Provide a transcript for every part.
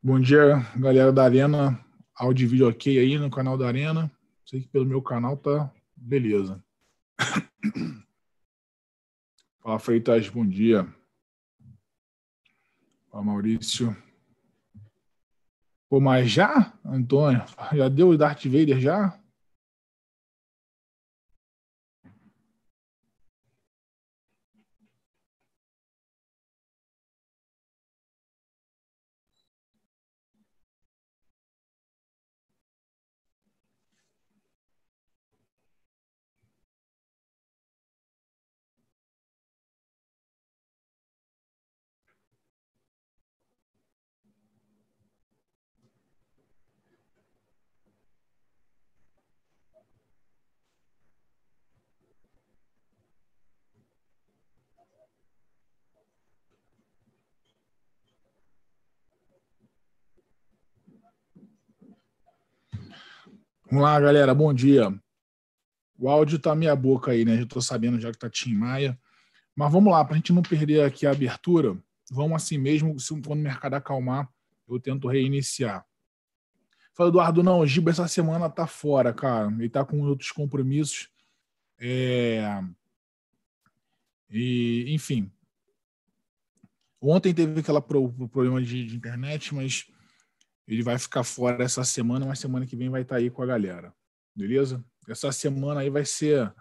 Bom dia, galera da Arena, áudio e vídeo ok aí no canal da Arena. Sei que pelo meu canal tá beleza. Fala Freitas, bom dia. Ó, Maurício. Pô, mas já, Antônio? Já deu o Darth Vader já? Vamos lá, galera. Bom dia. O áudio tá meia boca aí, né? Já tô sabendo já que tá Tim Maia. Mas vamos lá, para a gente não perder aqui a abertura, vamos assim mesmo, quando o mercado acalmar, eu tento reiniciar. Fala, Eduardo, não, o Giba essa semana tá fora, cara. Ele tá com outros compromissos. É... E, enfim. Ontem teve aquela pro, problema de, de internet, mas ele vai ficar fora essa semana, mas semana que vem vai estar tá aí com a galera. Beleza? Essa semana aí vai ser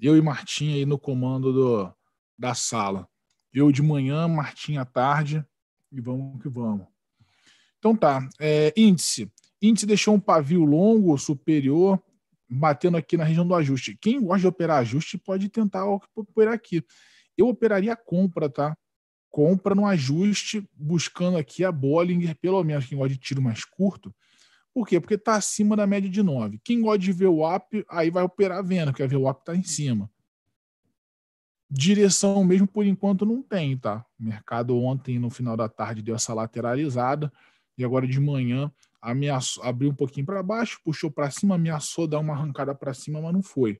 eu e Martim aí no comando do, da sala. Eu de manhã, Martim à tarde e vamos que vamos. Então tá, é, índice. Índice deixou um pavio longo, superior, batendo aqui na região do ajuste. Quem gosta de operar ajuste pode tentar operar aqui. Eu operaria a compra, tá? compra no ajuste, buscando aqui a Bollinger, pelo menos quem gosta de tiro mais curto. Por quê? Porque está acima da média de 9. Quem gosta de ver o up aí vai operar a venda, porque a VWAP está em cima. Direção mesmo, por enquanto, não tem, tá? O mercado ontem, no final da tarde, deu essa lateralizada. E agora de manhã, ameaçou, abriu um pouquinho para baixo, puxou para cima, ameaçou dar uma arrancada para cima, mas não foi.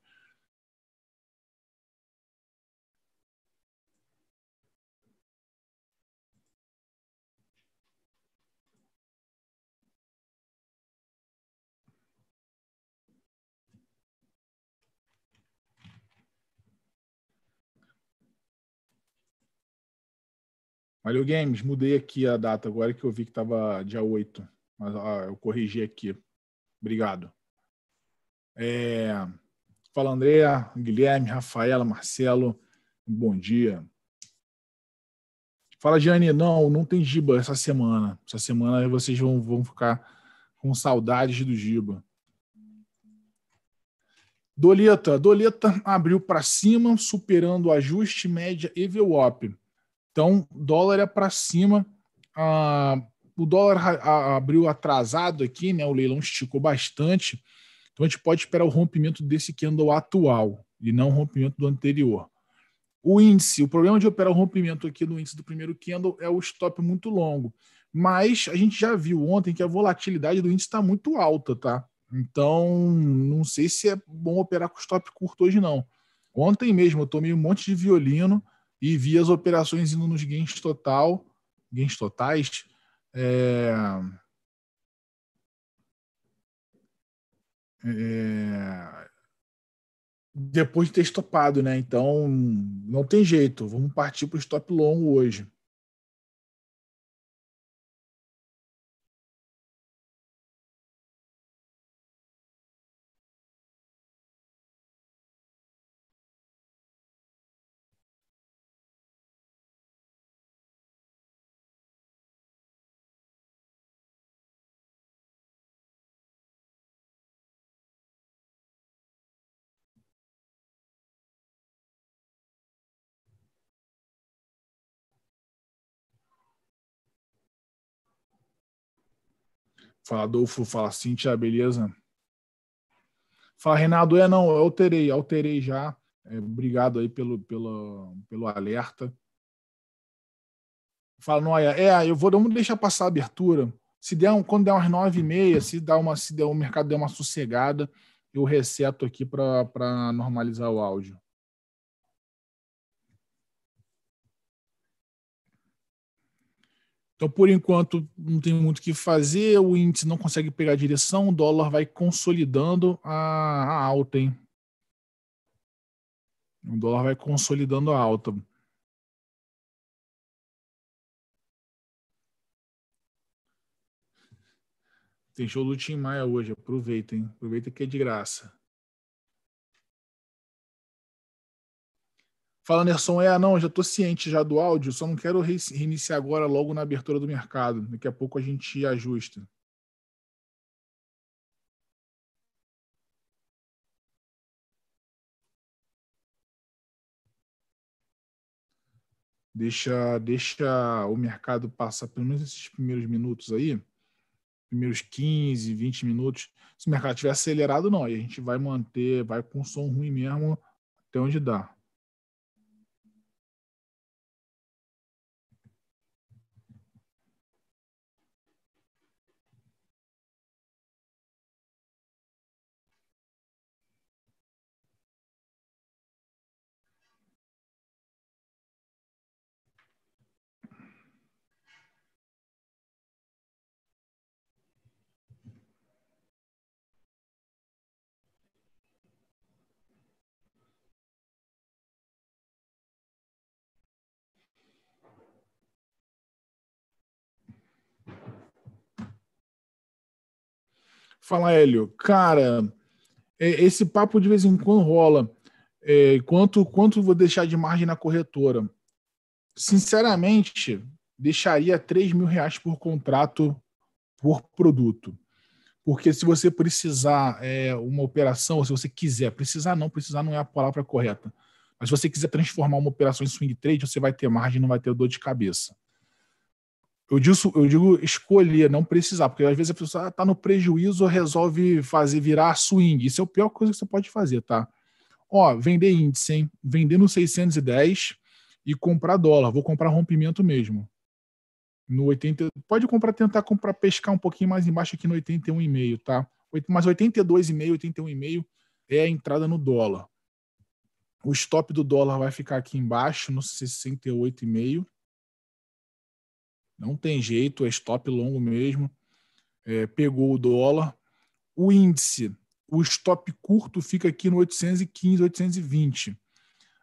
Valeu, Games. Mudei aqui a data agora que eu vi que estava dia 8. Mas ah, eu corrigi aqui. Obrigado. É... Fala, Andréa, Guilherme, Rafaela, Marcelo. Bom dia. Fala, Jane. Não, não tem Giba essa semana. Essa semana vocês vão, vão ficar com saudades do Giba. Doleta. Doleta abriu para cima, superando o ajuste, média e VWAP. Então, dólar é para cima. Ah, o dólar abriu atrasado aqui, né? O leilão esticou bastante. Então a gente pode esperar o rompimento desse candle atual e não o rompimento do anterior. O índice, o problema de operar o rompimento aqui do índice do primeiro candle é o stop muito longo. Mas a gente já viu ontem que a volatilidade do índice está muito alta, tá? Então, não sei se é bom operar com stop curto hoje, não. Ontem mesmo eu tomei um monte de violino e vi as operações indo nos gains total, gains totais, é, é, depois de ter estopado, né? Então não tem jeito, vamos partir para o stop longo hoje. Fala Adolfo, fala Cíntia, beleza? Fala Renato, é não, eu alterei, alterei já. É, obrigado aí pelo, pelo, pelo alerta. Fala Noia, é, eu vou vamos deixar passar a abertura. Se der um, quando der umas nove e meia, se dá uma, se der, o mercado der uma sossegada, eu receto aqui para normalizar o áudio. Então, por enquanto, não tem muito o que fazer, o índice não consegue pegar a direção, o dólar vai consolidando a, a alta, hein? O dólar vai consolidando a alta. Tem show do Tim Maia hoje, aproveitem. Aproveita que é de graça. Fala, Anderson, é, não, já estou ciente já do áudio, só não quero reiniciar agora logo na abertura do mercado. Daqui a pouco a gente ajusta. Deixa, deixa o mercado passar pelo menos esses primeiros minutos aí, primeiros 15, 20 minutos. Se o mercado estiver acelerado, não, aí a gente vai manter, vai com som ruim mesmo até onde dá. Fala, Hélio, cara, é, esse papo de vez em quando rola. É, quanto, quanto vou deixar de margem na corretora? Sinceramente, deixaria 3 mil reais por contrato por produto. Porque se você precisar é, uma operação, se você quiser, precisar não, precisar não é a palavra correta. Mas se você quiser transformar uma operação em swing trade, você vai ter margem, não vai ter dor de cabeça. Eu digo, eu digo escolher, não precisar, porque às vezes a pessoa está ah, no prejuízo, resolve fazer virar swing. Isso é a pior coisa que você pode fazer, tá? Ó, vender índice, hein? Vender no 610 e comprar dólar. Vou comprar rompimento mesmo. No 80, pode comprar, tentar comprar, pescar um pouquinho mais embaixo aqui no 81,5, tá? Mas 82,5, 81,5 é a entrada no dólar. O stop do dólar vai ficar aqui embaixo, no 68,5 não tem jeito, é stop longo mesmo. É, pegou o dólar. O índice, o stop curto fica aqui no 815, 820.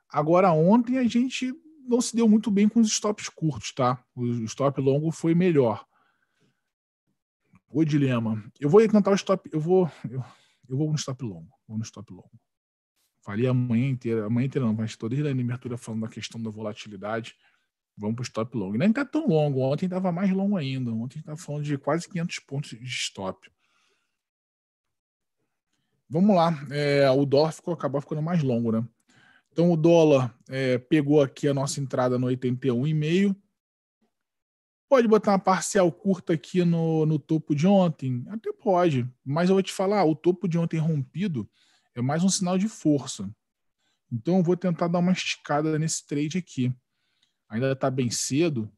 Agora, ontem a gente não se deu muito bem com os stops curtos, tá? O stop longo foi melhor. O dilema. Eu vou tentar o stop. Eu vou. Eu, eu vou no stop longo. Vou no stop longo. Falei a manhã inteira, a manhã inteira não, mas toda a minha abertura falando da questão da volatilidade. Vamos para o stop longo. Nem está tão longo. Ontem estava mais longo ainda. Ontem estava tá falando de quase 500 pontos de stop. Vamos lá. É, o dólar ficou, acabou ficando mais longo, né? Então o dólar é, pegou aqui a nossa entrada no 81,5. Pode botar uma parcial curta aqui no, no topo de ontem? Até pode. Mas eu vou te falar, o topo de ontem rompido é mais um sinal de força. Então eu vou tentar dar uma esticada nesse trade aqui ainda está bem cedo,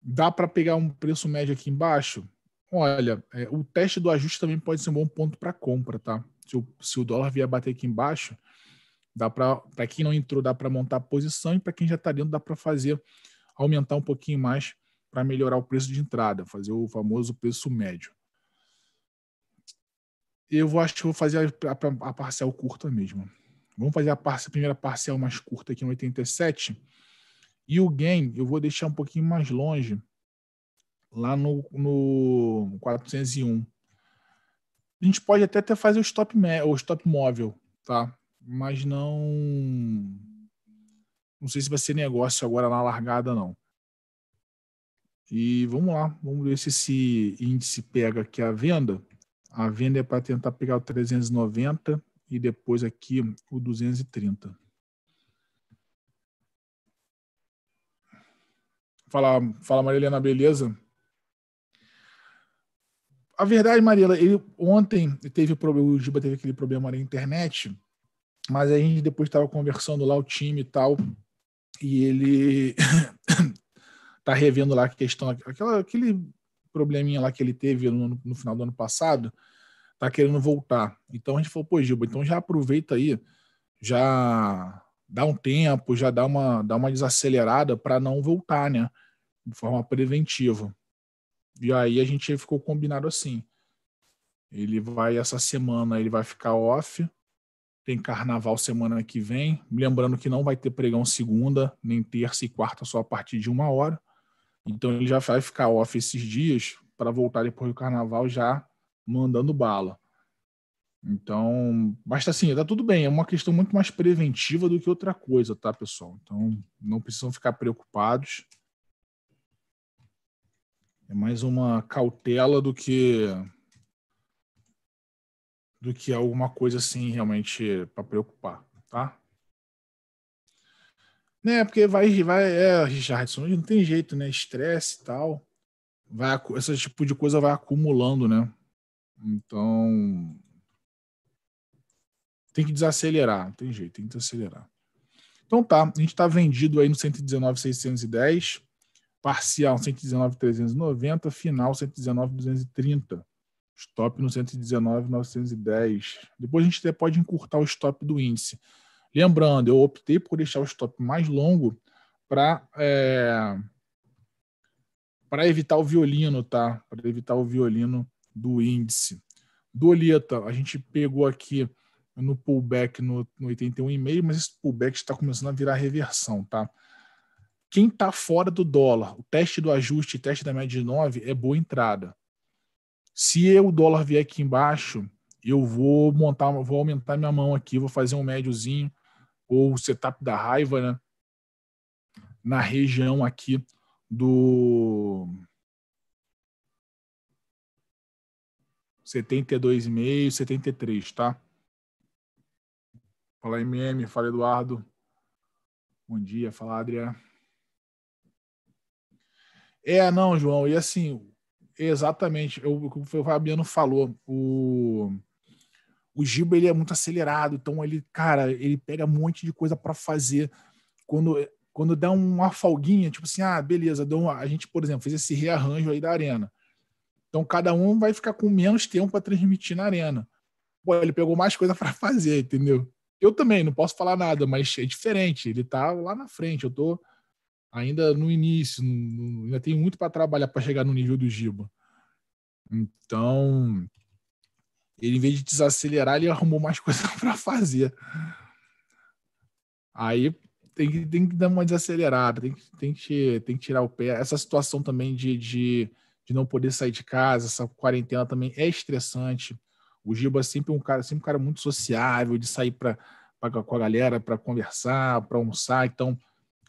dá para pegar um preço médio aqui embaixo? Olha, é, o teste do ajuste também pode ser um bom ponto para compra, tá? Se o, se o, dólar vier bater aqui embaixo, dá para quem não entrou, dá para montar a posição e para quem já está dentro, dá para fazer aumentar um pouquinho mais para melhorar o preço de entrada, fazer o famoso preço médio. Eu vou, acho que vou fazer a, a, a parcial curta mesmo. Vamos fazer a, a primeira parcela mais curta aqui no 87. E o gain eu vou deixar um pouquinho mais longe, lá no, no 401. A gente pode até, até fazer o stop, o stop móvel, tá? Mas não. Não sei se vai ser negócio agora na largada, não. E vamos lá, vamos ver se esse índice pega aqui a venda. A venda é para tentar pegar o 390 e depois aqui o 230. Fala, fala Marilena beleza? A verdade, Marilena, ele ontem teve o Juba teve aquele problema na internet, mas a gente depois estava conversando lá o time e tal, e ele tá revendo lá a questão, aquela, aquele probleminha lá que ele teve no, no final do ano passado, tá querendo voltar. Então a gente falou, pô, Gilba, então já aproveita aí, já dá um tempo, já dá uma, dá uma desacelerada para não voltar, né? De forma preventiva. E aí a gente ficou combinado assim. Ele vai essa semana, ele vai ficar off. Tem carnaval semana que vem. Lembrando que não vai ter pregão segunda, nem terça e quarta, só a partir de uma hora. Então ele já vai ficar off esses dias para voltar depois do carnaval já mandando bala. Então, basta tá assim, tá tudo bem. É uma questão muito mais preventiva do que outra coisa, tá, pessoal? Então, não precisam ficar preocupados. É mais uma cautela do que do que alguma coisa assim realmente para preocupar, tá? Né, porque vai, vai, é, Richardson, não tem jeito, né? Estresse e tal. Vai, esse tipo de coisa vai acumulando, né? Então, tem que desacelerar, tem jeito, tem que desacelerar. Então tá, a gente está vendido aí no 119,610, parcial 119,390, final 119,230, stop no 119,910. Depois a gente até pode encurtar o stop do índice. Lembrando, eu optei por deixar o stop mais longo para é, para evitar o violino, tá? Para evitar o violino do índice. Dolieta, a gente pegou aqui no pullback no, no 81,5, mas esse pullback está começando a virar reversão, tá? Quem está fora do dólar, o teste do ajuste, teste da média de 9 é boa entrada. Se o dólar vier aqui embaixo, eu vou montar, vou aumentar minha mão aqui, vou fazer um médiozinho ou setup da raiva, né? Na região aqui do 72,5, 73, tá? Fala MM, fala Eduardo. Bom dia, fala Adria. É, não, João, e assim, exatamente, o que o Fabiano falou, o, o Giba ele é muito acelerado, então ele, cara, ele pega um monte de coisa para fazer. Quando, quando dá uma folguinha, tipo assim, ah, beleza, deu uma, a gente, por exemplo, fez esse rearranjo aí da arena. Então cada um vai ficar com menos tempo para transmitir na arena. Pô, ele pegou mais coisa para fazer, entendeu? Eu também não posso falar nada, mas é diferente. Ele tá lá na frente, eu tô ainda no início, no, no, ainda tenho muito para trabalhar para chegar no nível do Giba. Então, ele em vez de desacelerar, ele arrumou mais coisa para fazer. Aí tem que, tem que dar uma desacelerada, tem que, tem, que, tem que tirar o pé. Essa situação também de, de de não poder sair de casa, essa quarentena também é estressante. O Giba é sempre um cara, sempre um cara muito sociável, de sair para com a galera para conversar, para almoçar, então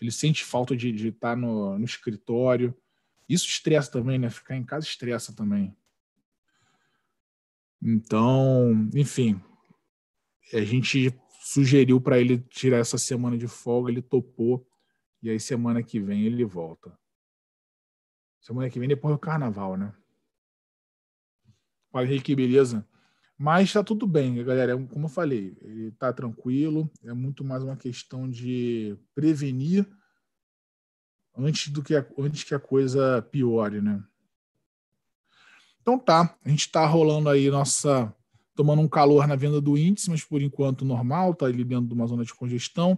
ele sente falta de, de estar tá no, no, escritório. Isso estressa também, né? Ficar em casa estressa também. Então, enfim, a gente sugeriu para ele tirar essa semana de folga, ele topou, e aí semana que vem ele volta. Semana que vem, depois do carnaval, né? Olha, Henrique, beleza? Mas está tudo bem, galera. É como eu falei, ele está tranquilo. É muito mais uma questão de prevenir antes, do que, a, antes que a coisa piore, né? Então tá, a gente está rolando aí nossa. tomando um calor na venda do índice, mas por enquanto normal, tá ali dentro de uma zona de congestão.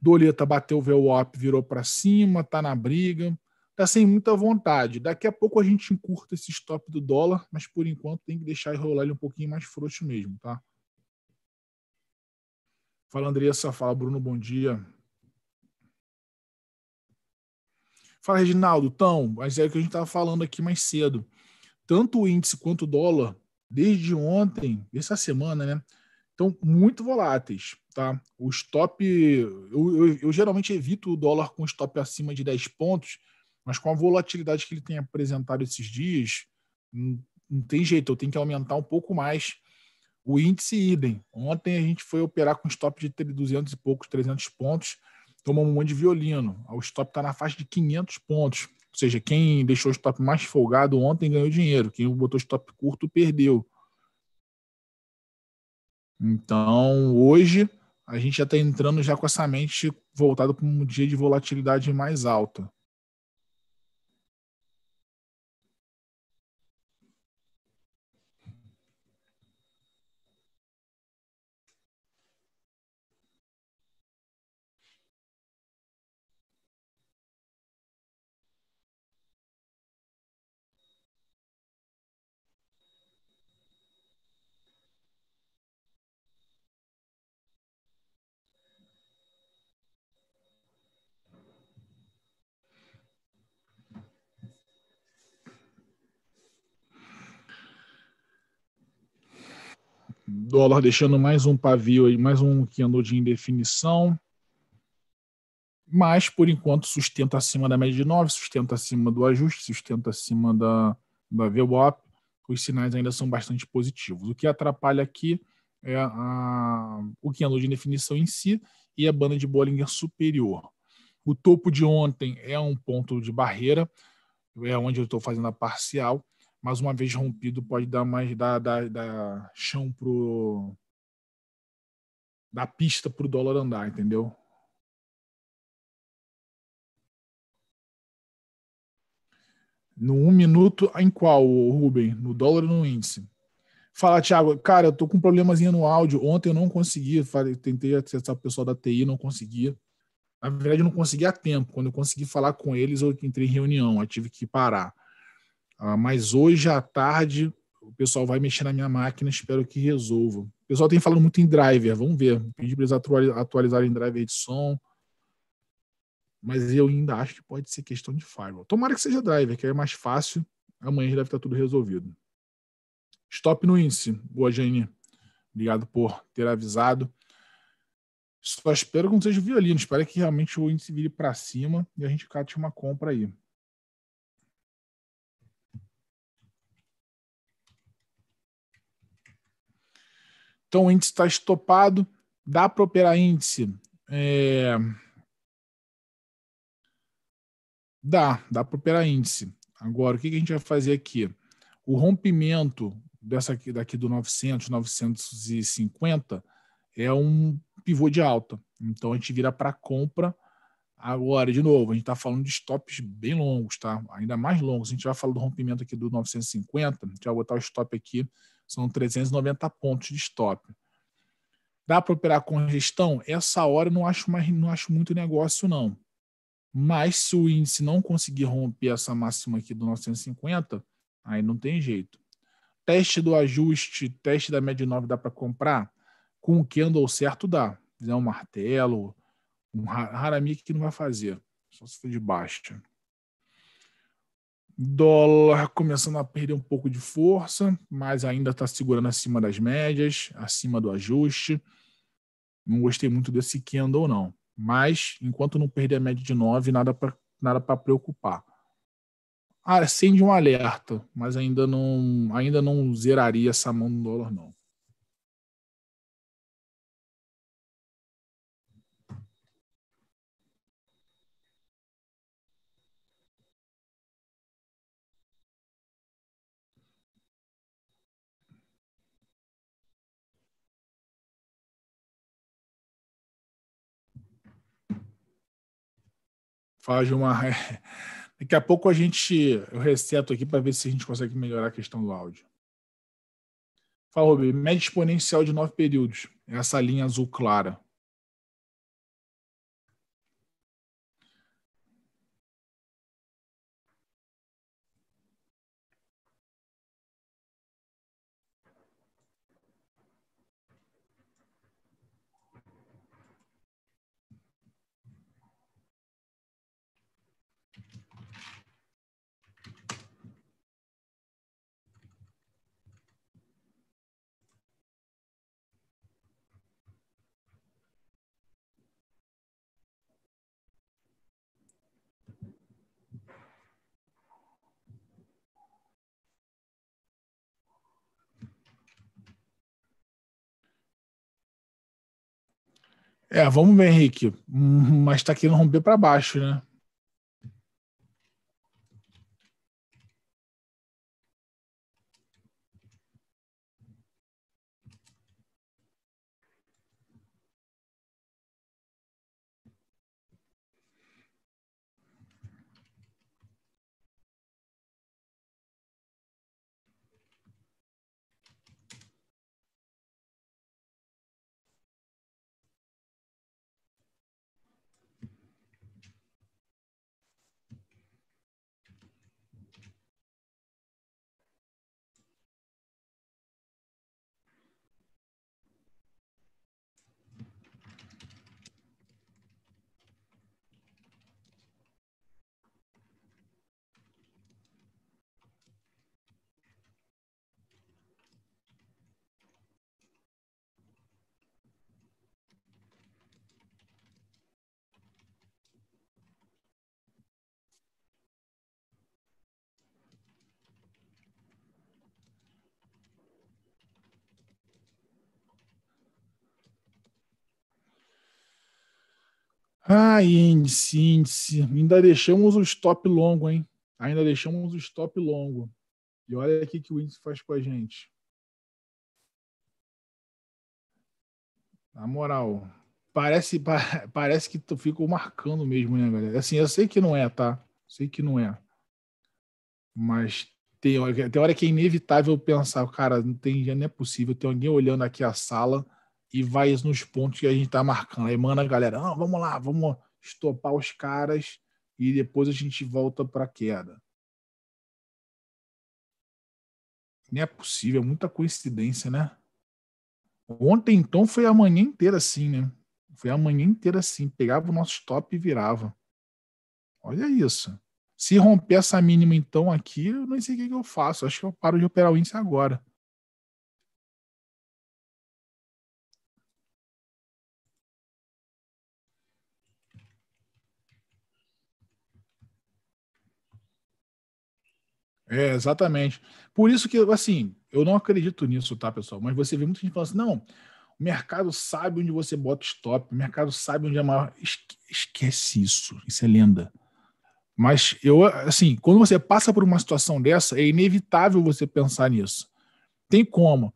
Doleta bateu o VWAP, virou para cima, tá na briga está sem muita vontade. Daqui a pouco a gente encurta esse stop do dólar, mas por enquanto tem que deixar rolar ele um pouquinho mais frouxo mesmo, tá? Fala, Andressa. Fala, Bruno. Bom dia. Fala, Reginaldo. Então, mas é o que a gente estava falando aqui mais cedo. Tanto o índice quanto o dólar, desde ontem, essa semana, né? Estão muito voláteis, tá? O stop... Eu, eu, eu geralmente evito o dólar com stop acima de 10 pontos, mas com a volatilidade que ele tem apresentado esses dias, não, não tem jeito, eu tenho que aumentar um pouco mais o índice idem. Ontem a gente foi operar com stop de 200 e poucos, 300 pontos, tomamos um monte de violino. O stop está na faixa de 500 pontos. Ou seja, quem deixou o stop mais folgado ontem ganhou dinheiro. Quem botou stop curto perdeu. Então, hoje, a gente já está entrando já com essa mente voltada para um dia de volatilidade mais alta. dólar deixando mais um pavio aí, mais um que andou de indefinição. Mas, por enquanto, sustenta acima da média de 9, sustenta acima do ajuste, sustenta acima da, da VWAP. Os sinais ainda são bastante positivos. O que atrapalha aqui é a, o que andou de indefinição em si e a banda de Bollinger superior. O topo de ontem é um ponto de barreira, é onde eu estou fazendo a parcial mas uma vez rompido pode dar mais da chão pro da pista pro dólar andar, entendeu? No um minuto em qual, Ruben No dólar ou no índice? Fala, Thiago, cara, eu tô com um problemazinho no áudio. Ontem eu não consegui, falei, tentei acessar o pessoal da TI, não conseguia. Na verdade, eu não consegui a tempo. Quando eu consegui falar com eles, eu entrei em reunião, eu tive que parar. Ah, mas hoje à tarde o pessoal vai mexer na minha máquina, espero que resolva. O pessoal tem falado muito em driver, vamos ver. Pedi para eles atualizarem driver de som. Mas eu ainda acho que pode ser questão de firewall. Tomara que seja driver, que aí é mais fácil. Amanhã já deve estar tudo resolvido. Stop no índice. Boa, Jane. Obrigado por ter avisado. Só espero que não seja o violino. Espero que realmente o índice vire para cima e a gente cate uma compra aí. Então, o índice está estopado, dá para operar índice? É... Dá, dá para operar índice. Agora, o que, que a gente vai fazer aqui? O rompimento dessa aqui, daqui do 900, 950 é um pivô de alta. Então, a gente vira para compra. Agora, de novo, a gente está falando de stops bem longos, tá? Ainda mais longos. A gente vai falar do rompimento aqui do 950, a gente vai botar o stop aqui são 390 pontos de stop. Dá para operar com gestão? Essa hora eu não acho, mais, não acho muito negócio, não. Mas se o índice não conseguir romper essa máxima aqui do 950, aí não tem jeito. Teste do ajuste, teste da média 9 dá para comprar? Com o candle certo dá. Fizer um martelo, um harami que não vai fazer, só se for de baixa. Dólar começando a perder um pouco de força, mas ainda está segurando acima das médias, acima do ajuste. Não gostei muito desse candle, não. Mas, enquanto não perder a média de 9, nada para nada pra preocupar. Ah, acende um alerta, mas ainda não, ainda não zeraria essa mão do dólar, não. Fala, Gilmar. Daqui a pouco a gente. Eu reseto aqui para ver se a gente consegue melhorar a questão do áudio. Fala, Rubem. Média exponencial de nove períodos. Essa linha azul clara. É, vamos ver, Henrique. Hum, mas está querendo romper para baixo, né? Ah, índice, índice. Ainda deixamos o stop longo, hein? Ainda deixamos o stop longo. E olha aqui que o índice faz com a gente. Na moral, parece, parece que tu ficou marcando mesmo, né, galera? Assim, eu sei que não é, tá? Sei que não é. Mas tem hora, tem hora que é inevitável pensar, cara, não tem, não é possível, tem alguém olhando aqui a sala e vai nos pontos que a gente tá marcando. Aí manda a galera, ah, vamos lá, vamos estopar os caras e depois a gente volta para queda. Não é possível, é muita coincidência, né? Ontem, então, foi a manhã inteira assim, né? Foi a manhã inteira assim. Pegava o nosso stop e virava. Olha isso. Se romper essa mínima, então, aqui, eu não sei o que, que eu faço. Acho que eu paro de operar o índice agora. É, exatamente. Por isso que, assim, eu não acredito nisso, tá, pessoal? Mas você vê muita gente falando assim, não, o mercado sabe onde você bota stop, o mercado sabe onde é maior. Esquece isso, isso é lenda. Mas eu, assim, quando você passa por uma situação dessa, é inevitável você pensar nisso. Tem como.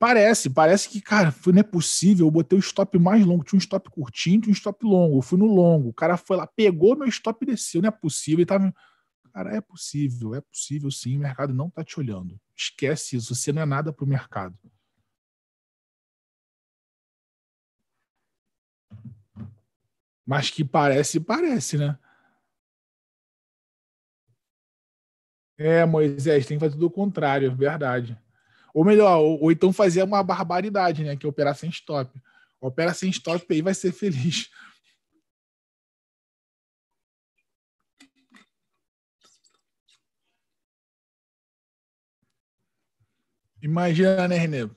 Parece, parece que, cara, foi não é possível. Eu botei o stop mais longo, tinha um stop curtinho, tinha um stop longo. Eu fui no longo. O cara foi lá, pegou meu stop e desceu. Não é possível. Ele tava Cara, é possível, é possível sim, o mercado não está te olhando. Esquece isso, você não é nada pro mercado. Mas que parece, parece, né? É, Moisés, tem que fazer do contrário, é verdade. Ou melhor, ou, ou então fazer uma barbaridade, né? Que é operar sem stop. Opera sem stop aí vai ser feliz. Imagina, né, René?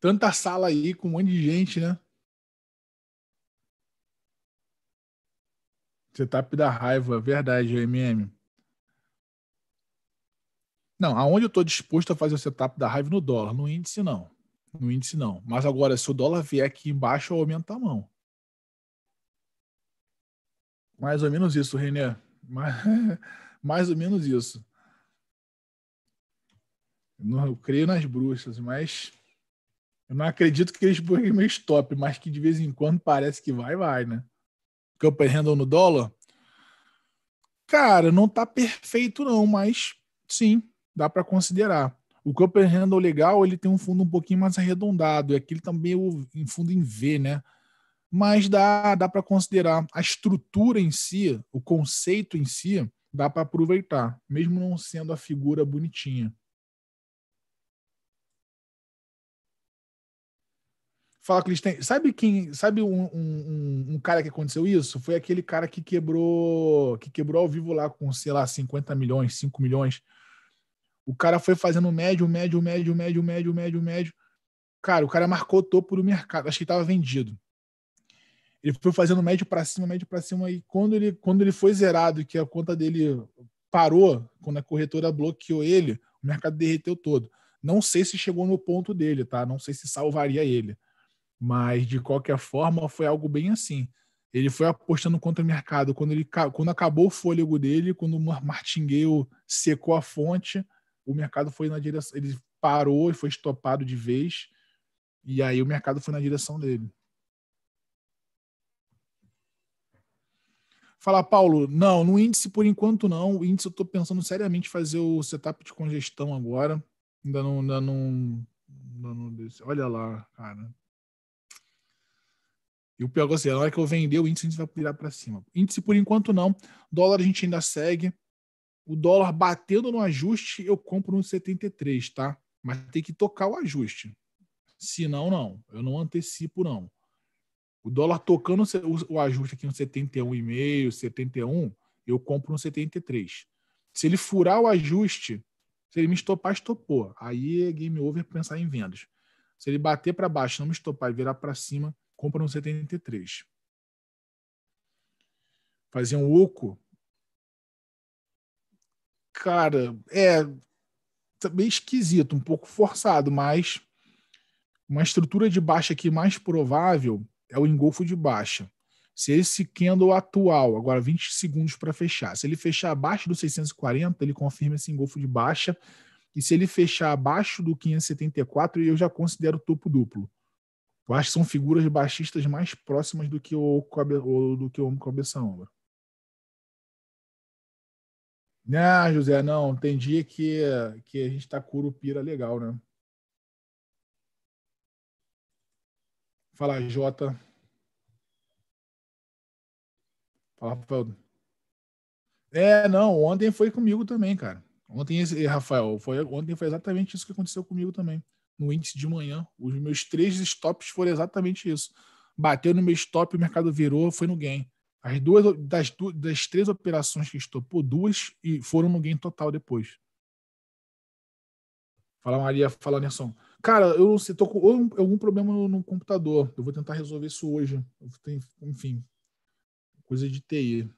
Tanta sala aí com um monte de gente, né? Setup da raiva, verdade, MM. Não, aonde eu estou disposto a fazer o setup da raiva no dólar? No índice, não. No índice, não. Mas agora, se o dólar vier aqui embaixo, eu aumento a mão. Mais ou menos isso, René. Mais, mais ou menos isso. Não, eu creio nas bruxas, mas eu não acredito que eles burguem meu stop, mas que de vez em quando parece que vai, vai, né? Campanha handle no dólar? Cara, não tá perfeito não, mas sim, dá para considerar. O Copper Handle legal, ele tem um fundo um pouquinho mais arredondado, e aquele também tá o um fundo em V, né? Mas dá, dá para considerar a estrutura em si, o conceito em si, dá para aproveitar, mesmo não sendo a figura bonitinha. falar que eles Sabe quem. Sabe um, um, um, cara que aconteceu isso? Foi aquele cara que quebrou. Que quebrou ao vivo lá com, sei lá, 50 milhões, 5 milhões. O cara foi fazendo médio, médio, médio, médio, médio, médio, médio. Cara, o cara marcou o topo do mercado. Acho que estava vendido. Ele foi fazendo médio para cima, médio para cima. E quando ele, quando ele foi zerado, que a conta dele parou, quando a corretora bloqueou ele, o mercado derreteu todo. Não sei se chegou no ponto dele, tá? Não sei se salvaria ele mas, de qualquer forma, foi algo bem assim. Ele foi apostando contra o mercado. Quando, ele, quando acabou o fôlego dele, quando o martingueiro secou a fonte, o mercado foi na direção. Ele parou e foi estopado de vez. E aí o mercado foi na direção dele. Fala, Paulo, não, no índice por enquanto não. O índice eu estou pensando seriamente fazer o setup de congestão agora. Ainda não. Ainda não, ainda não olha lá, cara. E o pior é na hora que eu vender o índice, a gente vai virar para cima. Índice por enquanto não. Dólar a gente ainda segue. O dólar batendo no ajuste, eu compro no 73, tá? Mas tem que tocar o ajuste. Se não, não. Eu não antecipo, não. O dólar tocando o ajuste aqui no 71,5, 71, eu compro no 73. Se ele furar o ajuste, se ele me estopar, estopou. Aí é game over pensar em vendas. Se ele bater para baixo, não me estopar e virar para cima, Compra no 73. um oco. Cara, é também tá esquisito, um pouco forçado, mas uma estrutura de baixa aqui mais provável é o engolfo de baixa. Se esse candle atual, agora 20 segundos para fechar, se ele fechar abaixo do 640, ele confirma esse engolfo de baixa. E se ele fechar abaixo do 574, eu já considero topo duplo. Eu acho que são figuras baixistas mais próximas do que o, o do que o Homem Cabeça Ombro. Ah, José, não, tem dia que, que a gente tá curupira legal, né? Fala, Jota. Fala, Rafael. É, não, ontem foi comigo também, cara. Ontem, Rafael, foi, ontem foi exatamente isso que aconteceu comigo também no índice de manhã. Os meus três stops foram exatamente isso. Bateu no meu stop, o mercado virou, foi no gain. As duas das, duas, das três operações que estopou, duas e foram no gain total depois. Fala Maria, fala Nelson. Cara, eu não sei, tô com algum problema no, no, computador. Eu vou tentar resolver isso hoje. Tenho, enfim, coisa de TI.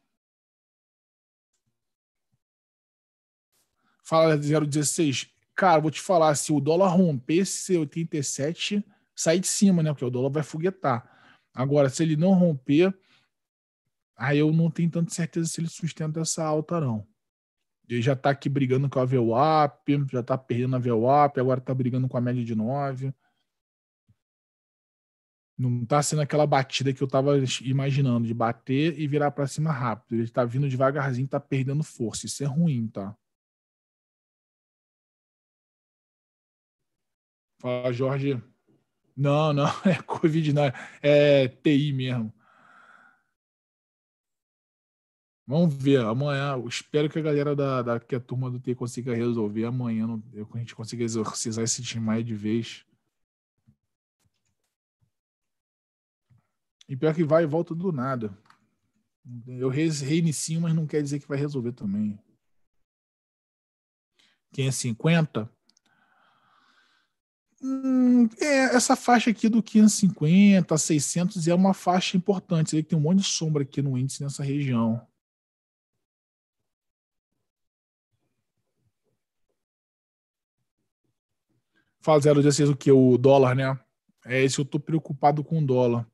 Fala 016. Cara, vou te falar, se o dólar romper esse 87, sair de cima, né? Porque o dólar vai foguetar. Agora, se ele não romper, aí eu não tenho tanta certeza se ele sustenta essa alta, não. Ele já tá aqui brigando com a VWAP, já tá perdendo a VWAP, agora tá brigando com a média de 9. Não tá sendo aquela batida que eu tava imaginando, de bater e virar para cima rápido. Ele tá vindo devagarzinho, tá perdendo força. Isso é ruim, tá? Fala, Jorge. Não, não, é Covid, não. É TI mesmo. Vamos ver. Amanhã, eu espero que a galera da, da que a turma do TI consiga resolver amanhã. Não, a gente consiga exorcizar esse time mais de vez. E pior que vai e volta do nada. Eu reinicio, mas não quer dizer que vai resolver também. Quem é 50 Hum, é, essa faixa aqui do 550 600 é uma faixa importante. Você vê que tem um monte de sombra aqui no índice nessa região. Fala 0,16 é o que? O dólar, né? É esse eu estou preocupado com o dólar.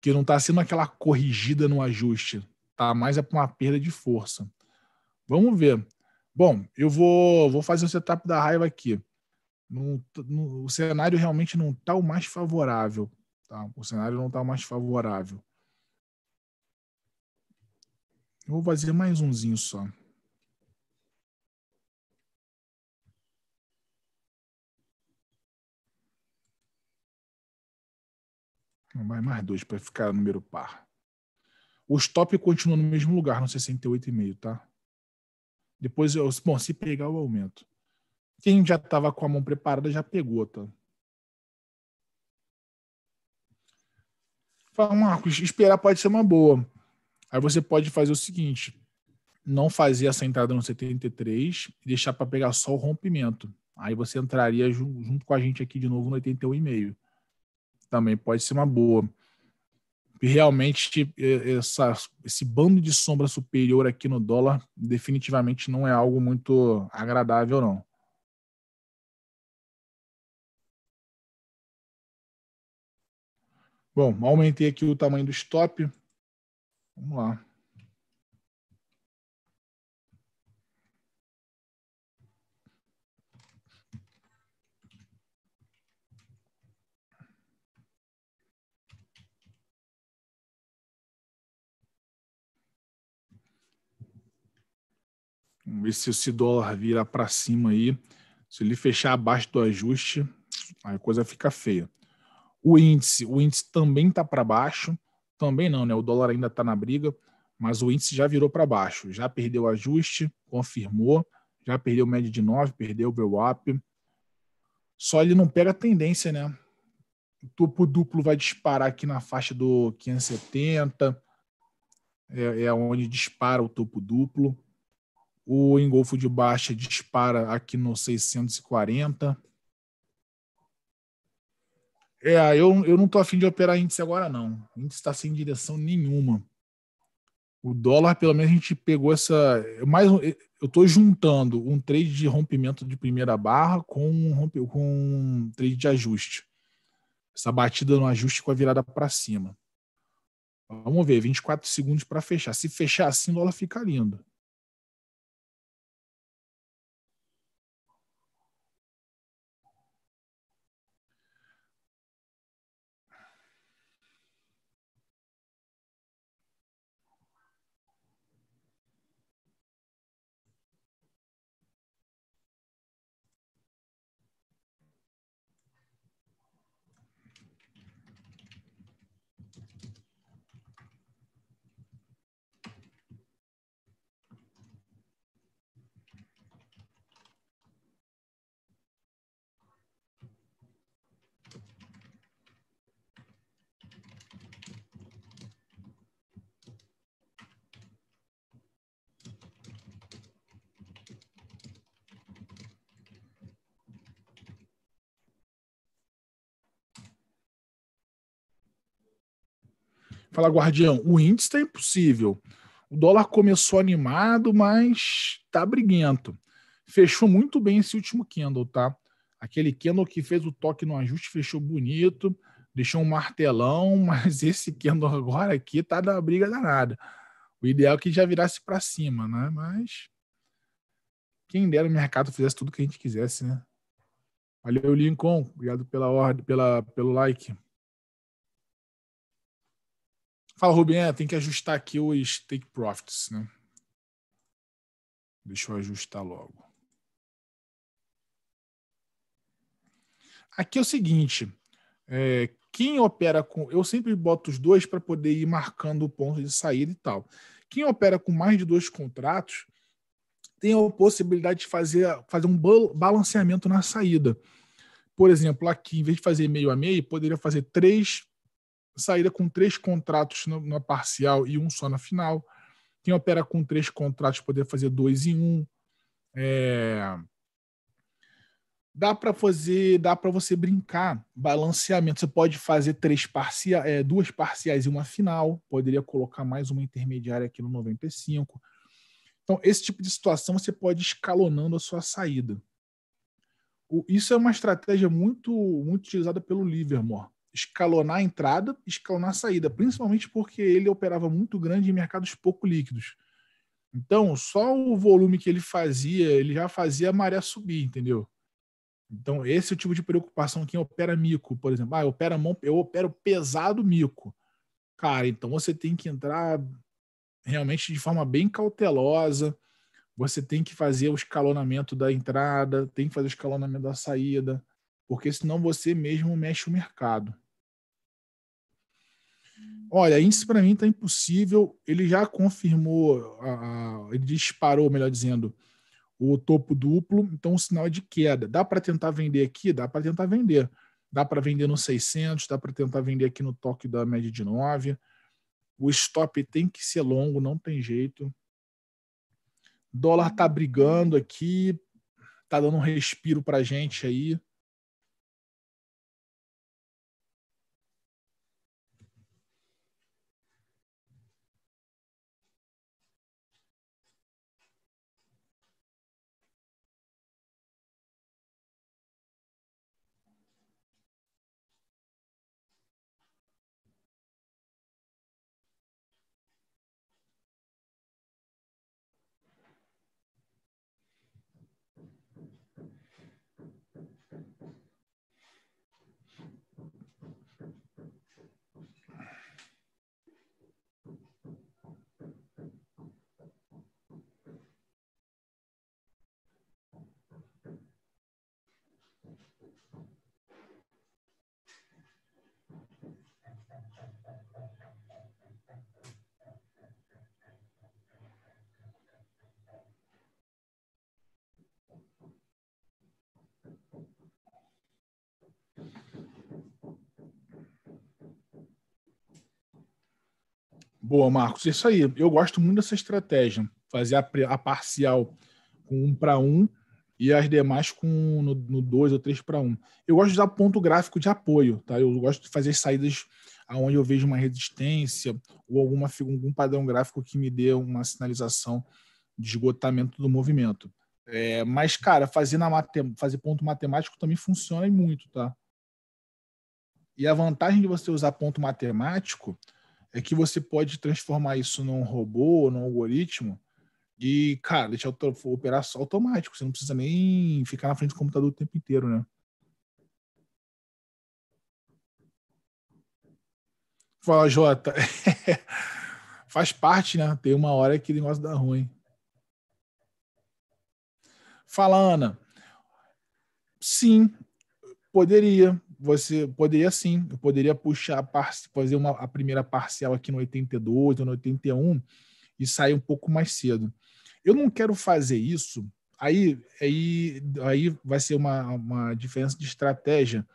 Que não está sendo aquela corrigida no ajuste. Tá mais é para uma perda de força. Vamos ver. Bom, eu vou, vou fazer o um setup da raiva aqui no o cenário realmente não está o mais favorável. Tá? O cenário não está o mais favorável. Eu vou fazer mais umzinho só. Vai mais dois para ficar número par. O stop continua no mesmo lugar, no 68,5, tá? Depois, eu, bom, se pegar, eu aumento. Quem já estava com a mão preparada já pegou, tá? Fala, Marcos, esperar pode ser uma boa. Aí você pode fazer o seguinte: não fazer essa entrada no 73 e deixar para pegar só o rompimento. Aí você entraria junto com a gente aqui de novo no 81,5. Também pode ser uma boa. realmente essa, esse bando de sombra superior aqui no dólar definitivamente não é algo muito agradável, não. Bom, aumentei aqui o tamanho do stop. Vamos lá. Vamos ver se esse dólar vira para cima aí. Se ele fechar abaixo do ajuste, aí a coisa fica feia. O índice, o índice também está para baixo, também não, né? O dólar ainda está na briga, mas o índice já virou para baixo, já perdeu ajuste, confirmou, já perdeu média de 9, perdeu vwap Só ele não pega a tendência, né? O topo duplo vai disparar aqui na faixa do 570, é, é onde dispara o topo duplo. O engolfo de baixa dispara aqui no 640. É, eu, eu não tô afim de operar índice agora, não. O índice está sem direção nenhuma. O dólar, pelo menos, a gente pegou essa. É mais, eu estou juntando um trade de rompimento de primeira barra com um, com um trade de ajuste. Essa batida no ajuste com a virada para cima. Vamos ver, 24 segundos para fechar. Se fechar assim, o dólar fica lindo. fala guardião, o índice está impossível. O dólar começou animado, mas tá briguento. Fechou muito bem esse último candle, tá? Aquele candle que fez o toque no ajuste, fechou bonito, deixou um martelão, mas esse candle agora aqui tá da briga danada. O ideal é que já virasse para cima, né? Mas quem dera o mercado fizesse tudo que a gente quisesse, né? Valeu, Lincoln. Obrigado pela ordem, pela, pelo like. Fala, Rubem, é, tem que ajustar aqui os take profits, né? Deixa eu ajustar logo. Aqui é o seguinte, é, quem opera com. Eu sempre boto os dois para poder ir marcando o ponto de saída e tal. Quem opera com mais de dois contratos tem a possibilidade de fazer, fazer um balanceamento na saída. Por exemplo, aqui, em vez de fazer meio a meio, poderia fazer três saída com três contratos na parcial e um só na final. Quem opera com três contratos poder fazer dois em um. É... Dá para fazer, dá para você brincar, balanceamento. Você pode fazer três parciais, é, duas parciais e uma final. Poderia colocar mais uma intermediária aqui no 95. Então, esse tipo de situação você pode escalonando a sua saída. O, isso é uma estratégia muito, muito utilizada pelo Livermore escalonar a entrada, escalonar a saída, principalmente porque ele operava muito grande em mercados pouco líquidos. Então, só o volume que ele fazia, ele já fazia a maré subir, entendeu? Então, esse é o tipo de preocupação que opera mico, por exemplo. Ah, eu opero, mão, eu opero pesado mico. Cara, então você tem que entrar realmente de forma bem cautelosa. Você tem que fazer o escalonamento da entrada, tem que fazer o escalonamento da saída, porque senão você mesmo mexe o mercado. Olha, isso para mim está impossível. Ele já confirmou, a, a, ele disparou, melhor dizendo, o topo duplo, então o sinal é de queda. Dá para tentar vender aqui? Dá para tentar vender. Dá para vender no 600, dá para tentar vender aqui no toque da média de 9. O stop tem que ser longo, não tem jeito. Dólar tá brigando aqui, tá dando um respiro para gente aí. Boa, Marcos. Isso aí. Eu gosto muito dessa estratégia. Fazer a, a parcial com um para um e as demais com no, no dois ou três para um. Eu gosto de usar ponto gráfico de apoio, tá? Eu gosto de fazer saídas aonde eu vejo uma resistência ou alguma, algum padrão gráfico que me dê uma sinalização de esgotamento do movimento. É, mas, cara, fazer, na fazer ponto matemático também funciona muito, tá? E a vantagem de você usar ponto matemático é que você pode transformar isso num robô num algoritmo e, cara, deixar operar só automático. Você não precisa nem ficar na frente do computador o tempo inteiro, né? Fala, Jota. Faz parte, né? Tem uma hora que o negócio dá ruim. Fala, Ana. Sim, poderia você poderia sim, eu poderia puxar, fazer uma, a primeira parcial aqui no 82 ou no 81 e sair um pouco mais cedo. Eu não quero fazer isso, aí, aí, aí vai ser uma, uma diferença de estratégia.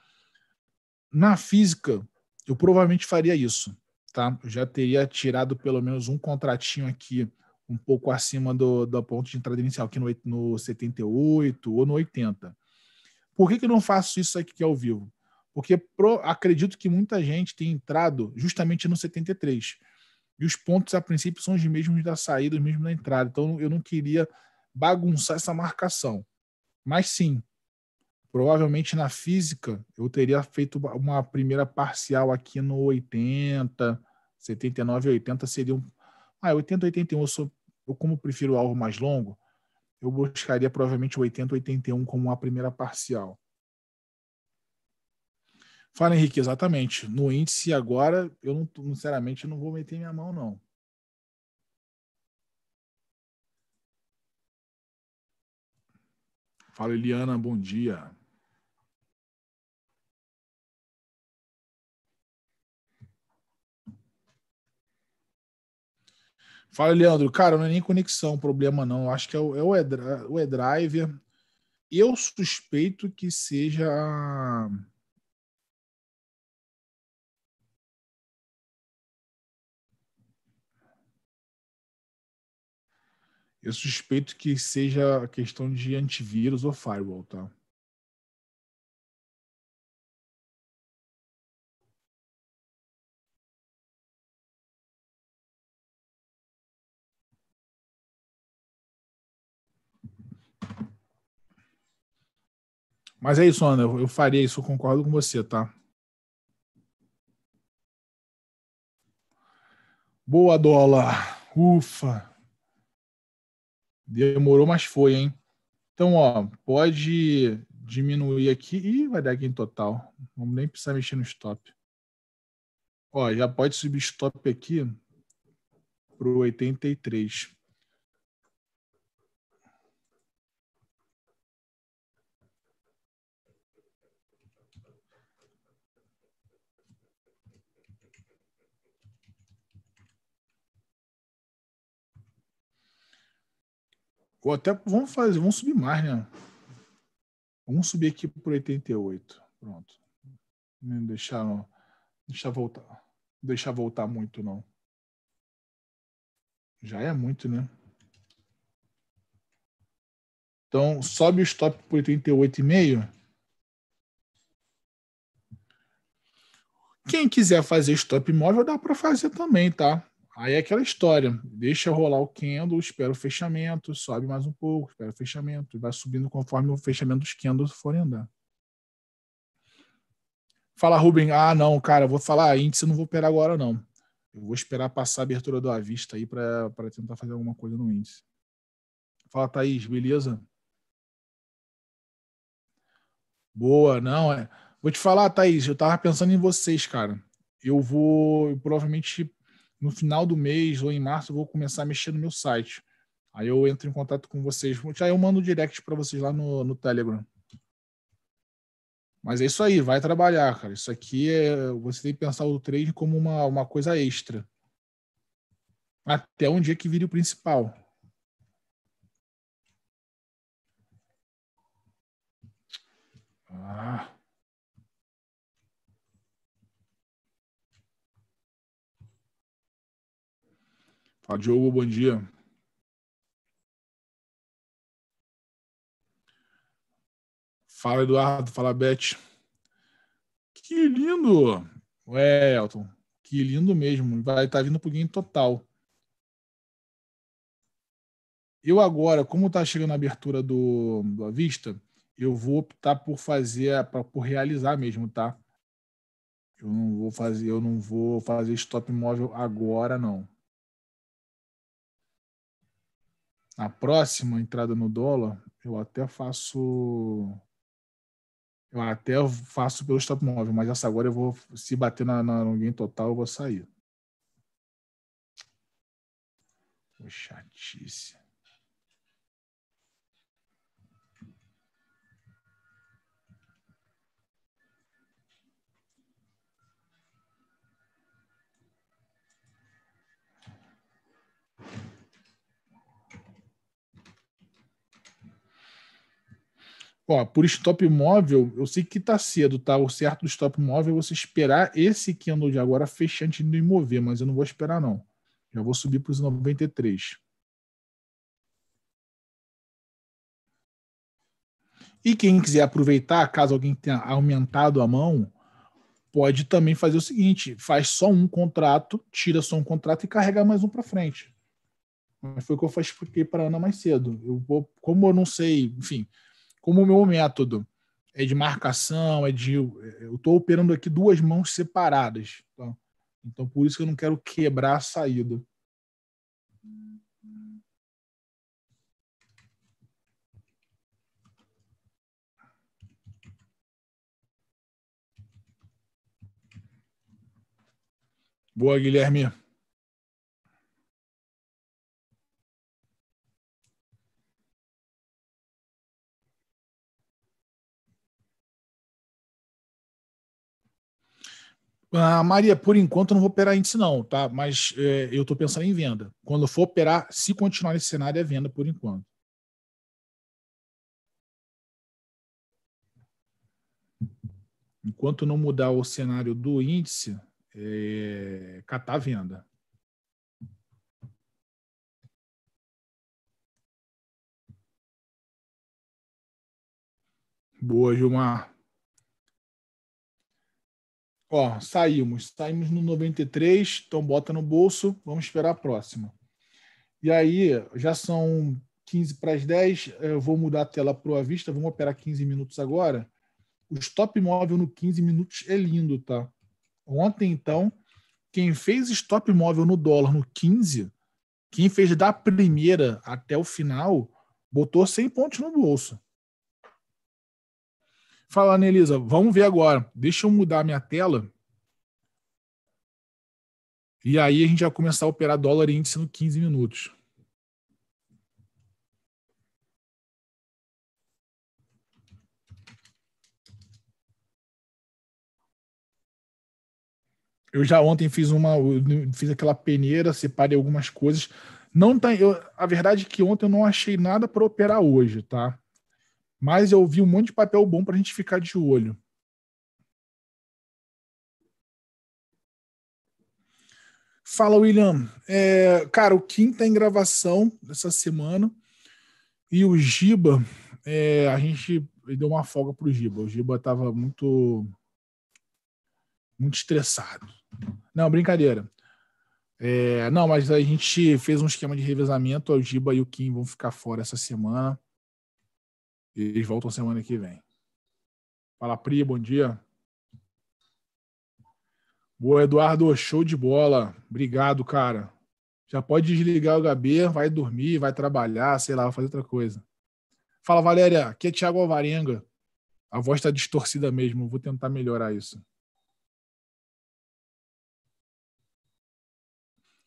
Na física, eu provavelmente faria isso, tá? Eu já teria tirado pelo menos um contratinho aqui um pouco acima do, do ponto de entrada inicial, aqui no, no 78 ou no 80. Por que, que eu não faço isso aqui ao vivo? Porque pro, acredito que muita gente tem entrado justamente no 73. E os pontos, a princípio, são os mesmos da saída, os mesmos da entrada. Então, eu não queria bagunçar essa marcação. Mas sim, provavelmente na física, eu teria feito uma primeira parcial aqui no 80, 79 80 seria um. Ah, 80 81, eu, sou, eu como prefiro algo mais longo, eu buscaria provavelmente 80 81 como uma primeira parcial. Fala, Henrique, exatamente. No índice agora, eu não, sinceramente não vou meter minha mão, não. Fala, Eliana, bom dia. Fala, Leandro. Cara, não é nem conexão o problema, não. Eu acho que é o, é o, e-driver. Eu suspeito que seja Eu suspeito que seja questão de antivírus ou firewall, tá? Mas é isso, Ana. Eu faria isso, eu concordo com você, tá? Boa, dólar. Ufa. Demorou, mas foi, hein? Então, ó, pode diminuir aqui. e vai dar aqui em total. Vamos nem precisar mexer no stop. Ó, já pode subir stop aqui para o 83. Ou até vamos fazer, vamos subir mais, né? Vamos subir aqui por 88. Pronto. Não deixar, não deixar voltar. Não deixar voltar muito, não. Já é muito, né? Então, sobe o stop por 88,5. Quem quiser fazer stop móvel, dá para fazer também, tá? Aí é aquela história, deixa rolar o candle, espera o fechamento, sobe mais um pouco, espera o fechamento, e vai subindo conforme o fechamento dos candles forem andar. Fala, Rubem, ah, não, cara, vou falar ah, índice, não vou operar agora, não. Eu vou esperar passar a abertura do avista aí para tentar fazer alguma coisa no índice. Fala, Thaís, beleza? Boa, não, é. Vou te falar, Thaís, eu tava pensando em vocês, cara. Eu vou, eu provavelmente no final do mês ou em março eu vou começar a mexer no meu site. Aí eu entro em contato com vocês. Já eu mando direct para vocês lá no, no Telegram. Mas é isso aí, vai trabalhar, cara. Isso aqui é. Você tem que pensar o trading como uma, uma coisa extra. Até um dia que vire o principal. Ah. Fala, Diogo, bom dia. Fala, Eduardo. Fala, Beth. Que lindo! Ué, Elton. Que lindo mesmo. Vai estar tá vindo pro game total. Eu agora, como está chegando a abertura do, do Avista, eu vou optar por fazer, pra, por realizar mesmo, tá? Eu não vou fazer, eu não vou fazer stop móvel agora, não. na próxima entrada no dólar, eu até faço. Eu até faço pelo stop móvel, mas essa agora eu vou. Se bater na, na em total, eu vou sair. Pô, chatice. Ó, por stop móvel, eu sei que tá cedo, tá? O certo do stop móvel é você esperar esse candle de agora fechar antes de mover, mas eu não vou esperar, não. Já vou subir para os 93. E quem quiser aproveitar, caso alguém tenha aumentado a mão, pode também fazer o seguinte: faz só um contrato, tira só um contrato e carrega mais um para frente. Mas foi o que eu expliquei para a Ana mais cedo. Eu vou, como eu não sei, enfim, como o meu método é de marcação, é de. Eu estou operando aqui duas mãos separadas. Tá? Então, por isso que eu não quero quebrar a saída. Boa, Guilherme. Ah, Maria, por enquanto eu não vou operar índice, não, tá? Mas é, eu estou pensando em venda. Quando eu for operar, se continuar nesse cenário, é venda por enquanto. Enquanto não mudar o cenário do índice, é, catar venda. Boa, Gilmar. Ó, saímos. Saímos no 93, então bota no bolso, vamos esperar a próxima. E aí, já são 15 para as 10, eu vou mudar a tela para o à vista, vamos operar 15 minutos agora. O stop móvel no 15 minutos é lindo, tá? Ontem, então, quem fez stop móvel no dólar no 15, quem fez da primeira até o final, botou 100 pontos no bolso. Fala, Anelisa, né, vamos ver agora. Deixa eu mudar minha tela. E aí a gente vai começar a operar dólar índice no 15 minutos. Eu já ontem fiz uma, fiz aquela peneira, separei algumas coisas. Não tá, eu, a verdade é que ontem eu não achei nada para operar hoje, tá? Mas eu vi um monte de papel bom para a gente ficar de olho. Fala, William. É, cara, o Kim tá em gravação essa semana e o Giba, é, a gente deu uma folga pro Giba. O Giba tava muito muito estressado. Não, brincadeira. É, não, mas a gente fez um esquema de revezamento. O Giba e o Kim vão ficar fora essa semana. E eles voltam semana que vem. Fala, Pri, bom dia. Boa, Eduardo, show de bola. Obrigado, cara. Já pode desligar o Gabi, vai dormir, vai trabalhar, sei lá, vai fazer outra coisa. Fala, Valéria, aqui é Thiago Alvarenga. A voz está distorcida mesmo, vou tentar melhorar isso.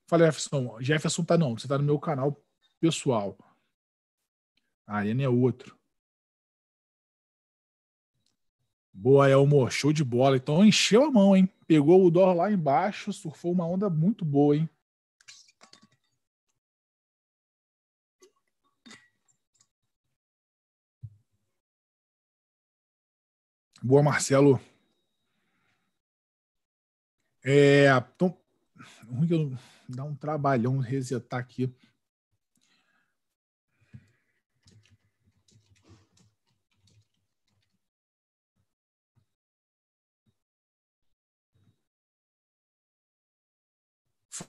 Fala, Jefferson. Jefferson tá não, você tá no meu canal pessoal. Aí ah, é outro. Boa, Elmo, show de bola. Então encheu a mão, hein? Pegou o dó lá embaixo, surfou uma onda muito boa, hein? Boa, Marcelo. É, então, ruim é que eu dá um trabalhão resetar aqui.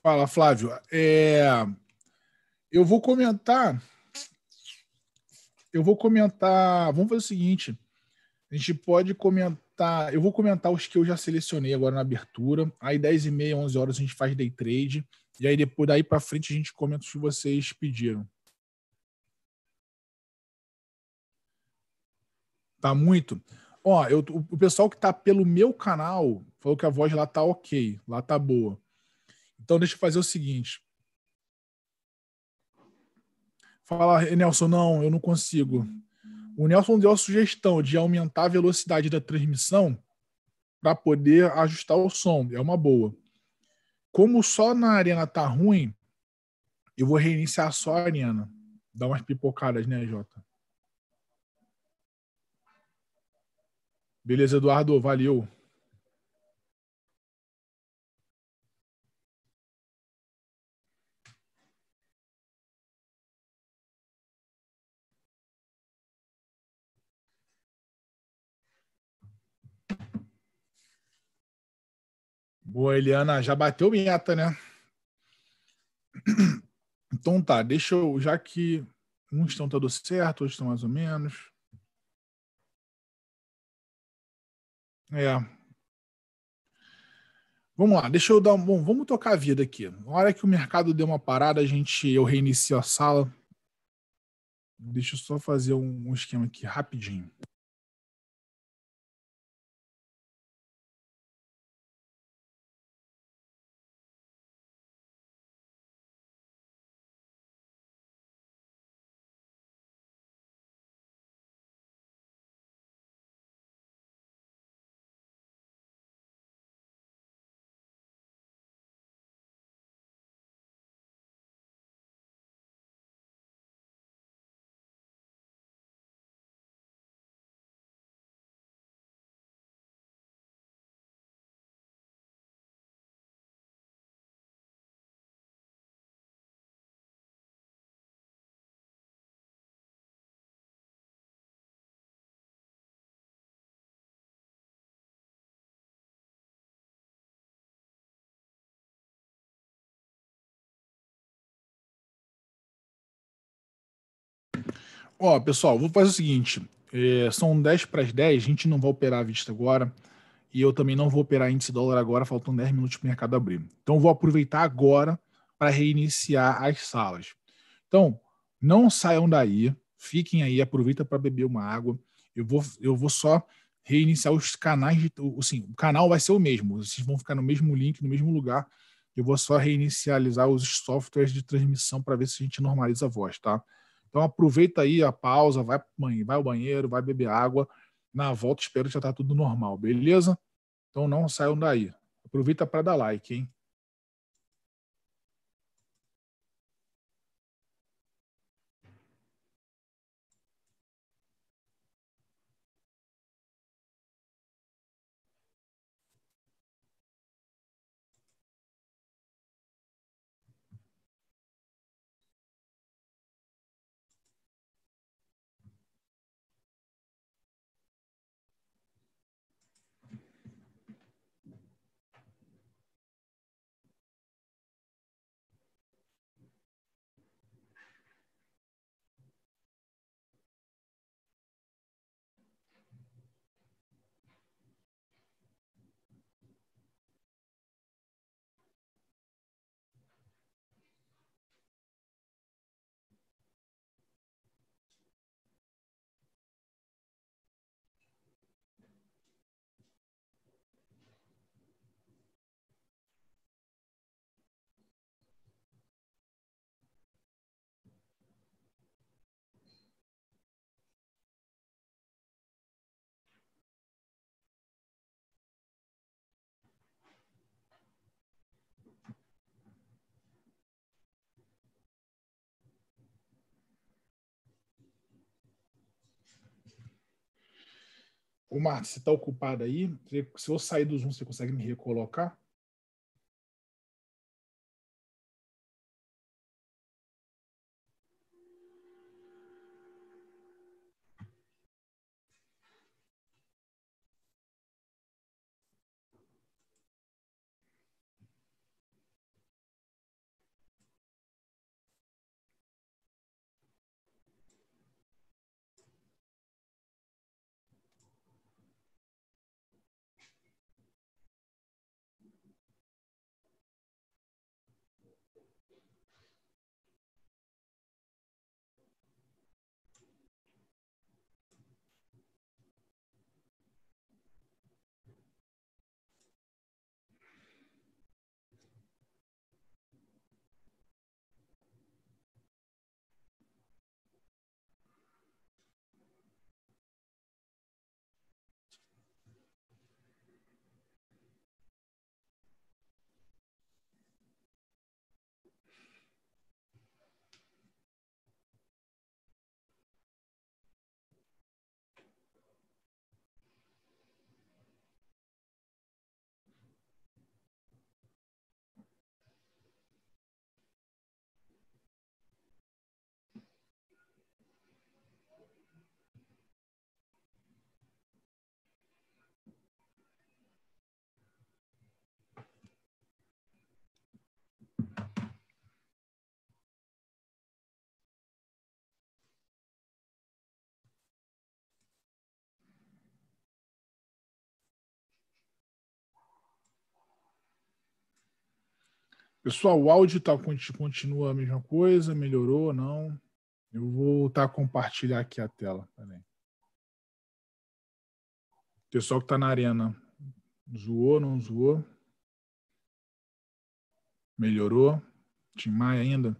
Fala, Flávio. É... Eu vou comentar. Eu vou comentar. Vamos fazer o seguinte: a gente pode comentar. Eu vou comentar os que eu já selecionei agora na abertura. Aí 10 e meia, 11 horas a gente faz day trade. E aí depois daí para frente a gente comenta o que vocês pediram. Tá muito? Ó, eu, o pessoal que tá pelo meu canal falou que a voz lá tá ok, lá tá boa. Então, deixa eu fazer o seguinte. Fala, Nelson, não, eu não consigo. O Nelson deu a sugestão de aumentar a velocidade da transmissão para poder ajustar o som. É uma boa. Como só na arena tá ruim, eu vou reiniciar só a arena. Dá umas pipocadas, né, Jota? Beleza, Eduardo, valeu. Boa, Eliana. Já bateu meta, né? Então tá, deixa eu. Já que uns estão tudo certo, outros estão mais ou menos. É. Vamos lá, deixa eu dar um. Bom, vamos tocar a vida aqui. Na hora que o mercado deu uma parada, a gente, eu reinicio a sala. Deixa eu só fazer um, um esquema aqui rapidinho. Ó, pessoal, vou fazer o seguinte: é, são 10 para as 10, a gente não vai operar a vista agora. E eu também não vou operar índice dólar agora, faltam 10 minutos para o mercado abrir. Então, vou aproveitar agora para reiniciar as salas. Então, não saiam daí, fiquem aí, aproveita para beber uma água. Eu vou, eu vou só reiniciar os canais. De, assim, o canal vai ser o mesmo, vocês vão ficar no mesmo link, no mesmo lugar. Eu vou só reinicializar os softwares de transmissão para ver se a gente normaliza a voz, tá? Então aproveita aí a pausa, vai, vai ao banheiro, vai beber água. Na volta, espero que já está tudo normal, beleza? Então não saiam daí. Aproveita para dar like, hein? Ô, Marta, você está ocupado aí? Se eu sair do Zoom, você consegue me recolocar? Pessoal, o áudio tá, continua a mesma coisa? Melhorou ou não? Eu vou voltar tá, a compartilhar aqui a tela. Peraí. Pessoal que está na arena, zoou, não zoou? Melhorou? Tim Maia ainda?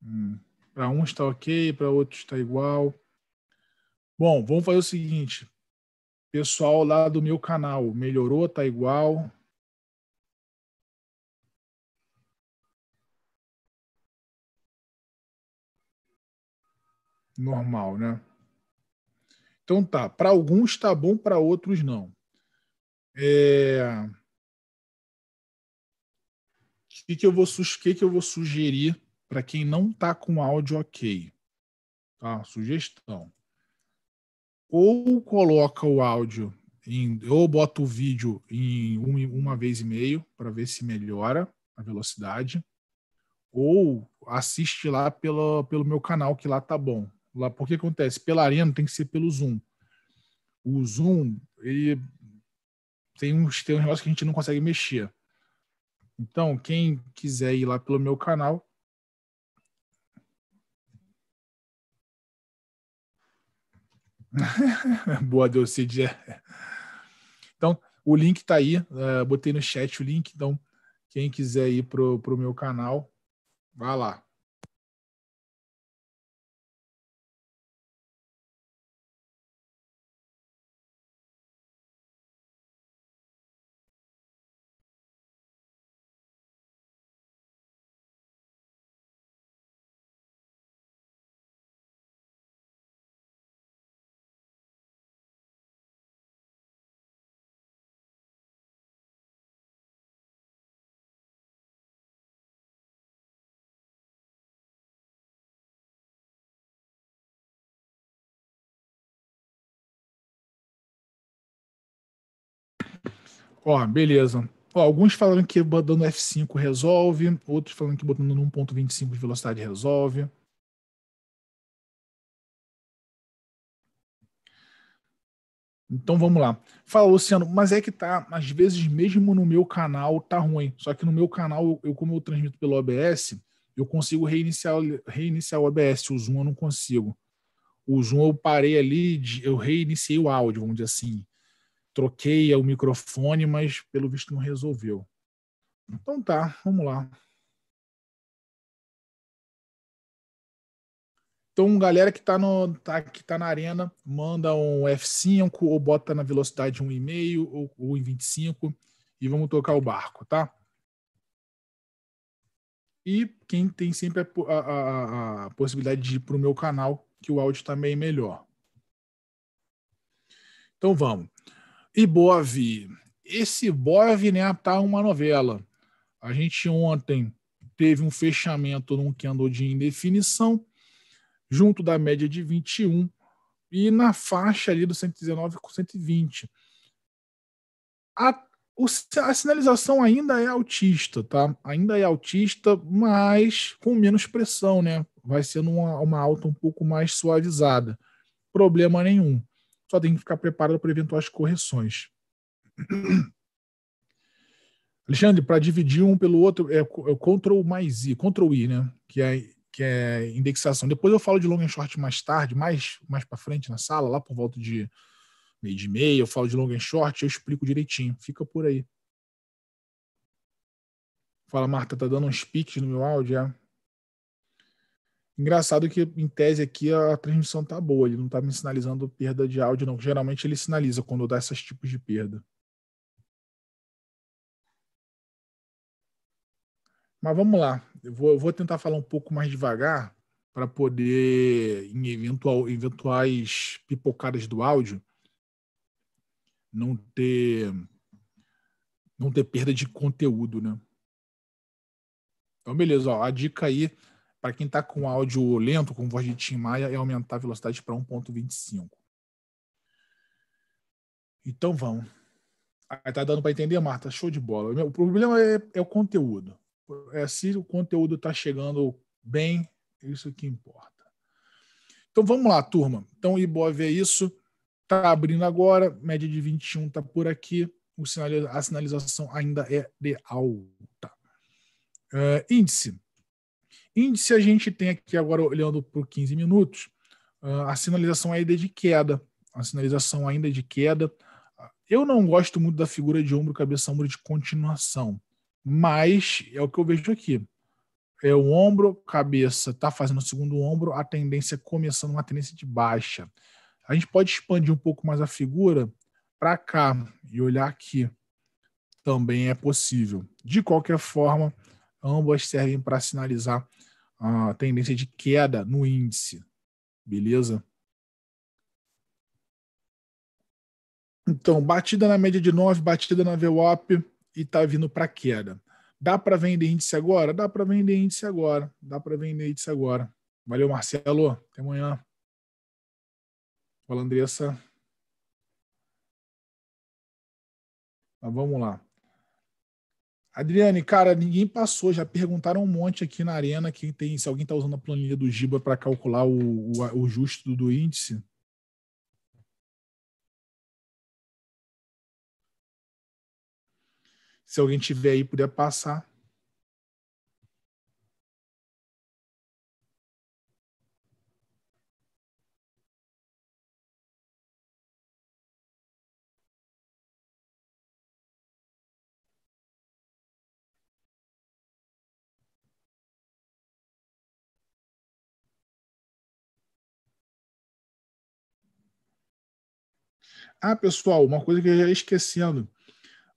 Hum. Para um está ok, para outro está igual. Bom, vamos fazer o seguinte. Pessoal lá do meu canal, melhorou, Está igual? normal, né? Então tá, para alguns está bom, para outros não. É... O que, que eu vou que, que eu vou sugerir para quem não tá com áudio ok? Tá, sugestão. Ou coloca o áudio em, ou bota o vídeo em um, uma vez e meio para ver se melhora a velocidade, ou assiste lá pelo, pelo meu canal que lá tá bom lá, porque acontece, pela Arena tem que ser pelo Zoom. O Zoom, ele tem um, tem um negócio que a gente não consegue mexer. Então, quem quiser ir lá pelo meu canal, Boa, Delcide. É. Então, o link está aí. Uh, botei no chat o link. Então, quem quiser ir pro, pro meu canal, vá lá. Ó, beleza. Ó, alguns falaram que botando F5 resolve, outros falando que botando no 1.25 de velocidade resolve. Então vamos lá. Fala, Luciano, mas é que tá, às vezes mesmo no meu canal tá ruim. Só que no meu canal, eu como eu transmito pelo OBS, eu consigo reiniciar, reiniciar o OBS. O Zoom eu não consigo. O Zoom eu parei ali, eu reiniciei o áudio, vamos dizer assim. Troquei o microfone, mas pelo visto não resolveu. Então tá, vamos lá. Então, galera que está tá, que tá na arena, manda um F5 ou bota na velocidade 1,5 ou, ou em 25 e vamos tocar o barco, tá? E quem tem sempre a, a, a possibilidade de ir para o meu canal, que o áudio também tá meio melhor. Então vamos. Ibov. Esse Ibov né, tá uma novela. A gente ontem teve um fechamento num candle de indefinição, junto da média de 21 e na faixa ali do 119 com 120. A, o, a sinalização ainda é autista, tá? Ainda é autista, mas com menos pressão, né? Vai sendo uma, uma alta um pouco mais suavizada. Problema nenhum só tem que ficar preparado para eventuais correções. Alexandre, para dividir um pelo outro, é, é Ctrl mais I, Ctrl I, né? Que é, que é indexação. Depois eu falo de long and short mais tarde, mais, mais para frente na sala, lá por volta de meio de meia, eu falo de long and short, eu explico direitinho. Fica por aí. Fala, Marta, tá dando uns piques no meu áudio? É? Engraçado que, em tese, aqui a transmissão tá boa, ele não tá me sinalizando perda de áudio, não. Geralmente ele sinaliza quando dá esses tipos de perda. Mas vamos lá, eu vou, eu vou tentar falar um pouco mais devagar para poder, em eventual, eventuais pipocadas do áudio, não ter, não ter perda de conteúdo, né? Então, beleza, ó, a dica aí para quem está com áudio lento, com voz de Tim Maia, é aumentar a velocidade para 1.25. Então vamos. Está dando para entender, Marta? Show de bola. O problema é, é o conteúdo. É se o conteúdo está chegando bem, isso que importa. Então vamos lá, turma. Então o Ibov é isso. Está abrindo agora, média de 21 está por aqui. a sinalização ainda é de alta. Uh, índice Índice a gente tem aqui agora olhando por 15 minutos, ah, a sinalização ainda é de queda, a sinalização ainda é de queda. Eu não gosto muito da figura de ombro, cabeça, ombro de continuação, mas é o que eu vejo aqui. É o ombro, cabeça, está fazendo o segundo ombro, a tendência é começando uma tendência de baixa. A gente pode expandir um pouco mais a figura para cá e olhar aqui. Também é possível. De qualquer forma, ambas servem para sinalizar a tendência de queda no índice, beleza? Então, batida na média de 9, batida na VWAP e tá vindo para queda. Dá para vender índice agora? Dá para vender índice agora. Dá para vender índice agora. Valeu, Marcelo. Até amanhã. Fala, Andressa. Mas vamos lá. Adriane, cara, ninguém passou. Já perguntaram um monte aqui na arena quem tem se alguém está usando a planilha do Giba para calcular o, o, o, justo do índice. Se alguém tiver aí, puder passar. Ah, pessoal, uma coisa que eu já ia esquecendo.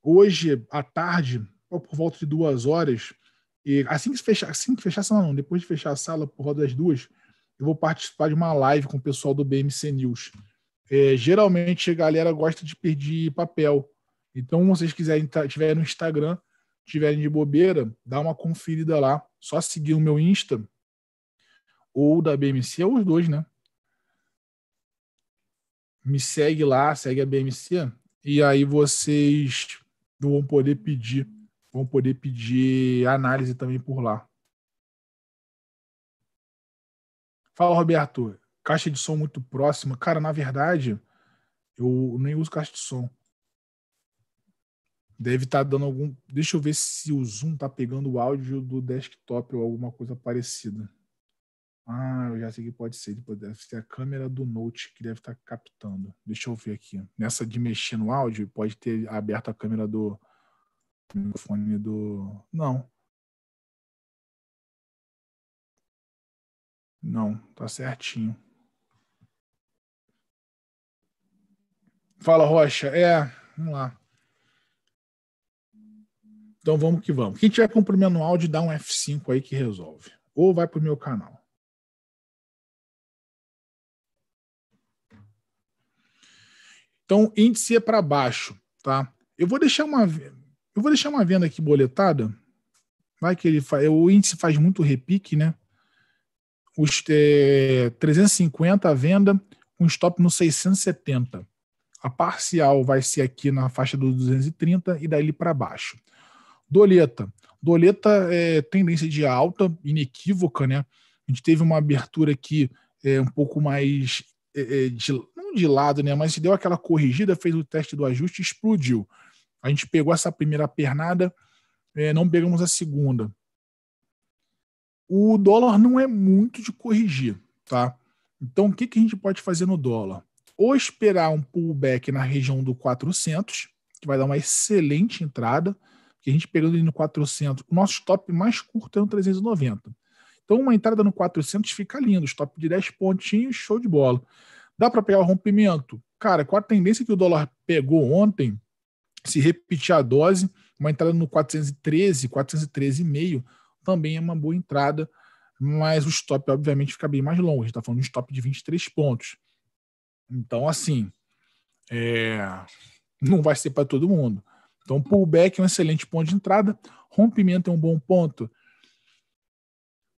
Hoje, à tarde, por volta de duas horas, e assim que fechar, assim que fechar a sala, não, depois de fechar a sala por volta das duas, eu vou participar de uma live com o pessoal do BMC News. É, geralmente a galera gosta de pedir papel. Então, se vocês quiserem, tá, tiverem no Instagram, tiverem de bobeira, dá uma conferida lá. Só seguir o meu Insta ou da BMC, ou os dois, né? me segue lá, segue a BMC, e aí vocês vão poder pedir, vão poder pedir análise também por lá. Fala, Roberto. Caixa de som muito próxima. Cara, na verdade, eu nem uso caixa de som. Deve estar tá dando algum. Deixa eu ver se o Zoom tá pegando o áudio do desktop ou alguma coisa parecida. Ah, eu já sei que pode ser. Tipo, deve ser a câmera do Note que deve estar tá captando. Deixa eu ver aqui. Nessa de mexer no áudio, pode ter aberto a câmera do microfone do. Não. Não, tá certinho. Fala, Rocha. É, vamos lá. Então vamos que vamos. Quem tiver comprimindo no áudio, dá um F5 aí que resolve. Ou vai pro meu canal. Então, índice é para baixo, tá? Eu vou deixar uma eu vou deixar uma venda aqui boletada. Vai que ele faz, o índice faz muito repique, né? Os é, 350 a venda, um stop no 670. A parcial vai ser aqui na faixa dos 230 e daí para baixo. Doleta. Doleta é tendência de alta, inequívoca, né? A gente teve uma abertura aqui é, um pouco mais é, é de de lado, né? Mas deu aquela corrigida, fez o teste do ajuste, explodiu. A gente pegou essa primeira pernada, é, não pegamos a segunda. O dólar não é muito de corrigir, tá? Então, o que, que a gente pode fazer no dólar? Ou esperar um pullback na região do 400, que vai dar uma excelente entrada, que a gente pegando ele no 400, o nosso stop mais curto é no 390. Então, uma entrada no 400 fica lindo, stop de 10 pontinhos, show de bola. Dá para pegar o rompimento? Cara, com a tendência que o dólar pegou ontem, se repetir a dose, uma entrada no 413, 413,5 também é uma boa entrada, mas o stop, obviamente, fica bem mais longo. A gente está falando de um stop de 23 pontos. Então, assim, é... não vai ser para todo mundo. Então, pullback é um excelente ponto de entrada, rompimento é um bom ponto.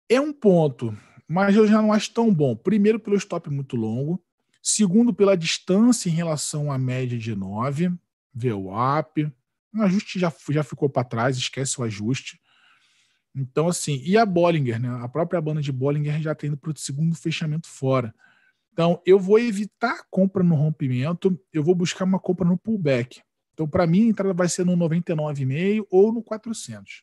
É um ponto, mas eu já não acho tão bom. Primeiro, pelo stop muito longo. Segundo, pela distância em relação à média de 9, VWAP. Um ajuste já, já ficou para trás, esquece o ajuste. Então, assim, e a Bollinger, né? A própria banda de Bollinger já está indo para o segundo fechamento fora. Então, eu vou evitar a compra no rompimento, eu vou buscar uma compra no pullback. Então, para mim, a entrada vai ser no 99,5 ou no 400.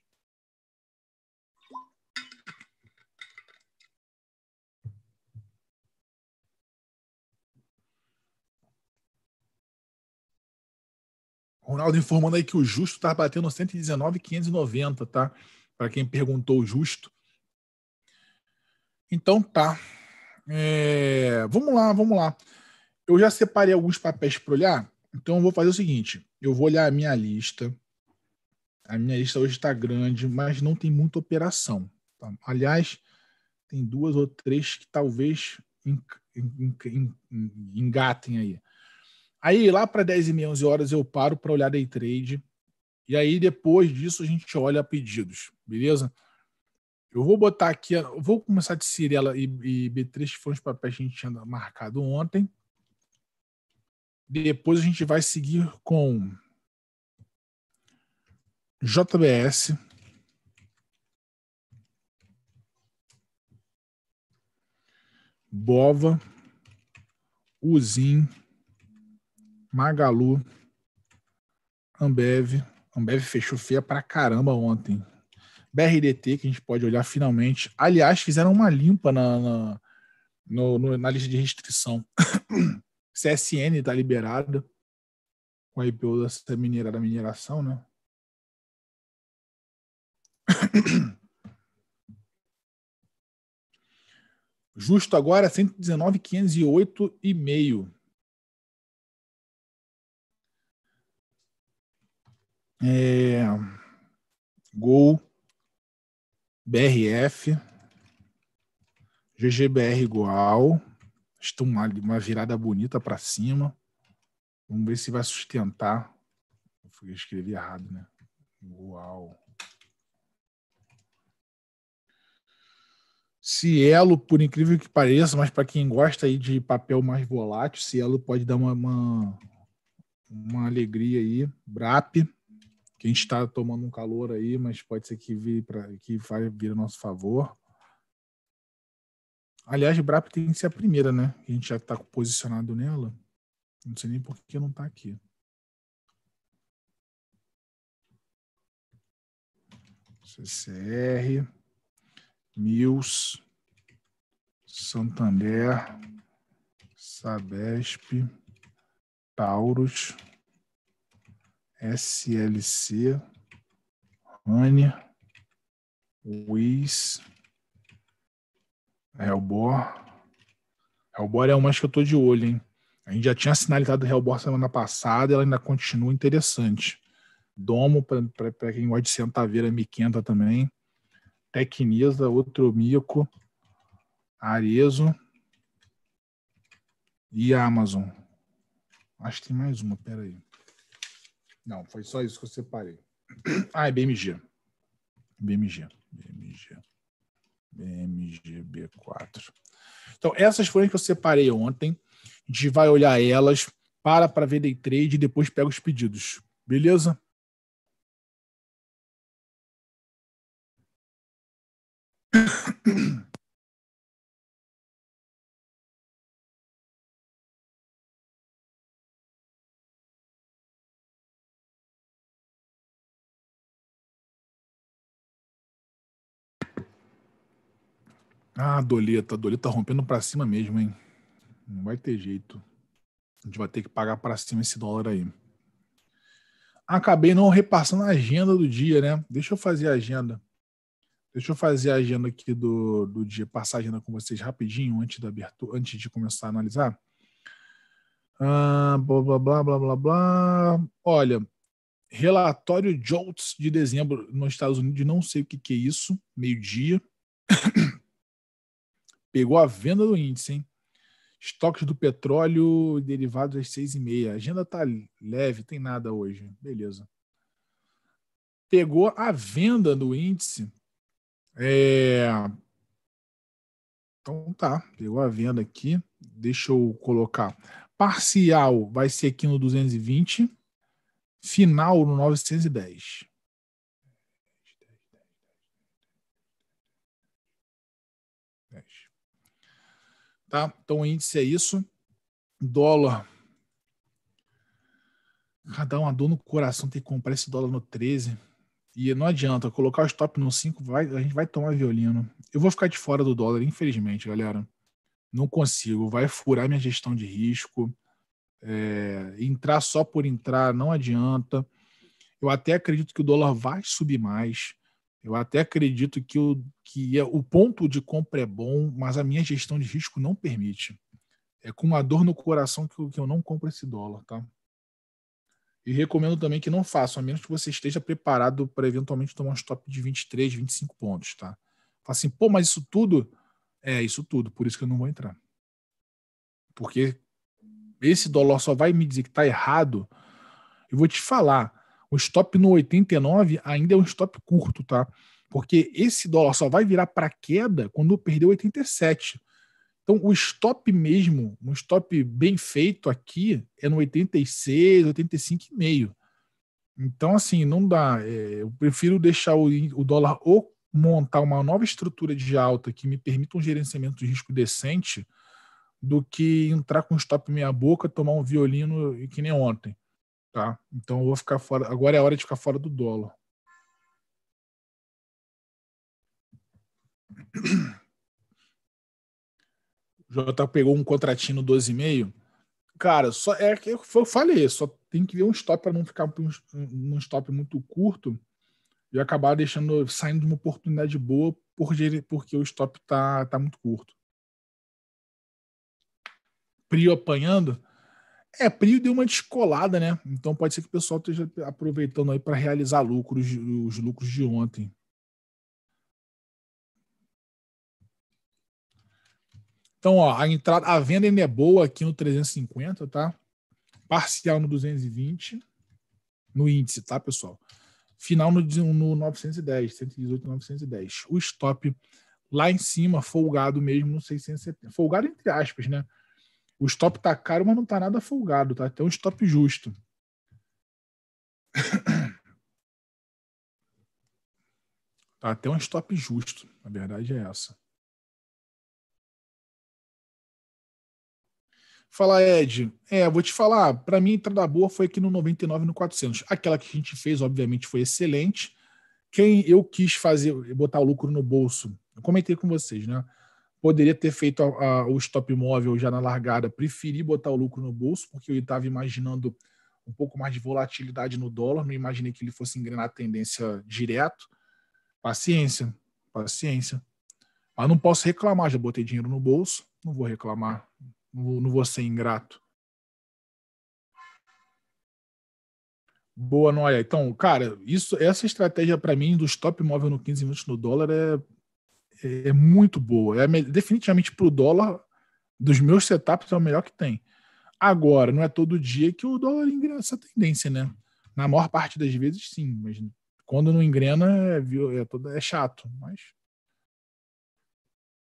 Ronaldo informando aí que o Justo está batendo 119,590, tá? Para quem perguntou o Justo. Então tá. É... Vamos lá, vamos lá. Eu já separei alguns papéis para olhar, então eu vou fazer o seguinte: eu vou olhar a minha lista. A minha lista hoje está grande, mas não tem muita operação. Tá? Aliás, tem duas ou três que talvez engatem aí. Aí lá para 10 e meia, 11 horas eu paro para olhar day trade. E aí depois disso a gente olha pedidos, beleza? Eu vou botar aqui, vou começar de Cirela e, e B3, que foram os papéis que a gente tinha marcado ontem. Depois a gente vai seguir com JBS. Bova, Uzin, Magalu, Ambev. Ambev fechou feia pra caramba ontem. BRDT, que a gente pode olhar finalmente. Aliás, fizeram uma limpa na, na, no, no, na lista de restrição. CSN está liberada com a IPO da mineira da mineração, né? Justo agora 119,508,5. é, Gol, BRF, GGBR igual. Uma, uma virada bonita para cima. Vamos ver se vai sustentar. Eu escrevi errado, né? Igual. Cielo, por incrível que pareça, mas para quem gosta aí de papel mais volátil, Cielo pode dar uma, uma, uma alegria aí. BRAP que a gente está tomando um calor aí, mas pode ser que vire para que vai vir a nosso favor. Aliás, a Brap tem que ser a primeira, né? A gente já está posicionado nela. Não sei nem por que não está aqui. CCR, Mills, Santander, Sabesp, Taurus. SLC, Rony, Wiz, Hellbor. Hellbor é uma que eu tô de olho, hein? A gente já tinha sinalizado o Hellbor semana passada, ela ainda continua interessante. Domo, para quem gosta de centaveira, me quenta também. Tecnisa, outro mico. Arezo e Amazon. Acho que tem mais uma, peraí. Não, foi só isso que eu separei. Ah, é BMG. BMG. BMG. BMG B4. Então, essas foram as que eu separei ontem. A gente vai olhar elas, para para ver day trade e depois pega os pedidos. Beleza? Ah, Doleta, Doleta tá rompendo para cima mesmo, hein? Não vai ter jeito. A gente vai ter que pagar para cima esse dólar aí. Acabei não repassando a agenda do dia, né? Deixa eu fazer a agenda. Deixa eu fazer a agenda aqui do, do dia, passar a agenda com vocês rapidinho antes da abertura, antes de começar a analisar. Ah, blá, blá, blá, blá, blá, blá. Olha, relatório JOLTS de dezembro nos Estados Unidos, não sei o que, que é isso, meio-dia. Pegou a venda do índice, hein? Estoques do petróleo derivados às seis e meia. A agenda tá leve, tem nada hoje. Beleza. Pegou a venda do índice. É... Então tá, pegou a venda aqui. Deixa eu colocar. Parcial vai ser aqui no 220. Final no 910. Tá? Então o índice é isso. Dólar. Ah, dá uma dor no coração ter que comprar esse dólar no 13. E não adianta, colocar o stop no 5, vai, a gente vai tomar violino. Eu vou ficar de fora do dólar, infelizmente, galera. Não consigo, vai furar minha gestão de risco. É, entrar só por entrar não adianta. Eu até acredito que o dólar vai subir mais. Eu até acredito que o, que é, o ponto de compra é bom, mas a minha gestão de risco não permite. É com uma dor no coração que eu, que eu não compro esse dólar, tá? E recomendo também que não faça, a menos que você esteja preparado para eventualmente tomar um stop de 23, 25 pontos, tá? Fala assim, pô, mas isso tudo? É, isso tudo, por isso que eu não vou entrar. Porque esse dólar só vai me dizer que está errado. Eu vou te falar, o stop no 89 ainda é um stop curto, tá? Porque esse dólar só vai virar para queda quando perder 87. Então, o stop mesmo, um stop bem feito aqui, é no 86, 85,5. Então, assim, não dá. É, eu prefiro deixar o, o dólar ou montar uma nova estrutura de alta que me permita um gerenciamento de risco decente do que entrar com stop meia boca, tomar um violino que nem ontem. Tá? Então eu vou ficar fora. Agora é a hora de ficar fora do dólar. O Jota pegou um contratinho no 12,5. Cara, só é que eu falei, só tem que ver um stop para não ficar num stop muito curto e acabar deixando saindo de uma oportunidade boa porque o stop tá, tá muito curto. Prio apanhando, é, Prio deu uma descolada, né? Então pode ser que o pessoal esteja aproveitando aí para realizar lucros, os lucros de ontem. Então, ó, a entrada, a venda ainda é boa aqui no 350, tá? Parcial no 220 no índice, tá, pessoal? Final no, no 910, 118, 910. O stop lá em cima, folgado mesmo no 670. Folgado entre aspas, né? O stop tá caro, mas não tá nada folgado, tá até um stop justo. tá até um stop justo, a verdade é essa. Fala, Ed. É, vou te falar, para mim a entrada boa foi aqui no 99 no 400. Aquela que a gente fez, obviamente, foi excelente. Quem eu quis fazer, botar o lucro no bolso, eu comentei com vocês, né? Poderia ter feito a, a, o stop móvel já na largada, preferi botar o lucro no bolso, porque eu estava imaginando um pouco mais de volatilidade no dólar, não imaginei que ele fosse engrenar a tendência direto. Paciência, paciência. Mas não posso reclamar, já botei dinheiro no bolso, não vou reclamar, não vou, não vou ser ingrato. Boa, Noia. Então, cara, isso, essa estratégia para mim do stop móvel no 15 minutos no dólar é é muito boa. É definitivamente para o dólar dos meus setups é o melhor que tem. Agora, não é todo dia que o dólar engrena essa tendência, né? Na maior parte das vezes, sim, mas quando não engrena é, é, todo, é chato. Mas.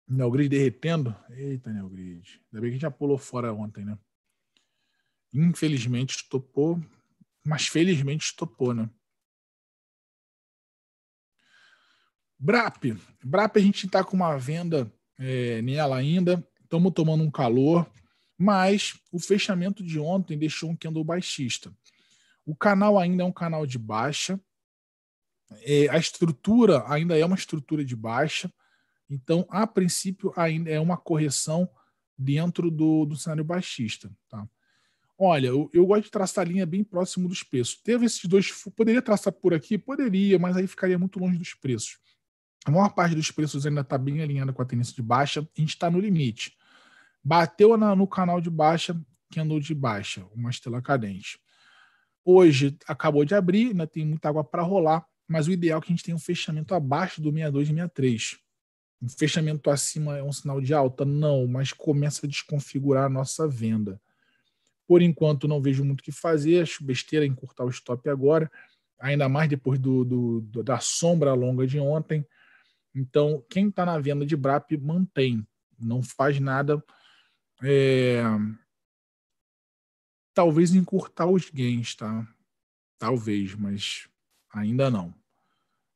Neogrid derretendo? Eita, Neogrid. Ainda bem que a gente já pulou fora ontem, né? Infelizmente estopou, mas felizmente estopou, né? BRAP. BRAP a gente está com uma venda é, nela ainda. Estamos tomando um calor, mas o fechamento de ontem deixou um candle baixista. O canal ainda é um canal de baixa. É, a estrutura ainda é uma estrutura de baixa. Então, a princípio, ainda é uma correção dentro do, do cenário baixista. Tá? Olha, eu, eu, gosto de traçar a linha bem próximo dos preços. Teve esses dois. Poderia traçar por aqui? Poderia, mas aí ficaria muito longe dos preços a maior parte dos preços ainda está bem alinhada com a tendência de baixa. A gente está no limite. Bateu na, no canal de baixa, que andou de baixa, uma estrela cadente. Hoje acabou de abrir, ainda tem muita água para rolar, mas o ideal é que a gente tenha um fechamento abaixo do 62 e 63. Um fechamento acima é um sinal de alta? Não, mas começa a desconfigurar a nossa venda. Por enquanto, não vejo muito o que fazer, acho besteira encurtar o stop agora, ainda mais depois do, do, do da sombra longa de ontem então, quem está na venda de BRAP mantém, não faz nada. É... Talvez encurtar os gains, tá? Talvez, mas ainda não.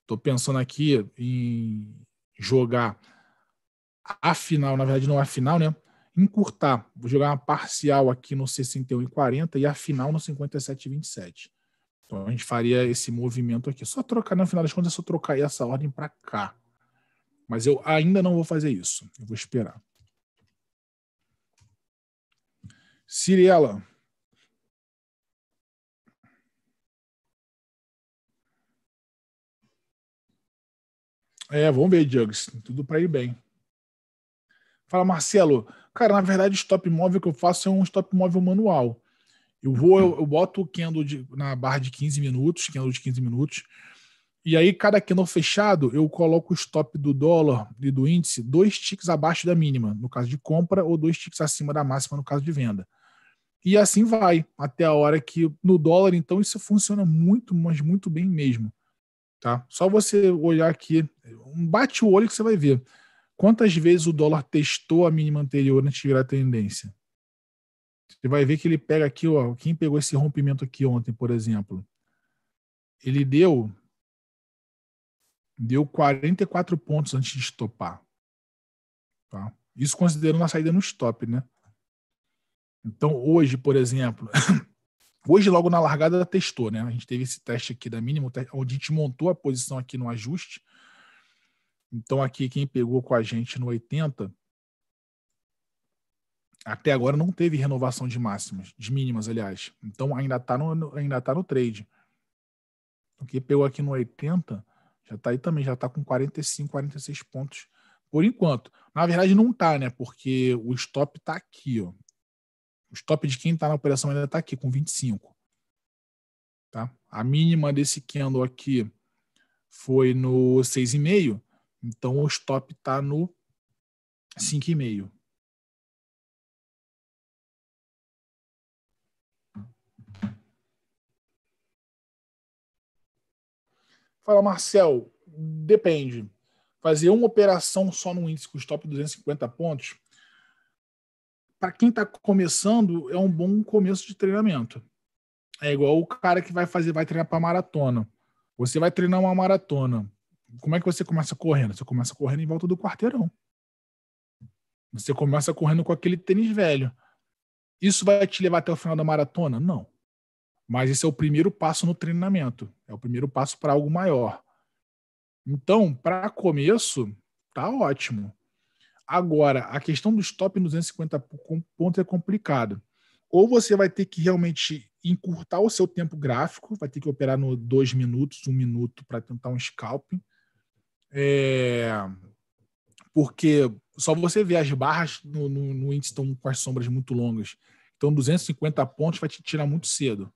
Estou pensando aqui em jogar a final, na verdade não é a final, né? Encurtar, vou jogar uma parcial aqui no 61,40 e e a final no 57,27. e Então a gente faria esse movimento aqui. Só trocar, no final das contas, é só trocar essa ordem para cá. Mas eu ainda não vou fazer isso. Eu vou esperar. Ciriela. É, vamos ver, Jugs. Tudo para ir bem. Fala, Marcelo. Cara, na verdade, o stop móvel que eu faço é um stop móvel manual. Eu vou, eu, eu boto o candle de, na barra de 15 minutos, candle de 15 minutos, e aí, cada candle fechado, eu coloco o stop do dólar e do índice dois ticks abaixo da mínima, no caso de compra, ou dois ticks acima da máxima, no caso de venda. E assim vai, até a hora que no dólar, então, isso funciona muito, mas muito bem mesmo. Tá? Só você olhar aqui, bate o olho que você vai ver. Quantas vezes o dólar testou a mínima anterior antes de virar a tendência? Você vai ver que ele pega aqui, ó, quem pegou esse rompimento aqui ontem, por exemplo, ele deu deu 44 pontos antes de estopar. Tá? Isso considerando a saída no stop, né? Então, hoje, por exemplo, hoje logo na largada testou, né? A gente teve esse teste aqui da mínima, onde a gente montou a posição aqui no ajuste. Então, aqui quem pegou com a gente no 80, até agora não teve renovação de máximas, de mínimas, aliás. Então, ainda está no, ainda tá no trade. Quem pegou aqui no 80, já está aí também, já está com 45, 46 pontos por enquanto. Na verdade, não está, né? Porque o stop está aqui, ó. O stop de quem está na operação ainda está aqui, com 25. Tá? A mínima desse candle aqui foi no 6,5, então o stop está no 5,5. Fala, Marcel, depende. Fazer uma operação só no índice que top 250 pontos, para quem está começando, é um bom começo de treinamento. É igual o cara que vai fazer, vai treinar para maratona. Você vai treinar uma maratona. Como é que você começa correndo? Você começa correndo em volta do quarteirão. Você começa correndo com aquele tênis velho. Isso vai te levar até o final da maratona? Não. Mas esse é o primeiro passo no treinamento, é o primeiro passo para algo maior. Então, para começo, tá ótimo. Agora, a questão do stop 250 pontos é complicado. Ou você vai ter que realmente encurtar o seu tempo gráfico, vai ter que operar no dois minutos, um minuto para tentar um scalping. É... Porque só você vê as barras no, no, no índice estão com as sombras muito longas. Então, 250 pontos vai te tirar muito cedo.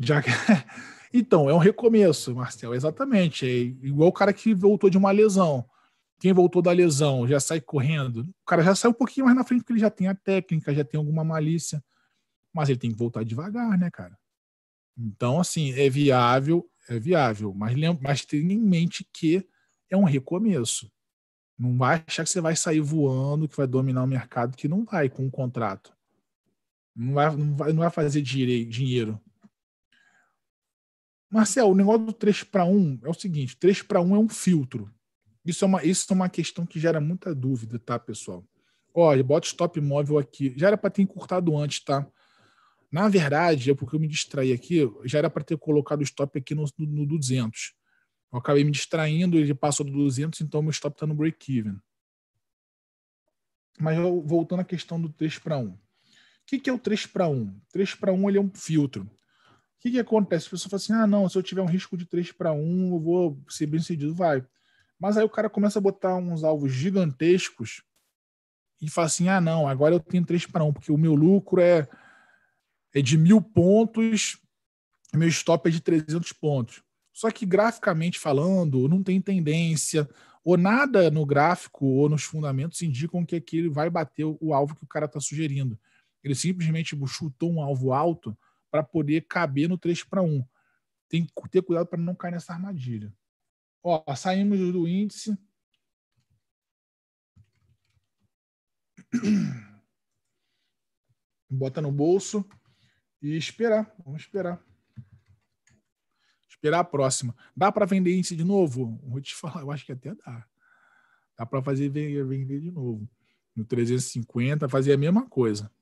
Já que... Então, é um recomeço, Marcel, exatamente. É igual o cara que voltou de uma lesão. Quem voltou da lesão já sai correndo. O cara já sai um pouquinho mais na frente, porque ele já tem a técnica, já tem alguma malícia. Mas ele tem que voltar devagar, né, cara? Então, assim, é viável, é viável. Mas, mas tenha em mente que é um recomeço. Não vai achar que você vai sair voando, que vai dominar o mercado, que não vai com o um contrato. Não vai, não vai, não vai fazer dinheiro Marcel, o negócio do 3 para 1 é o seguinte: 3 para 1 é um filtro. Isso é, uma, isso é uma questão que gera muita dúvida, tá, pessoal? Olha, bota stop móvel aqui. Já era para ter encurtado antes, tá? Na verdade, é porque eu me distraí aqui, já era para ter colocado o stop aqui no, no 200. Eu acabei me distraindo, ele passou do 200, então meu stop está no break-even. Mas voltando à questão do 3 para 1. O que, que é o 3 para 1? 3 para 1 ele é um filtro. O que, que acontece? A pessoa fala assim: ah, não, se eu tiver um risco de 3 para 1, eu vou ser bem sucedido, vai. Mas aí o cara começa a botar uns alvos gigantescos e fala assim: ah, não, agora eu tenho 3 para 1, porque o meu lucro é, é de mil pontos, meu stop é de 300 pontos. Só que graficamente falando, não tem tendência, ou nada no gráfico ou nos fundamentos indicam que aquele vai bater o alvo que o cara está sugerindo. Ele simplesmente chutou um alvo alto para poder caber no 3 para 1. Tem que ter cuidado para não cair nessa armadilha. Ó, saímos do índice. Bota no bolso e esperar. Vamos esperar. Esperar a próxima. Dá para vender índice de novo? Vou te falar, eu acho que até dá. Dá para fazer vender de novo. No 350, fazer a mesma coisa.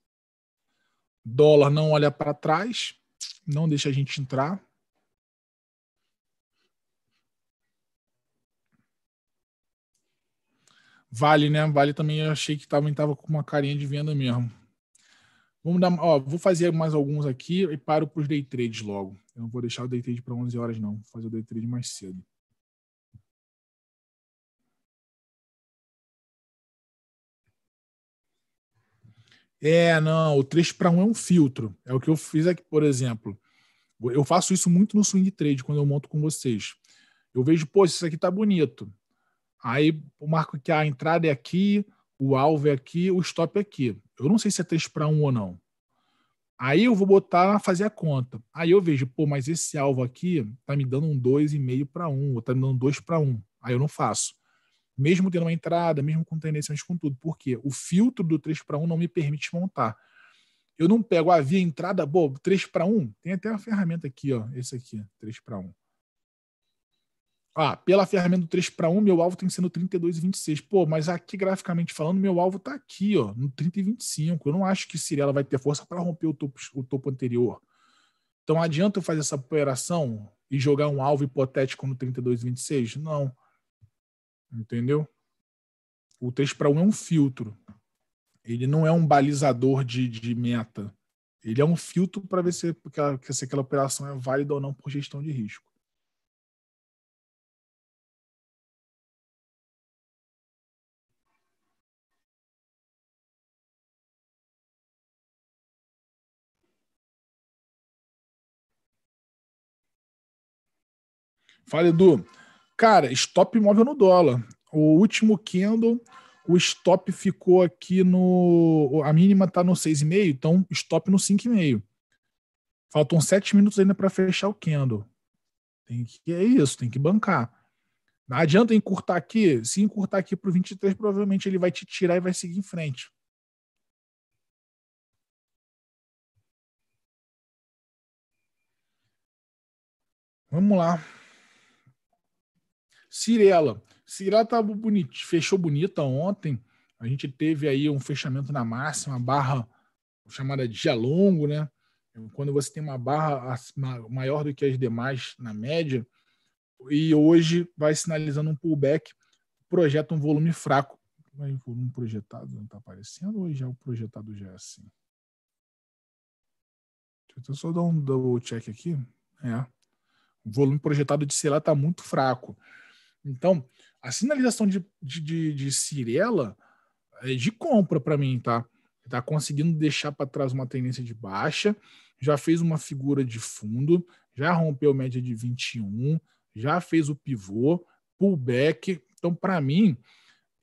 Dólar não olha para trás, não deixa a gente entrar. Vale, né? Vale também eu achei que também estava com uma carinha de venda mesmo. Vamos dar, ó, vou fazer mais alguns aqui e paro para os day trades logo. Eu não vou deixar o day trade para 11 horas não, vou fazer o day trade mais cedo. É, não, o 3 para 1 é um filtro. É o que eu fiz aqui, por exemplo. Eu faço isso muito no swing trade, quando eu monto com vocês. Eu vejo, pô, isso aqui tá bonito. Aí eu marco que a entrada é aqui, o alvo é aqui, o stop é aqui. Eu não sei se é 3 para 1 ou não. Aí eu vou botar, fazer a conta. Aí eu vejo, pô, mas esse alvo aqui tá me dando um 2,5 para 1, ou tá me dando 2 para 1. Aí eu não faço mesmo tendo uma entrada, mesmo com mas com tudo. Por quê? O filtro do 3 para 1 não me permite montar. Eu não pego a ah, via entrada, bom, 3 para 1. Tem até uma ferramenta aqui, ó, esse aqui, 3 para 1. Ah, pela ferramenta do 3 para 1, meu alvo tem que ser no 32 e 26. Pô, mas aqui graficamente falando, meu alvo está aqui, ó, no 30 e 25. Eu não acho que Cirela vai ter força para romper o topo, o topo anterior. Então adianta eu fazer essa operação e jogar um alvo hipotético no 32 e 26? Não. Não Entendeu? O texto para um é um filtro. Ele não é um balizador de, de meta. Ele é um filtro para ver se, se aquela operação é válida ou não por gestão de risco. Fala, Edu. Cara, stop imóvel no dólar. O último candle, o stop ficou aqui no. A mínima tá no 6,5, então stop no 5,5. Faltam 7 minutos ainda para fechar o candle. Tem que, é isso, tem que bancar. Não adianta encurtar aqui. Se encurtar aqui para o 23, provavelmente ele vai te tirar e vai seguir em frente. Vamos lá. Cirela. Cirela bonito, fechou bonita ontem. A gente teve aí um fechamento na máxima, barra chamada dia longo, né? Quando você tem uma barra maior do que as demais na média, e hoje vai sinalizando um pullback, projeta um volume fraco. Mas o volume projetado não está aparecendo ou já o projetado já é assim? Deixa eu só dar um double check aqui. É. O volume projetado de sei lá está muito fraco. Então, a sinalização de, de, de, de Cirela é de compra para mim, tá? Tá conseguindo deixar para trás uma tendência de baixa, já fez uma figura de fundo, já rompeu média de 21, já fez o pivô, pullback. Então, para mim,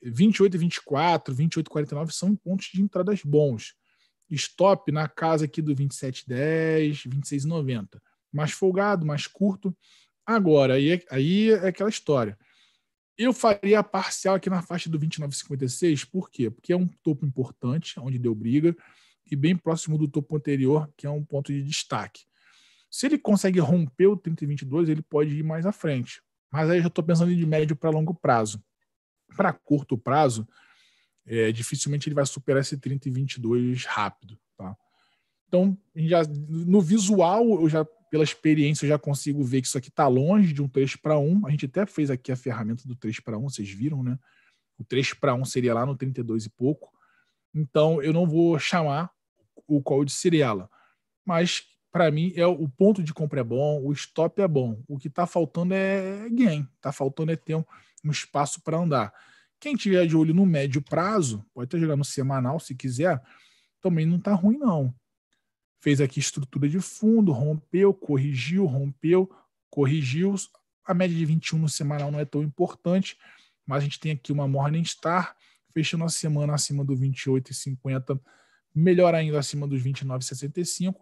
28 e 24, 28 e 49 são pontos de entradas bons. Stop na casa aqui do 27,10, 26,90. Mais folgado, mais curto. Agora, aí, é, aí é aquela história. Eu faria a parcial aqui na faixa do 29,56, por quê? Porque é um topo importante, onde deu briga, e bem próximo do topo anterior, que é um ponto de destaque. Se ele consegue romper o 30,22, ele pode ir mais à frente. Mas aí eu já estou pensando de médio para longo prazo. Para curto prazo, é, dificilmente ele vai superar esse 30,22 rápido. Tá? Então, já, no visual, eu já pela experiência eu já consigo ver que isso aqui está longe de um 3 para 1. A gente até fez aqui a ferramenta do 3 para 1, vocês viram, né? O 3 para 1 seria lá no 32 e pouco. Então eu não vou chamar o call de Siriala. Mas para mim é o ponto de compra é bom, o stop é bom. O que está faltando é gain, está faltando é ter um, um espaço para andar. Quem tiver de olho no médio prazo, pode até jogar no semanal se quiser, também não está ruim não fez aqui estrutura de fundo, rompeu, corrigiu, rompeu, corrigiu. A média de 21 no semanal não é tão importante, mas a gente tem aqui uma Morningstar fechando a semana acima do 28,50, melhor ainda acima dos 29,65.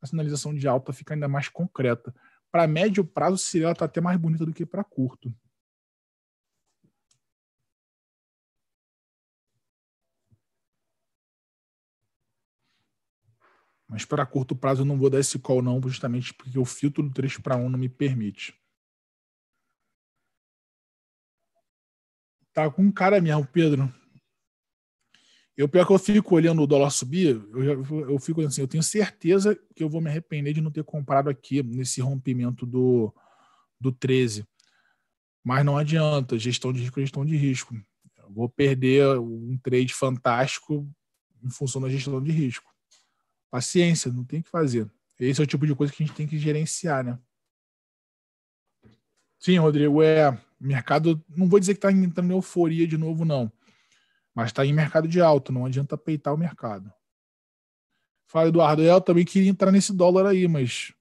A sinalização de alta fica ainda mais concreta. Para médio prazo, ela tá até mais bonita do que para curto. Mas para curto prazo eu não vou dar esse call não, justamente porque o filtro do 3 para 1 não me permite. Tá com um cara mesmo, Pedro. Eu pior que eu fico olhando o dólar subir, eu, eu fico assim, eu tenho certeza que eu vou me arrepender de não ter comprado aqui nesse rompimento do, do 13. Mas não adianta, gestão de risco, é gestão de risco. Eu vou perder um trade fantástico em função da gestão de risco. Paciência, não tem o que fazer. Esse é o tipo de coisa que a gente tem que gerenciar, né? Sim, Rodrigo, é mercado. Não vou dizer que está entrando em euforia de novo, não. Mas está em mercado de alto, não adianta peitar o mercado. Fala, Eduardo, eu também queria entrar nesse dólar aí, mas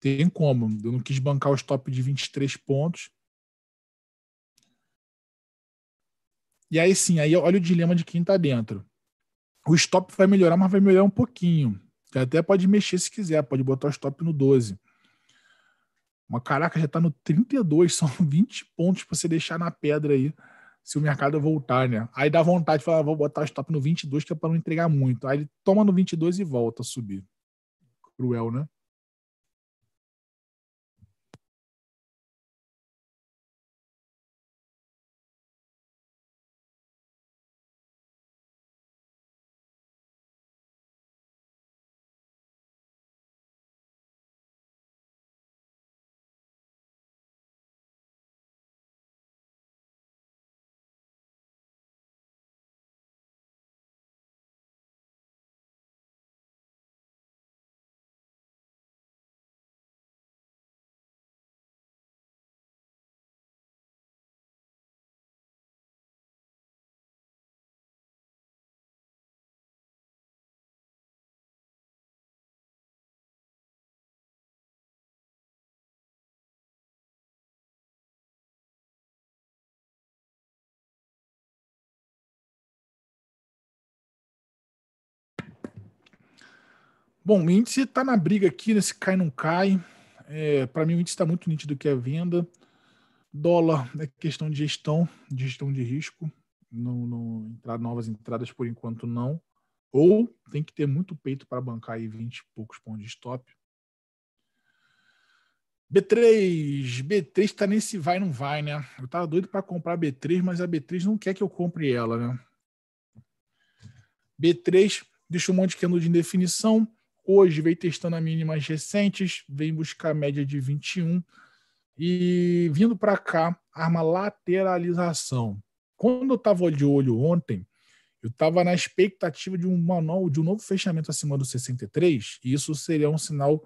tem como. Eu não quis bancar o stop de 23 pontos. E aí sim, aí olha o dilema de quem está dentro. O stop vai melhorar, mas vai melhorar um pouquinho. Até pode mexer se quiser, pode botar o stop no 12. Mas caraca, já está no 32, são 20 pontos para você deixar na pedra aí, se o mercado voltar, né? Aí dá vontade de falar, ah, vou botar o stop no 22, que é para não entregar muito. Aí ele toma no 22 e volta a subir. Cruel, né? Bom, o índice está na briga aqui, nesse né? cai não cai. É, Para mim, o índice está muito nítido que é venda. Dólar é questão de gestão, de gestão de risco. Não, não entrar novas entradas por enquanto não. Ou tem que ter muito peito para bancar aí 20 e poucos pontos de stop. B3, B3 está nesse vai não vai, né? Eu tava doido para comprar B3, mas a B3 não quer que eu compre ela, né? B3 deixa um monte de candle de indefinição hoje veio testando a mínimas recentes, vem buscar a média de 21 e vindo para cá, arma lateralização. Quando eu estava de olho ontem, eu estava na expectativa de, uma, de um novo fechamento acima do 63, e isso seria um sinal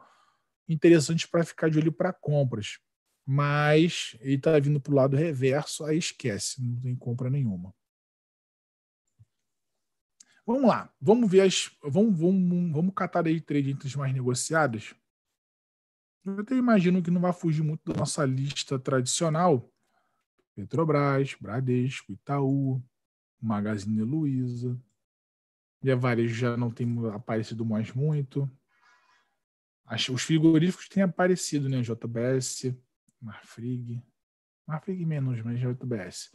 interessante para ficar de olho para compras. Mas ele está vindo para o lado reverso, aí esquece, não tem compra nenhuma. Vamos lá, vamos ver as. Vamos, vamos, vamos catar aí trade entre as mais negociadas. Eu até imagino que não vai fugir muito da nossa lista tradicional. Petrobras, Bradesco, Itaú, Magazine Luiza. E a varejo já não tem aparecido mais muito. Acho os frigoríficos têm aparecido, né? JBS, Marfrig. Marfrig menos, mas JBS.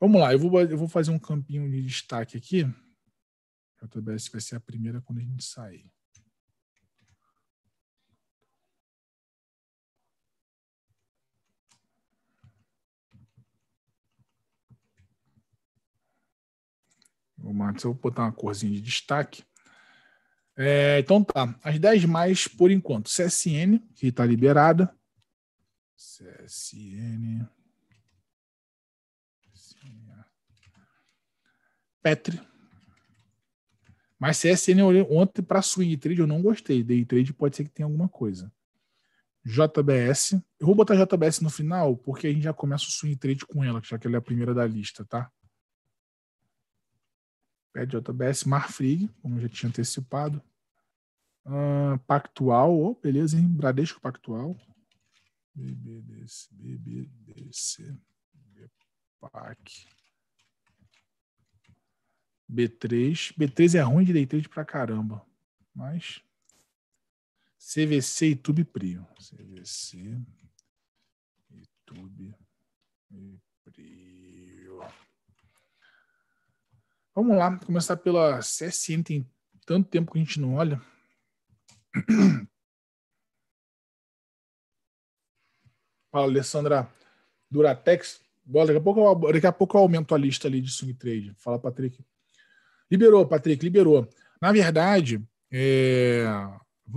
Vamos lá, eu vou, eu vou fazer um campinho de destaque aqui JBS vai ser a primeira quando a gente sair. O Matos, eu vou botar uma corzinha de destaque. É, então tá, as 10 mais por enquanto. CSN, que está liberada. CSN. Petri. Mas é CSN ontem para swing trade eu não gostei. Day trade pode ser que tenha alguma coisa. JBS. Eu vou botar JBS no final, porque a gente já começa o swing trade com ela, já que ela é a primeira da lista, tá? Pede JBS, Marfrig, como já tinha antecipado. Uh, Pactual, oh, beleza, hein? Bradesco Pactual. BBDC, BBDC, BPAC. B3. B3 é ruim de day trade pra caramba. Mas. CVC e Tube Prio. CVC e Tube Prio. Vamos lá, começar pela CSN. Tem tanto tempo que a gente não olha. Fala, Alessandra Duratex. Bom, daqui a pouco eu, daqui a pouco eu aumento a lista ali de swing trade. Fala, Patrick. Liberou, Patrick, liberou. Na verdade, é,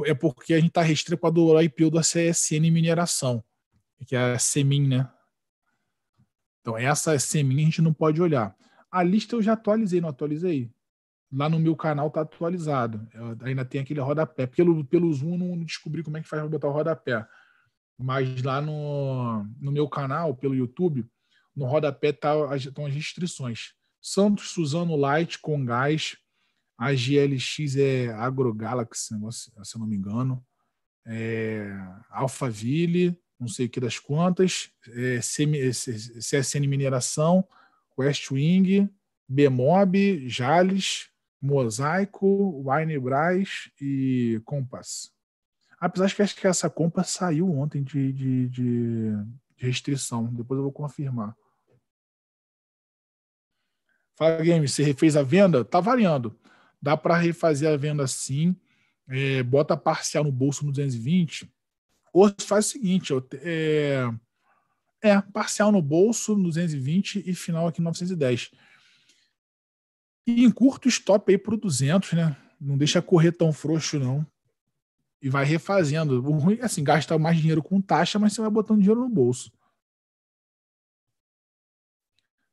é porque a gente está restrito a do IPO da CSN Mineração, que é a Semin, né? Então, essa Semin a gente não pode olhar. A lista eu já atualizei, não atualizei? Lá no meu canal tá atualizado. Eu ainda tem aquele rodapé. Pelo, pelo Zoom não descobri como é que faz para botar o rodapé. Mas lá no, no meu canal, pelo YouTube, no rodapé tá, estão as restrições. Santos, Suzano Light com gás. A GLX é AgroGalaxy, se eu não me engano. É, Alphaville, não sei o que das quantas. É, CSN é, Mineração, Westwing, Bemob, Jales, Mosaico, Winebras e Compass. Apesar de que acho que essa Compass saiu ontem de, de, de, de restrição. Depois eu vou confirmar. Fala, Game, você refez a venda? Tá variando. Dá para refazer a venda sim, é, bota parcial no bolso no 220. Ou faz o seguinte, é, é parcial no bolso no 220 e final aqui no 910. E em curto stop aí para 200, né? Não deixa correr tão frouxo, não. E vai refazendo. O ruim é assim, gasta mais dinheiro com taxa, mas você vai botando dinheiro no bolso.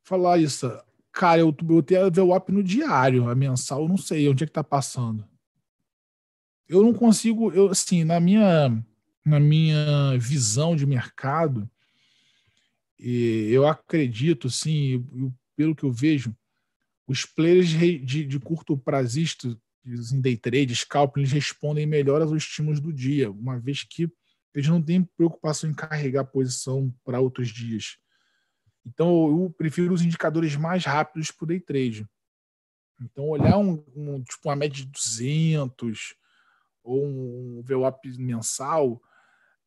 Falar isso. Cara, eu, tenho a VWAP no diário, a mensal, eu não sei onde é que tá passando. Eu não consigo, eu assim, na minha na minha visão de mercado, eu acredito, assim, pelo que eu vejo, os players de, de curto prazista em day trade, scalping, eles respondem melhor aos estímulos do dia, uma vez que eles não têm preocupação em carregar posição para outros dias. Então eu prefiro os indicadores mais rápidos para o day trade. Então olhar um, um, tipo uma média de 200 ou um VWAP mensal,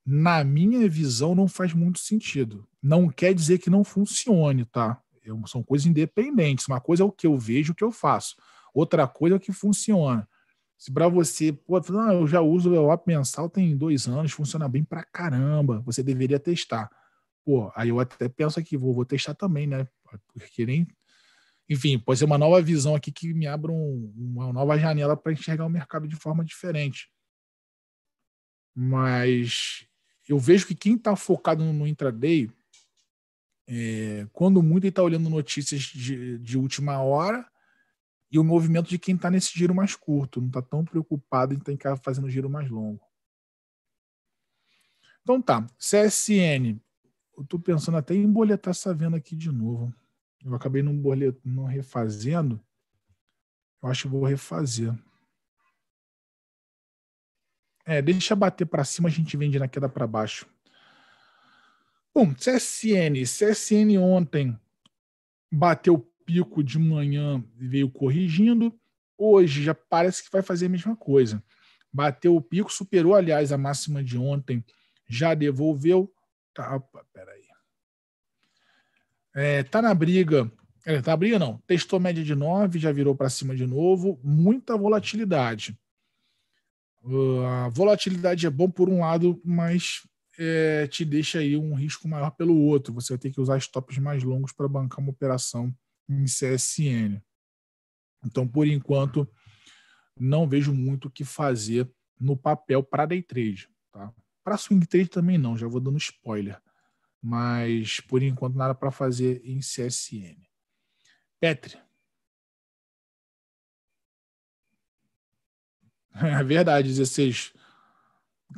na minha visão não faz muito sentido. Não quer dizer que não funcione, tá? Eu, são coisas independentes. Uma coisa é o que eu vejo, o que eu faço. Outra coisa é o que funciona. Se para você, pô, não, ah, eu já uso o VWAP mensal tem dois anos, funciona bem para caramba, você deveria testar. Pô, aí eu até penso aqui, vou, vou testar também, né? Porque nem. Enfim, pode ser uma nova visão aqui que me abra um, uma nova janela para enxergar o mercado de forma diferente. Mas eu vejo que quem está focado no, intraday, é, quando muito ele está olhando notícias de, de última hora e o movimento de quem está nesse giro mais curto, não está tão preocupado em estar fazendo giro mais longo. Então tá, CSN, eu estou pensando até em boletar essa venda aqui de novo. Eu acabei não, não refazendo. Eu acho que vou refazer. É, deixa bater para cima, a gente vende na queda para baixo. Bom, CSN. CSN ontem bateu o pico de manhã e veio corrigindo. Hoje já parece que vai fazer a mesma coisa. Bateu o pico, superou, aliás, a máxima de ontem, já devolveu Tá, opa, peraí. É, tá na briga. É, tá na briga, não. Testou média de 9, já virou para cima de novo. Muita volatilidade. Uh, a volatilidade é bom por um lado, mas é, te deixa aí um risco maior pelo outro. Você vai ter que usar stops mais longos para bancar uma operação em CSN. Então, por enquanto, não vejo muito o que fazer no papel para day trade. Tá? Para swing trade também não, já vou dando spoiler. Mas por enquanto nada para fazer em CSN. Petri. É verdade, 16.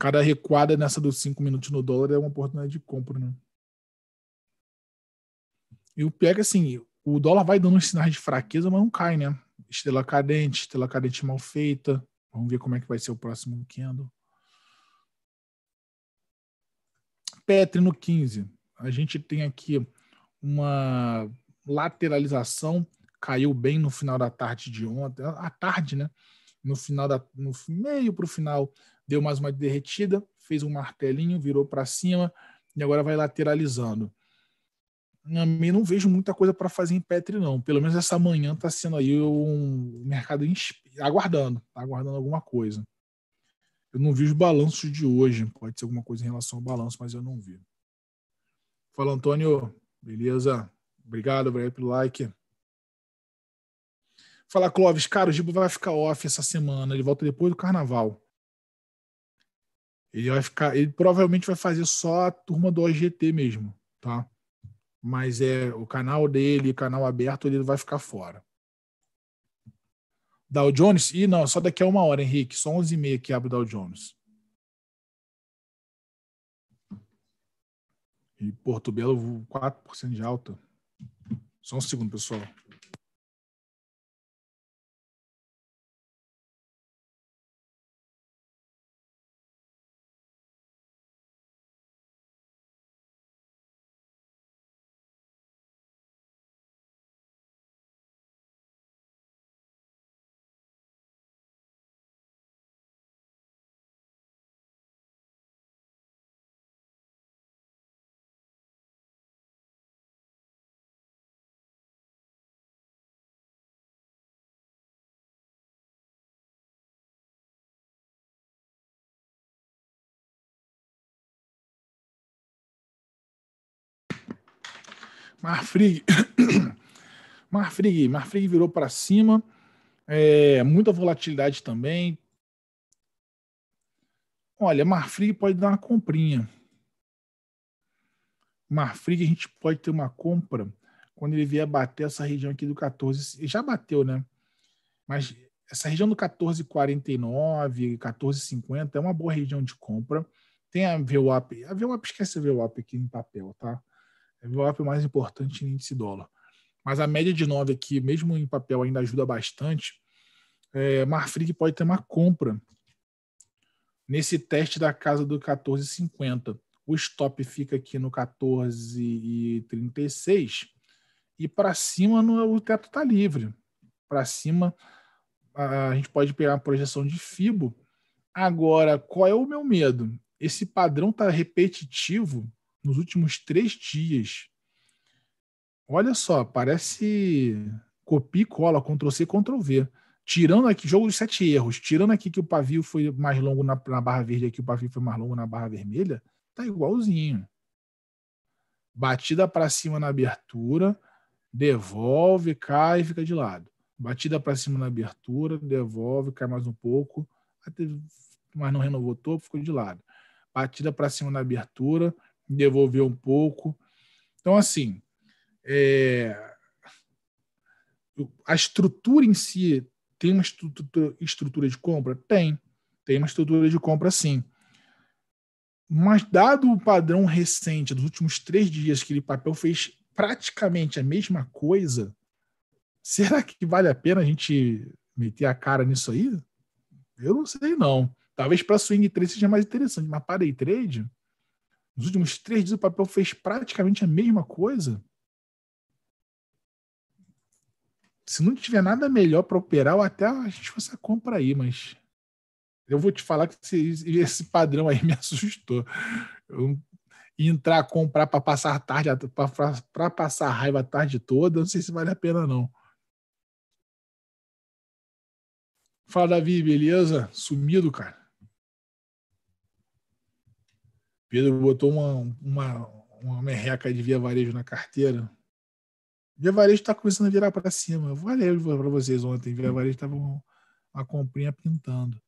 Cada recuada nessa dos 5 minutos no dólar é uma oportunidade de compra, né? E o pior é que, assim, o dólar vai dando uns sinais de fraqueza, mas não cai, né? Estrela cadente, estrela cadente mal feita. Vamos ver como é que vai ser o próximo candle. Petri no 15. A gente tem aqui uma lateralização, caiu bem no final da tarde de ontem, à tarde, né? No final da, no meio para o final, deu mais uma derretida, fez um martelinho, virou para cima e agora vai lateralizando. Eu não vejo muita coisa para fazer em Petri, não. Pelo menos essa manhã está sendo aí um mercado aguardando, tá aguardando alguma coisa. Eu não vi os balanços de hoje. Pode ser alguma coisa em relação ao balanço, mas eu não vi. Fala, Antônio. Beleza? Obrigado, obrigado pelo like. Fala, Clóvis. Cara, o Giba vai ficar off essa semana. Ele volta depois do carnaval. Ele vai ficar. Ele provavelmente vai fazer só a turma do OGT mesmo, tá? Mas é o canal dele, canal aberto, ele vai ficar fora. Dow Jones? E não, só daqui a uma hora, Henrique. Só 11h30 que abre o Dow Jones. E Porto Belo, 4% de alta. Só um segundo, pessoal. Marfrig. Marfrig. Marfrig virou para cima. É, muita volatilidade também. Olha, Marfrig pode dar uma comprinha. Marfrig a gente pode ter uma compra quando ele vier bater essa região aqui do 14. Já bateu, né? Mas essa região do 14,49, 14,50 é uma boa região de compra. Tem a VWAP. A VWAP, esquece a VWAP aqui em papel, tá? VWAP é mais importante em índice dólar. Mas a média de 9 aqui, mesmo em papel, ainda ajuda bastante. É, Marfrig pode ter uma compra nesse teste da casa do 14,50. O stop fica aqui no 14,36 e para cima no, o teto está livre. Para cima a gente pode pegar a projeção de FIBO. Agora, qual é o meu medo? Esse padrão está repetitivo nos últimos três dias. Olha só, parece copia e cola, Ctrl-C, Ctrl-V. Tirando aqui, jogo dos sete erros, tirando aqui que o pavio foi mais longo na, na barra verde aqui, o pavio foi mais longo na barra vermelha, tá igualzinho. Batida para cima na abertura, devolve, cai e fica de lado. Batida para cima na abertura, devolve, cai mais um pouco, mas não renovou o topo, ficou de lado. Batida para cima na abertura, devolver um pouco. Então, assim, é, a estrutura em si tem uma estrutura, de compra? Tem. Tem uma estrutura de compra, sim. Mas, dado o padrão recente dos últimos três dias, que aquele papel fez praticamente a mesma coisa, será que vale a pena a gente meter a cara nisso aí? Eu não sei, não. Talvez para swing trade seja mais interessante, mas para day trade, nos últimos três dias, o papel fez praticamente a mesma coisa. Se não tiver nada melhor para operar, até a gente fosse a compra aí, mas eu vou te falar que esse, esse padrão aí me assustou. Eu, entrar comprar para passar tarde, para passar raiva a tarde toda, não sei se vale a pena não. Fala, Davi, beleza? Sumido, cara. Pedro botou uma, uma, uma merreca de via varejo na carteira. Via varejo está começando a virar para cima. Eu falei para vocês ontem, via varejo estava uma comprinha pintando.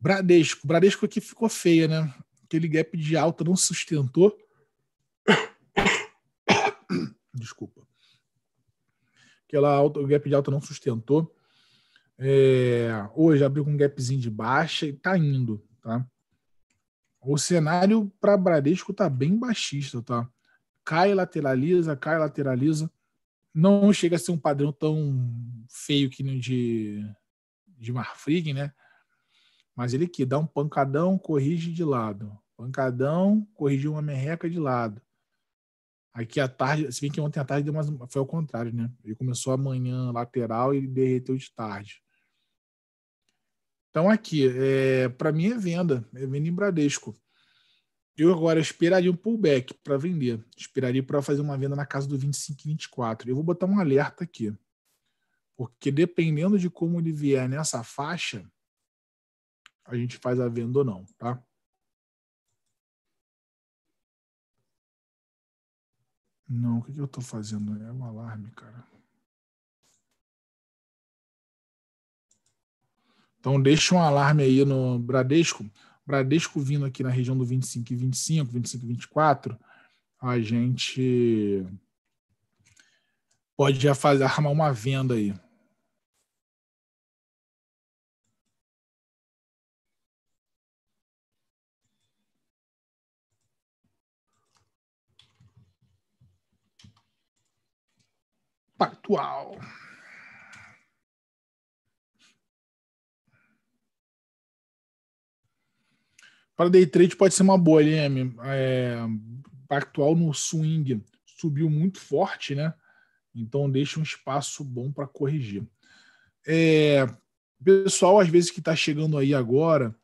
Bradesco. Bradesco aqui ficou feia, né? Aquele gap de alta não sustentou. Desculpa. Aquela alta, o gap de alta não sustentou. É, hoje abriu com um gapzinho de baixa e está indo, tá? O cenário para Bradesco tá bem baixista, tá? Cai, lateraliza, cai, lateraliza. Não chega a ser um padrão tão feio que no de, de Marfrig, né? Mas ele que dá um pancadão, corrige de lado. Pancadão, corrigiu uma merreca de lado. Aqui à tarde, se bem que ontem à tarde deu umas, foi ao contrário, né? Ele começou amanhã lateral e derreteu de tarde. Então, aqui, é, para mim é venda, é venda em Bradesco. Eu agora esperaria um pullback para vender. Esperaria para fazer uma venda na casa do 25 e 24. Eu vou botar um alerta aqui. Porque dependendo de como ele vier nessa faixa, a gente faz a venda ou não, tá? Não, o que, que eu estou fazendo? É um alarme, cara. Então, deixa um alarme aí no Bradesco. Bradesco vindo aqui na região do 25 e 25, 25 e 24, a gente pode já fazer, armar uma venda aí. Pactual. Para day trade pode ser uma boa, né, É, actual no swing subiu muito forte, né? Então deixa um espaço bom para corrigir. É, pessoal, às vezes que está chegando aí agora,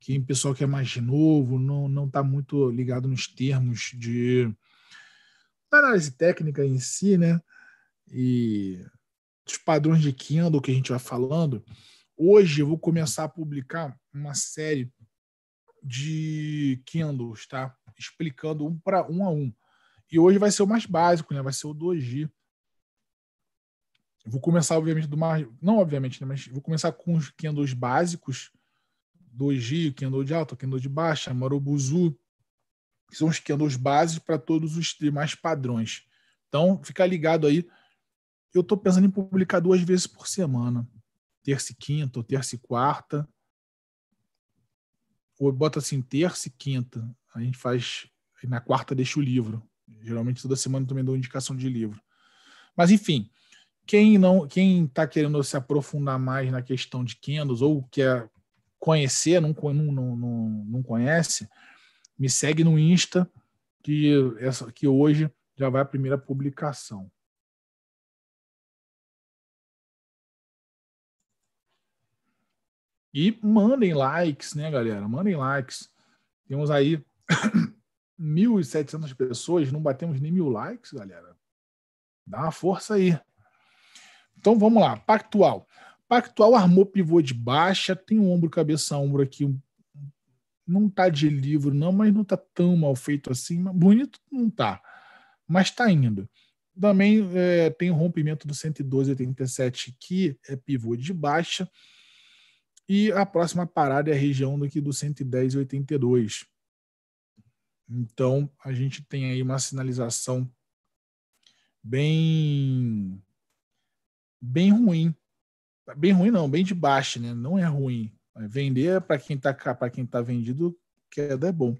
quem pessoal que é mais novo, não não está muito ligado nos termos de da análise técnica em si, né? E dos padrões de Kindle que a gente vai falando. Hoje eu vou começar a publicar uma série de Kindles, tá? Explicando um para um a um. E hoje vai ser o mais básico, né? Vai ser o 2G. Vou começar, obviamente, do mais. Não, obviamente, né? Mas vou começar com os Kindles básicos. 2G, Kindle de alta, Kindle de baixa, Marobuzu. Que são os Kindles básicos para todos os demais padrões. Então, fica ligado aí. Eu estou pensando em publicar duas vezes por semana. Terça e quinta ou terça e quarta ou bota assim, terça e quinta, a gente faz, na quarta deixa o livro. Geralmente toda semana também dou indicação de livro. Mas enfim, quem não, quem está querendo se aprofundar mais na questão de Candles ou quer conhecer, não, não, não, não conhece, me segue no Insta, que, essa, que hoje já vai a primeira publicação. E mandem likes, né, galera? Mandem likes. Temos aí 1.700 pessoas, não batemos nem mil likes, galera. Dá uma força aí. Então vamos lá, Pactual. Pactual armou pivô de baixa, tem um ombro, cabeça, ombro aqui. Não tá de livro, não, mas não tá tão mal feito assim. Bonito não tá, mas tá indo. Também é, tem o rompimento do 112,87, que é pivô de baixa. E a próxima parada é a região daqui do 110 e 82. Então, a gente tem aí uma sinalização bem bem ruim. Bem ruim não, bem de baixo, né? Não é ruim. É, vender é para quem está para quem tá vendido, queda é bom.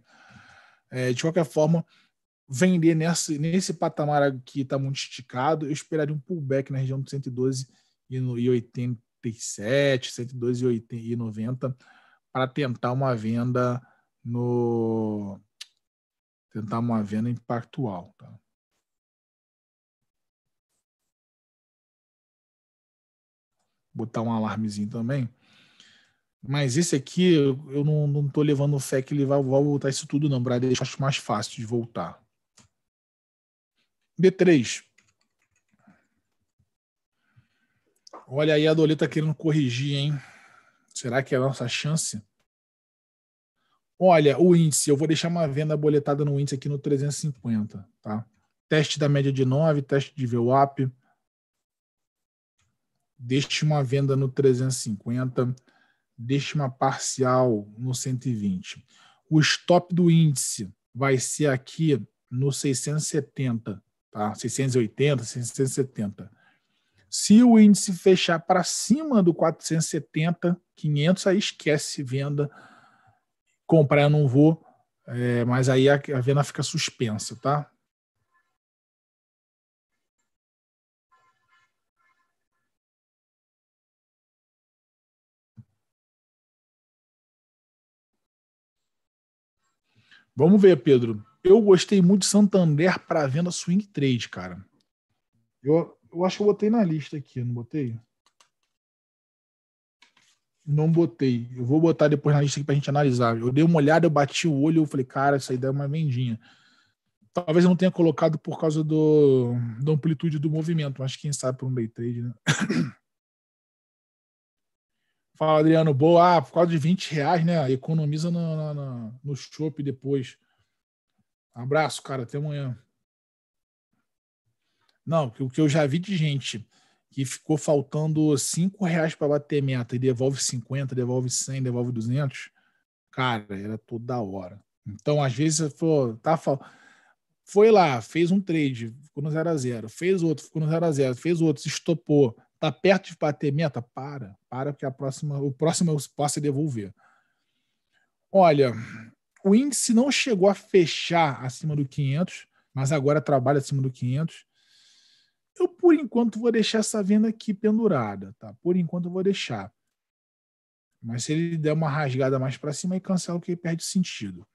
É, de qualquer forma, vender nesse, nesse patamar aqui está muito esticado. Eu esperaria um pullback na região do 112 e no e 80 107, 102,90 para tentar uma venda no tentar uma venda impactual, tá? Botar um alarmezinho também. Mas esse aqui, eu não, não tô levando fé que ele vai, vai voltar isso tudo, não. Bradesco acho mais fácil de voltar. B3. Olha aí a Dolita querendo corrigir, hein? Será que é a nossa chance? Olha, o índice, eu vou deixar uma venda boletada no índice aqui no 350, tá? Teste da média de 9, teste de VWAP. Deixe uma venda no 350, deixe uma parcial no 120. O stop do índice vai ser aqui no 670, tá? 680, 670 se o índice fechar para cima do 470, 500, aí esquece venda. Comprar eu não vou, é, mas aí a, a venda fica suspensa, tá? Vamos ver, Pedro. Eu gostei muito de Santander para venda swing trade, cara. Eu, eu acho que eu botei na lista aqui, não botei? Não botei. Eu vou botar depois na lista aqui pra gente analisar. Eu dei uma olhada, eu bati o olho, eu falei, cara, essa ideia é uma vendinha. Talvez eu não tenha colocado por causa do, da amplitude do movimento, mas quem sabe para um day trade, né? Fala, Adriano. Boa, ah, por causa de 20 reais, né? Economiza no, no, no, no shopping depois. Abraço, cara. Até amanhã. Não, o que eu já vi de gente que ficou faltando 5 reais para bater meta e devolve 50, devolve 100, devolve 200, cara, era toda hora. Então, às vezes, pô, tá foi lá, fez um trade, ficou no 0 x 0 fez outro, ficou no 0 x 0 fez outro, se estopou, tá perto de bater meta, para, para, porque a próxima, o próximo eu posso devolver. Olha, o índice não chegou a fechar acima do 500, mas agora trabalha acima do 500 eu, por enquanto, vou deixar essa venda aqui pendurada, tá? Por enquanto, eu vou deixar. Mas se ele der uma rasgada mais para cima, aí cancela que perde sentido.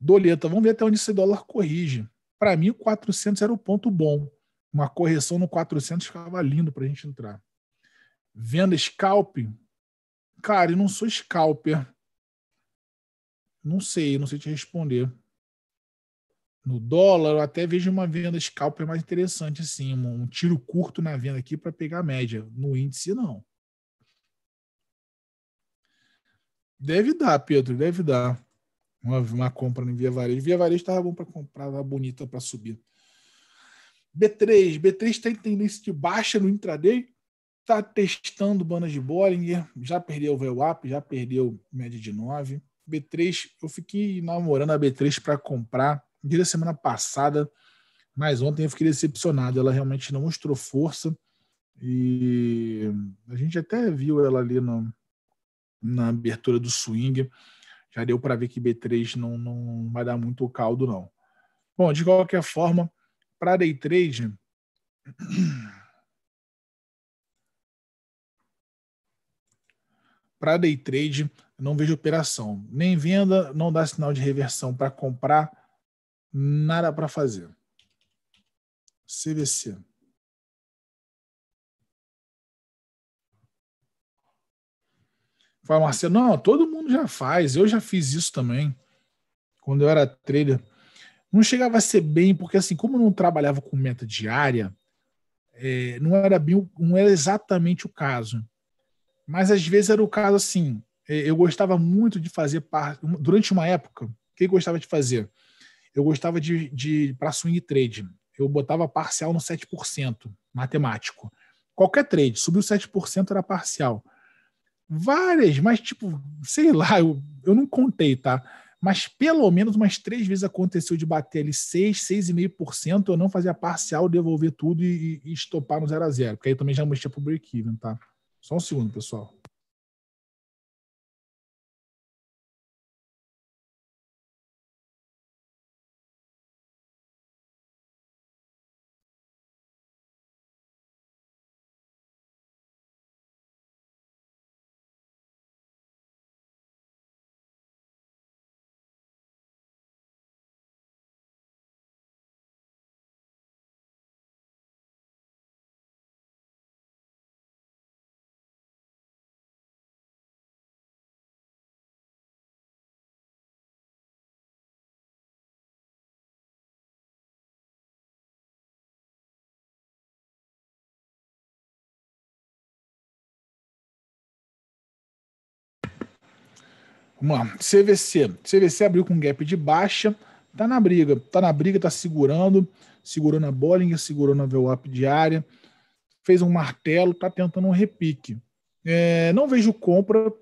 Doleta, vamos ver até onde esse dólar corrige. Para mim, o 400 era o ponto bom. Uma correção no 400 ficava lindo para a gente entrar. Venda scalping? Cara, eu não sou scalper. Não sei, não sei te responder no dólar, eu até vejo uma venda scalper mais interessante, assim, um, um tiro curto na venda aqui para pegar a média. No índice, não. Deve dar, Pedro, deve dar. Uma, uma compra no Via Varejo. Via Varejo estava bom para comprar, estava bonita para subir. B3, B3 tem tendência de baixa no intraday, está testando bandas de Bollinger, já perdeu o VWAP, já perdeu média de 9. B3, eu fiquei namorando a B3 para comprar diria semana passada, mas ontem eu fiquei decepcionado. Ela realmente não mostrou força e a gente até viu ela ali no, na abertura do swing. Já deu para ver que B3 não, não vai dar muito caldo, não. Bom, de qualquer forma, para day trade. Para day trade, não vejo operação. Nem venda, não dá sinal de reversão para comprar nada para fazer. CVC. Fala, Marcelo, não, todo mundo já faz, eu já fiz isso também, quando eu era trader. Não chegava a ser bem, porque assim, como eu não trabalhava com meta diária, é, não, era bem, não era exatamente o caso. Mas às vezes era o caso assim, é, eu gostava muito de fazer parte, durante uma época, o que eu gostava de fazer? eu gostava de, de para swing trade. Eu botava parcial no 7%, matemático. Qualquer trade, subiu 7% era parcial. Várias, mas tipo, sei lá, eu, eu não contei, tá? Mas pelo menos umas três vezes aconteceu de bater ali 6, 6,5%, eu não fazia parcial, devolver tudo e, e, estopar no 0 a 0 porque aí também já mexia pro break-even, tá? Só um segundo, pessoal. Vamos lá. CVC. CVC abriu com um gap de baixa. Tá na briga. Tá na briga, tá segurando. segurando na Bollinger, segurando na VWAP diária. Fez um martelo, tá tentando um repique. É, não vejo compra.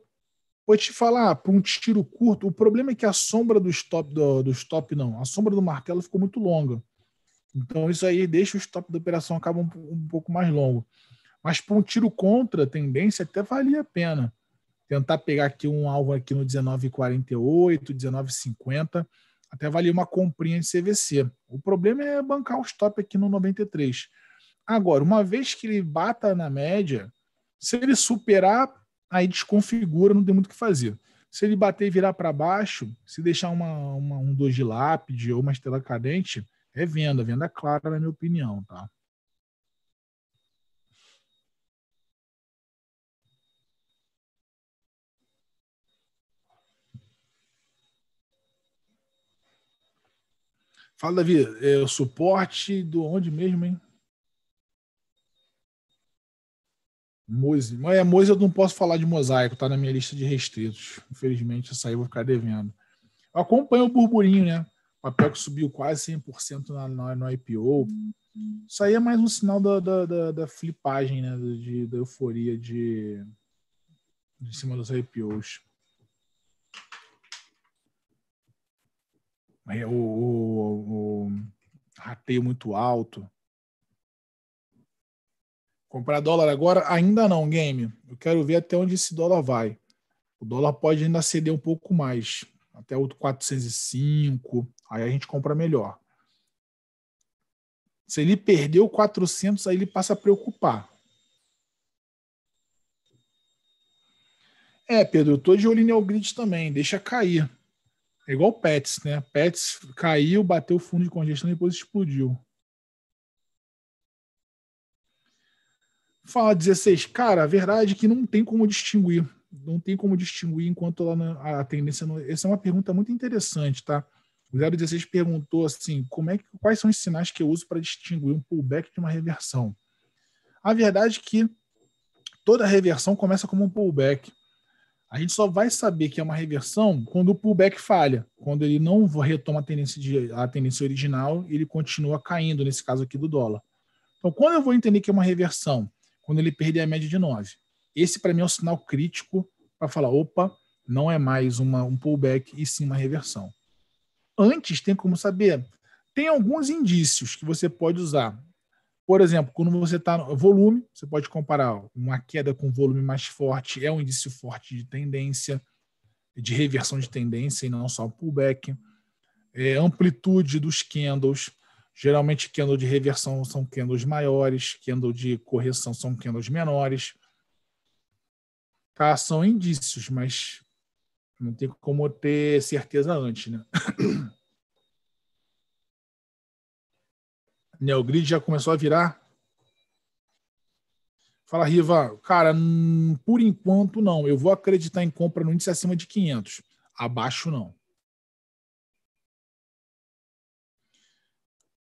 Vou te falar, para um tiro curto, o problema é que a sombra do stop, do, do stop não, a sombra do martelo ficou muito longa. Então isso aí deixa o stop da operação acabar um, um pouco mais longo. Mas para um tiro contra, a tendência até valia a pena tentar pegar aqui um alvo aqui no 19,48, 19,50, até valer uma comprinha de CVC. O problema é bancar o stop aqui no 93. Agora, uma vez que ele bata na média, se ele superar, aí desconfigura, não tem muito o que fazer. Se ele bater e virar para baixo, se deixar uma, uma um 2 de lápide ou uma estrela cadente, é venda, venda clara, na minha opinião, tá? Fala, Davi, é, o suporte do onde mesmo, hein? Moise. Mas é Moise, eu não posso falar de mosaico, tá na minha lista de restritos. Infelizmente, essa aí eu vou ficar devendo. Eu acompanho o burburinho, né? O papel que subiu quase 100% na, na, no IPO. Isso aí é mais um sinal da, da, da, da flipagem, né? De, da euforia de, de cima dos IPOs. É, o, o, o rateio muito alto. Comprar dólar agora? Ainda não, game. Eu quero ver até onde esse dólar vai. O dólar pode ainda ceder um pouco mais, até o 405, aí a gente compra melhor. Se ele perdeu 400, aí ele passa a preocupar. É, Pedro, eu tô de olho em Neogrid também, deixa cair. É igual Pets, né? Pets caiu, bateu o fundo de congestão e depois explodiu. Fala 16. Cara, a verdade é que não tem como distinguir. Não tem como distinguir enquanto lá na, a tendência. essa é uma pergunta muito interessante, tá? O 016 perguntou assim: como é que, quais são os sinais que eu uso para distinguir um pullback de uma reversão? A verdade é que toda reversão começa como um pullback. A gente só vai saber que é uma reversão quando o pullback falha, quando ele não retoma a tendência, de, a tendência original, ele continua caindo, nesse caso aqui do dólar. Então, quando eu vou entender que é uma reversão? Quando ele perder a média de 9. Esse, para mim, é um sinal crítico para falar: opa, não é mais uma, um pullback e sim uma reversão. Antes, tem como saber? Tem alguns indícios que você pode usar. Por exemplo, quando você está no volume, você pode comparar uma queda com volume mais forte, é um indício forte de tendência, de reversão de tendência e não só pullback. É, amplitude dos candles, geralmente candle de reversão são candles maiores, candle de correção são candles menores. Tá, são indícios, mas não tem como ter certeza antes, né? Neogrid né, já começou a virar? Fala, Riva, cara, por enquanto não. Eu vou acreditar em compra no índice acima de 500. Abaixo não.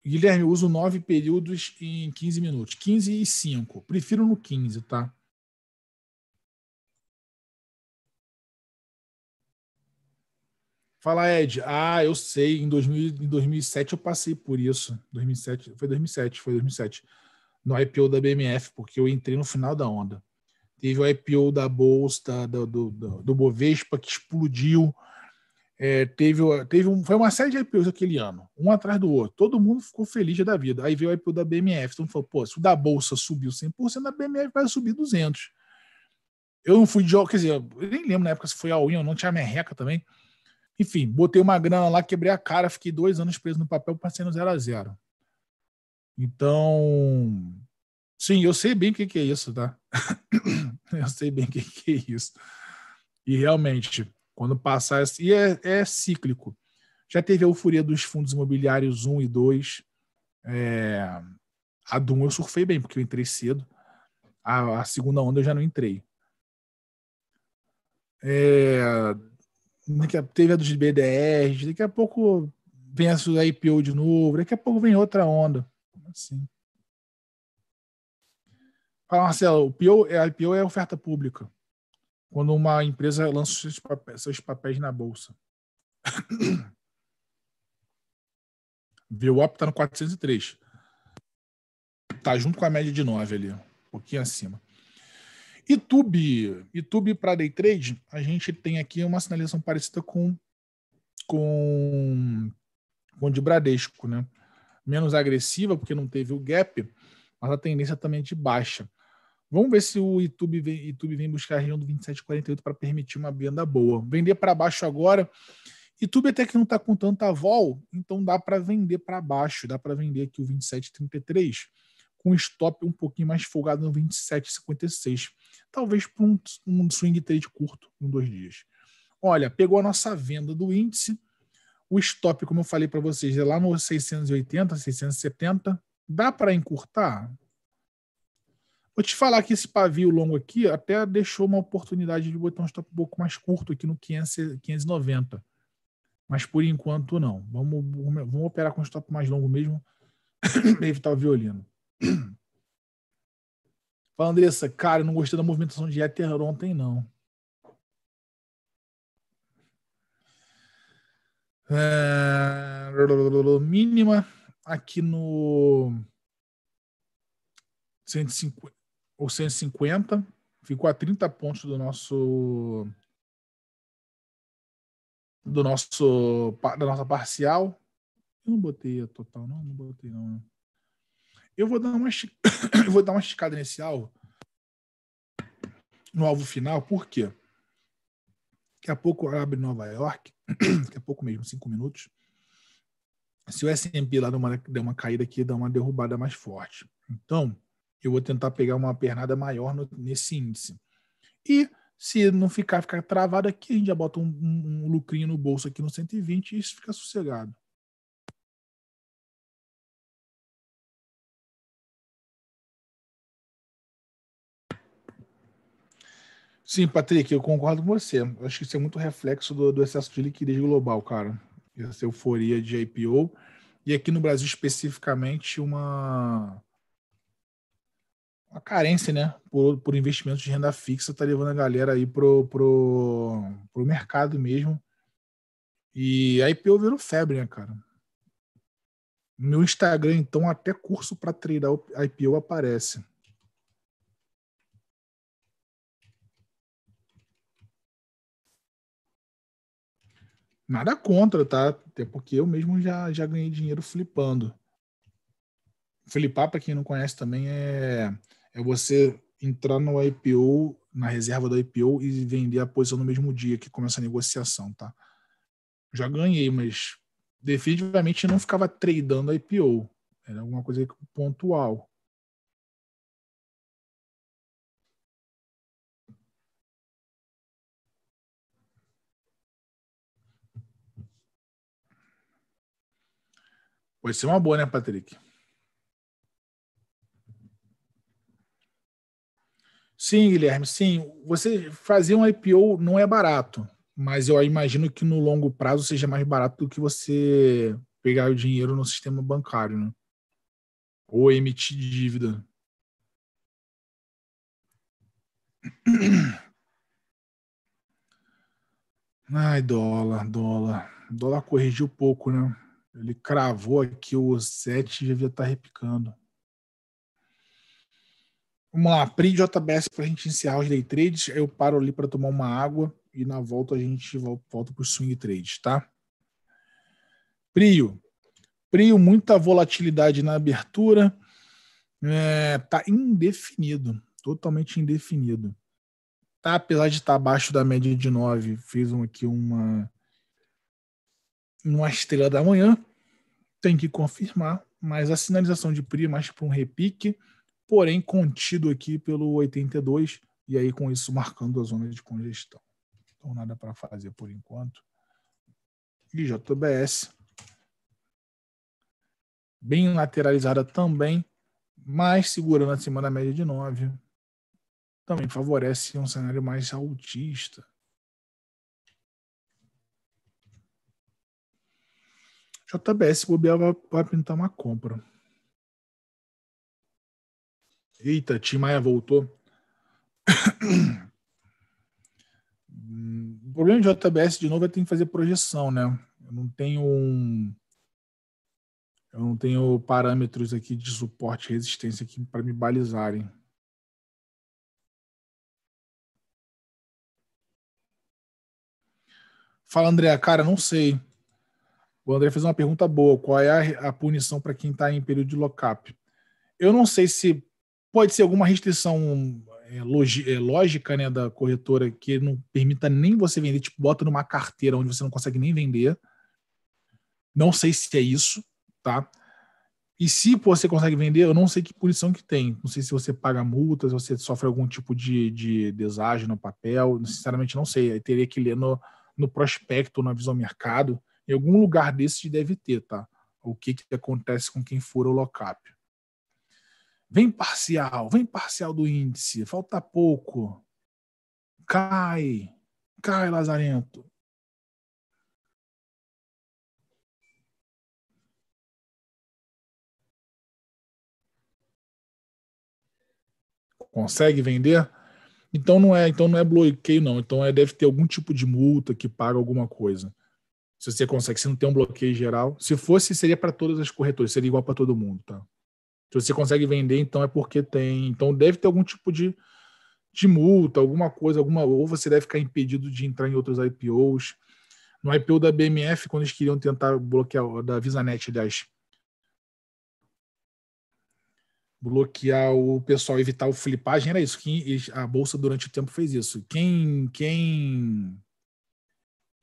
Guilherme, uso nove períodos em 15 minutos. 15 e 5. Prefiro no 15, tá? Fala, Ed. Ah, eu sei. Em, 2000, em 2007 eu passei por isso. 2007, foi 2007, foi 2007. No IPO da BMF, porque eu entrei no final da onda. Teve o IPO da Bolsa, do, do, do Bovespa, que explodiu. É, teve, teve um, foi uma série de IPOs aquele ano, um atrás do outro. Todo mundo ficou feliz da vida. Aí veio o IPO da BMF. Então falou, pô, se o da Bolsa subiu 100%, a BMF vai subir 200%. Eu não fui de... Quer dizer, eu nem lembro na época se foi a Win, ou não. Tinha merreca também. Enfim, botei uma grana lá, quebrei a cara, fiquei dois anos preso no papel, passei no 0 a 0 Então, sim, eu sei bem o que, que é isso, tá? eu sei bem o que, que é isso. E realmente, quando passar. E é, é cíclico. Já teve a euforia dos fundos imobiliários 1 e 2. É, a Doom eu surfei bem, porque eu entrei cedo. A, a segunda onda eu já não entrei. É, Daqui a, teve a dos BDRs, daqui a pouco vem a sua IPO de novo, daqui a pouco vem outra onda. Assim. Fala, Marcelo, o IPO, a IPO é a é oferta pública. Quando uma empresa lança seus papéis, seus papéis na bolsa. VWAP está no 403. Está junto com a média de 9 ali, um pouquinho acima. YouTube, YouTube para day trade, a gente tem aqui uma sinalização parecida com com com de Bradesco, né? Menos agressiva porque não teve o gap, mas a tendência também é de baixa. Vamos ver se o YouTube vem, YouTube vem buscar a região do 27,48 para permitir uma venda boa. Vender para baixo agora. YouTube até que não está com tanta vol, então dá para vender para baixo, dá para vender aqui o 27,33 com stop um pouquinho mais folgado no 27,56. Talvez para um, um swing trade curto, em dois dias. Olha, pegou a nossa venda do índice. O stop, como eu falei para vocês, é lá no 680, 670. Dá para encurtar? Vou te falar que esse pavio longo aqui até deixou uma oportunidade de botar um stop um pouco mais curto aqui no 500, 590. Mas por enquanto não. Vamos, vamos operar com um stop mais longo mesmo para evitar o violino. Fala, Andressa, cara, eu não gostei da movimentação de Ether ontem, não. É... Mínima aqui no 150 ou 150, ficou a 30 pontos do nosso do nosso da nossa parcial. Eu não botei a total, não, não botei não. Né? Eu vou dar uma, eu vou dar uma esticada nesse alvo, no alvo final, por quê? Daqui a pouco abre Nova York, daqui a pouco mesmo, cinco minutos. Se o S&P lá der uma, der uma caída aqui, dá uma derrubada mais forte. Então, eu vou tentar pegar uma pernada maior no, nesse índice. E se não ficar, ficar travado aqui, a gente já bota um, um, um lucrinho no bolso aqui no 120 e isso fica sossegado. Sim, Patrick, eu concordo com você. Acho que isso é muito reflexo do, do excesso de liquidez global, cara. Essa euforia de IPO. E aqui no Brasil, especificamente, uma, uma carência, né? Por, por investimentos de renda fixa, tá levando a galera aí pro, pro, pro mercado mesmo. E a IPO virou febre, né, cara? No meu Instagram, então, até curso para treinar IPO aparece. Nada contra, tá? Até porque eu mesmo já, já ganhei dinheiro flipando. Flipar, para quem não conhece também, é, é você entrar no IPO, na reserva do IPO e vender a posição no mesmo dia que começa a negociação, tá? Já ganhei, mas definitivamente não ficava tradando IPO. Era alguma coisa pontual. Pode ser uma boa, né, Patrick? Sim, Guilherme, sim. Você fazer um IPO não é barato, mas eu imagino que no longo prazo seja mais barato do que você pegar o dinheiro no sistema bancário, né? Ou emitir dívida. Ai, dólar, dólar. Dólar corrigiu pouco, né? Ele cravou aqui o 7 e devia estar tá repicando. Vamos lá, PRI JBS para a gente encerrar os day trades. Eu paro ali para tomar uma água e na volta a gente volta para o swing trade, tá? Prio. Prio, muita volatilidade na abertura. É, tá indefinido, totalmente indefinido. Tá, apesar de estar tá abaixo da média de 9, fez um, aqui uma numa estrela da manhã, tem que confirmar, mas a sinalização de PRI é mais para um repique, porém contido aqui pelo 82, e aí com isso marcando a zona de congestão. Então nada para fazer por enquanto. E JBS, bem lateralizada também, mas segurando acima da média de 9, também favorece um cenário mais altista. JBS, bobear vai, vai pintar uma compra. Eita, Tim Maia voltou. o problema de JBS, de novo, é ter que fazer projeção, né? Eu não tenho um... Eu não tenho parâmetros aqui de suporte e resistência aqui para me balizarem. Fala, André, cara, não sei. O André fez uma pergunta boa: qual é a, a punição para quem está em período de lock-up? Eu não sei se pode ser alguma restrição é, é, lógica né, da corretora que não permita nem você vender, tipo, bota numa carteira onde você não consegue nem vender. Não sei se é isso, tá? E se você consegue vender, eu não sei que punição que tem. Não sei se você paga multas, se você sofre algum tipo de, de deságio no papel. Sinceramente, não sei. teria que ler no, no prospecto, na visão mercado. Em algum lugar desse deve ter, tá? O que, que acontece com quem for o lockup. Vem parcial, vem parcial do índice, falta pouco. Cai, cai, Lazarento. Consegue vender? Então não é, então não é bloqueio não. Então é deve ter algum tipo de multa que paga alguma coisa se você consegue, se não tem um bloqueio geral. Se fosse, seria para todas as corretoras, seria igual para todo mundo, tá? Se você consegue vender, então é porque tem. Então deve ter algum tipo de, de multa, alguma coisa, alguma. Ou você deve ficar impedido de entrar em outros IPOs. No IPO da BMF, quando eles queriam tentar bloquear, da VisaNet, aliás, bloquear o pessoal, evitar o flipagem, era isso. Quem, a bolsa durante o tempo fez isso. Quem, quem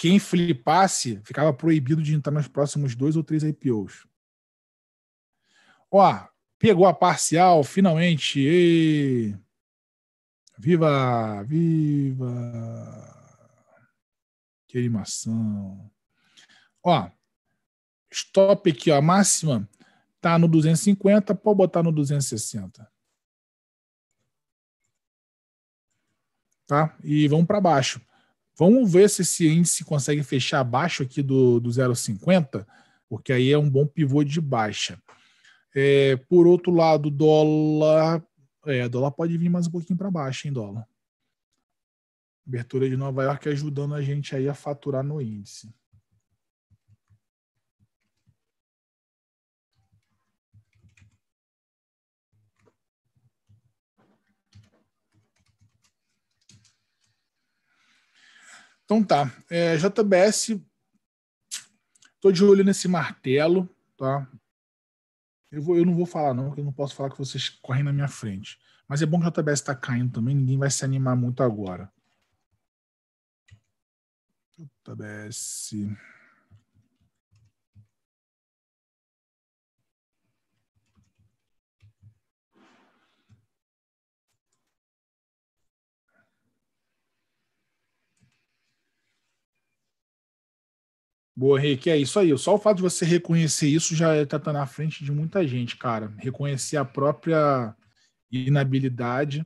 quem flipasse ficava proibido de entrar nos próximos dois ou três IPOs. Ó, pegou a parcial, finalmente. E... Viva! Viva! Que animação. Ó, stop aqui, ó, a máxima tá no 250, pode botar no 260. Tá? E vamos para baixo. Vamos ver se esse índice consegue fechar abaixo aqui do, do 0,50, porque aí é um bom pivô de baixa. É, por outro lado, dólar. É, dólar pode vir mais um pouquinho para baixo, hein, dólar. Abertura de Nova York ajudando a gente aí a faturar no índice. Então tá. É, JBS, tô de olho nesse martelo, tá? Eu, vou, eu não vou falar, não, porque eu não posso falar que vocês correm na minha frente. Mas é bom que o JBS está caindo também, ninguém vai se animar muito agora. JBS. Boa, Henrique, é isso aí. Só o fato de você reconhecer isso já está tá na frente de muita gente, cara. Reconhecer a própria inabilidade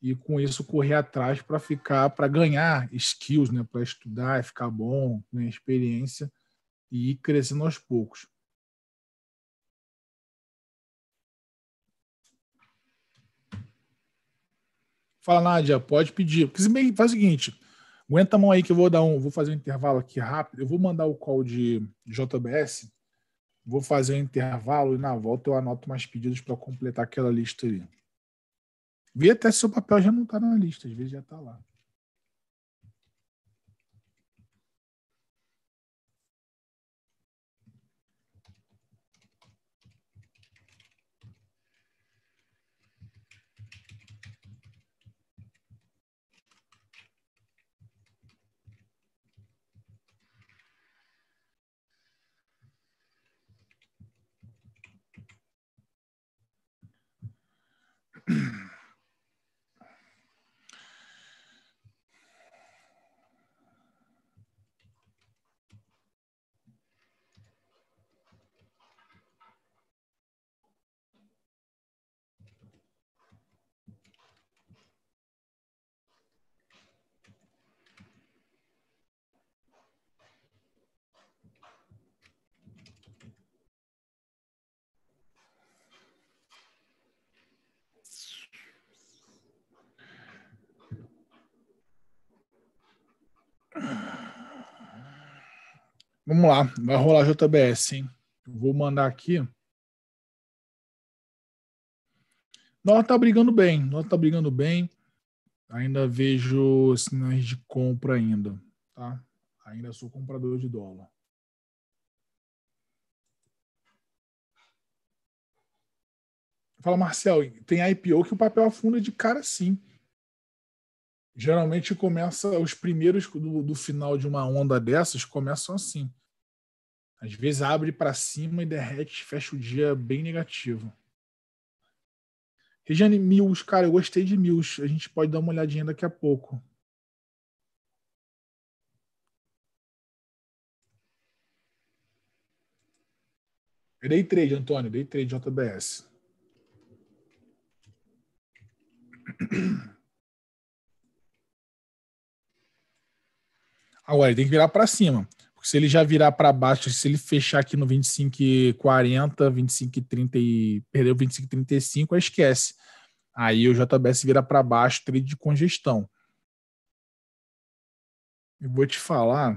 e com isso correr atrás para ficar, para ganhar skills, né? Para estudar, é ficar bom, ganhar experiência e ir crescendo aos poucos. Fala, Nádia, pode pedir. Porque faz o seguinte, Aguenta a mão aí que eu vou dar um, vou fazer um intervalo aqui rápido. Eu vou mandar o call de JBS, vou fazer um intervalo e na volta eu anoto mais pedidos para completar aquela lista ali. Vi até se o papel já não está na lista, às vezes já está lá. mm Vamos lá, vai rolar JBS, hein? Vou mandar aqui. Nós tá brigando bem, nós tá brigando bem. Ainda vejo sinais de compra ainda, tá? Ainda sou comprador de dólar. Fala, Marcel, tem IPO que o papel afunda de cara sim. Geralmente começa os primeiros do, do final de uma onda dessas começam assim. Às vezes abre para cima e derrete, fecha o dia bem negativo. Regiane Mills, cara, eu gostei de Mills. A gente pode dar uma olhadinha daqui a pouco. Eu é dei trade, Antônio, dei trade JBS. Agora, ele tem que virar para cima se ele já virar para baixo, se ele fechar aqui no 25,40, 25,30 e perdeu 25,35, aí esquece. Aí o JBS vira para baixo, trade de congestão. Eu vou te falar,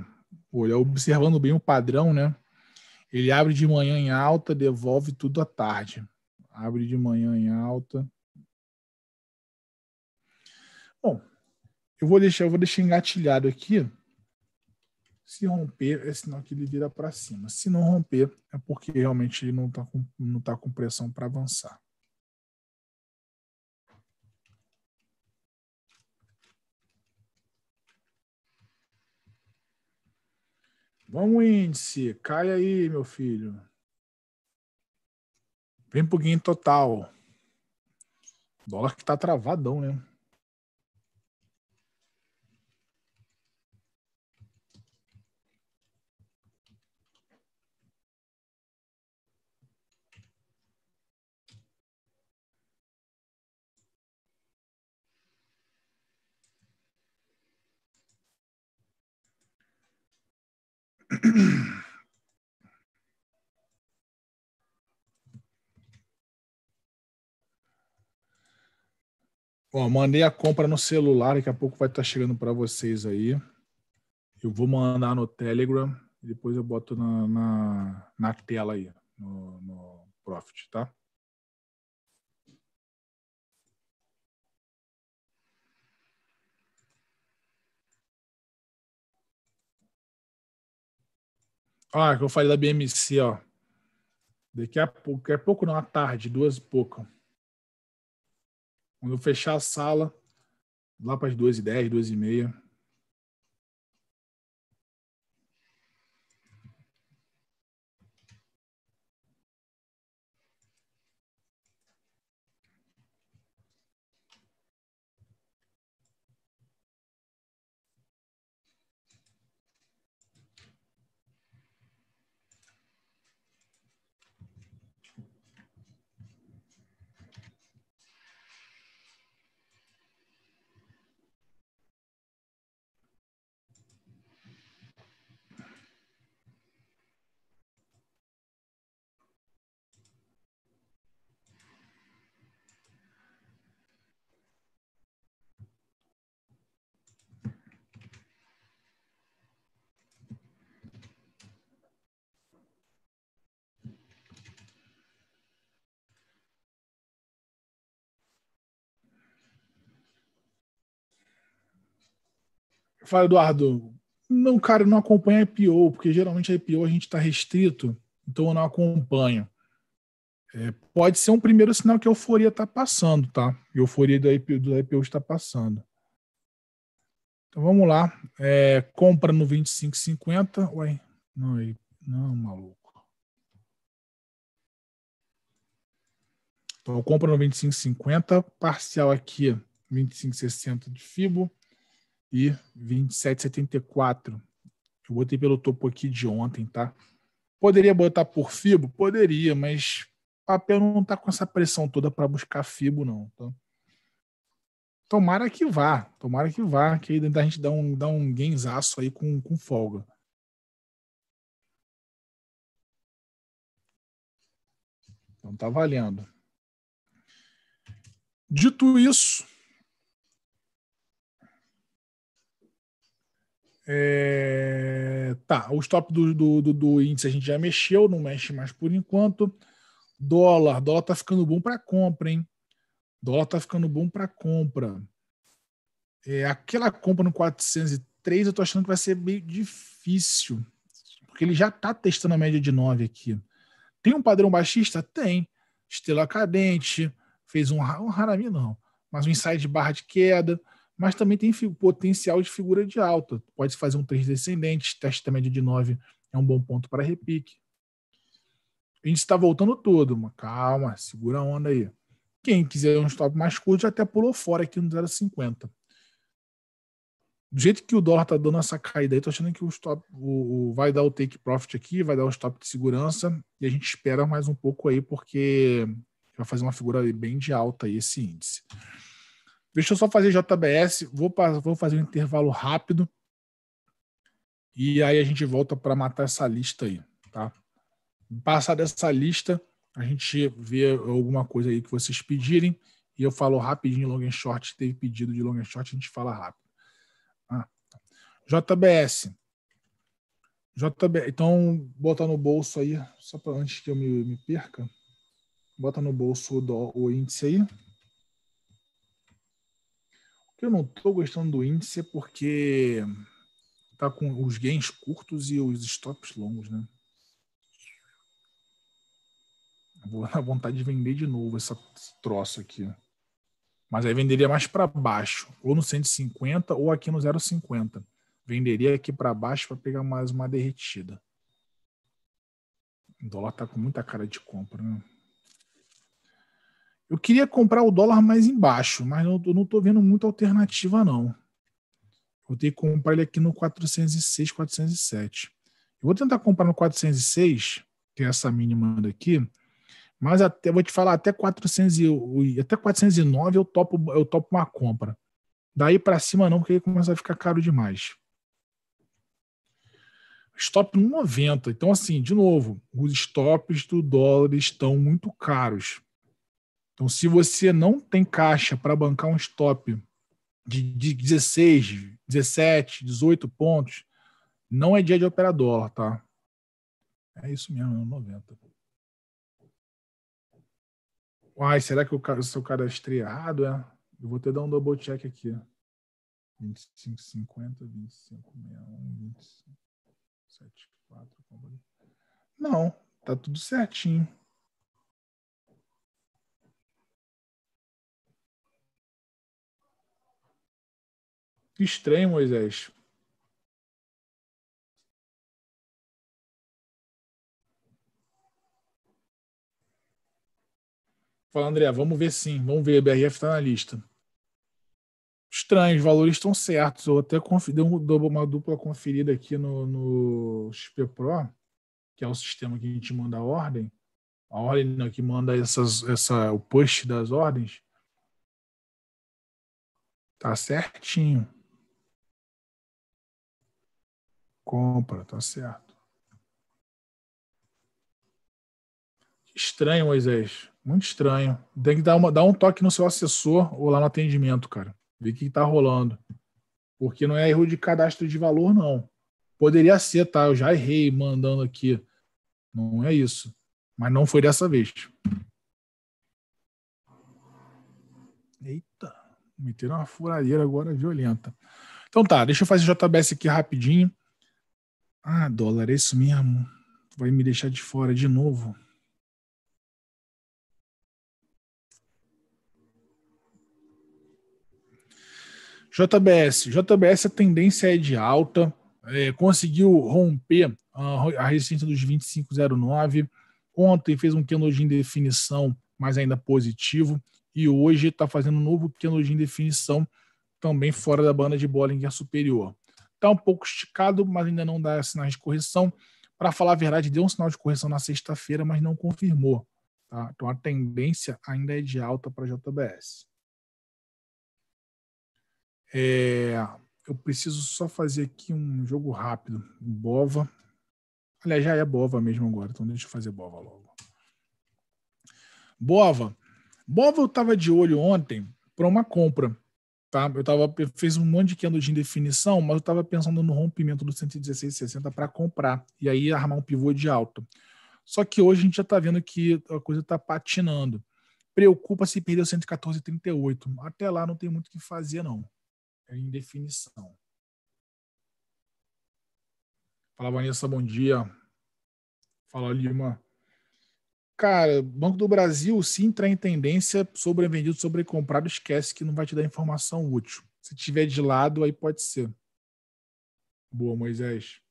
olha, é observando bem o padrão, né? Ele abre de manhã em alta, devolve tudo à tarde. Abre de manhã em alta. Bom, eu vou deixar, eu vou deixar engatilhado aqui se romper, é sinal que ele vira para cima. Se não romper, é porque realmente ele não está com, não tá com pressão para avançar. Vamos, índice. Cai aí, meu filho. Vem pro gain total. O dólar que tá travadão, né? Ó, mandei a compra no celular, daqui a pouco vai estar tá chegando para vocês aí. Eu vou mandar no Telegram, depois eu boto na, na, na tela aí, no, no Profit, tá? Ah, que eu falei da BMC, ó. Daqui a pouco, daqui a pouco não, à tarde, duas e pouco. Quando eu fechar a sala, lá para as duas e dez, duas e meia, Fala, Eduardo. Não, cara, eu não acompanho a IPO, porque geralmente a IPO a gente está restrito, então eu não acompanho. É, pode ser um primeiro sinal que a euforia está passando, tá? A euforia da IPO, da IPO está passando. Então vamos lá. É, compra no 25,50. Ué, não, é, não, maluco. Então compra no 25,50. Parcial aqui, 25,60 de FIBO e 27,74. Eu botei pelo topo aqui de ontem, tá? Poderia botar por FIBO? Poderia, mas papel não tá com essa pressão toda para buscar FIBO, não. Então, tomara que vá, tomara que vá, que aí a gente dá um, dá um gainsaço aí com, com folga. Então tá valendo. Dito isso, É, tá, o stop do, do, do, do, índice a gente já mexeu, não mexe mais por enquanto. Dólar, dólar tá ficando bom para compra, hein? Dólar tá ficando bom para compra. É, aquela compra no 403 eu tô achando que vai ser meio difícil, porque ele já tá testando a média de 9 aqui. Tem um padrão baixista? Tem. Estrela cadente, fez um, um raramente não, mas um inside barra de queda mas também tem potencial de figura de alta. Pode fazer um 3 descendente, teste também de 9 é um bom ponto para repique. A gente está voltando todo, mas calma, segura a onda aí. Quem quiser um stop mais curto já até pulou fora aqui no 0,50. Do jeito que o dólar está dando essa caída aí, tô achando que o stop o, o, vai dar o take profit aqui, vai dar o stop de segurança e a gente espera mais um pouco aí porque vai fazer uma figura bem de alta aí esse índice. Deixa eu só fazer JBS, vou, vou fazer um intervalo rápido e aí a gente volta para matar essa lista aí, tá? Passada essa lista, a gente vê alguma coisa aí que vocês pedirem e eu falo rapidinho long and short, teve pedido de long and short, a gente fala rápido. Ah, tá. JBS. Então, bota no bolso aí, só para antes que eu me, me perca. Bota no bolso o, do, o índice aí que eu não estou gostando do índice é porque tá com os gains curtos e os stops longos, né? Vou na vontade de vender de novo essa, esse troço aqui. Mas aí venderia mais para baixo, ou no 150 ou aqui no 0,50. Venderia aqui para baixo para pegar mais uma derretida. O dólar tá com muita cara de compra, né? Eu queria comprar o dólar mais embaixo, mas não, eu não estou vendo muita alternativa, não. Vou ter que comprar ele aqui no 406, 407. Eu vou tentar comprar no 406, que é essa mínima daqui, mas até vou te falar, até, 400, até 409 eu topo, eu topo uma compra. Daí para cima não, porque aí começa a ficar caro demais. Stop no 90. Então, assim, de novo, os stops do dólar estão muito caros. Então, se você não tem caixa para bancar um stop de, de 16, 17, 18 pontos, não é dia de operar dólar, tá? É isso mesmo, é 90. Uai, será que o seu cara é estreado? É? Eu vou até dar um double check aqui. 25, 50, 25, 61, 25, 4, Não, tá tudo certinho. Que estranho, Moisés. Fala, André, vamos ver sim, vamos ver, a BRF está na lista. Estranho, os valores estão certos. Eu até dei uma dupla conferida aqui no, no XP Pro, que é o sistema que a gente manda a ordem. A ordem não, que manda essas, essa, o push das ordens. Tá certinho. Compra, tá certo. Estranho, Moisés. Muito estranho. Tem que dar, uma, dar um toque no seu assessor ou lá no atendimento, cara. Ver o que tá rolando. Porque não é erro de cadastro de valor, não. Poderia ser, tá? Eu já errei mandando aqui. Não é isso. Mas não foi dessa vez. Eita, meteram uma furadeira agora violenta. Então tá, deixa eu fazer JBS aqui rapidinho. Ah, dólar, é isso mesmo? Vai me deixar de fora de novo? JBS. JBS, a tendência é de alta. É, conseguiu romper a resistência dos 25,09. Ontem fez um candle de indefinição, mas ainda positivo. E hoje está fazendo um novo candle de indefinição, também fora da banda de Bollinger é Superior. Está um pouco esticado, mas ainda não dá sinais de correção. Para falar a verdade, deu um sinal de correção na sexta-feira, mas não confirmou. Tá? Então a tendência ainda é de alta para a JBS. É, eu preciso só fazer aqui um jogo rápido. Bova. Aliás, já é Bova mesmo agora, então deixa eu fazer Bova logo. Bova. Bova eu estava de olho ontem para uma compra. Tá? Eu, tava, eu fiz um monte de candle de indefinição, mas eu estava pensando no rompimento do 116,60 para comprar e aí armar um pivô de alta. Só que hoje a gente já está vendo que a coisa está patinando. Preocupa se perder o 114,38. Até lá não tem muito o que fazer, não. É indefinição. Fala, Vanessa, bom dia. Fala, Lima cara, Banco do Brasil, se entrar em tendência sobrevendido, sobrecomprado, esquece que não vai te dar informação útil. Se tiver de lado, aí pode ser. Boa, Moisés.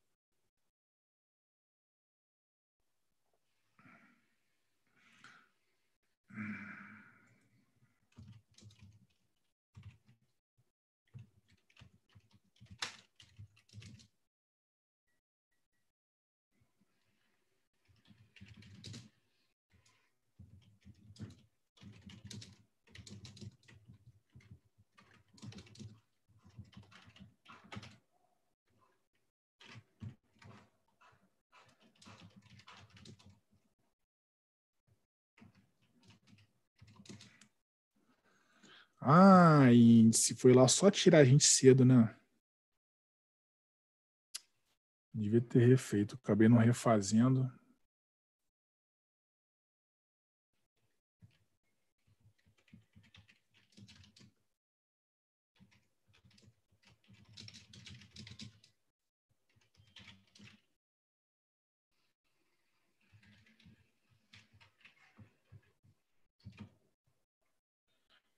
Ah, índice, foi lá só tirar a gente cedo, né? Devia ter refeito, acabei não refazendo.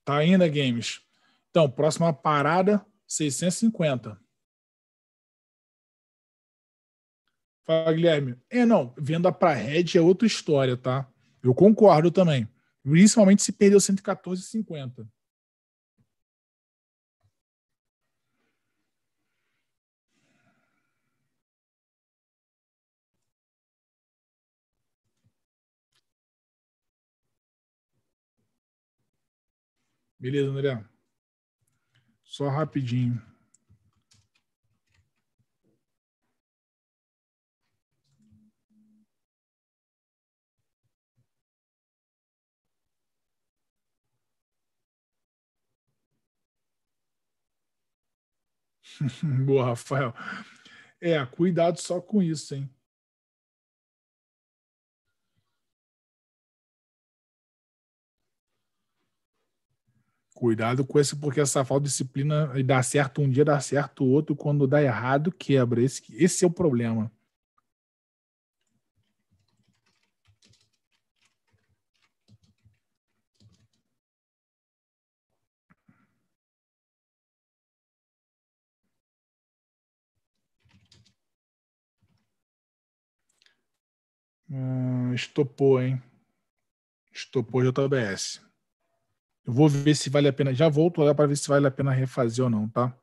Tá ainda, né, Games? Então, próxima parada, 650. Fala, Guilherme. É, não, venda para Red é outra história, tá? Eu concordo também. Principalmente se perdeu 114,50. Beleza, André? Só rapidinho. Boa, Rafael. É, cuidado só com isso, hein? Cuidado com esse, porque essa falta de disciplina e dá certo um dia, dá certo o outro, quando dá errado, quebra. Esse, esse é o problema. Hum, estopou, hein? Estopou JBS. Eu vou ver se vale a pena. Já volto lá para ver se vale a pena refazer ou não, tá?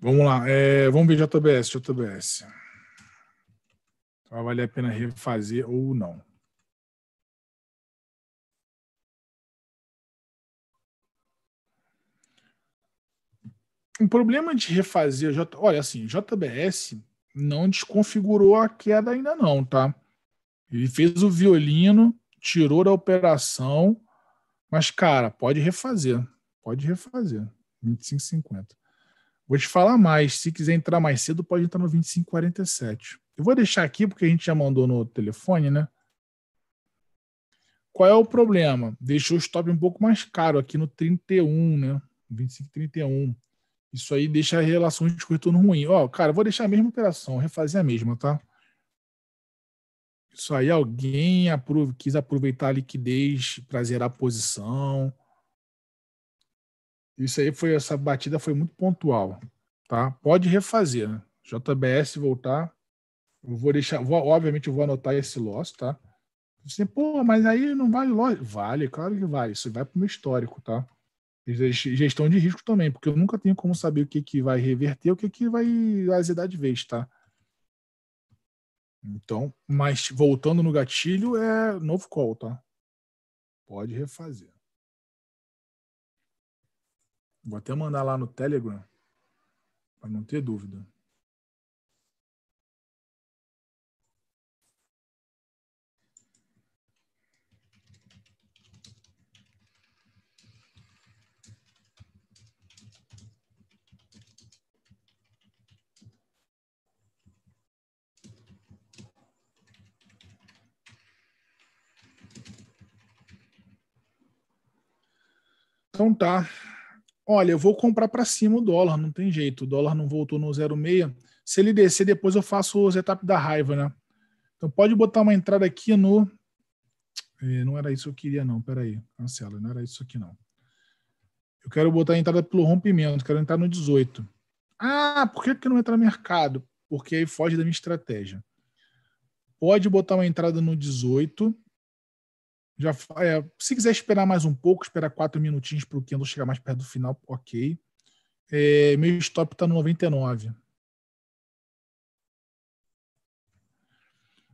Vamos lá, é, vamos ver JBS, JBS. Vai valer a pena refazer ou não. O um problema de refazer, J... olha assim, JBS não desconfigurou a queda ainda não, tá? Ele fez o violino, tirou da operação, mas cara, pode refazer, pode refazer, 25,50. Vou te falar mais. Se quiser entrar mais cedo, pode entrar no 2547. Eu vou deixar aqui porque a gente já mandou no telefone, né? Qual é o problema? Deixou o stop um pouco mais caro aqui no 31, né? 2531. Isso aí deixa a relação de retorno ruim. Ó, oh, cara, vou deixar a mesma operação, refazer a mesma, tá? Isso aí alguém aprove quis aproveitar a liquidez para zerar a posição. Isso aí foi essa batida foi muito pontual, tá? Pode refazer, né? JBS voltar. Eu vou deixar, vou, obviamente eu vou anotar esse loss, tá? Você, assim, pô, mas aí não vale loss. Vale, claro que vale. Isso vai para o meu histórico, tá? Gestão de risco também, porque eu nunca tenho como saber o que, que vai reverter, o que, que vai azedar de vez, tá? Então, mas voltando no gatilho, é novo call, tá? Pode refazer. Vou até mandar lá no Telegram, para não ter dúvida. Então tá olha, eu vou comprar para cima o dólar, não tem jeito, o dólar não voltou no 0,6. Se ele descer, depois eu faço o setup da raiva, né? Então pode botar uma entrada aqui no. Eh, não era isso que eu queria, não. Peraí, cancela, não era isso aqui, não. Eu quero botar a entrada pelo rompimento, quero entrar no 18. Ah, por que, que não entra no mercado? Porque aí foge da minha estratégia. Pode botar uma entrada no 18 já, é, se quiser esperar mais um pouco, esperar quatro minutinhos para o Kendall chegar mais perto do final, ok. É, meu stop está no 99.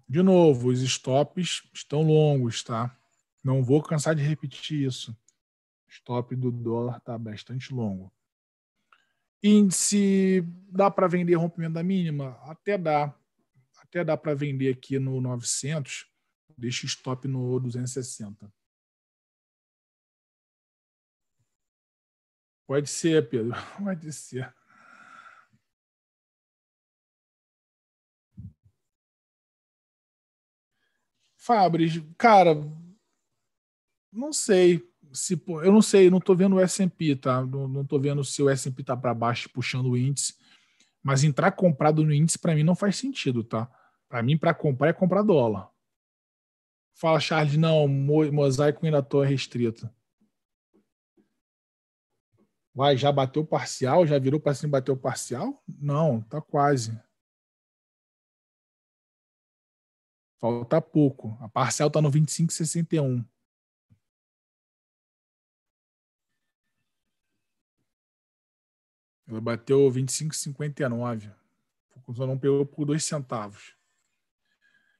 De novo, os stops estão longos, tá? Não vou cansar de repetir isso. Stop do dólar está bastante longo. Índice, dá para vender rompimento da mínima? Até dá. Até dá para vender aqui no 900 Deixa stop no 260. Pode ser, Pedro. Pode ser. Fabris, cara, não sei se eu não sei, não estou vendo o S&P, tá? Não, estou vendo se o S&P tá para baixo puxando o índice, mas entrar comprado no índice para mim não faz sentido, tá? Para mim para comprar é comprar dólar. Fala, Charles, não, mosaico ainda estou restrito. Vai, já bateu parcial? Já virou para cima e bateu parcial? Não, tá quase. Falta pouco. A parcial está no 25,61. Ela bateu 25,59. O não pegou por 2 centavos.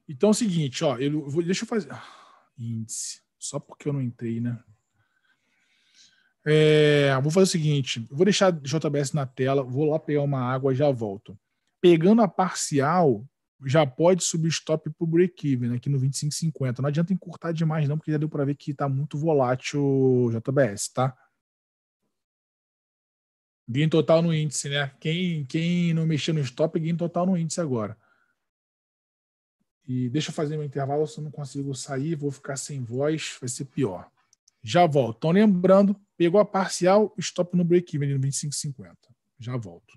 Então é o seguinte, ó, eu vou, deixa eu fazer. Ah, índice, só porque eu não entrei, né? É, vou fazer o seguinte, vou deixar JBS na tela, vou lá pegar uma água e já volto. Pegando a parcial, já pode subir stop o break-even né, aqui no 25,50. Não adianta encurtar demais não, porque já deu para ver que está muito volátil o JBS, tá? Gain total no índice, né? Quem, quem não mexeu no stop, gain total no índice agora e deixa eu fazer meu intervalo, se eu não consigo sair, vou ficar sem voz, vai ser pior. Já volto. Então, lembrando, pegou a parcial, stop no break-even no 25,50. Já volto.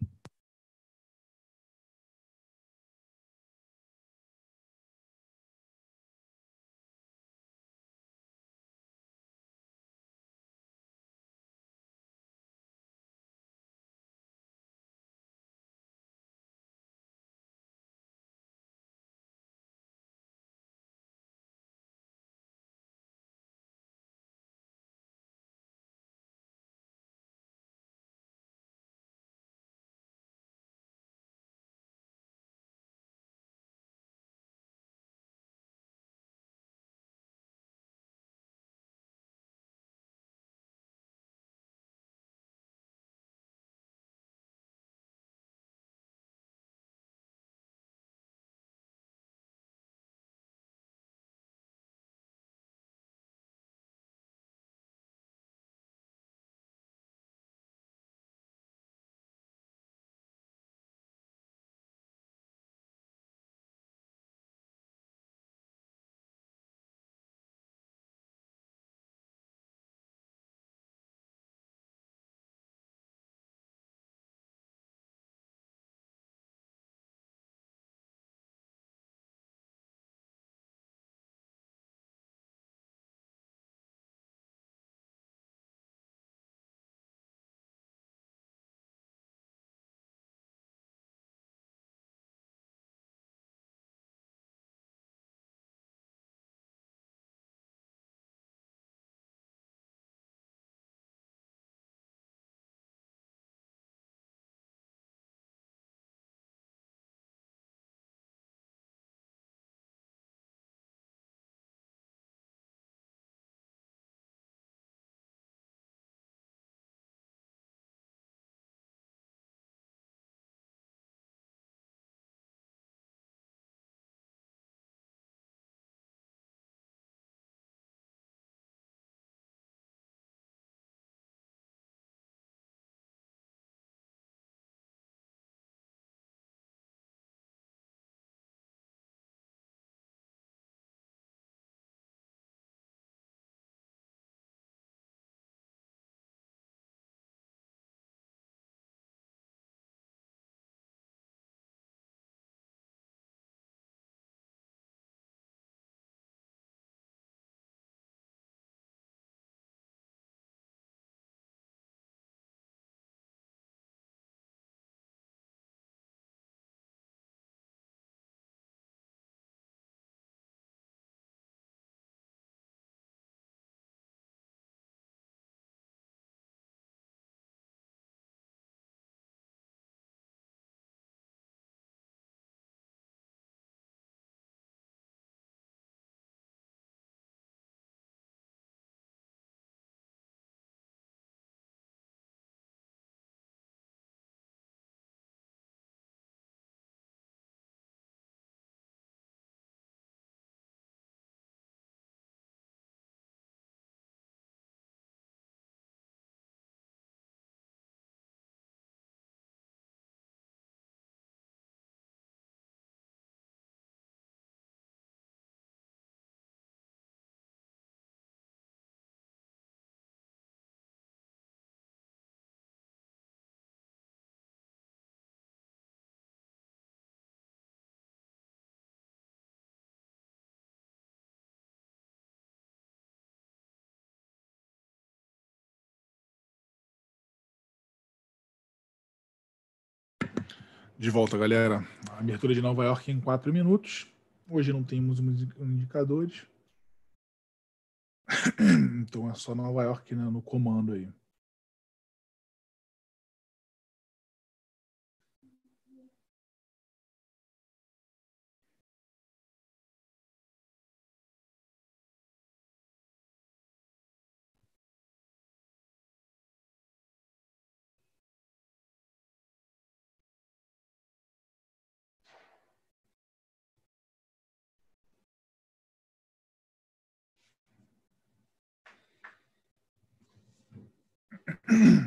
De volta, galera. Abertura de Nova York em 4 minutos. Hoje não temos indicadores. Então é só Nova York né, no comando aí. mm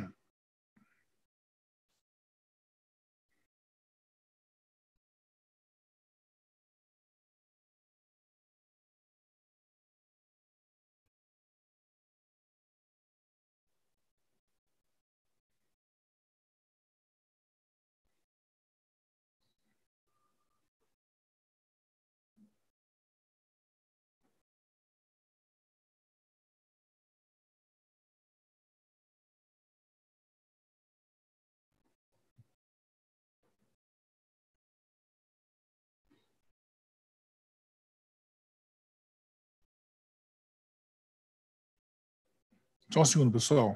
Só um segundo, pessoal.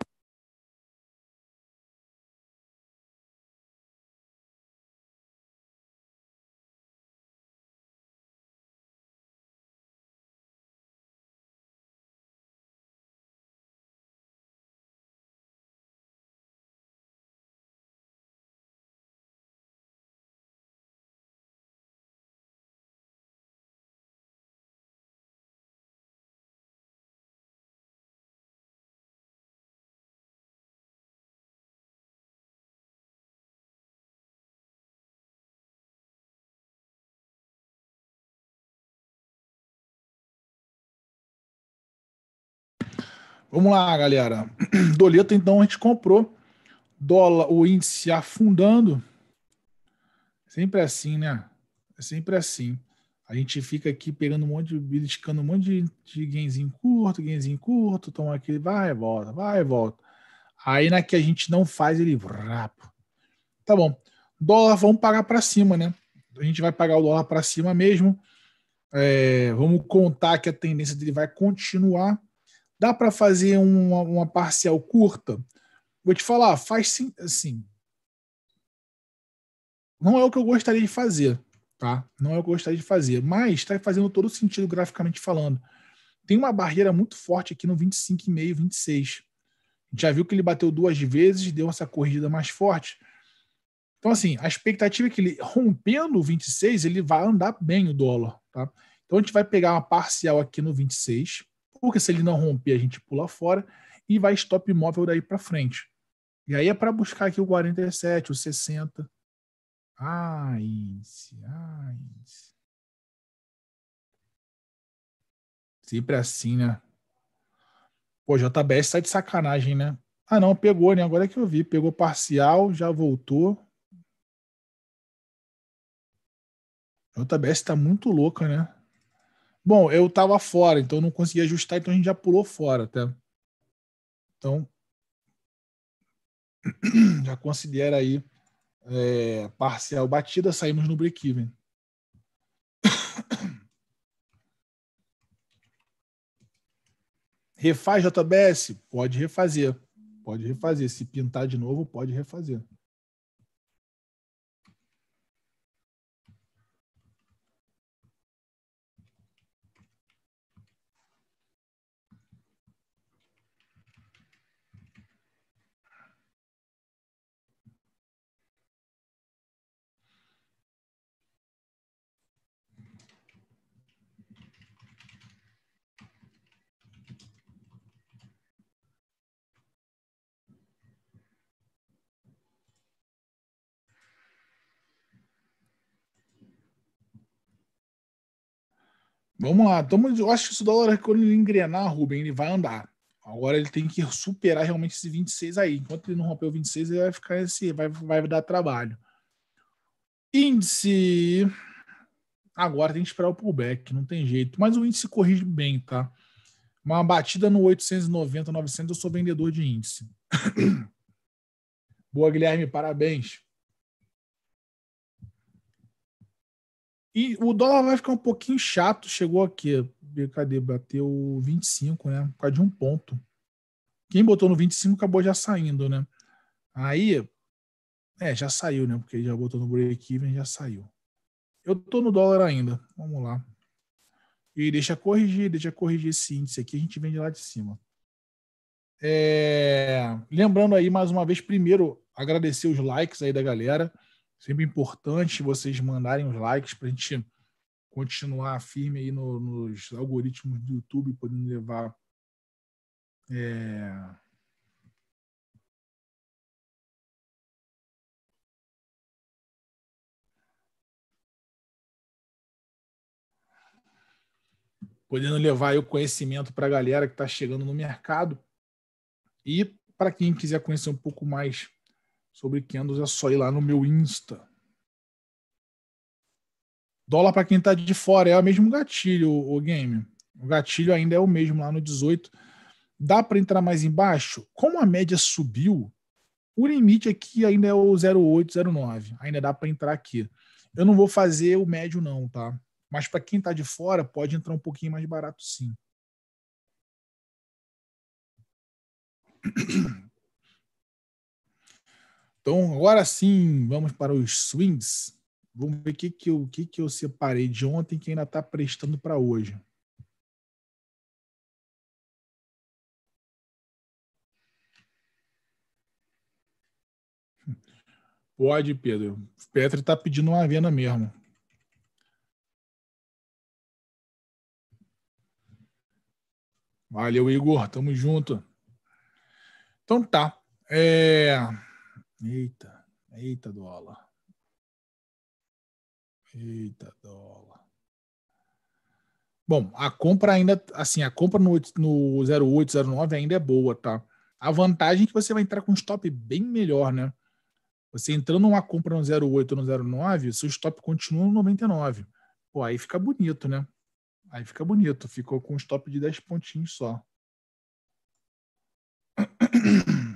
Vamos lá, galera. Doleta, então, a gente comprou dólar, o índice afundando. Sempre assim, né? É sempre assim. A gente fica aqui pegando um monte de, beliscando um monte de, de gainzinho curto, gainzinho curto, toma aquele, vai e volta, vai e volta. Aí na que a gente não faz, ele rapa. Tá bom. Dólar, vamos pagar para cima, né? A gente vai pagar o dólar para cima mesmo. É, vamos contar que a tendência dele vai continuar. Dá para fazer uma, uma, parcial curta? Vou te falar, faz sim, assim. Não é o que eu gostaria de fazer, tá? Não é o que eu gostaria de fazer, mas está fazendo todo sentido graficamente falando. Tem uma barreira muito forte aqui no 25,5, 26. A gente já viu que ele bateu duas vezes, deu essa corrida mais forte. Então, assim, a expectativa é que ele, rompendo o 26, ele vai andar bem o dólar, tá? Então, a gente vai pegar uma parcial aqui no 26, porque se ele não romper, a gente pula fora e vai stop móvel daí para frente. E aí é para buscar aqui o 47, o 60. Ah, índice, ah, índice. Sempre assim, né? Pô, JBS tá de sacanagem, né? Ah, não, pegou, né? Agora é que eu vi. Pegou parcial, já voltou. JBS tá muito louca, né? Bom, eu estava fora, então não consegui ajustar, então a gente já pulou fora, tá? Então, já considera aí é, parcial batida, saímos no break-even. Refaz JBS? Pode refazer. Pode refazer. Se pintar de novo, pode refazer. Vamos lá, tamo, eu acho que esse dólar, quando ele engrenar, Rubem, ele vai andar. Agora ele tem que superar realmente esse 26 aí. Enquanto ele não romper o 26, ele vai ficar esse, vai, vai dar trabalho. Índice. Agora tem que esperar o pullback, não tem jeito. Mas o índice corrige bem, tá? Uma batida no 890, 900, eu sou vendedor de índice. Boa, Guilherme, parabéns. E o dólar vai ficar um pouquinho chato. Chegou aqui, cadê? Bateu 25, né? Por causa de um ponto. Quem botou no 25 acabou já saindo, né? Aí, é, já saiu, né? Porque já botou no break-even, já saiu. Eu tô no dólar ainda. Vamos lá. E deixa corrigir, deixa corrigir esse índice aqui. A gente vende lá de cima. É... Lembrando aí, mais uma vez, primeiro, agradecer os likes aí da galera. Sempre importante vocês mandarem os likes para a gente continuar firme aí no, nos algoritmos do YouTube, podendo levar é... podendo levar o conhecimento para a galera que está chegando no mercado e para quem quiser conhecer um pouco mais sobre candles é só ir lá no meu Insta. Dólar para quem está de fora é o mesmo gatilho, o game. O gatilho ainda é o mesmo lá no 18. Dá para entrar mais embaixo? Como a média subiu, o limite aqui ainda é o 0809. Ainda dá para entrar aqui. Eu não vou fazer o médio não, tá? Mas para quem está de fora, pode entrar um pouquinho mais barato sim. Então, agora sim, vamos para os swings. Vamos ver o que, que, eu, que, que eu separei de ontem que ainda está prestando para hoje. Pode, Pedro. O Petri está pedindo uma venda mesmo. Valeu, Igor. Tamo junto. Então tá. É... Eita, eita dólar. Eita dólar. Bom, a compra ainda, assim, a compra no, no 08, 09 ainda é boa, tá? A vantagem é que você vai entrar com um stop bem melhor, né? Você entrando uma compra no 08 ou no 09, seu stop continua no 99. Pô, aí fica bonito, né? Aí fica bonito. Ficou com um stop de 10 pontinhos só.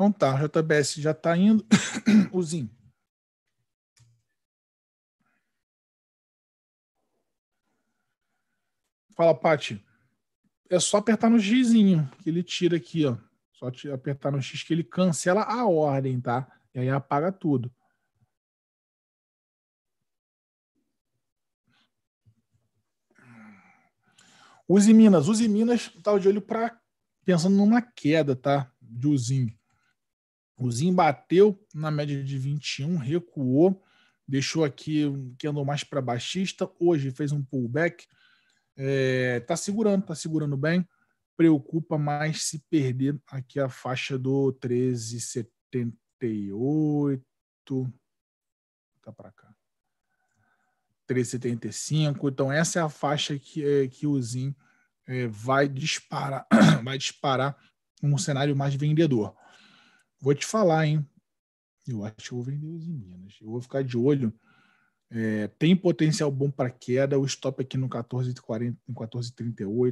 Então tá, o JBS já está indo. o Zim. Fala, Pati. É só apertar no Gizinho que ele tira aqui, ó. Só apertar no x que ele cancela a ordem, tá? E aí apaga tudo. Use Minas. Use Minas estava tá de olho para pensando numa queda, tá? De Uzinho. O Zin bateu na média de 21, recuou, deixou aqui que andou mais para baixista. Hoje fez um pullback. É, tá segurando, está segurando bem. Preocupa mais se perder aqui a faixa do 13,78. Tá para cá. 13,75. Então, essa é a faixa que, é, que o Zin é, vai disparar, vai disparar um cenário mais vendedor vou te falar, hein? Eu acho que eu vou vender os em Minas. Eu vou ficar de olho. É, tem potencial bom para queda. O stop aqui no 14,38,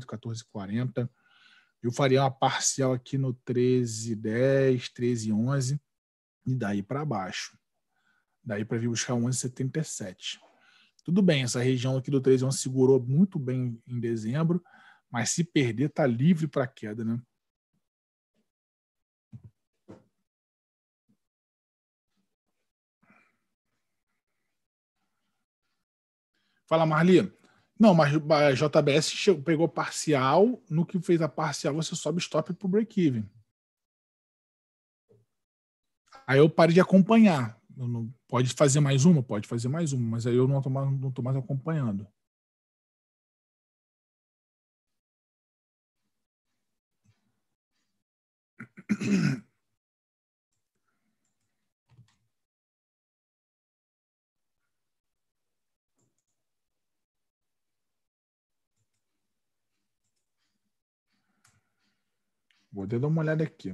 14,40. Eu faria uma parcial aqui no 13,10, 13,11 e daí para baixo. Daí para vir buscar 11,77. Tudo bem, essa região aqui do 13,11 segurou muito bem em dezembro, mas se perder, tá livre para queda, né? Fala, Marli. Não, mas a JBS chegou, pegou parcial. No que fez a parcial, você sobe stop para o break-even. Aí eu parei de acompanhar. Não, pode fazer mais uma? Pode fazer mais uma, mas aí eu não estou mais, não tô mais acompanhando. Vou até dar uma olhada aqui.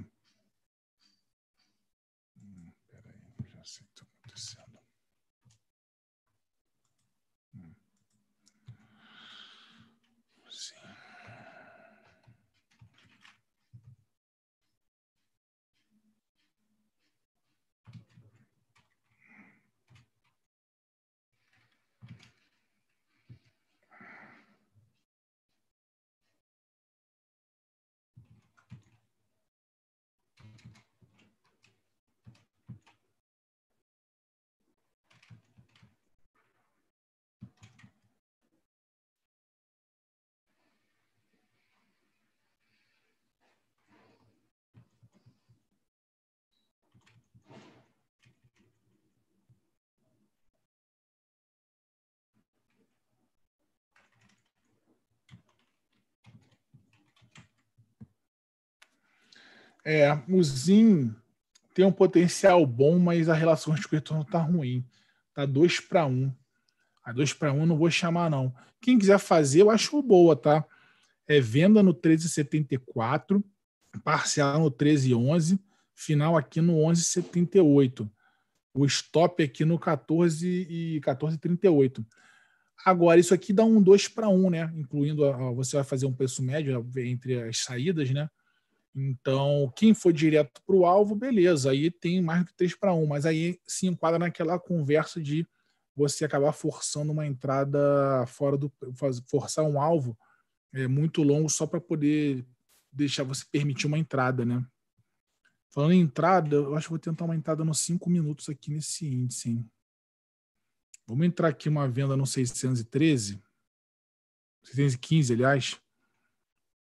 É, o Zin tem um potencial bom, mas a relação de retorno tá ruim. Tá 2 para 1. A 2 para 1 não vou chamar, não. Quem quiser fazer, eu acho boa, tá? É venda no 1374, parcial no 1311, final aqui no 1178. O stop aqui no 14 e 1438. Agora, isso aqui dá um 2 para 1, né? Incluindo, a, a, você vai fazer um preço médio entre as saídas, né? Então, quem for direto para o alvo, beleza, aí tem mais do que 3 para 1, mas aí se enquadra naquela conversa de você acabar forçando uma entrada fora do. forçar um alvo é, muito longo só para poder deixar você permitir uma entrada, né? Falando em entrada, eu acho que vou tentar uma entrada nos 5 minutos aqui nesse índice. Hein? Vamos entrar aqui uma venda no 613. 615, aliás.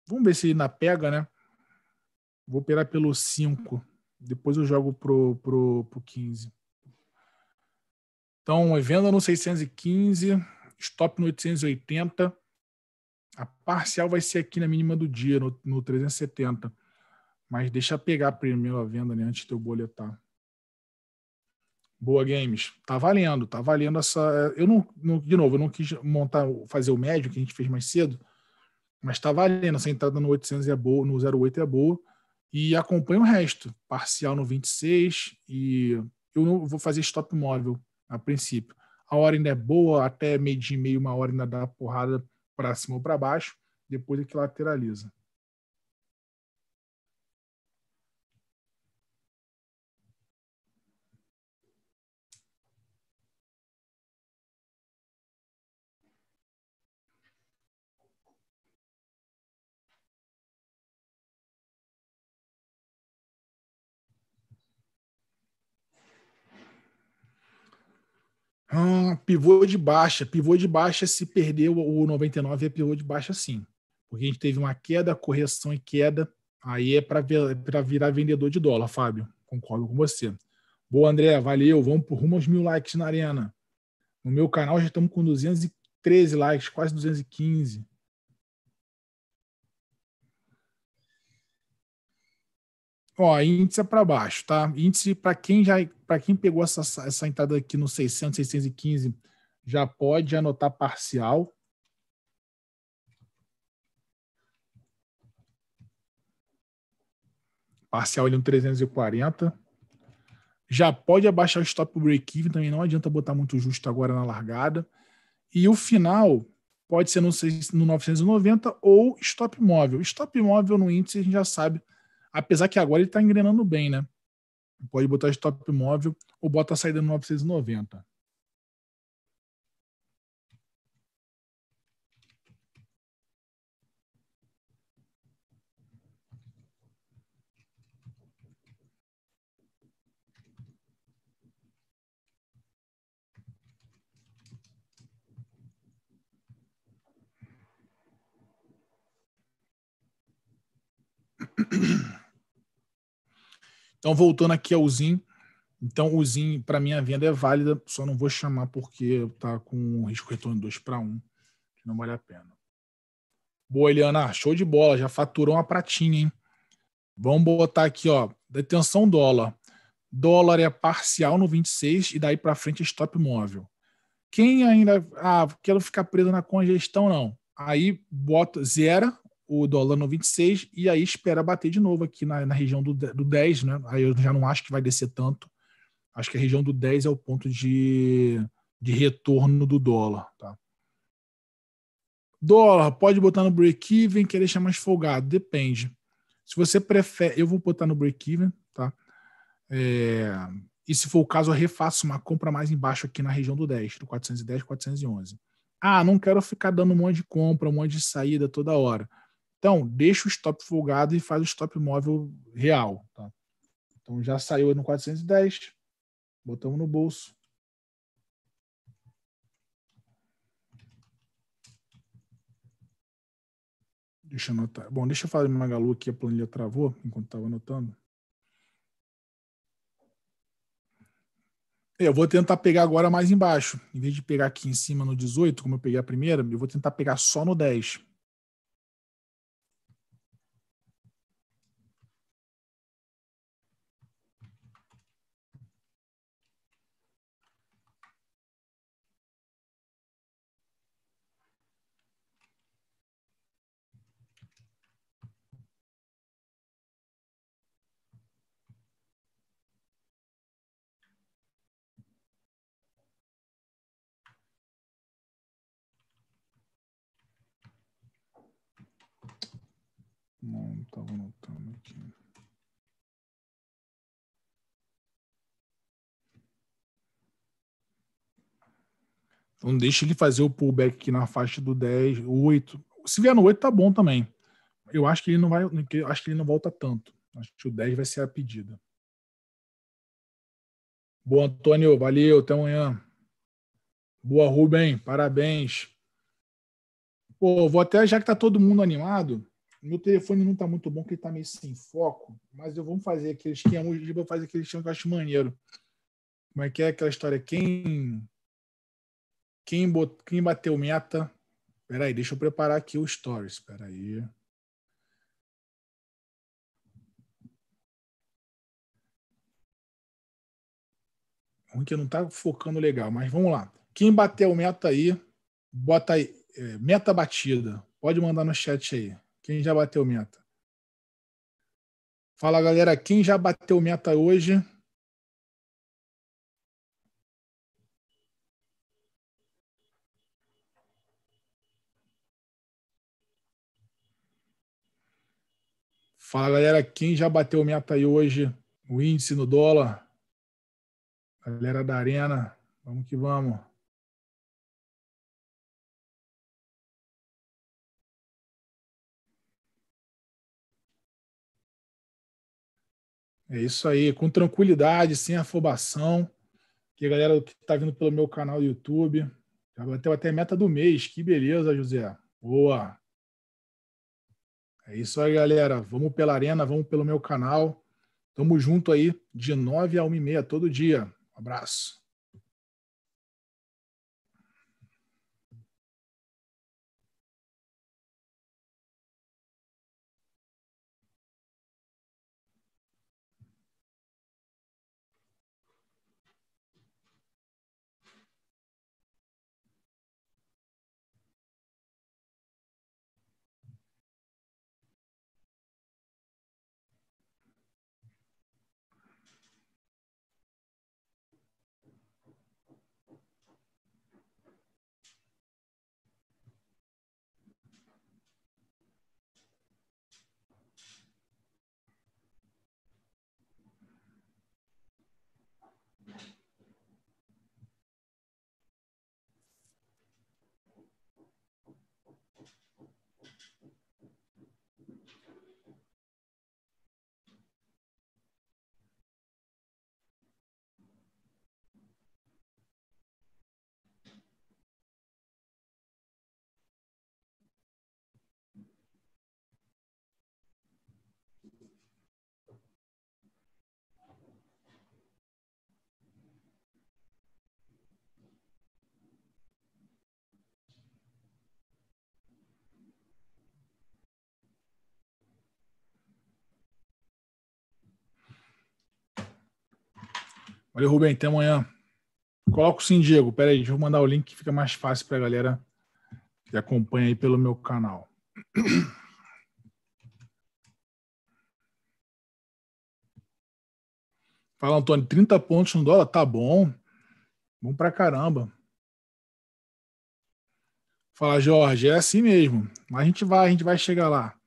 Vamos ver se na pega, né? Vou operar pelo 5. Depois eu jogo pro, pro, pro 15. Então, venda no 615, stop no 880. A parcial vai ser aqui na mínima do dia, no, no 370. Mas deixa pegar primeiro a venda né, antes de eu boletar. Boa Games. Tá valendo, tá valendo essa. Eu não, não, de novo, eu não quis montar, fazer o médio que a gente fez mais cedo, mas tá valendo. Essa entrada no 800 é boa, no 08 é boa e acompanha o resto. Parcial no 26 e eu não vou fazer stop móvel a princípio. A hora ainda é boa, até meio dia e meio, uma hora ainda dá porrada para cima ou para baixo, depois é que lateraliza. Hum, pivô de baixa. Pivô de baixa, se perdeu o 99, é pivô de baixa sim. Porque a gente teve uma queda, correção e queda. Aí é para virar vendedor de dólar, Fábio. Concordo com você. Boa, André. Valeu. Vamos por rumo aos mil likes na arena. No meu canal já estamos com 213 likes, quase 215. Ó, índice é para baixo, tá? Índice para quem já para quem pegou essa, essa entrada aqui no 600, 615, já pode anotar parcial. Parcial ele no 340. Já pode abaixar o stop break-even, também não adianta botar muito justo agora na largada. E o final pode ser no, no 990 ou stop móvel. Stop móvel no índice a gente já sabe Apesar que agora ele está engrenando bem, né? Pode botar stop móvel ou bota a saída no 990. Então, voltando aqui ao Zin, então o Zin, para mim, a venda é válida, só não vou chamar porque tá com risco retorno 2 para 1, que não vale a pena. Boa, Eliana, show de bola, já faturou uma pratinha, hein? Vamos botar aqui, ó, detenção dólar. Dólar é parcial no 26 e daí para frente é stop móvel. Quem ainda, ah, quero ficar preso na congestão, não. Aí bota, zera o dólar no 26 e aí espera bater de novo aqui na, na região do, do 10, né? Aí eu já não acho que vai descer tanto. Acho que a região do 10 é o ponto de, de retorno do dólar, tá? Dólar, pode botar no break-even, quer deixar mais folgado? Depende. Se você prefere, eu vou botar no break-even, tá? É, e se for o caso, eu refaço uma compra mais embaixo aqui na região do 10, do 410, 411. Ah, não quero ficar dando um monte de compra, um monte de saída toda hora então, deixa o stop folgado e faz o stop móvel real. Tá? Então, já saiu no 410, botamos no bolso. Deixa eu anotar. Bom, deixa eu fazer uma Magalu aqui, a planilha travou enquanto estava anotando. É, eu vou tentar pegar agora mais embaixo. Em vez de pegar aqui em cima no 18, como eu peguei a primeira, eu vou tentar pegar só no 10. Não, estava anotando aqui. Então deixa ele fazer o pullback aqui na faixa do 10, 8. Se vier no 8 tá bom também. Eu acho que ele não vai, acho que ele não volta tanto. Acho que o 10 vai ser a pedida. Boa, Antônio, valeu, até amanhã. Boa, Rubem, parabéns. Pô, vou até, já que tá todo mundo animado, meu telefone não está muito bom, porque ele tá meio sem foco, mas eu vou fazer aquele esquema, é o Giba faz aquele esquema que eu acho maneiro. Como é que é aquela história? Quem quem, bot, quem bateu meta? Peraí, deixa eu preparar aqui o stories, peraí. Ruim que não está focando legal, mas vamos lá. Quem bateu meta aí, bota aí, é, meta batida. Pode mandar no chat aí. Quem já bateu meta? Fala, galera. Quem já bateu meta hoje? Fala, galera. Quem já bateu meta aí hoje? O índice no dólar? Galera da Arena, vamos que vamos. É isso aí, com tranquilidade, sem afobação. Que a galera que está vindo pelo meu canal do YouTube. Já bateu até meta do mês. Que beleza, José. Boa. É isso aí, galera. Vamos pela Arena, vamos pelo meu canal. Tamo junto aí, de 9 a 1 e meia todo dia. Um abraço. Valeu, Rubem. Até amanhã. Coloca o Sim Diego. Pera aí, deixa eu mandar o link que fica mais fácil para a galera que acompanha aí pelo meu canal. Fala, Antônio, 30 pontos no dólar? Tá bom. Bom pra caramba. Fala, Jorge, é assim mesmo. Mas a gente vai, a gente vai chegar lá.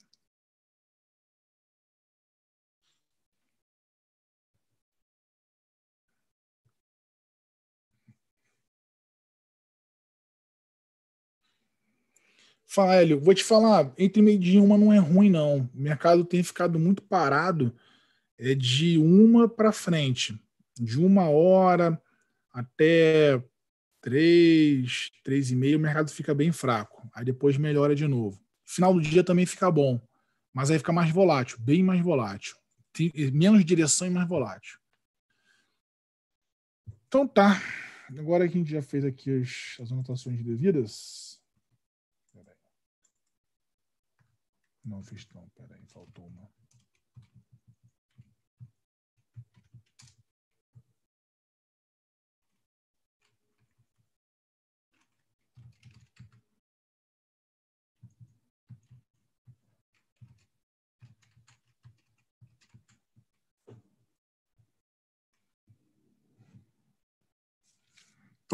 Fala, Hélio, vou te falar, entre meio dia e uma não é ruim, não. O mercado tem ficado muito parado é de uma para frente, de uma hora até três, três e meio. o mercado fica bem fraco. Aí depois melhora de novo. Final do dia também fica bom, mas aí fica mais volátil, bem mais volátil. Tem eh, menos direção e mais volátil. Então tá. Agora que a gente já fez aqui as, as anotações devidas, Não fiz, não, peraí, faltou uma.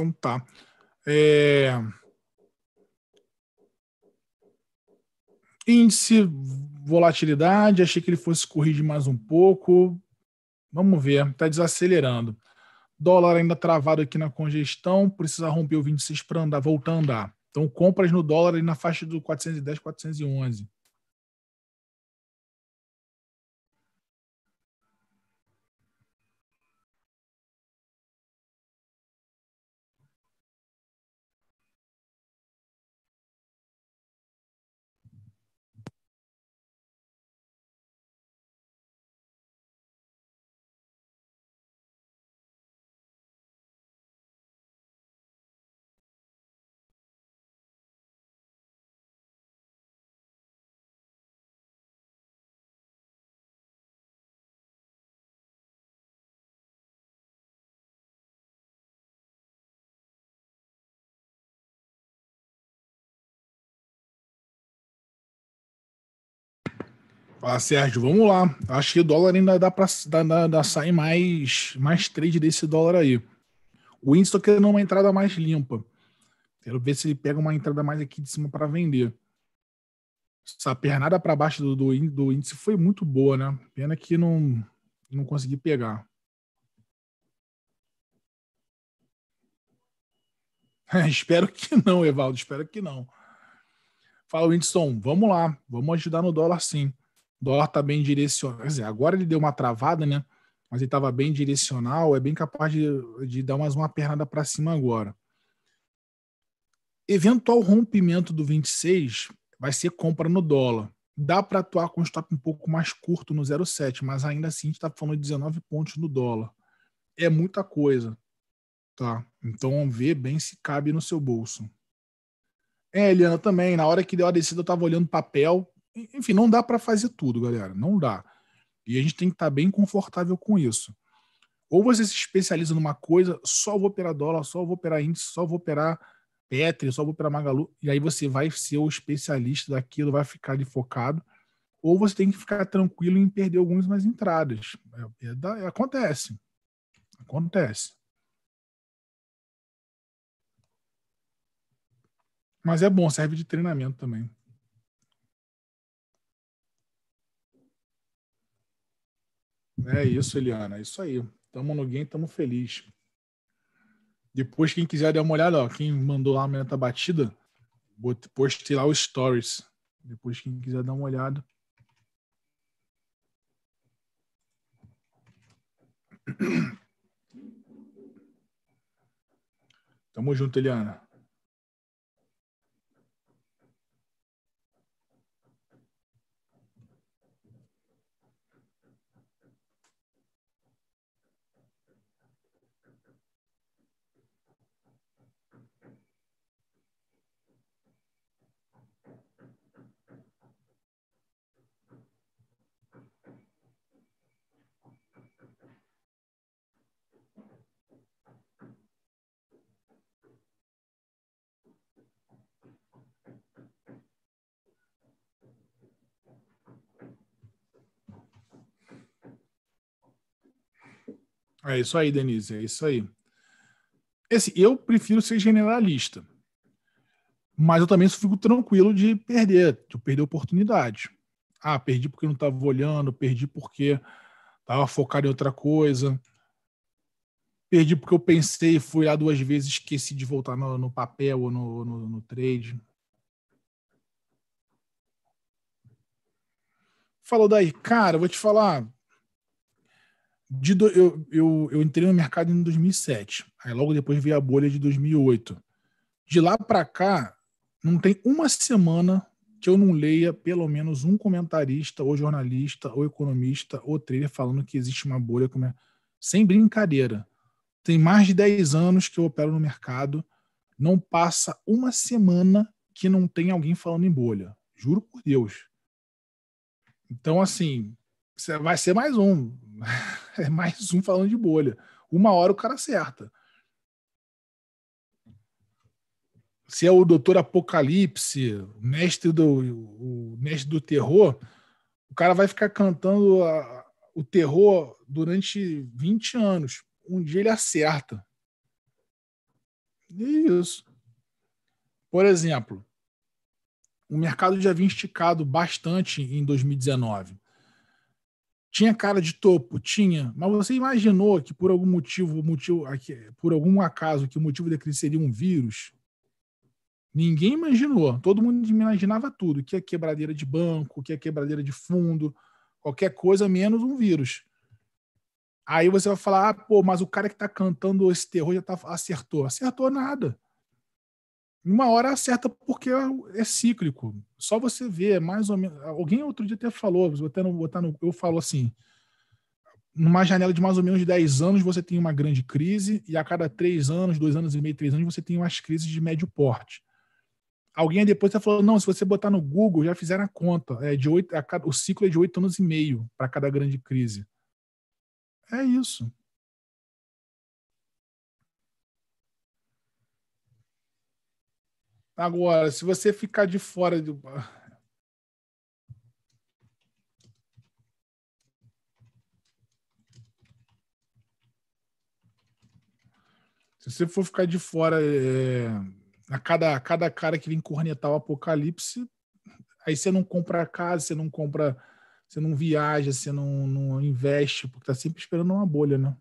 Então tá. É... índice, volatilidade, achei que ele fosse corrigir mais um pouco. Vamos ver, está desacelerando. Dólar ainda travado aqui na congestão, precisa romper o 26 para andar, voltar a andar. Então, compras no dólar ali na faixa do 410, 411. Ah, Sérgio, vamos lá. Acho que o dólar ainda dá para sair mais, mais trade desse dólar aí. O índice está querendo uma entrada mais limpa. Quero ver se ele pega uma entrada mais aqui de cima para vender. Essa pernada para baixo do, do, do, índice foi muito boa, né? Pena que não, não consegui pegar. espero que não, Evaldo, espero que não. Fala, Whindersson, vamos lá, vamos ajudar no dólar sim dólar está bem direcionado. Quer dizer, agora ele deu uma travada, né? Mas ele estava bem direcional, é bem capaz de, de dar mais uma pernada para cima agora. Eventual rompimento do 26 vai ser compra no dólar. Dá para atuar com um stop um pouco mais curto no 0,7, mas ainda assim a gente está falando de 19 pontos no dólar. É muita coisa. Tá? Então vê bem se cabe no seu bolso. É, Eliana, também, na hora que deu a descida, eu estava olhando papel, enfim, não dá para fazer tudo, galera. Não dá. E a gente tem que estar tá bem confortável com isso. Ou você se especializa numa coisa, só vou operar dólar, só vou operar índice, só vou operar Petri, só vou operar Magalu, e aí você vai ser o especialista daquilo, vai ficar ali focado. Ou você tem que ficar tranquilo em perder algumas entradas. É, é, é, acontece. Acontece. Mas é bom, serve de treinamento também. É isso, Eliana, é isso aí. Tamo no game, tamo feliz. Depois, quem quiser dar uma olhada, ó, quem mandou lá a meta batida, postei lá os stories. Depois, quem quiser dar uma olhada. Tamo junto, Eliana. É isso aí, Denise, é isso aí. Esse, eu prefiro ser generalista, mas eu também fico tranquilo de perder, de perder oportunidade. Ah, perdi porque não estava olhando, perdi porque estava focado em outra coisa, perdi porque eu pensei, fui lá duas vezes, esqueci de voltar no, no papel ou no, no, no trade. Falou daí, cara, vou te falar, de do, eu, eu, eu entrei no mercado em 2007, aí logo depois veio a bolha de 2008. De lá para cá, não tem uma semana que eu não leia pelo menos um comentarista, ou jornalista, ou economista, ou trailer falando que existe uma bolha como é... sem brincadeira. Tem mais de 10 anos que eu opero no mercado, não passa uma semana que não tem alguém falando em bolha. Juro por Deus. Então, assim, vai ser mais um. é mais um falando de bolha. Uma hora o cara acerta. Se é o doutor Apocalipse, mestre do, o mestre do terror, o cara vai ficar cantando a, o terror durante 20 anos. Um dia ele acerta. Isso. Por exemplo, o mercado já vinha esticado bastante em 2019. Tinha cara de topo, tinha, mas você imaginou que por algum motivo, motivo por algum acaso, que o motivo crise seria um vírus? Ninguém imaginou. Todo mundo imaginava tudo, que é quebradeira de banco, que é quebradeira de fundo, qualquer coisa menos um vírus. Aí você vai falar, ah, pô, mas o cara que tá cantando esse terror já tá, acertou. Acertou nada uma hora acerta porque é, é cíclico. Só você vê, é mais ou menos. Alguém outro dia até falou, até no, botar no, eu falo assim: numa janela de mais ou menos 10 anos você tem uma grande crise, e a cada 3 anos, 2 anos e meio, 3 anos, você tem umas crises de médio porte. Alguém depois está falando, não, se você botar no Google, já fizeram a conta. É de 8, a cada, o ciclo é de 8 anos e meio para cada grande crise. É isso. Agora, se você ficar de fora do. Se você for ficar de fora é, a, cada, a cada cara que vem cornetar o apocalipse, aí você não compra casa, você não compra, você não viaja, você não, não investe, porque tá sempre esperando uma bolha, né?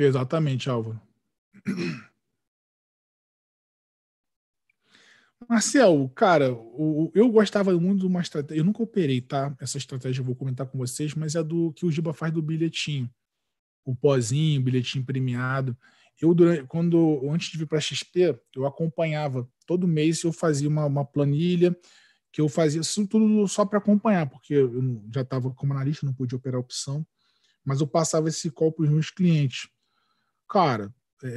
Exatamente, Álvaro. Marcel, cara, o, eu gostava muito de uma estratégia. Eu nunca operei, tá? Essa estratégia eu vou comentar com vocês, mas é do que o Giba faz do bilhetinho. O pozinho, o bilhetinho premiado. Eu, durante, quando, antes de vir para a XP, eu acompanhava. Todo mês eu fazia uma, uma planilha que eu fazia tudo só para acompanhar, porque eu já estava como analista, não podia operar a opção, mas eu passava esse call para os meus clientes cara, é,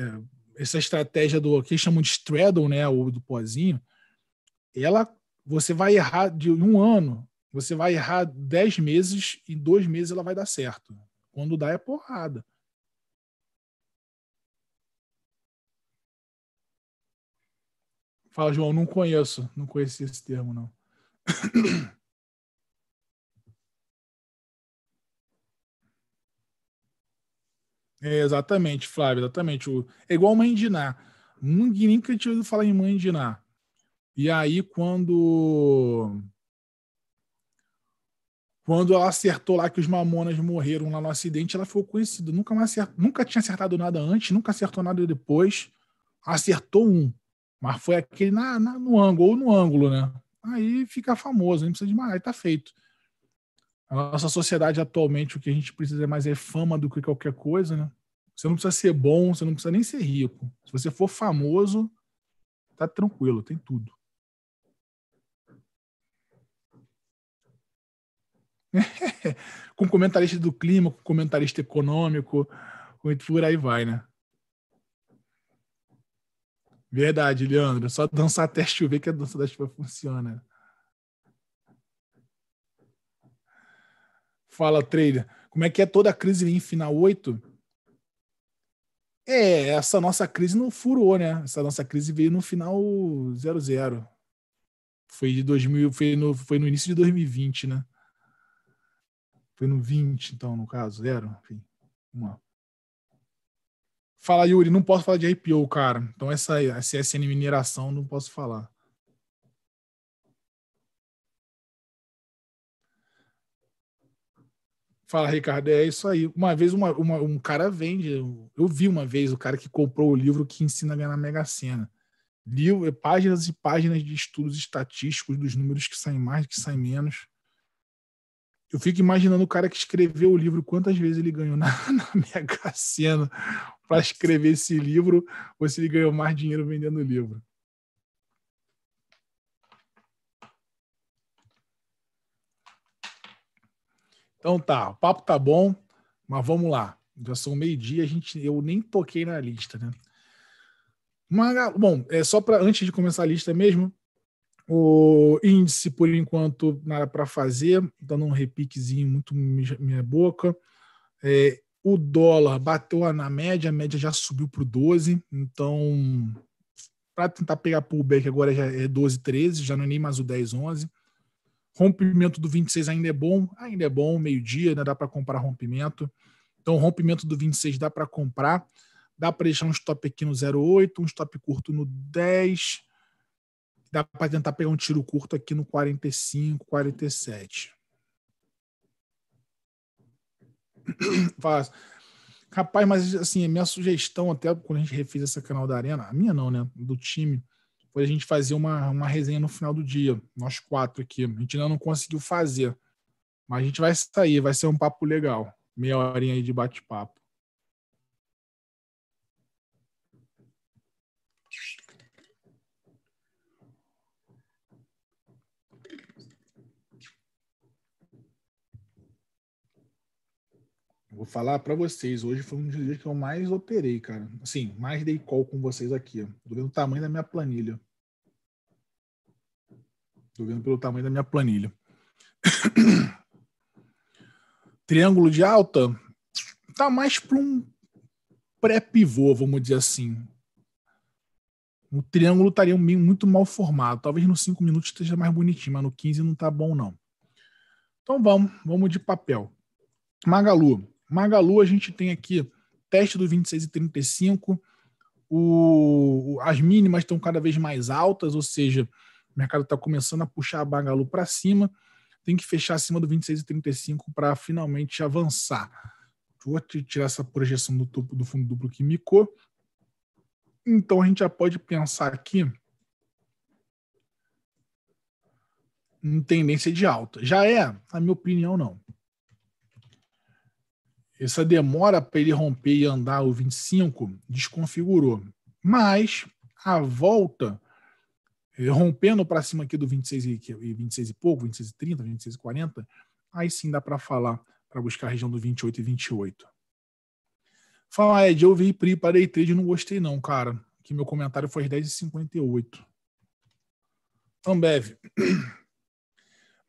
essa estratégia do que chamam de straddle, né, ou do pozinho, ela você vai errar de um ano, você vai errar dez meses, em dois meses ela vai dar certo. Quando dá é porrada. Fala, João, não conheço, não conheci esse termo, não. É, exatamente, Flávio, exatamente. O, é igual mãe de Ná. Nunca tinha ouvido falar em mãe de Ná. E aí, quando. Quando ela acertou lá que os mamonas morreram lá no acidente, ela ficou conhecida. Nunca, mais acert... nunca tinha acertado nada antes, nunca acertou nada depois. Acertou um. Mas foi aquele na, na no ângulo, ou no ângulo, né? Aí fica famoso, não precisa de mais, aí tá feito. A nossa sociedade atualmente, o que a gente precisa é mais é fama do que qualquer coisa, né? Você não precisa ser bom, você não precisa nem ser rico. Se você for famoso, tá tranquilo, tem tudo. com comentarista do clima, com comentarista econômico, por aí vai, né? Verdade, Leandro. É só dançar até chover que a dança da chuva funciona. Fala, trailer Como é que é toda a crise em final 8? É, essa nossa crise não furou, né? Essa nossa crise veio no final 00. Foi de 2000, foi no, foi no início de 2020, né? Foi no 20, então, no caso, zero. Enfim, vamos lá. Fala, Yuri, não posso falar de IPO, cara. Então, essa SSN mineração, não posso falar. Fala, Ricardo, é isso aí. Uma vez uma, uma, um cara vende, eu, eu vi uma vez o cara que comprou o livro que ensina a ganhar na Mega Sena. Livro, é, páginas e páginas de estudos estatísticos dos números que saem mais, que saem menos. Eu fico imaginando o cara que escreveu o livro, quantas vezes ele ganhou na, na Mega Sena para escrever esse livro, ou se ele ganhou mais dinheiro vendendo o livro. Então tá, o papo tá bom, mas vamos lá. Já são meio-dia, a gente eu nem toquei na lista, né? bom, é só para antes de começar a lista mesmo, o índice por enquanto nada para fazer, dando um repiquezinho muito minha boca. É, o dólar bateu na média, a média já subiu para o 12, então para tentar pegar pullback agora já é 12, 13, já não é nem mais o 10, 11. Rompimento do 26 ainda é bom, ainda é bom, meio-dia, né? dá para comprar rompimento. Então, rompimento do 26 dá para comprar. Dá para deixar um stop aqui no 08, um stop curto no 10. Dá para tentar pegar um tiro curto aqui no 45, 47. Rapaz, mas assim, a minha sugestão até quando a gente refez essa canal da Arena, a minha não, né? Do time, depois a gente fazer uma, uma resenha no final do dia, nós quatro aqui. A gente ainda não conseguiu fazer, mas a gente vai sair, vai ser um papo legal. Meia horinha aí de bate-papo. vou falar para vocês. Hoje foi um dos dias que eu mais operei, cara. Assim, mais dei call com vocês aqui. Tô vendo o tamanho da minha planilha. Tô vendo pelo tamanho da minha planilha. Triângulo de alta tá mais para um pré-pivô, vamos dizer assim. O triângulo estaria muito mal formado. Talvez no 5 minutos esteja mais bonitinho, mas no 15 não tá bom, não. Então vamos, vamos de papel. Magalu. Magalu, a gente tem aqui teste do 26 e 35. O, as mínimas estão cada vez mais altas, ou seja, o mercado está começando a puxar a Magalu para cima. Tem que fechar acima do 26,35 para finalmente avançar. Vou tirar essa projeção do topo do fundo duplo que micou. Então a gente já pode pensar aqui em tendência de alta. Já é, na minha opinião, não. Essa demora para ele romper e andar o 25 desconfigurou. Mas a volta, eh, rompendo para cima aqui do 26 e, 26 e pouco, 26 e 30, 26 e 40, aí sim dá para falar para buscar a região do 28 e 28. Fala, Ed, eu vi PRI, parei trade e não gostei não, cara. Que meu comentário foi às 10h58. Ambev.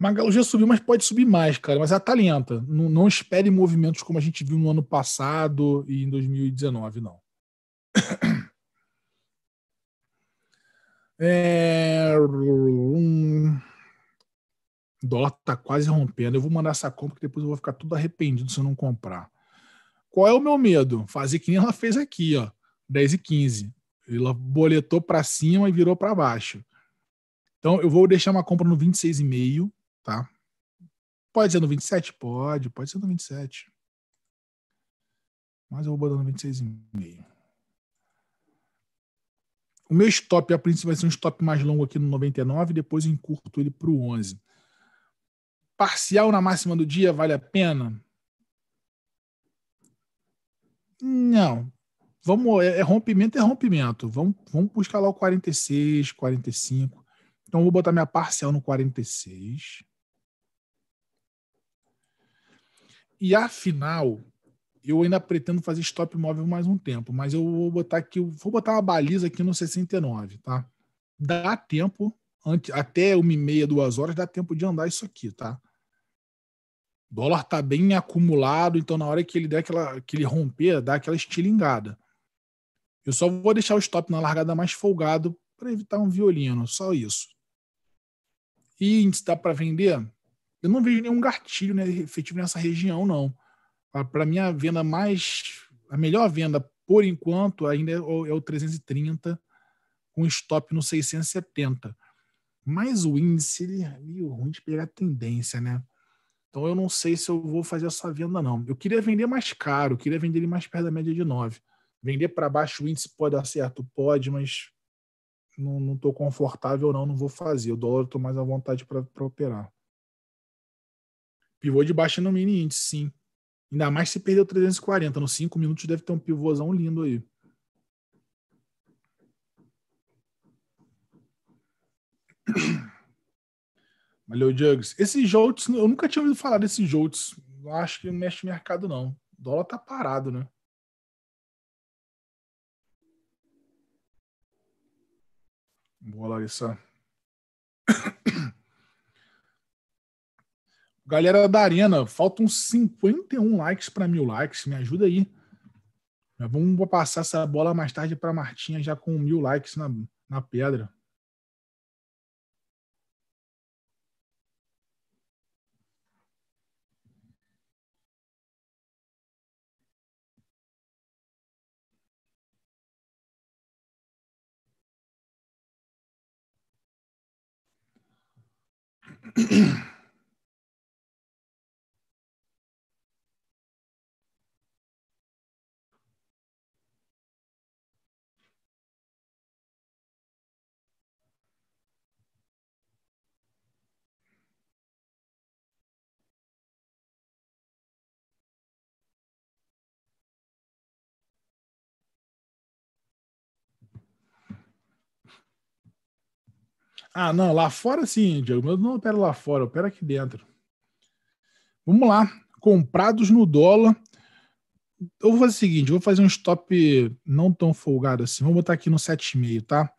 Magalu já subiu, mas pode subir mais, cara. Mas é ela tá Não, não espere movimentos como a gente viu no ano passado e em 2019, não. É... Um... O dólar tá quase rompendo. Eu vou mandar essa compra que depois eu vou ficar tudo arrependido se eu não comprar. Qual é o meu medo? Fazer que nem ela fez aqui, ó. 10 e 15. Ela boletou para cima e virou para baixo. Então eu vou deixar uma compra no 26,5 tá? Pode ser no 27? Pode, pode ser no 27. Mas eu vou botar no 26,5. O meu stop, a princípio, vai ser um stop mais longo aqui no 99, depois eu encurto ele para o 11. Parcial na máxima do dia vale a pena? Não. Vamos, é, é rompimento, é rompimento. Vamos, vamos buscar lá o 46, 45. Então, eu vou botar minha parcial no 46. E afinal, eu ainda pretendo fazer stop móvel mais um tempo, mas eu vou botar aqui, vou botar uma baliza aqui no 69, tá? Dá tempo, antes, até uma e meia, duas horas, dá tempo de andar isso aqui, tá? O dólar tá bem acumulado, então na hora que ele der aquela, que ele romper, dá aquela estilingada. Eu só vou deixar o stop na largada mais folgado para evitar um violino, só isso. E índice dá para vender? eu não vejo nenhum gatilho né, efetivo nessa região, não. Para mim, a venda mais. A melhor venda, por enquanto, ainda é o, é o 330, com stop no 670. Mas o índice, ele é meio ruim de pegar tendência, né? Então eu não sei se eu vou fazer essa venda, não. Eu queria vender mais caro, queria vender ele mais perto da média de 9. Vender para baixo o índice pode dar certo? Pode, mas não estou confortável, não, não vou fazer. O dólar estou mais à vontade para operar. Pivô de baixa no mini índice, sim. Ainda mais se perdeu 340. Nos 5 minutos deve ter um pivôzão lindo aí. Valeu, Jugs. Esse jouts, eu nunca tinha ouvido falar desse jouts. Não acho que não mexe no mercado, não. O dólar tá parado, né? Boa, Larissa. Galera da Arena, faltam 51 likes para mil likes. Me ajuda aí. vamos passar essa bola mais tarde para Martinha, já com mil likes na, na pedra. Ah, não, lá fora sim, Diego. Eu não opero lá fora, eu opero aqui dentro. Vamos lá. Comprados no dólar. Eu vou fazer o seguinte, vou fazer um stop não tão folgado assim. Vou botar aqui no 7,5, tá?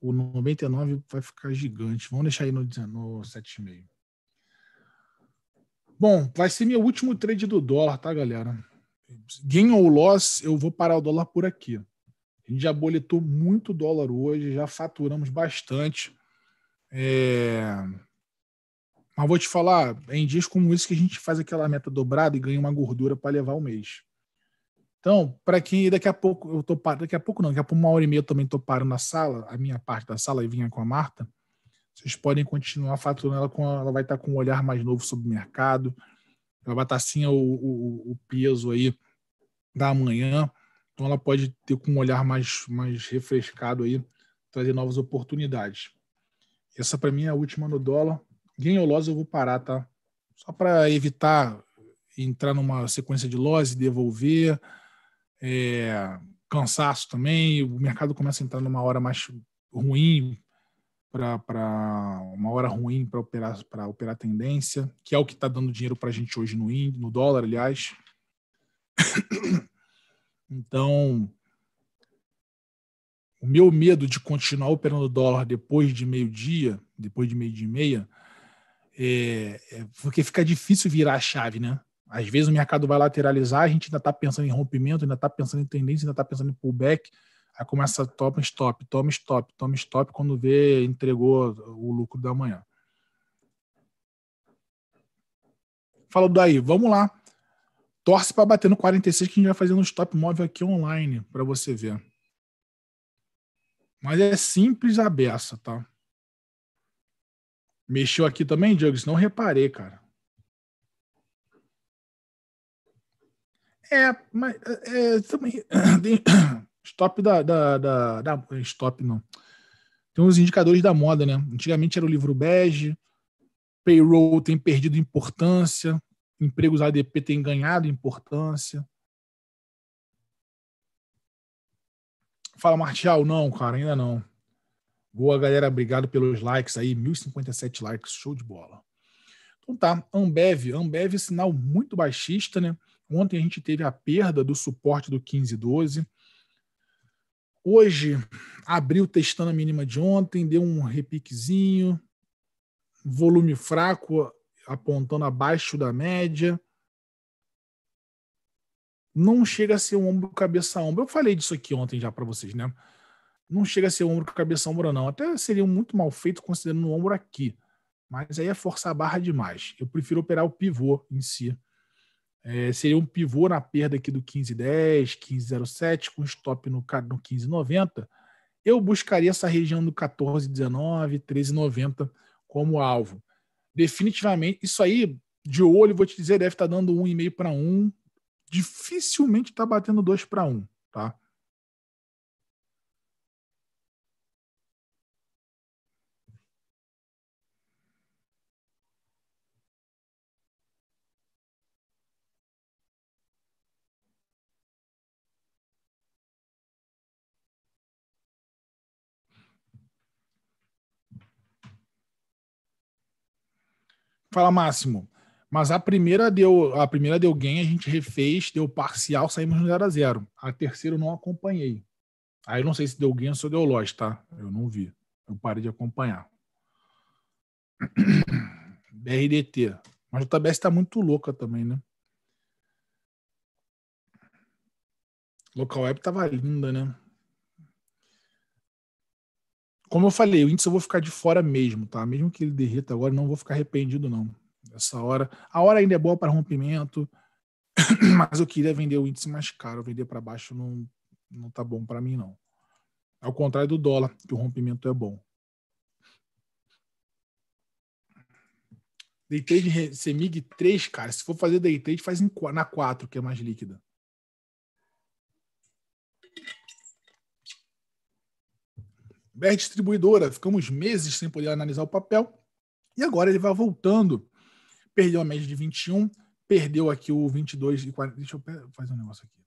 O 99 vai ficar gigante. Vamos deixar aí no, no 7,5. Bom, vai ser meu último trade do dólar, tá, galera? Gain ou loss, eu vou parar o dólar por aqui. A gente já boletou muito dólar hoje, já faturamos bastante. É... Mas vou te falar, é em dias como isso que a gente faz aquela meta dobrada e ganha uma gordura para levar o mês. Então, para quem daqui a pouco eu tô parando, daqui a pouco não, daqui a pouco uma hora e meia eu também tô parando na sala, a minha parte da sala e vinha com a Marta. Vocês podem continuar faturando ela com ela vai estar tá com um olhar mais novo sobre o mercado. Ela vai estar tá assim o, o, o peso aí da manhã então ela pode ter com um olhar mais, mais refrescado aí, trazer novas oportunidades. Essa para mim é a última no dólar. loss eu vou parar, tá? Só para evitar entrar numa sequência de loss e devolver. É, cansaço também. O mercado começa a entrar numa hora mais ruim para uma hora ruim para operar para operar tendência, que é o que está dando dinheiro para a gente hoje no, no dólar, aliás. Então, o meu medo de continuar operando o dólar depois de meio-dia, depois de meio-dia e meia, é, é, porque fica difícil virar a chave, né? Às vezes o mercado vai lateralizar, a gente ainda está pensando em rompimento, ainda está pensando em tendência, ainda está pensando em pullback, aí começa top stop, toma stop, toma stop, quando vê, entregou o lucro da manhã. Falou daí, vamos lá. Torce para bater no 46 que a gente vai fazer um stop móvel aqui online para você ver. Mas é simples a beça, tá? Mexeu aqui também, Diego? Não reparei, cara. É, mas é, é também stop da, da, da, da, Stop não. Tem uns indicadores da moda, né? Antigamente era o livro bege, payroll tem perdido importância empregos ADP têm ganhado importância. Fala, Martial. Não, cara, ainda não. Boa, galera. Obrigado pelos likes aí. 1057 likes. Show de bola. Então tá. Ambev. Ambev é sinal muito baixista, né? Ontem a gente teve a perda do suporte do 1512. Hoje abriu testando a mínima de ontem, deu um repiquezinho, volume fraco, apontando abaixo da média. Não chega a ser um ombro cabeça ombro. Eu falei disso aqui ontem já para vocês, né? Não chega a ser ombro cabeça ombro não. Até seria muito mal feito considerando o ombro aqui. Mas aí é forçar a barra demais. Eu prefiro operar o pivô em si. É, seria um pivô na perda aqui do 1510, 1507, com stop no, no 1590. Eu buscaria essa região do 1419, 1390 como alvo definitivamente, isso aí, de olho, vou te dizer, deve estar tá dando 1,5 para 1. Dificilmente está batendo 2 para 1, tá? Fala, Máximo. Mas a primeira deu, a primeira deu gain, a gente refez, deu parcial, saímos no 0 a 0. A terceira eu não acompanhei. Aí não sei se deu gain ou se deu loss, tá? Eu não vi. Eu parei de acompanhar. BRDT. Mas o JBS está muito louca também, né? Local Web tava linda, né? como eu falei, o índice eu vou ficar de fora mesmo, tá? Mesmo que ele derreta agora, não vou ficar arrependido, não. Essa hora. A hora ainda é boa para rompimento, mas eu queria vender o índice mais caro. Vender para baixo não, não tá bom para mim, não. Ao contrário do dólar, que o rompimento é bom. Day trade Semig 3, cara. Se for fazer day trade, faz na 4, que é mais líquida. BR Distribuidora, ficamos meses sem poder analisar o papel. E agora ele vai voltando. Perdeu a média de 21, perdeu aqui o 22 e 40. Deixa eu fazer um negócio aqui.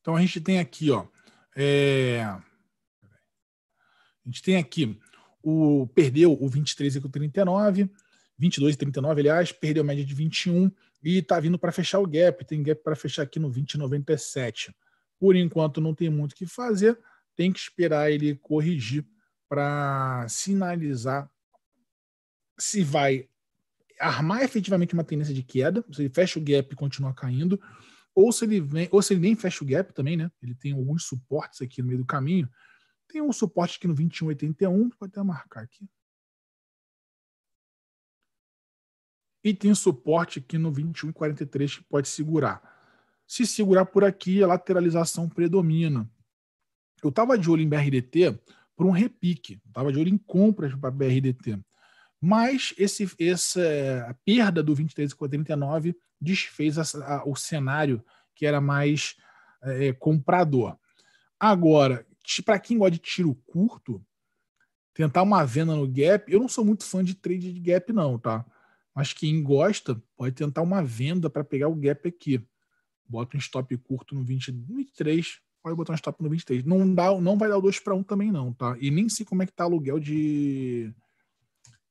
Então a gente tem aqui, ó. É gente tem aqui o perdeu o 23 e o 39, 22 e 39, aliás, perdeu a média de 21 e está vindo para fechar o gap. Tem gap para fechar aqui no 20,97. Por enquanto não tem muito o que fazer, tem que esperar ele corrigir para sinalizar se vai armar efetivamente uma tendência de queda, se ele fecha o gap e continua caindo, ou se ele vem, ou se ele nem fecha o gap também, né? Ele tem alguns suportes aqui no meio do caminho tem um suporte aqui no 2181, vou até marcar aqui. E tem suporte aqui no 2143 que pode segurar. Se segurar por aqui, a lateralização predomina. Eu estava de olho em BRDT por um repique, estava de olho em compras para BRDT. Mas esse, essa a perda do 23,49 desfez a, a, o cenário que era mais é, comprador. Agora, para quem gosta de tiro curto, tentar uma venda no gap, eu não sou muito fã de trade de gap não, tá? Mas quem gosta pode tentar uma venda para pegar o gap aqui. Bota um stop curto no 20, 23, pode botar um stop no 23. Não dá, não vai dar o 2 para 1 também não, tá? E nem sei como é que tá aluguel de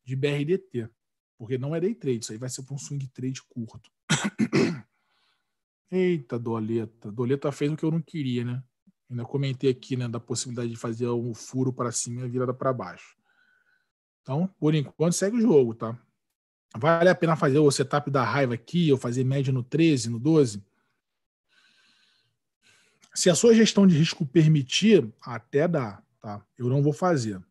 de BRDT, porque não é day trade, isso aí vai ser para um swing trade curto. Eita, Doleta. Doleta fez o que eu não queria, né? Ainda comentei aqui né, da possibilidade de fazer um furo para cima e a virada para baixo. Então, por enquanto, segue o jogo, tá? Vale a pena fazer o setup da raiva aqui, ou fazer média no 13, no 12? Se a sua gestão de risco permitir, até dá, tá? Eu não vou fazer.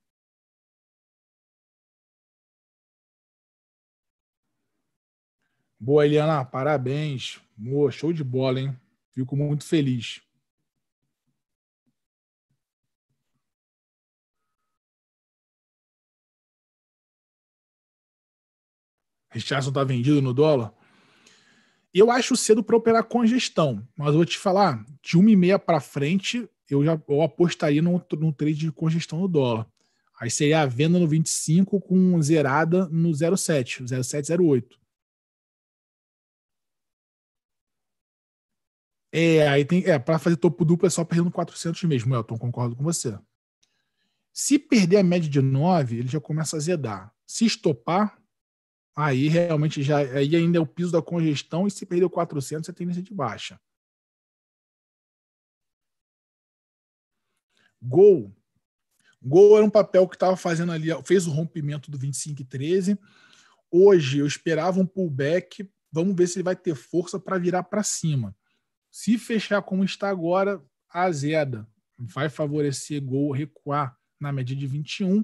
Boa, Eliana, parabéns. Boa, show de bola, hein? Fico muito feliz. Richardson está vendido no dólar. Eu acho cedo para operar congestão, mas eu vou te falar, de uma e meia para frente, eu já eu apostaria num, num trade de congestão no dólar. Aí seria a venda no 25 com zerada no 07, 0708. É, aí tem, é, para fazer topo duplo é só perdendo 400 mesmo, Elton, concordo com você. Se perder a média de 9, ele já começa a zedar. Se estopar, aí realmente já aí ainda é o piso da congestão e se perdeu 400, você tem tendência de baixa. Gol. Gol era um papel que estava fazendo ali, fez o rompimento do 25 e 13. Hoje eu esperava um pullback, vamos ver se ele vai ter força para virar para cima. Se fechar como está agora, azeda. Vai favorecer gol recuar na média de 21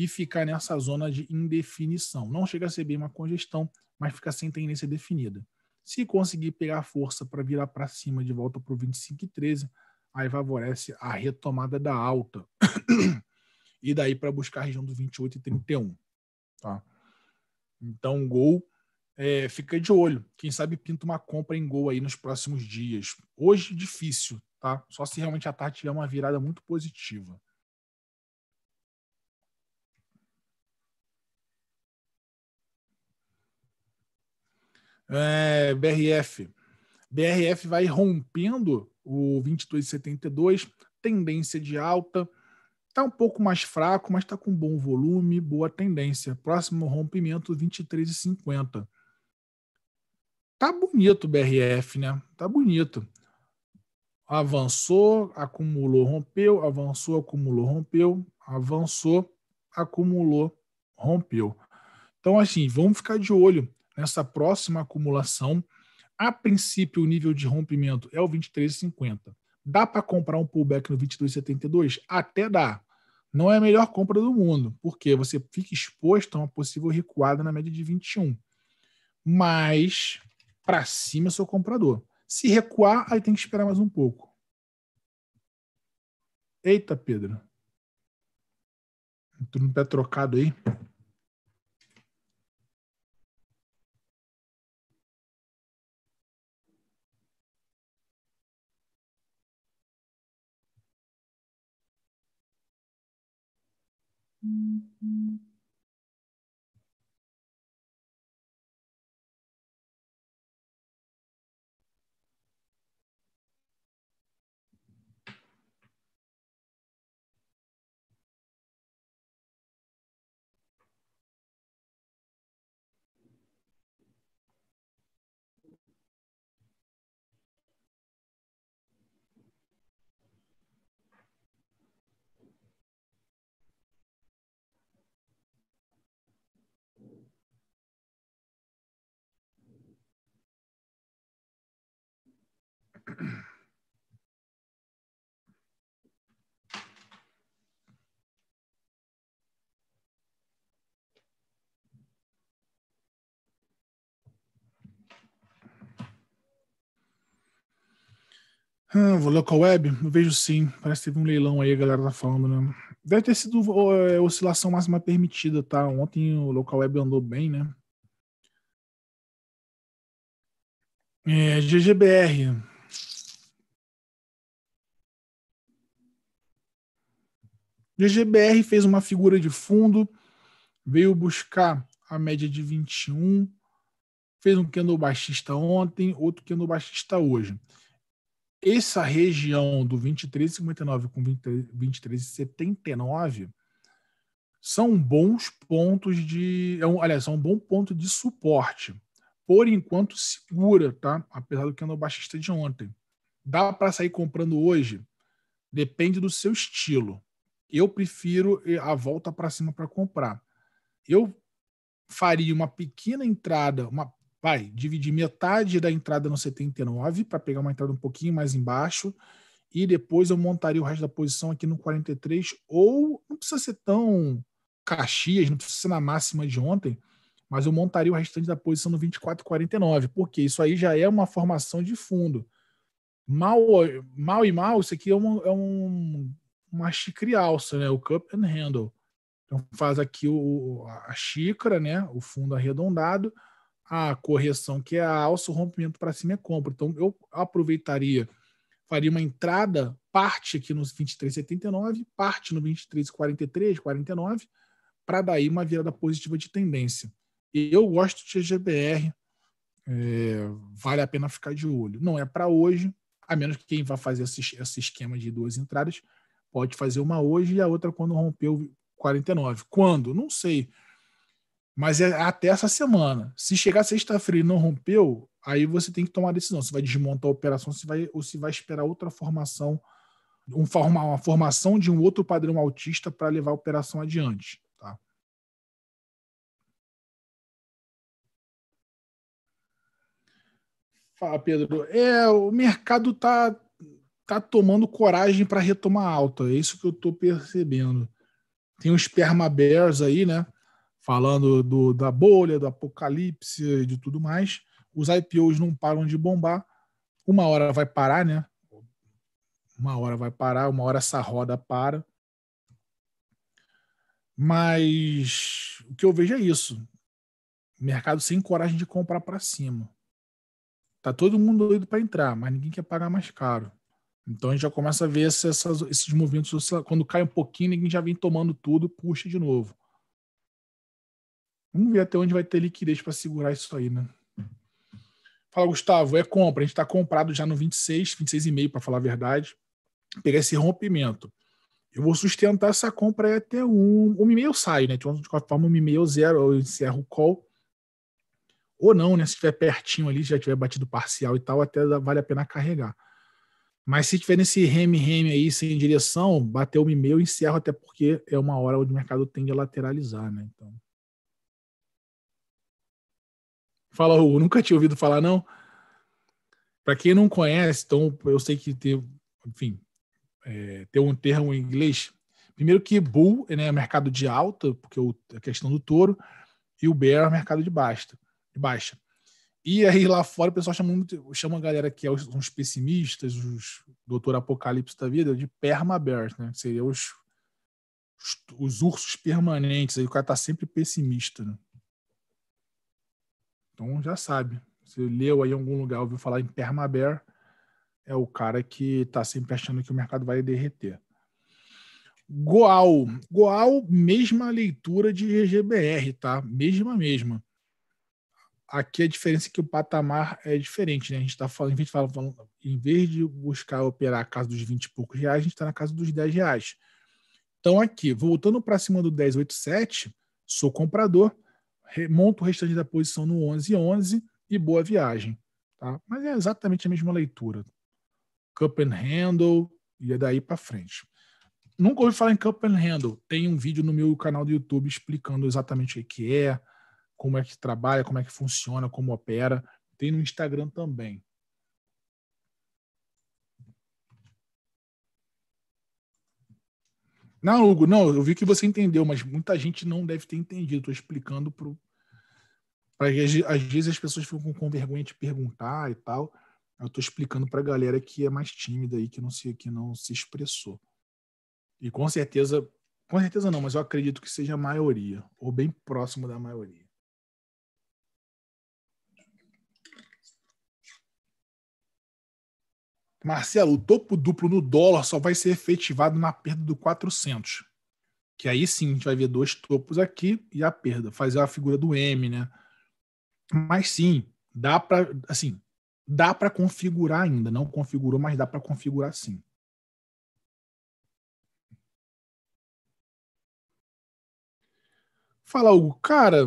e ficar nessa zona de indefinição. Não chega a ser bem uma congestão, mas fica sem tendência definida. Se conseguir pegar força para virar para cima de volta para o 25 e 13, aí favorece a retomada da alta. e daí para buscar a região do 28 e 31. Tá? Então, gol, é, fica de olho. Quem sabe pinta uma compra em gol aí nos próximos dias. Hoje, difícil, tá? Só se realmente a tarde tiver uma virada muito positiva. É, BRF. BRF vai rompendo o 22,72, tendência de alta. Está um pouco mais fraco, mas está com bom volume, boa tendência. Próximo rompimento, 23,50. Tá bonito o BRF, né? Tá bonito. Avançou, acumulou, rompeu, avançou, acumulou, rompeu, avançou, acumulou, rompeu. Então, assim, vamos ficar de olho nessa próxima acumulação. A princípio, o nível de rompimento é o 23,50. Dá para comprar um pullback no 22,72? Até dá. Não é a melhor compra do mundo, porque você fica exposto a uma possível recuada na média de 21. Mas, para cima, seu sou comprador. Se recuar, aí tem que esperar mais um pouco. Eita, Pedro. Entrou no pé trocado aí. Mm-hmm. Ah, vou local web? Eu vejo sim. Parece que teve um leilão aí, a galera tá falando, né? Deve ter sido é, oscilação máxima permitida, tá? Ontem o local web andou bem, né? É, GGBR. GGBR fez uma figura de fundo, veio buscar a média de 21, fez um candle baixista ontem, outro candle baixista hoje essa região do 23,59 com 23,79 são bons pontos de. É um, aliás, é um bom ponto de suporte. Por enquanto, segura, tá? Apesar do que andou baixista de ontem. Dá para sair comprando hoje? Depende do seu estilo. Eu prefiro eh, a volta para cima para comprar. Eu faria uma pequena entrada, uma vai dividir metade da entrada no 79 para pegar uma entrada um pouquinho mais embaixo e depois eu montaria o resto da posição aqui no 43 ou não precisa ser tão Caxias, não precisa ser na máxima de ontem, mas eu montaria o restante da posição no 24-49, porque isso aí já é uma formação de fundo. Mal, mal e mal, isso aqui é, uma, é um, uma xícara alça, né? O cup and handle. Então faz aqui o, a xícara, né? O fundo arredondado a correção, que é a alça, o rompimento para cima é compra. Então, eu aproveitaria, faria uma entrada, parte aqui nos 23,79, parte no 23,43, 49, para daí uma virada positiva de tendência. E eu gosto de GBR, é, vale a pena ficar de olho. Não é para hoje, a menos que quem vá fazer esse, esse esquema de duas entradas, pode fazer uma hoje e a outra quando rompeu 49. Quando? Não sei mas é até essa semana. Se chegar sexta-feira e não rompeu, aí você tem que tomar a decisão. Se vai desmontar a operação se vai, ou se vai esperar outra formação, um, uma formação de um outro padrão autista para levar a operação adiante. Tá? Fala, Pedro. É, o mercado está tá tomando coragem para retomar alta. É isso que eu estou percebendo. Tem os perma bears aí, né? falando do, da bolha, do apocalipse e de tudo mais. Os IPOs não param de bombar. Uma hora vai parar, né? Uma hora vai parar, uma hora essa roda para. Mas o que eu vejo é isso. Mercado sem coragem de comprar para cima. Tá todo mundo doido para entrar, mas ninguém quer pagar mais caro. Então a gente já começa a ver essas, esses movimentos, quando cai um pouquinho, ninguém já vem tomando tudo, puxa de novo. Vamos ver até onde vai ter liquidez para segurar isso aí, né? Fala, Gustavo, é compra. A gente está comprado já no 26, 26,5, para falar a verdade. Pegar esse rompimento. Eu vou sustentar essa compra até um. Um e-mail sai, né? De qualquer forma, um e-mail zero, eu encerro o call. Ou não, né? Se estiver pertinho ali, já tiver batido parcial e tal, até vale a pena carregar. Mas se tiver nesse reme-reme aí sem direção, bater um e-mail, encerro, até porque é uma hora onde o mercado tende a lateralizar, né? Então. Fala, Hugo, nunca tinha ouvido falar, não? Para quem não conhece, então eu sei que tem enfim, é, ter um termo em inglês. Primeiro que bull né, é né, mercado de alta, porque o, a questão do touro, e o bear é mercado de baixa. De baixa. E aí lá fora o pessoal chama muito, chama a galera que é os, os pessimistas, os doutor apocalipse da vida, de perma bears, né? Seria os, os, os ursos permanentes. Aí o cara tá sempre pessimista, né? Então já sabe. Se leu aí em algum lugar, ouviu falar em permabear, é o cara que está sempre achando que o mercado vai derreter. Goal. Goal, mesma leitura de GGBR, tá? Mesma, mesma. Aqui a diferença é que o patamar é diferente, né? A gente está falando, em vez de, em vez de buscar operar a casa dos 20 e poucos reais, a gente está na casa dos 10 reais. Então, aqui, voltando para cima do 1087, sou comprador Remonta o restante da posição no 11 e 11 e boa viagem. Tá? Mas é exatamente a mesma leitura. Cup and Handle e é daí para frente. Nunca ouvi falar em Cup and Handle. Tem um vídeo no meu canal do YouTube explicando exatamente o que é, como é que trabalha, como é que funciona, como opera. Tem no Instagram também. Não, Hugo, não, eu vi que você entendeu, mas muita gente não deve ter entendido. Estou explicando para às vezes as pessoas ficam com vergonha de perguntar e tal. Eu estou explicando para a galera que é mais tímida aí, que não se que não se expressou. E com certeza, com certeza não, mas eu acredito que seja a maioria, ou bem próximo da maioria. Marcelo, o topo duplo no dólar só vai ser efetivado na perda do 400. Que aí sim a gente vai ver dois topos aqui e a perda. Fazer a figura do M, né? Mas sim, dá para assim, dá para configurar ainda. Não configurou, mas dá para configurar sim. Fala algo, cara,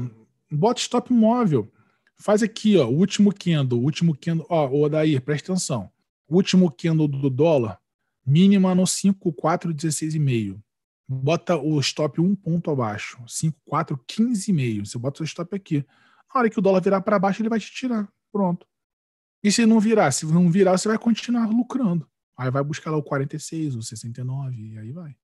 bota stop móvel. Faz aqui, ó, o último candle, o último candle, ó, o daí, presta atenção último candle do dólar, mínima no 5,416,5. Bota o stop um ponto abaixo, 5,415,5. Você bota o stop aqui. Na hora que o dólar virar para baixo, ele vai te tirar. Pronto. E se não virar? Se não virar, você vai continuar lucrando. Aí vai buscar lá o 46, o 69, e aí vai.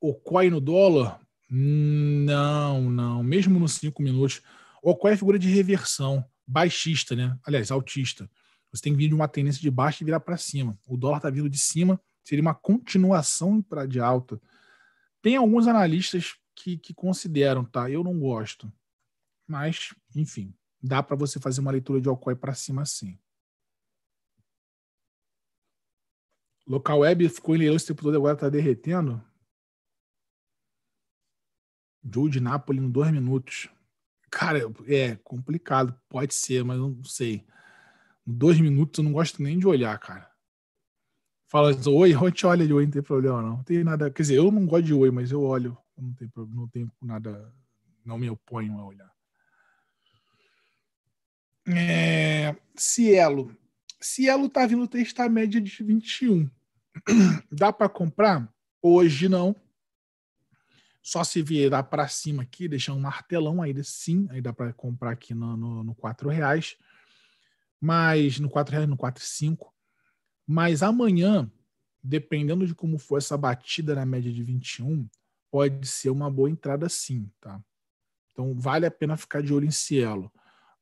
O COI no dólar? Não, não. Mesmo nos 5 minutos. O COI é figura de reversão, baixista, né? Aliás, altista. Você tem que vir de uma tendência de baixo e virar para cima. O dólar está vindo de cima, seria uma continuação para de alta. Tem alguns analistas que, que consideram, tá? Eu não gosto. Mas, enfim, dá para você fazer uma leitura de Alcoy para cima assim Local web ficou em leilão esse tempo todo, agora está derretendo. Joe de Napoli em dois minutos. Cara, é complicado, pode ser, mas não sei dois minutos, eu não gosto nem de olhar, cara. Fala, assim, oi, a olha de oi, não tem problema, não. não. tem nada. Quer dizer, eu não gosto de oi, mas eu olho. não tenho, não tenho nada. Não me oponho a olhar. É, Cielo. Cielo tá vindo testar a média de 21. Dá para comprar? Hoje não. Só se virar para cima aqui, deixar um martelão aí, sim, aí dá para comprar aqui no, no, no 4 reais mas no R$ reais no 4,5. Mas amanhã, dependendo de como for essa batida na média de 21, pode ser uma boa entrada sim, tá? Então vale a pena ficar de olho em Cielo.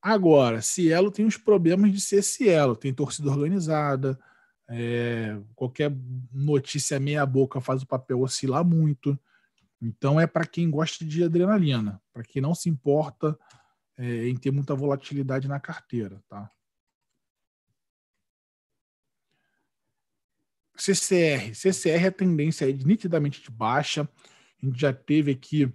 Agora, Cielo tem os problemas de ser Cielo, tem torcida organizada, é, qualquer notícia meia boca faz o papel oscilar muito. Então é para quem gosta de adrenalina, para quem não se importa é, em ter muita volatilidade na carteira, tá? CCR. CCR é a tendência é nitidamente de baixa. A gente já teve aqui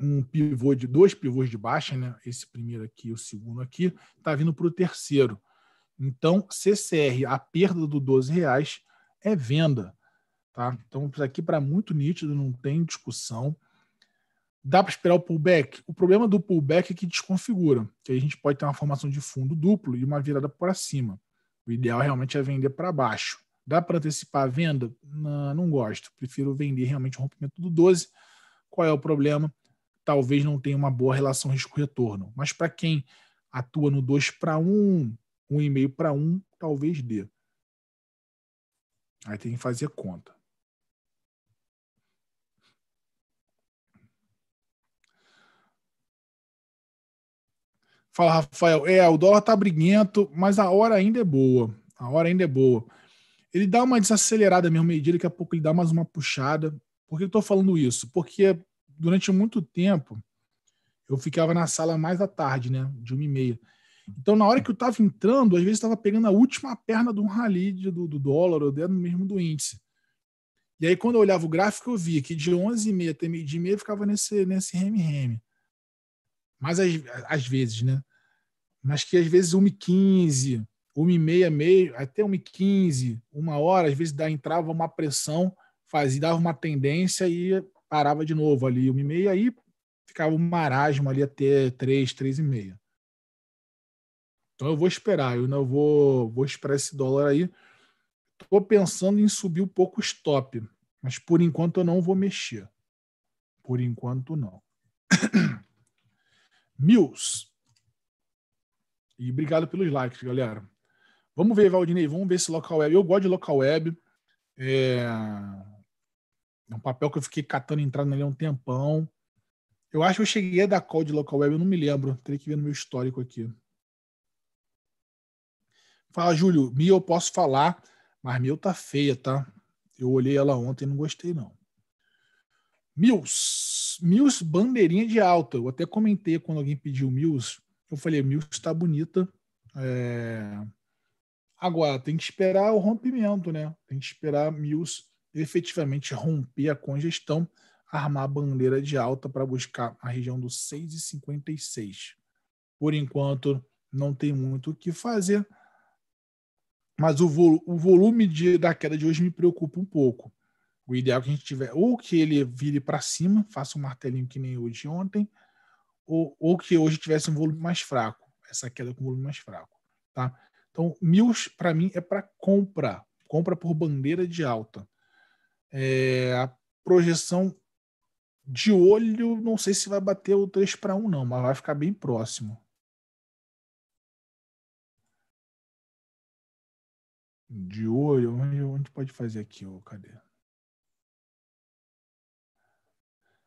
um pivô de dois pivôs de baixa, né? Esse primeiro aqui, o segundo aqui, está vindo para o terceiro. Então, CCR, a perda do 12 reais é venda. Tá? Então, isso aqui para muito nítido, não tem discussão. Dá para esperar o pullback? O problema do pullback é que desconfigura, que a gente pode ter uma formação de fundo duplo e uma virada para cima. O ideal realmente é vender para baixo. Dá para antecipar a venda? Não, não gosto. Prefiro vender realmente o rompimento do 12. Qual é o problema? Talvez não tenha uma boa relação risco-retorno. Mas para quem atua no 2 para 1, 1,5 para 1, talvez dê. Aí tem que fazer conta. Fala, Rafael. É, o dólar tá briguento, mas a hora ainda é boa. A hora ainda é boa. Ele dá uma desacelerada mesmo, meio dia, daqui a pouco ele dá mais uma puxada. Por que eu estou falando isso? Porque durante muito tempo eu ficava na sala mais à tarde, né? De uma e meia. Então, na hora que eu estava entrando, às vezes estava pegando a última perna de um rally do, do dólar ou do mesmo do índice. E aí, quando eu olhava o gráfico, eu via que de 11h30 até meio dia e meia ficava nesse, nesse reme-reme. Mas às, às vezes, né? Mas que às vezes 1h15, uma e meia, meio, até uma e quinze, uma hora, às vezes dava entrava uma pressão, fazia, dava uma tendência e parava de novo ali, uma e meia, aí ficava um marasmo ali até três, três e meia. Então eu vou esperar, eu não vou, vou esperar esse dólar aí. Estou pensando em subir um pouco o stop, mas por enquanto eu não vou mexer. Por enquanto não. Mills. E obrigado pelos likes, galera. Vamos ver, Valdinei, vamos ver esse local web. Eu gosto de local web. É, é um papel que eu fiquei catando entrada nele há um tempão. Eu acho que eu cheguei a dar call de local web, eu não me lembro. Teria que ver no meu histórico aqui. Fala, Júlio, Mia eu posso falar, mas Mil tá feia, tá? Eu olhei ela ontem e não gostei, não. Mills, Mills bandeirinha de alta. Eu até comentei quando alguém pediu Mills. Eu falei, Mills tá bonita. É... Agora, tem que esperar o rompimento, né? Tem que esperar Mills efetivamente romper a congestão, armar a bandeira de alta para buscar a região dos 6,56. Por enquanto, não tem muito o que fazer, mas o, vo o volume de, da queda de hoje me preocupa um pouco. O ideal é que a gente tiver, ou que ele vire para cima, faça um martelinho que nem hoje ontem, ou, ou que hoje tivesse um volume mais fraco, essa queda com volume mais fraco. Tá? Então, Mills, para mim, é para compra. Compra por bandeira de alta. É, a projeção de olho, não sei se vai bater o 3 para 1, não, mas vai ficar bem próximo. De olho, onde, pode fazer aqui? Ó, cadê?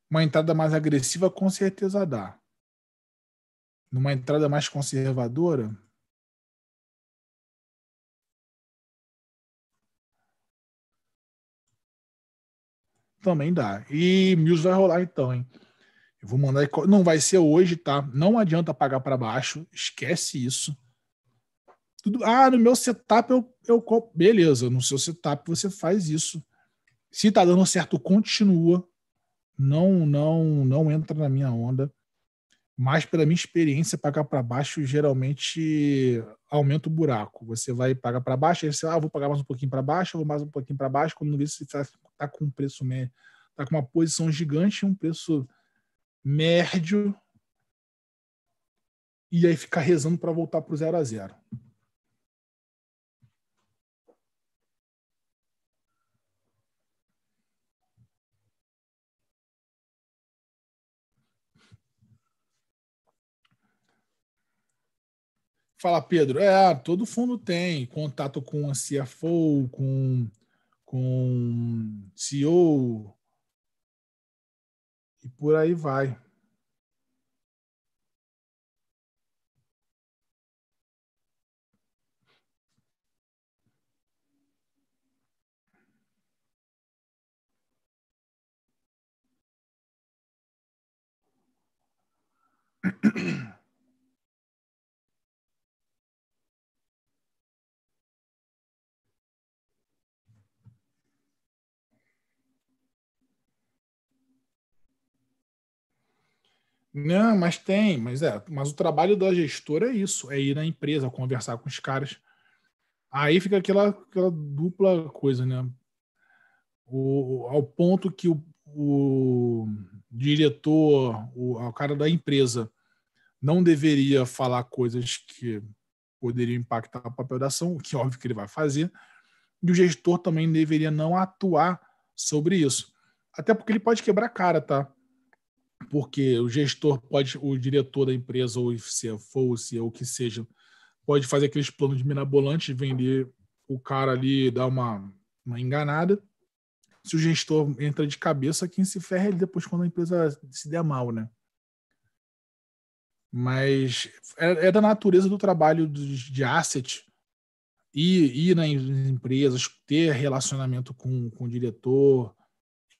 Uma entrada mais agressiva, com certeza dá. Numa entrada mais conservadora, também dá. E Mills vai rolar então, hein? Eu vou mandar. Não vai ser hoje, tá? Não adianta pagar para baixo. Esquece isso. Tudo... Ah, no meu setup eu, eu. Beleza, no seu setup você faz isso. Se tá dando certo, continua. Não, não, não entra na minha onda mas pela minha experiência, pagar para baixo geralmente aumenta o buraco. Você vai pagar para baixo, aí você, ah, vou pagar mais um pouquinho para baixo, vou mais um pouquinho para baixo, quando vê você está assim, com um preço médio, está com uma posição gigante, um preço médio, e aí ficar rezando para voltar para o zero a zero. Fala, Pedro. É, todo fundo tem contato com a CFO, com, com CEO e por aí vai. Não, mas tem, mas é, mas o trabalho da gestora é isso, é ir na empresa, conversar com os caras. Aí fica aquela, aquela dupla coisa, né? O, ao ponto que o, o diretor, o, o cara da empresa, não deveria falar coisas que poderiam impactar o papel da ação, o que é óbvio que ele vai fazer, e o gestor também deveria não atuar sobre isso. Até porque ele pode quebrar a cara, tá? porque o gestor pode, o diretor da empresa, ou se for, ou se que seja, pode fazer aqueles planos de mirabolante, vender o cara ali, dar uma, uma enganada. Se o gestor entra de cabeça, quem se ferra é ele depois quando a empresa se der mal, né? Mas é, é da natureza do trabalho de, de asset ir, ir nas empresas, ter relacionamento com, com o diretor,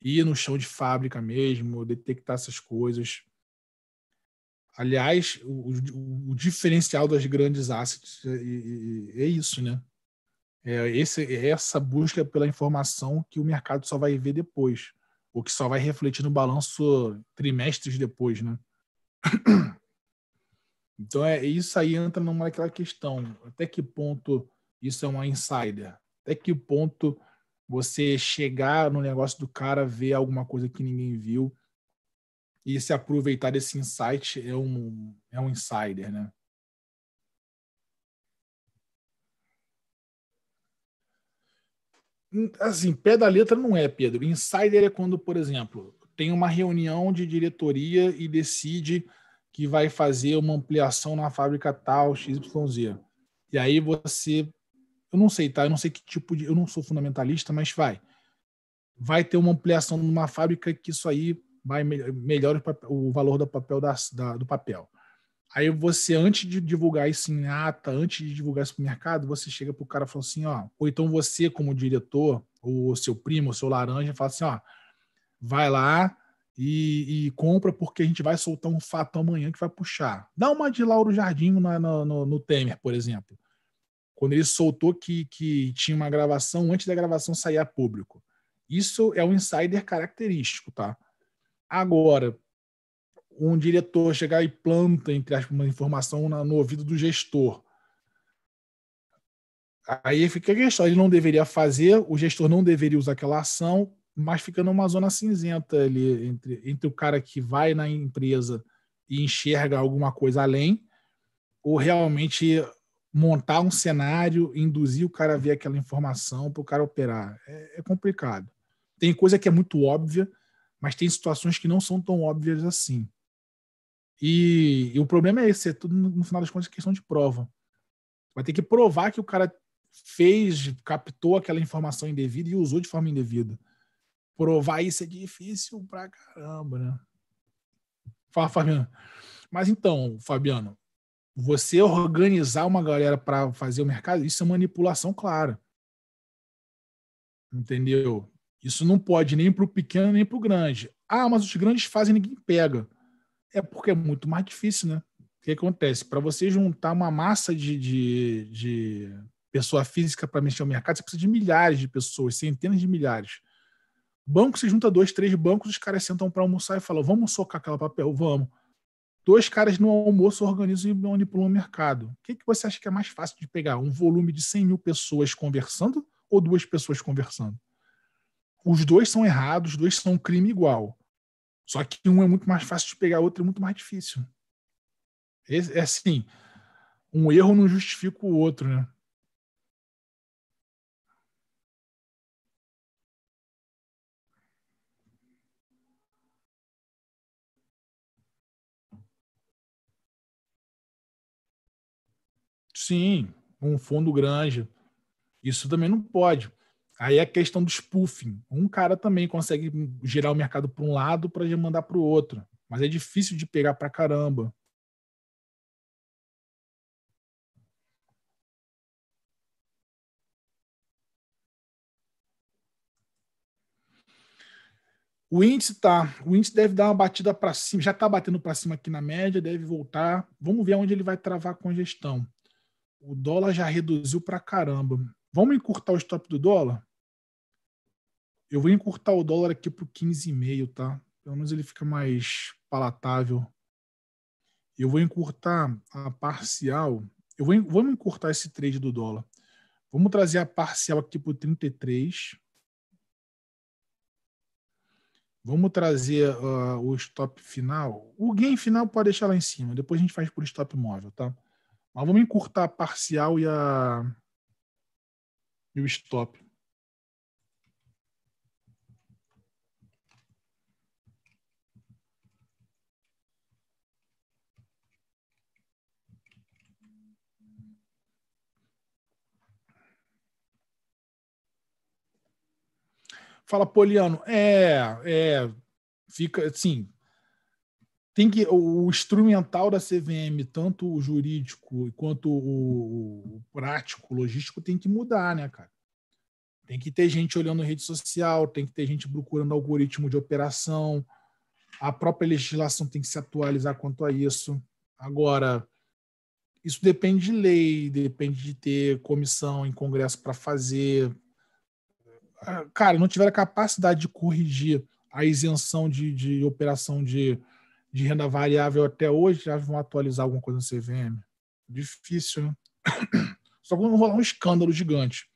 ir no chão de fábrica mesmo, detectar essas coisas. Aliás, o, o, o diferencial das grandes assets é, é, é, é isso, né? É, esse, é essa busca pela informação que o mercado só vai ver depois, ou que só vai refletir no balanço trimestres depois, né? Então é isso aí entra numa aquela questão, até que ponto isso é uma insider? Até que ponto você chegar no negócio do cara, ver alguma coisa que ninguém viu e se aproveitar desse insight é um, é um insider, né? Hum, assim, pé da letra não é, Pedro. Insider é quando, por exemplo, tem uma reunião de diretoria e decide que vai fazer uma ampliação na fábrica tal, XYZ. E aí você eu não sei, tá? Eu não sei que tipo de. Eu não sou fundamentalista, mas vai. Vai ter uma ampliação numa fábrica que isso aí vai melhora o, valor do papel da, da, do papel. Aí você, antes de divulgar isso em ata, antes de divulgar isso para o mercado, você chega para o cara e fala assim, ó, ou então você, como diretor, ou seu primo, ou seu laranja, fala assim, ó, vai lá e, e compra porque a gente vai soltar um fato amanhã que vai puxar. Dá uma de Lauro Jardim no, no, no Temer, por exemplo quando ele soltou que, que tinha uma gravação antes da gravação sair a público. Isso é um insider característico, tá? Agora, um diretor chegar e planta, entre aspas, uma informação na, no ouvido do gestor. Aí fica a questão, ele não deveria fazer, o gestor não deveria usar aquela ação, mas fica numa zona cinzenta ali, entre, entre o cara que vai na empresa e enxerga alguma coisa além, ou realmente montar um cenário, induzir o cara a ver aquela informação para o cara operar. É, é, complicado. Tem coisa que é muito óbvia, mas tem situações que não são tão óbvias assim. E, e o problema é esse, é tudo no final das contas é questão de prova. Vai ter que provar que o cara fez, captou aquela informação indevida e usou de forma indevida. Provar isso é difícil pra caramba, né? Fala, Fabiano. Mas então, Fabiano, você organizar uma galera para fazer o mercado, isso é manipulação clara. Entendeu? Isso não pode nem para o pequeno nem para o grande. Ah, mas os grandes fazem ninguém pega. É porque é muito mais difícil, né? O que acontece? Para você juntar uma massa de, de, de pessoa física para mexer no mercado, você precisa de milhares de pessoas, centenas de milhares. Banco, você junta dois, três bancos, os caras sentam para almoçar e falam: vamos socar aquela papel, vamos dois caras no almoço organizam e manipulam o mercado. O que, que você acha que é mais fácil de pegar? Um volume de 100 mil pessoas conversando ou duas pessoas conversando? Os dois são errados, os dois são um crime igual. Só que um é muito mais fácil de pegar, o outro é muito mais difícil. É assim, um erro não justifica o outro, né? Sim, um fundo grande. Isso também não pode. Aí é a questão do spoofing. Um cara também consegue gerar o mercado para um lado para demandar mandar para o outro. Mas é difícil de pegar para caramba. O índice tá, o índice deve dar uma batida para cima, já está batendo para cima aqui na média, deve voltar. Vamos ver onde ele vai travar a congestão. O dólar já reduziu para caramba. Vamos encurtar o stop do dólar? Eu vou encurtar o dólar aqui para o 15,5, tá? Pelo menos ele fica mais palatável. Eu vou encurtar a parcial. Eu vou, vamos encurtar esse trade do dólar. Vamos trazer a parcial aqui para o 33. Vamos trazer uh, o stop final. O gain final pode deixar lá em cima. Depois a gente faz por stop móvel, tá? Mas vamos encurtar a parcial e, a... e o stop. Fala, Poliano, é, é, fica assim, tem que o instrumental da CVM, tanto o jurídico quanto o, prático, o logístico, tem que mudar, né, cara? Tem que ter gente olhando rede social, tem que ter gente procurando algoritmo de operação. A própria legislação tem que se atualizar quanto a isso. Agora, isso depende de lei, depende de ter comissão em congresso para fazer. Ah, cara, não tiver a capacidade de corrigir a isenção de, de operação de de renda variável até hoje, já vão atualizar alguma coisa no CVM? Difícil, né? Só quando rolar um escândalo gigante.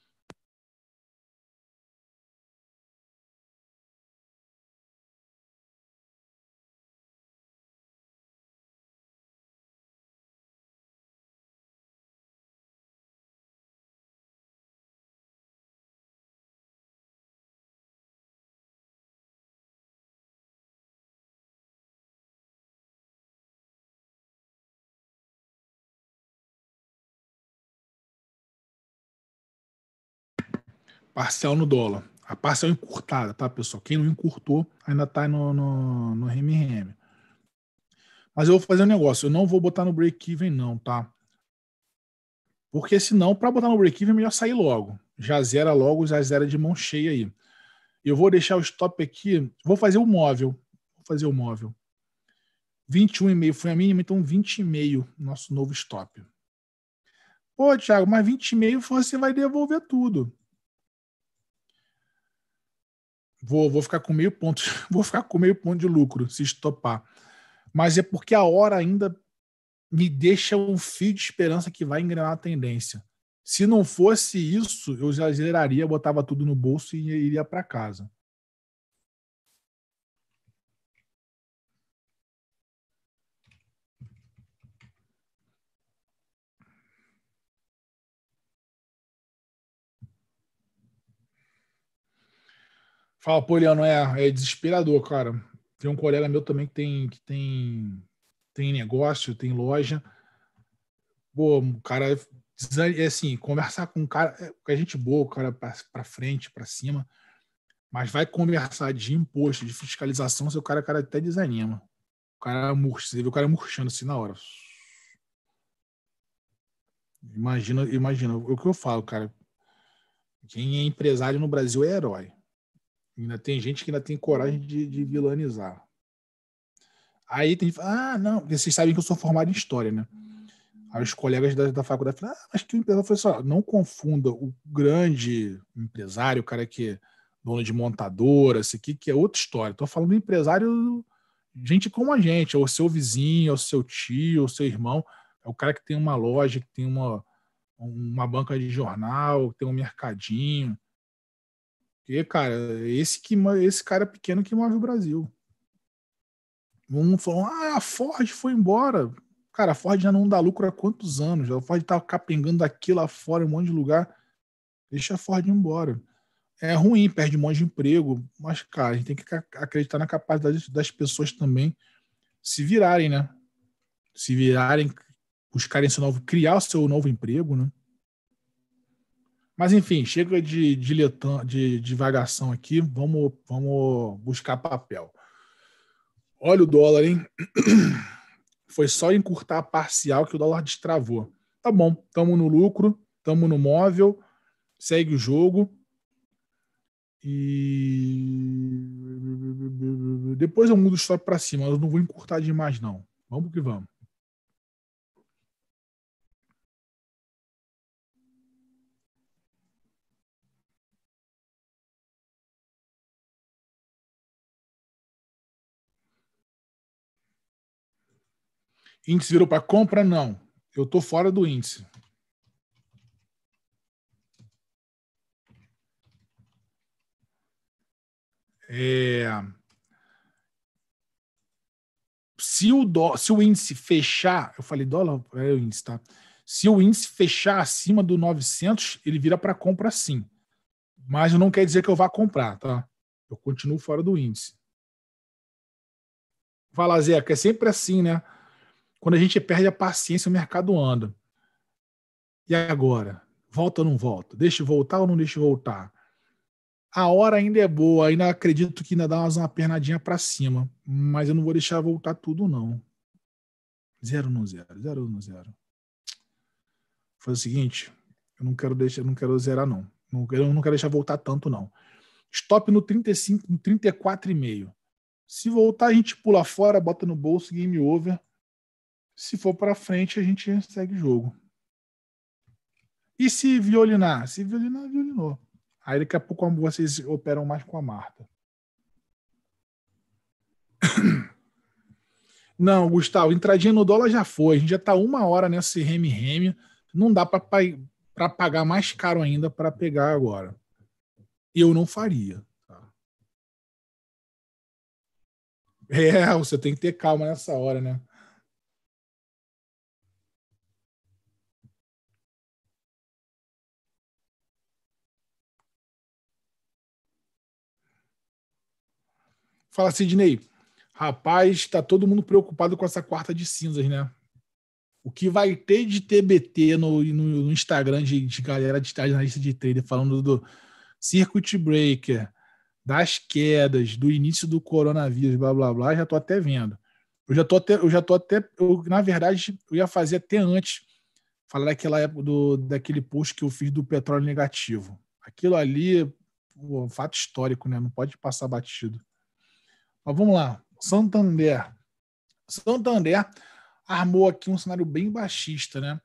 parcial no dólar. A parcial encurtada, tá, pessoal? Quem não encurtou ainda está no, no, no MRM. Mas eu vou fazer um negócio, eu não vou botar no break-even, não, tá? Porque senão, para botar no break-even, é melhor sair logo. Já zera logo, já zera de mão cheia aí. Eu vou deixar o stop aqui, vou fazer o móvel. Vou fazer o móvel. 21,5 foi a mínima, então 20,5, nosso novo stop. Pô, Thiago, mas 20,5 você vai devolver tudo. Vou, vou ficar com meio ponto, vou ficar com meio ponto de lucro se estopar. Mas é porque a hora ainda me deixa um fio de esperança que vai engrenar a tendência. Se não fosse isso, eu já zeraria, botava tudo no bolso e iria para casa. Fala, Poliano, é, é desesperador, cara. Tem um colega meu também que tem, que tem, tem negócio, tem loja. Pô, o cara é assim, conversar com o cara, é, a gente boa, o cara para frente, para cima, mas vai conversar de imposto, de fiscalização, seu cara, cara até desanima. O cara murcha, você vê o cara murchando assim na hora. Imagina, imagina, o que eu falo, cara. Quem é empresário no Brasil é herói. Ainda tem gente que ainda tem coragem de, de vilanizar. Aí tem gente ah, não, vocês sabem que eu sou formado em história, né? Aí os colegas da, da faculdade falam, ah, mas que o empresário foi só. Não confunda o grande empresário, o cara que é dono de montadora, esse aqui, que é outra história. Estou falando do empresário, gente como a gente, é ou seu vizinho, é ou seu tio, é ou seu irmão. É o cara que tem uma loja, que tem uma, uma banca de jornal, que tem um mercadinho porque, cara, esse, que, esse cara pequeno que move o Brasil. Um falou, ah, a Ford foi embora. Cara, a Ford já não dá lucro há quantos anos? A Ford tá capengando daqui lá fora, em um monte de lugar. Deixa a Ford embora. É ruim, perde um monte de emprego, mas, cara, a gente tem que acreditar na capacidade das pessoas também se virarem, né? Se virarem, buscarem seu novo, criar o seu novo emprego, né? Mas enfim, chega de, de, de divagação aqui, vamos, vamos buscar papel. Olha o dólar, hein? Foi só encurtar a parcial que o dólar destravou. Tá bom, tamo no lucro, tamo no móvel, segue o jogo. E depois eu mudo o stop para cima, eu não vou encurtar demais, não. Vamos que vamos. índice virou para compra? Não. Eu estou fora do índice. É... Se, o dó... Se o índice fechar, eu falei dólar, é o índice, tá? Se o índice fechar acima do 900, ele vira para compra sim. Mas não quer dizer que eu vá comprar, tá? Eu continuo fora do índice. Fala, Zeca, é sempre assim, né? Quando a gente perde a paciência, o mercado anda. E agora? Volta ou não volta? Deixa voltar ou não deixa voltar? A hora ainda é boa, ainda acredito que ainda dá umas, uma pernadinha para cima, mas eu não vou deixar voltar tudo, não. Zero no zero, zero no zero. Foi o seguinte, eu não quero deixar, não quero zerar, não. não eu não quero deixar voltar tanto, não. Stop no 35, no 34,5. Se voltar, a gente pula fora, bota no bolso, game over. Se for para frente, a gente segue o jogo. E se violinar? Se violinar, violinou. Aí daqui a pouco vocês operam mais com a Marta. Não, Gustavo, entradinha no dólar já foi. A gente já está uma hora nesse reme-reme. Não dá para pagar mais caro ainda para pegar agora. Eu não faria. Tá? É, você tem que ter calma nessa hora, né? Fala, Sidney. Rapaz, está todo mundo preocupado com essa quarta de cinzas, né? O que vai ter de TBT no, no, no Instagram de, de galera de lista de trader falando do circuit breaker, das quedas, do início do coronavírus, blá blá blá, já tô até vendo. Eu já tô até, eu já tô até, eu, na verdade, eu ia fazer até antes falar daquela época do, daquele post que eu fiz do petróleo negativo. Aquilo ali, pô, fato histórico, né? Não pode passar batido. Mas vamos lá. Santander. Santander armou aqui um cenário bem baixista, né?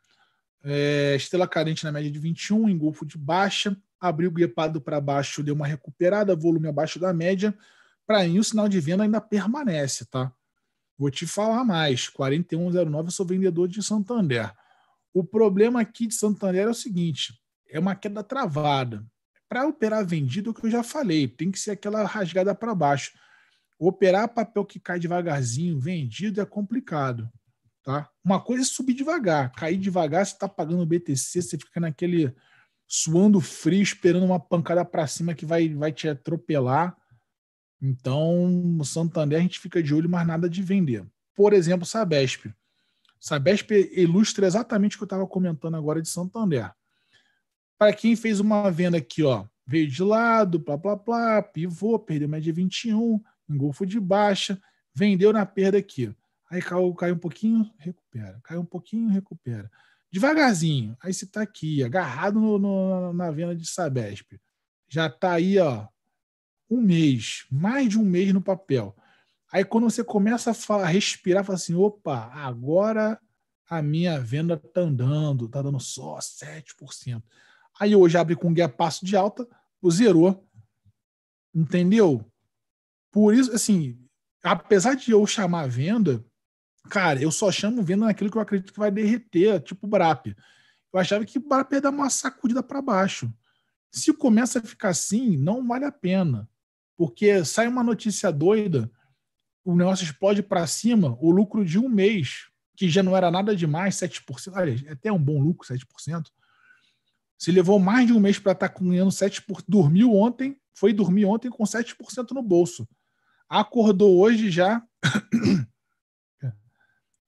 É, estrela carente na média de 21, engolfo de baixa, abriu gripado guepado para baixo, deu uma recuperada, volume abaixo da média. Para mim, o sinal de venda ainda permanece, tá? Vou te falar mais. 4109, eu sou vendedor de Santander. O problema aqui de Santander é o seguinte: é uma queda travada. Para operar vendido, é o que eu já falei, tem que ser aquela rasgada para baixo. Operar papel que cai devagarzinho, vendido, é complicado. Tá? Uma coisa é subir devagar, cair devagar, você está pagando o BTC, você fica naquele suando frio, esperando uma pancada para cima que vai, vai te atropelar. Então, no Santander a gente fica de olho, mas nada de vender. Por exemplo, Sabesp. Sabesp ilustra exatamente o que eu estava comentando agora de Santander. Para quem fez uma venda aqui, ó, veio de lado, plá, plá, plá, pivô, perdeu média 21, Golfo de baixa, vendeu na perda aqui. Aí caiu, cai um pouquinho, recupera. Caiu um pouquinho, recupera. Devagarzinho. Aí você está aqui, agarrado no, no, na venda de Sabesp. Já está aí, ó, um mês, mais de um mês no papel. Aí quando você começa a falar, respirar, fala assim: opa, agora a minha venda está andando, está dando só 7%. Aí hoje abre com um guia passo de alta, zerou. Entendeu? Por isso, assim, apesar de eu chamar venda, cara, eu só chamo venda naquilo que eu acredito que vai derreter, tipo BRAP. Eu achava que o BRAP ia dar uma sacudida para baixo. Se começa a ficar assim, não vale a pena. Porque sai uma notícia doida, o negócio explode para cima, o lucro de um mês, que já não era nada demais, 7%, aliás, é até um bom lucro, 7%, se levou mais de um mês para estar tá ganhando 7%, por, dormiu ontem, foi dormir ontem com 7% no bolso. Acordou hoje já.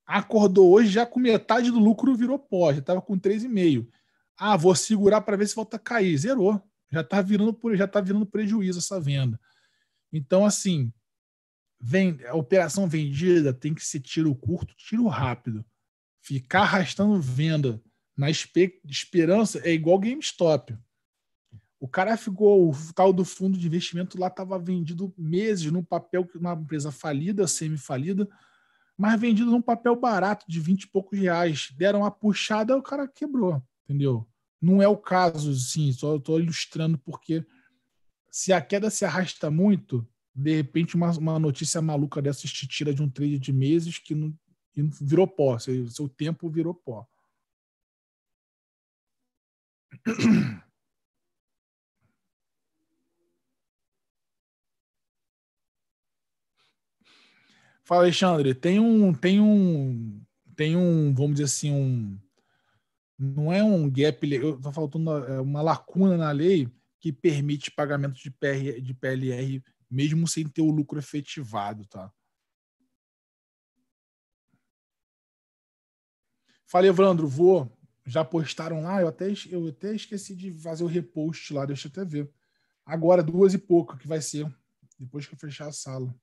Acordou hoje já com metade do lucro virou pó, já estava com 3,5. Ah, vou segurar para ver se volta a cair. Zerou. Já está virando, já tá virando prejuízo essa venda. Então, assim, vem, a operação vendida tem que ser tiro curto, tiro rápido. Ficar arrastando venda na espe, esperança é igual GameStop. O cara ficou, o tal do fundo de investimento lá estava vendido meses num papel, numa empresa falida, semi-falida, mas vendido num papel barato de 20 e poucos reais. Deram uma puxada, o cara quebrou, entendeu? Não é o caso, sim, só estou ilustrando porque se a queda se arrasta muito, de repente uma, uma notícia maluca dessas te tira de um trade de meses que não, que não virou pó, seu, seu tempo virou pó. Fala, Alexandre, tem um, tem um, tem um, vamos dizer assim, um, não é um gap, está faltando é, uma lacuna na lei que permite pagamento de, de PLR mesmo sem ter o lucro efetivado, tá? Falei, Evandro, vou. Já postaram lá, eu até, eu até esqueci de fazer o repost lá, deixa eu até ver. Agora, duas e pouco que vai ser, depois que eu fechar a sala.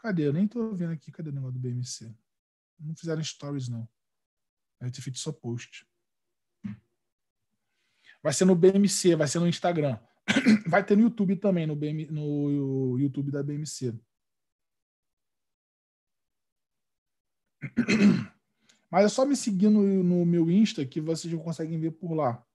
Cadê? Eu nem tô vendo aqui. Cadê o negócio do BMC? Não fizeram stories, não. Deve ter feito só post. Vai ser no BMC, vai ser no Instagram. Vai ter no YouTube também, no, BM, no YouTube da BMC. Mas é só me seguir no, no meu Insta que vocês já conseguem ver por lá.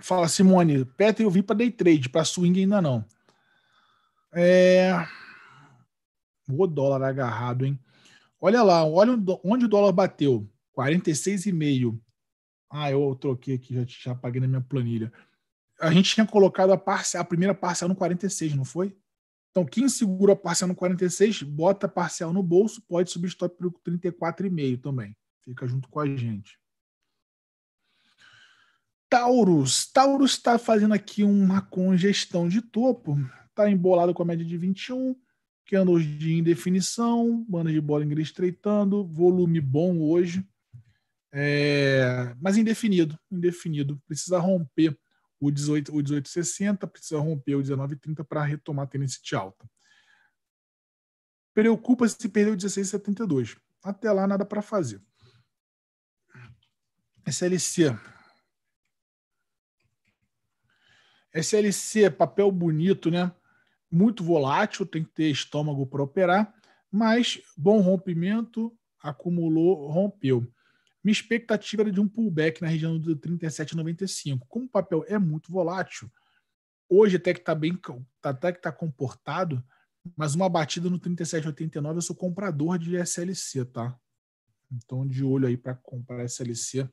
Fala, Simone, Petra eu vi para day trade, para swing ainda não. É... O dólar agarrado, hein? Olha lá, olha onde o dólar bateu. 46,5. Ah, eu troquei aqui, já, já apaguei na minha planilha. A gente tinha colocado a, parcial a primeira parcial no 46, não foi? Então, quem segura a parcial no 46, bota a parcial no bolso, pode subir para o 34,5 também. Fica junto com a gente. Taurus. Taurus está fazendo aqui uma congestão de topo. Está embolado com a média de 21, candles é de indefinição, banda de Bollinger estreitando, volume bom hoje, é, mas indefinido, indefinido. Precisa romper o, 18, o 1860, precisa romper o 1930 para retomar a tendência de alta. Preocupa-se se perder o 1672. Até lá, nada para fazer. SLC SLC, é papel bonito, né? Muito volátil, tem que ter estômago para operar, mas bom rompimento, acumulou, rompeu. Minha expectativa era de um pullback na região do 37,95. Como o papel é muito volátil, hoje até que está bem, tá, até que está comportado, mas uma batida no 37,89 eu sou comprador de SLC, tá? Então de olho aí para comprar SLC,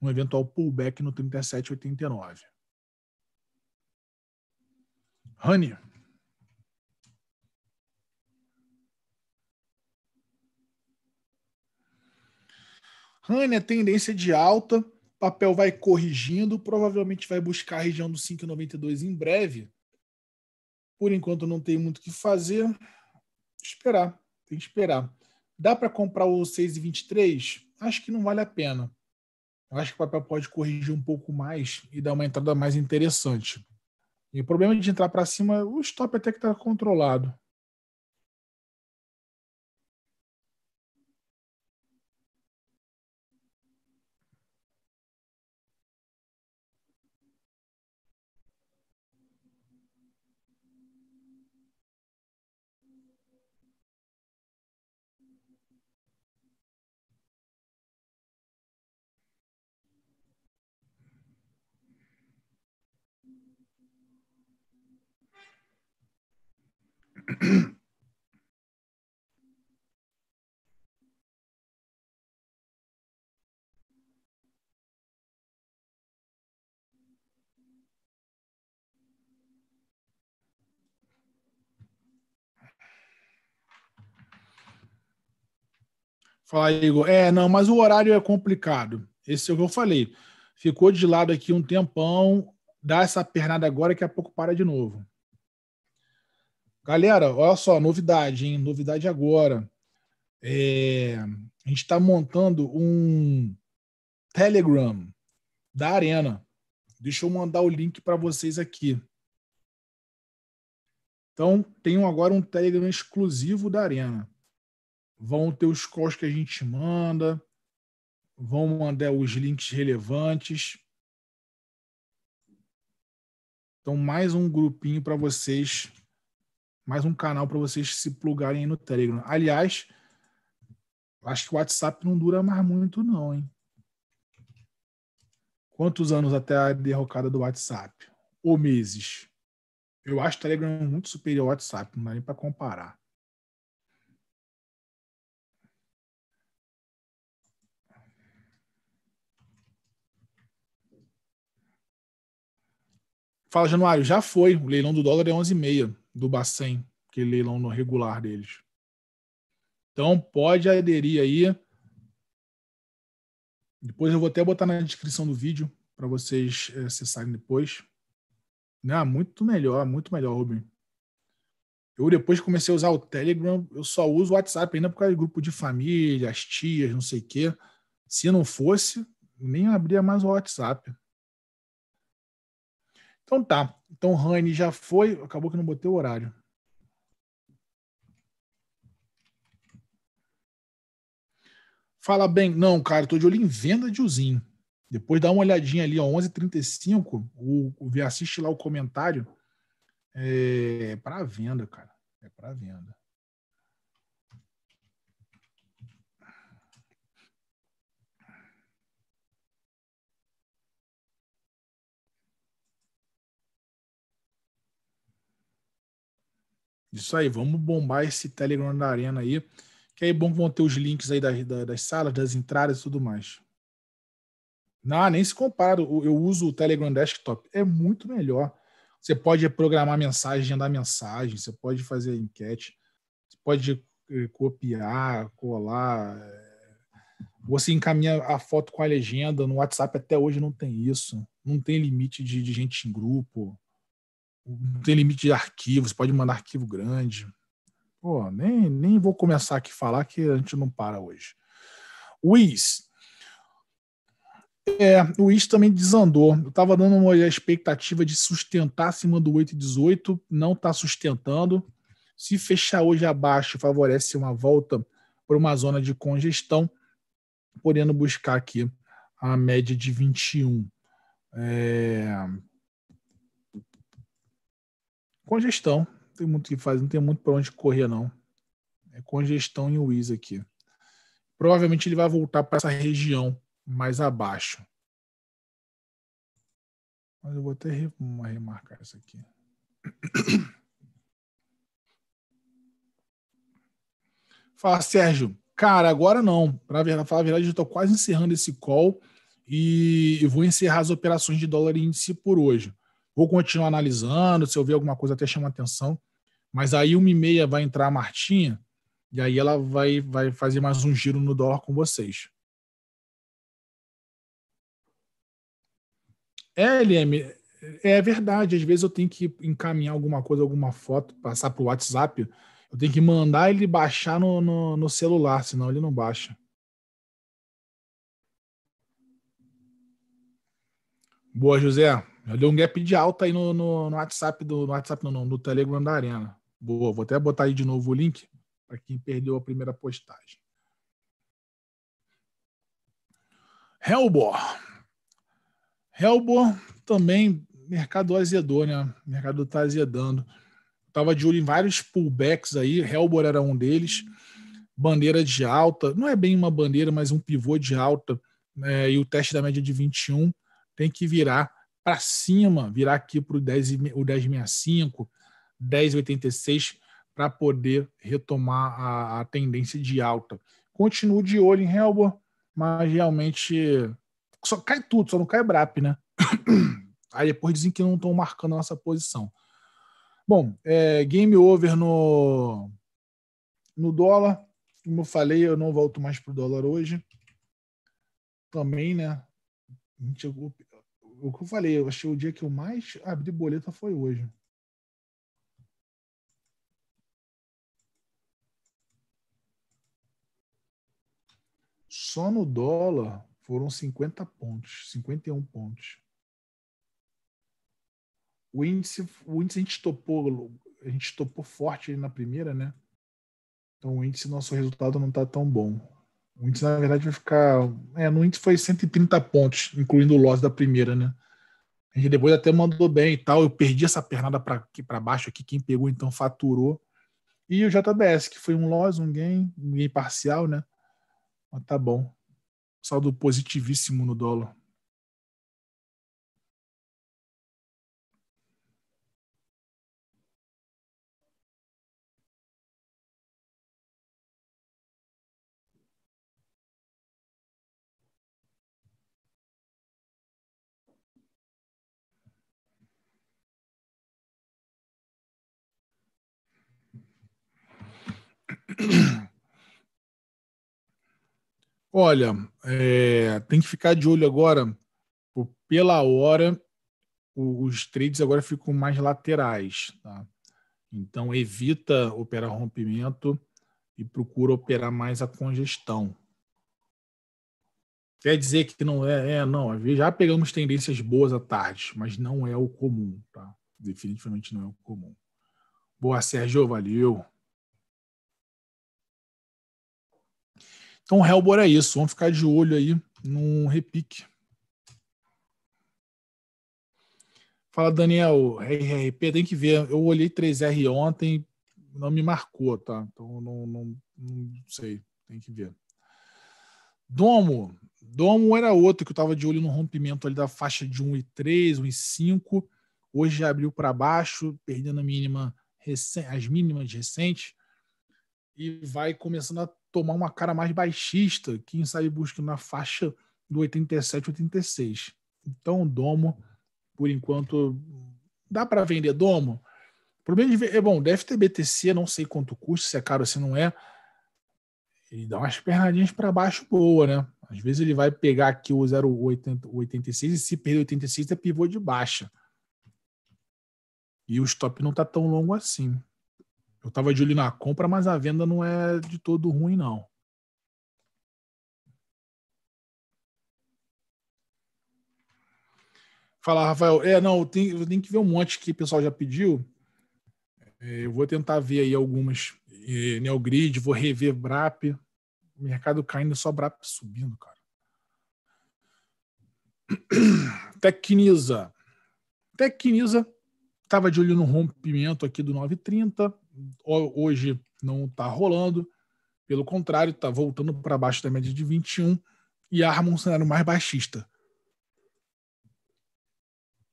um eventual pullback no 37,89. Rani. Rani, a tendência de alta, papel vai corrigindo, provavelmente vai buscar a região do 5,92 em breve. Por enquanto não tem muito o que fazer. Esperar, tem que esperar. Dá para comprar o 6,23? Acho que não vale a pena. Eu acho que o papel pode corrigir um pouco mais e dar uma entrada mais interessante. E o problema de entrar para cima, o stop até que está controlado. Fala, Igor. É, não, mas o horário é complicado. Esse é o que eu falei. Ficou de lado aqui um tempão, dá essa pernada agora, daqui a pouco para de novo. Galera, olha só, novidade, hein? Novidade agora. É, a gente está montando um Telegram da Arena. Deixa eu mandar o link para vocês aqui. Então, tenho agora um Telegram exclusivo da Arena. Vão ter os calls que a gente manda, vão mandar os links relevantes. Então, mais um grupinho para vocês mais um canal para vocês se plugarem aí no Telegram. Aliás, acho que o WhatsApp não dura mais muito, não, hein? Quantos anos até a derrocada do WhatsApp? Ou meses? Eu acho o Telegram muito superior ao WhatsApp, não dá nem para comparar. Fala, Januário, já foi. O leilão do dólar é 11,6 do Bacen, que é leilão no regular deles. Então, pode aderir aí. Depois eu vou até botar na descrição do vídeo para vocês é, acessarem depois. Não, né, ah, muito melhor, muito melhor, Rubem. Eu depois comecei a usar o Telegram, eu só uso o WhatsApp ainda por causa do grupo de família, as tias, não sei o quê. Se não fosse, nem abria mais o WhatsApp. Então tá. Então Rani já foi. Acabou que não botei o horário. Fala bem. Não, cara, tô de olho em venda de Depois dá uma olhadinha ali, ó, 11h35. O, o, assiste lá o comentário. É, é para venda, cara. É para venda. Isso aí, vamos bombar esse Telegram da Arena aí, que aí é bom que vão ter os links aí das, das salas, das entradas e tudo mais. Não, ah, nem se compara. Eu uso o Telegram Desktop. É muito melhor. Você pode programar mensagem, agendar mensagem, você pode fazer enquete, você pode eh, copiar, colar. Eh, você encaminha a foto com a legenda. No WhatsApp até hoje não tem isso. Não tem limite de, de gente em grupo não tem limite de arquivos, pode mandar arquivo grande. Pô, nem, nem vou começar aqui a falar que a gente não para hoje. O IS. É, o IS também desandou. Eu estava dando uma expectativa de sustentar acima do 8,18, não está sustentando. Se fechar hoje abaixo, favorece uma volta para uma zona de congestão, podendo buscar aqui a média de 21. É, Congestão. tem muito o que fazer, não tem muito para onde correr, não. É congestão em Wiz aqui. Provavelmente ele vai voltar para essa região mais abaixo. Mas eu vou até remarcar isso aqui. Fala, Sérgio. Cara, agora não. Para falar a verdade, eu estou quase encerrando esse call e vou encerrar as operações de dólar índice por hoje vou continuar analisando, se eu ver alguma coisa até chama atenção. Mas aí uma e meia vai entrar a Martinha e aí ela vai, vai fazer mais um giro no dólar com vocês. É, LM, é verdade. Às vezes eu tenho que encaminhar alguma coisa, alguma foto, passar para o WhatsApp. Eu tenho que mandar ele baixar no, no, no celular, senão ele não baixa. Boa, José. Eu dei um gap de alta aí no, no, no WhatsApp, do, no, WhatsApp no, no Telegram da Arena. Boa, vou até botar aí de novo o link para quem perdeu a primeira postagem. Helbo, Helbo também, mercado azedou, né? O mercado está azedando. Estava de olho em vários pullbacks aí, Helbo era um deles. Bandeira de alta, não é bem uma bandeira, mas um pivô de alta, né? e o teste da média de 21 tem que virar para cima, virar aqui para o 10,65, 10,86, para poder retomar a, a, tendência de alta. Continuo de olho em Helbo mas realmente só cai tudo, só não cai BRAP, né? Aí depois dizem que não estão marcando a nossa posição. Bom, é, game over no, no dólar. Como eu falei, eu não volto mais para o dólar hoje. Também, né? A gente, o que eu falei, eu achei o dia que eu mais abri boleta foi hoje. Só no dólar foram 50 pontos, 51 pontos. O índice, o índice a gente topou, a gente topou forte na primeira, né? Então o índice nosso resultado não está tão bom. O índice, na verdade, vai ficar. É, no índice foi 130 pontos, incluindo o loss da primeira, né? A gente depois até mandou bem e tal. Eu perdi essa pernada para aqui para baixo aqui. Quem pegou então faturou. E o JBS, que foi um loss, um gain, um gain parcial, né? Mas tá bom. Saldo positivíssimo no dólar. Olha, é, tem que ficar de olho agora, pela hora, os trades agora ficam mais laterais. Tá? Então, evita operar rompimento e procura operar mais a congestão. Quer dizer que não é, é não, já pegamos tendências boas à tarde, mas não é o comum, tá? Definitivamente não é o comum. Boa, Sérgio, valeu. Então, Hellbore é isso. Vamos ficar de olho aí num repique. Fala, Daniel, RRP, tem que ver. Eu olhei 3R ontem, não me marcou, tá? Então, não, não, não sei. Tem que ver. Domo. Domo era outro que eu estava de olho no rompimento ali da faixa de 1,3, 1,5. Hoje já abriu para baixo, perdendo a mínima, as mínimas recentes. E vai começando a tomar uma cara mais baixista, que sai busca na faixa do 87, 86. Então, Domo, por enquanto, dá para vender Domo? problema de ver é bom, deve ter BTC, não sei quanto custa, se é caro, se não é. Ele dá umas pernadinhas para baixo boa, né? Às vezes ele vai pegar aqui o 0,86 e se perder 86 é pivô de baixa. E o stop não tá tão longo assim eu estava de olho na compra, mas a venda não é de todo ruim, não. Fala, Rafael. É, não, eu tenho, que ver um monte que o pessoal já pediu. É, eu vou tentar ver aí algumas. É, Neogrid, vou rever BRAP. Mercado caindo, só BRAP subindo, cara. Tecnisa. Tecnisa estava de olho no rompimento aqui do 930 hoje não está rolando, pelo contrário, está voltando para baixo da média de 21 e arma um cenário mais baixista.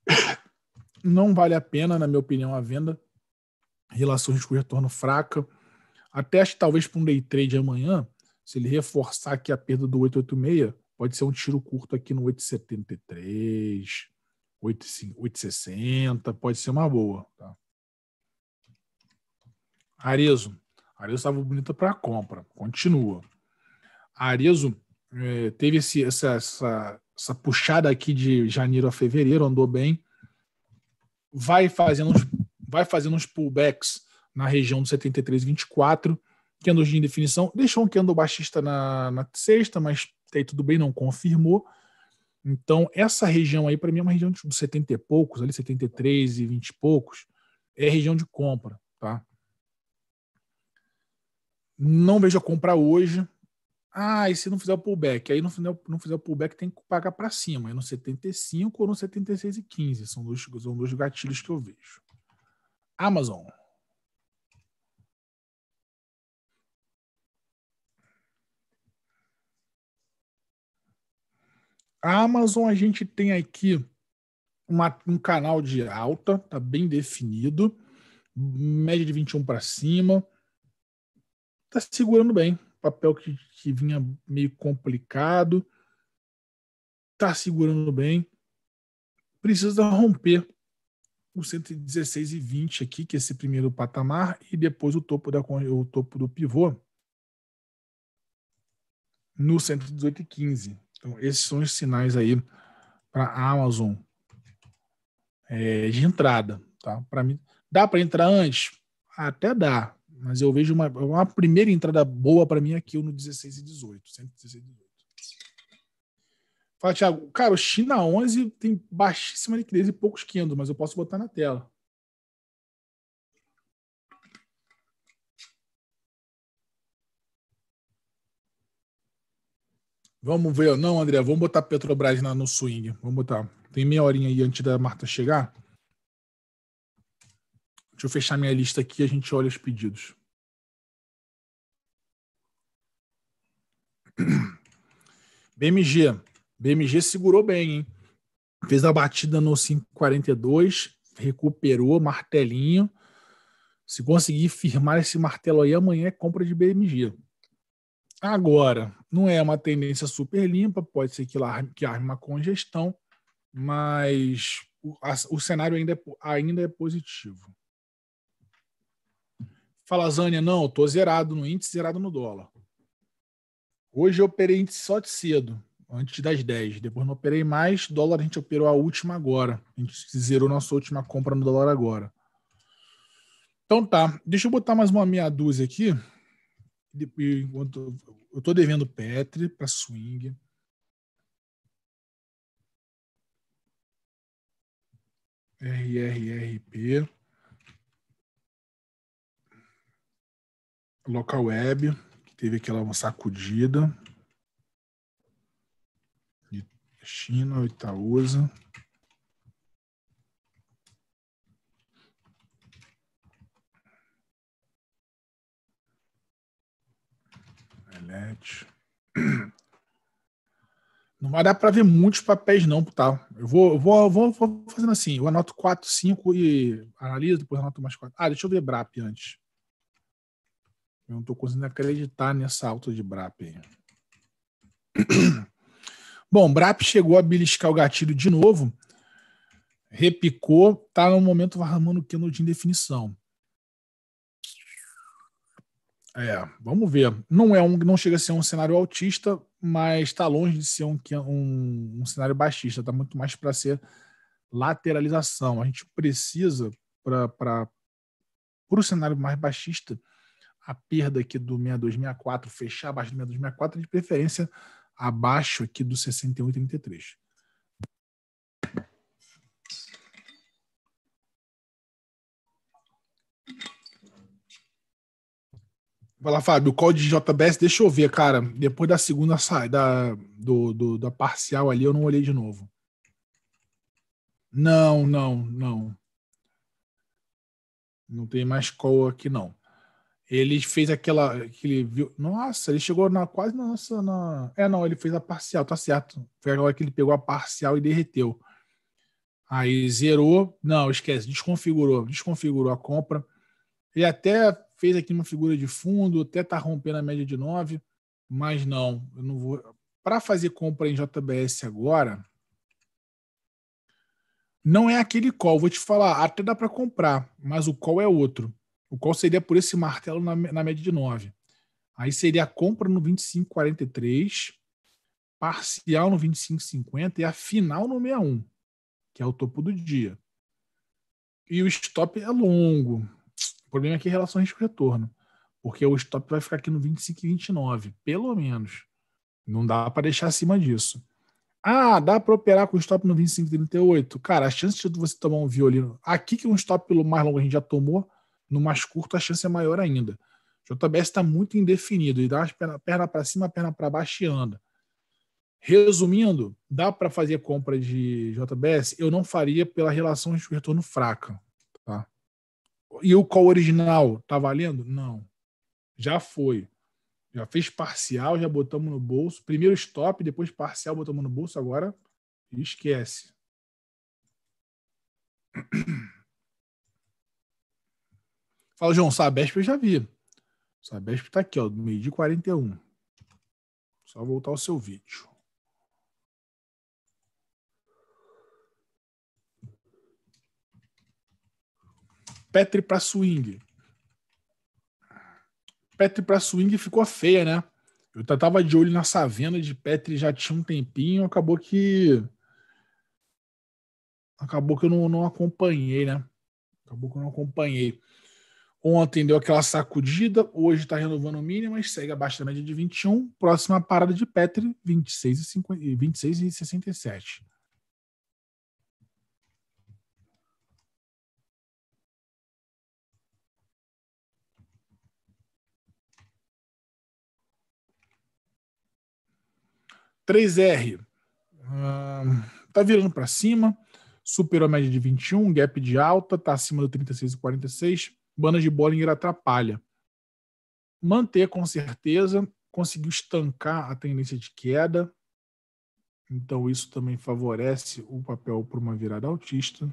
Não vale a pena, na minha opinião, a venda. Relações com retorno fraca. Até acho, talvez para um day trade amanhã, se ele reforçar aqui a perda do 886, pode ser um tiro curto aqui no 873, 860, pode ser uma boa. Tá? Arezo. Arezo estava bonita para compra, continua. Arezo é, teve esse, essa, essa, essa, puxada aqui de janeiro a fevereiro, andou bem. Vai fazendo uns, vai fazendo uns pullbacks na região do 73,24, candles de indefinição. Deixou um candle baixista na, na sexta, mas tem tá tudo bem, não confirmou. Então, essa região aí, para mim, é uma região de 70 e poucos, ali 73 e 20 e poucos, é região de compra, tá? Não vejo a compra hoje. Ah, e se não fizer o pullback? Aí não fizer, não fizer o pullback tem que pagar para cima, é no 75 ou no 76 e 15. São dois, são dois gatilhos que eu vejo. Amazon. A Amazon a gente tem aqui uma, um canal de alta, tá bem definido, média de 21 para cima tá segurando bem. Papel que, que vinha meio complicado, tá segurando bem. Precisa romper o 116,20 e aqui, que é esse primeiro patamar, e depois o topo, da, o topo do pivô no 118,15. e Então, esses são os sinais aí para a Amazon é, de entrada. Tá? Para mim, dá para entrar antes? Até dá. Mas eu vejo uma, uma primeira entrada boa para mim aqui no 16 e 18, 116 e 18. Fala, Thiago. Cara, o China 11 tem baixíssima liquidez e poucos quindos, mas eu posso botar na tela. Vamos ver. Não, André, vamos botar Petrobras na, no swing. Vamos botar. Tem meia horinha aí antes da Marta chegar. Deixa eu fechar minha lista aqui e a gente olha os pedidos. BMG. BMG segurou bem, hein? Fez a batida no 542, recuperou, martelinho. Se conseguir firmar esse martelo aí, amanhã é compra de BMG. Agora, não é uma tendência super limpa, pode ser que, lá, que arme uma congestão, mas o, a, o cenário ainda é, ainda é positivo. Fala, Zânia, não, estou zerado no índice, zerado no dólar. Hoje eu operei índice só de cedo, antes das 10. Depois não operei mais. Dólar a gente operou a última agora. A gente zerou nossa última compra no dólar agora. Então tá. Deixa eu botar mais uma meia dúzia aqui. Enquanto eu tô devendo Petri para swing. RRRP. local web, que teve aquela uma sacudida. De China, Itaúsa. Elete. Não vai dar para ver muitos papéis, não, tá? Eu vou, eu vou, eu vou, vou, fazendo assim. Eu anoto 4, 5 e analiso, depois anoto mais 4. Ah, deixa eu ver BRAP antes. Eu não estou conseguindo acreditar nessa alta de BRAP aí. Bom, BRAP chegou a beliscar o gatilho de novo, repicou, está no momento arrumando o Kennedy em definição. É, vamos ver. Não é um, não chega a ser um cenário autista, mas está longe de ser um, é um, um cenário baixista. Está muito mais para ser lateralização. A gente precisa para o cenário mais baixista a perda aqui do 6264, fechar abaixo do 6264, de preferência abaixo aqui do 6133. Vai lá, Fábio, o de JBS, deixa eu ver, cara. Depois da segunda saída do, do, da parcial ali, eu não olhei de novo. Não, não, não. Não tem mais call aqui, não ele fez aquela. ele viu, nossa, ele chegou na, quase na nossa. Na, é, não, ele fez a parcial, tá certo. Foi agora que ele pegou a parcial e derreteu. Aí zerou. Não, esquece, desconfigurou. Desconfigurou a compra. Ele até fez aqui uma figura de fundo, até tá rompendo a média de 9, mas não, eu não vou. Para fazer compra em JBS agora, não é aquele call, vou te falar, até dá para comprar, mas o call é outro o qual seria por esse martelo na, na média de 9. Aí seria a compra no 25,43, parcial no 25,50 e a final no 61, que é o topo do dia. E o stop é longo. O problema aqui é em relação ao risco-retorno, porque o stop vai ficar aqui no 25,29, pelo menos. Não dá para deixar acima disso. Ah, dá para operar com stop no 25,38? Cara, a chance de você tomar um violino. Aqui que um stop pelo mais longo a gente já tomou no mais curto, a chance é maior ainda. JBS está muito indefinido e dá perna, perna para cima, perna para baixo e anda. Resumindo, dá para fazer compra de JBS? Eu não faria pela relação de retorno fraca. Tá? E o call original tá valendo? Não. Já foi. Já fez parcial, já botamos no bolso. Primeiro stop, depois parcial, botamos no bolso. Agora esquece. Fala, João, Sabesp eu já vi. Sabesp tá aqui, ó, meio de 41. Só voltar o seu vídeo. Petri para swing. Petri para swing ficou feia, né? Eu tava de olho na venda de Petri já tinha um tempinho, acabou que acabou que eu não, não acompanhei, né? Acabou que eu não acompanhei. Ontem deu aquela sacudida, hoje está renovando o mínimo, mas segue abaixo da média de 21. Próxima parada de Petri, 26,67. 26 e 67. Três R. Está uh, virando para cima, superou a média de 21, gap de alta, está acima do 36,46 bandas de Bollinger atrapalha. Manter, com certeza, conseguiu estancar a tendência de queda, então isso também favorece o papel para uma virada autista.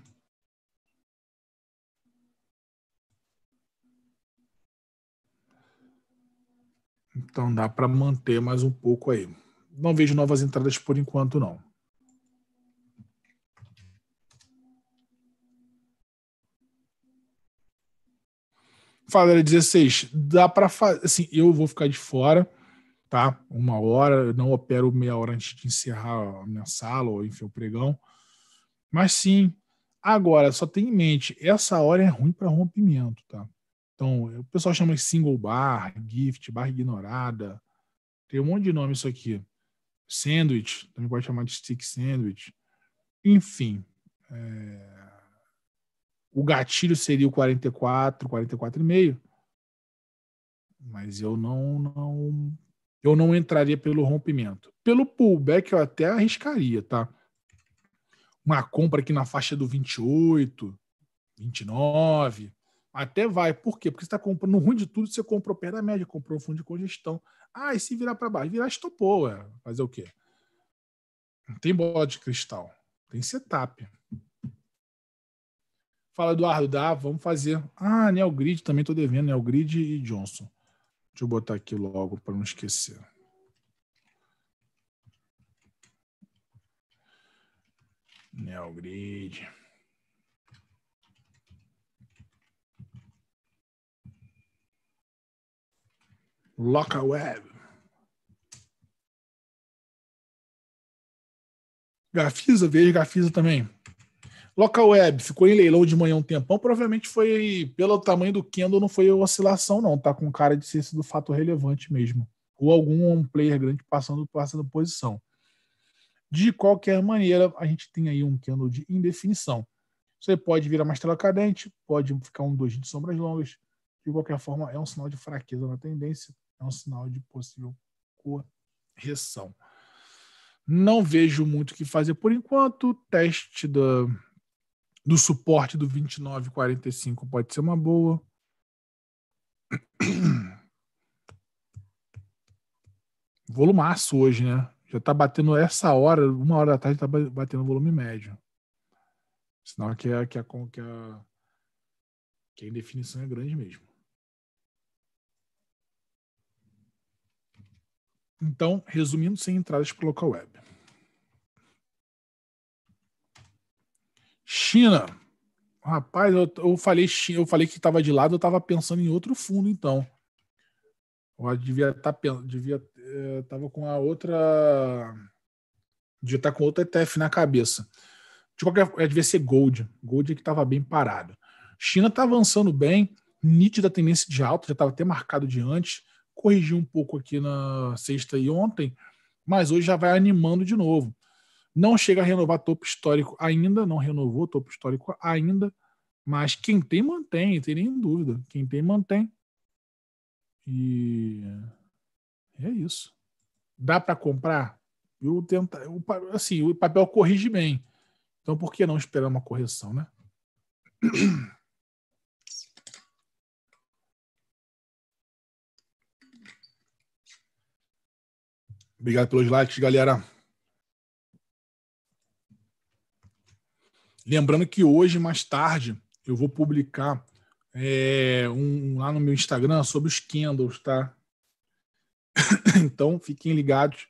Então dá para manter mais um pouco aí. Não vejo novas entradas por enquanto, não. Fala, 16, dá para fazer. Assim, eu vou ficar de fora, tá? Uma hora, não opero meia hora antes de encerrar a minha sala ou enfim o pregão. Mas sim, agora só tem em mente, essa hora é ruim para rompimento, tá? Então, o pessoal chama de single bar, gift, bar ignorada. Tem um monte de nome isso aqui. Sandwich, também pode chamar de stick sandwich. Enfim, é, o gatilho seria o 44, 44,5. Mas eu não, não eu não entraria pelo rompimento. Pelo pullback eu até arriscaria, tá? Uma compra aqui na faixa do 28, 29, até vai. Por quê? Porque você está comprando, no ruim de tudo, você comprou pé da média, comprou fundo de congestão. Ah, e se virar para baixo? Virar estopou, é. Fazer o quê? Não tem bola de cristal, tem setup. Fala, Eduardo, dá, vamos fazer. Ah, Neo Grid, também estou devendo, Neo Grid e Johnson. Deixa eu botar aqui logo para não esquecer. Neogrid. Loca Web. Gafisa, veja Gafisa também. Local Web ficou em leilão de manhã um tempão, provavelmente foi pelo tamanho do candle não foi oscilação, não. Tá com cara de ser do fato relevante mesmo. Ou algum player grande passando, passando posição. De qualquer maneira, a gente tem aí um candle de indefinição. Você pode virar uma estrela cadente, pode ficar um dois de sombras longas. De qualquer forma, é um sinal de fraqueza na tendência, é um sinal de possível correção. Não vejo muito o que fazer por enquanto. Teste da, do suporte do 29,45 pode ser uma boa. Volumaço hoje, né? Já tá batendo essa hora, uma hora da tarde, tá batendo volume médio. Sinal que a, que a, que a, que a indefinição é grande mesmo. Então, resumindo, sem entradas para o local web. China. Rapaz, eu, eu falei eu falei que estava de lado, eu estava pensando em outro fundo, então. Eu devia estar tá, devia estava eh, com a outra devia estar tá com outra ETF na cabeça. De qualquer é, devia ser gold, gold é que estava bem parado. China está avançando bem, nítida tendência de alta, já estava até marcado de antes, corrigiu um pouco aqui na sexta e ontem, mas hoje já vai animando de novo. Não chega a renovar topo histórico ainda, não renovou topo histórico ainda, mas quem tem, mantém, não tem nem dúvida. Quem tem, mantém. E é isso. Dá para comprar? Eu tento, eu, assim, o papel corrige bem. Então, por que não esperar uma correção, né? Obrigado pelos likes, galera. Lembrando que hoje, mais tarde, eu vou publicar é, um lá no meu Instagram sobre os candles, tá? então, fiquem ligados.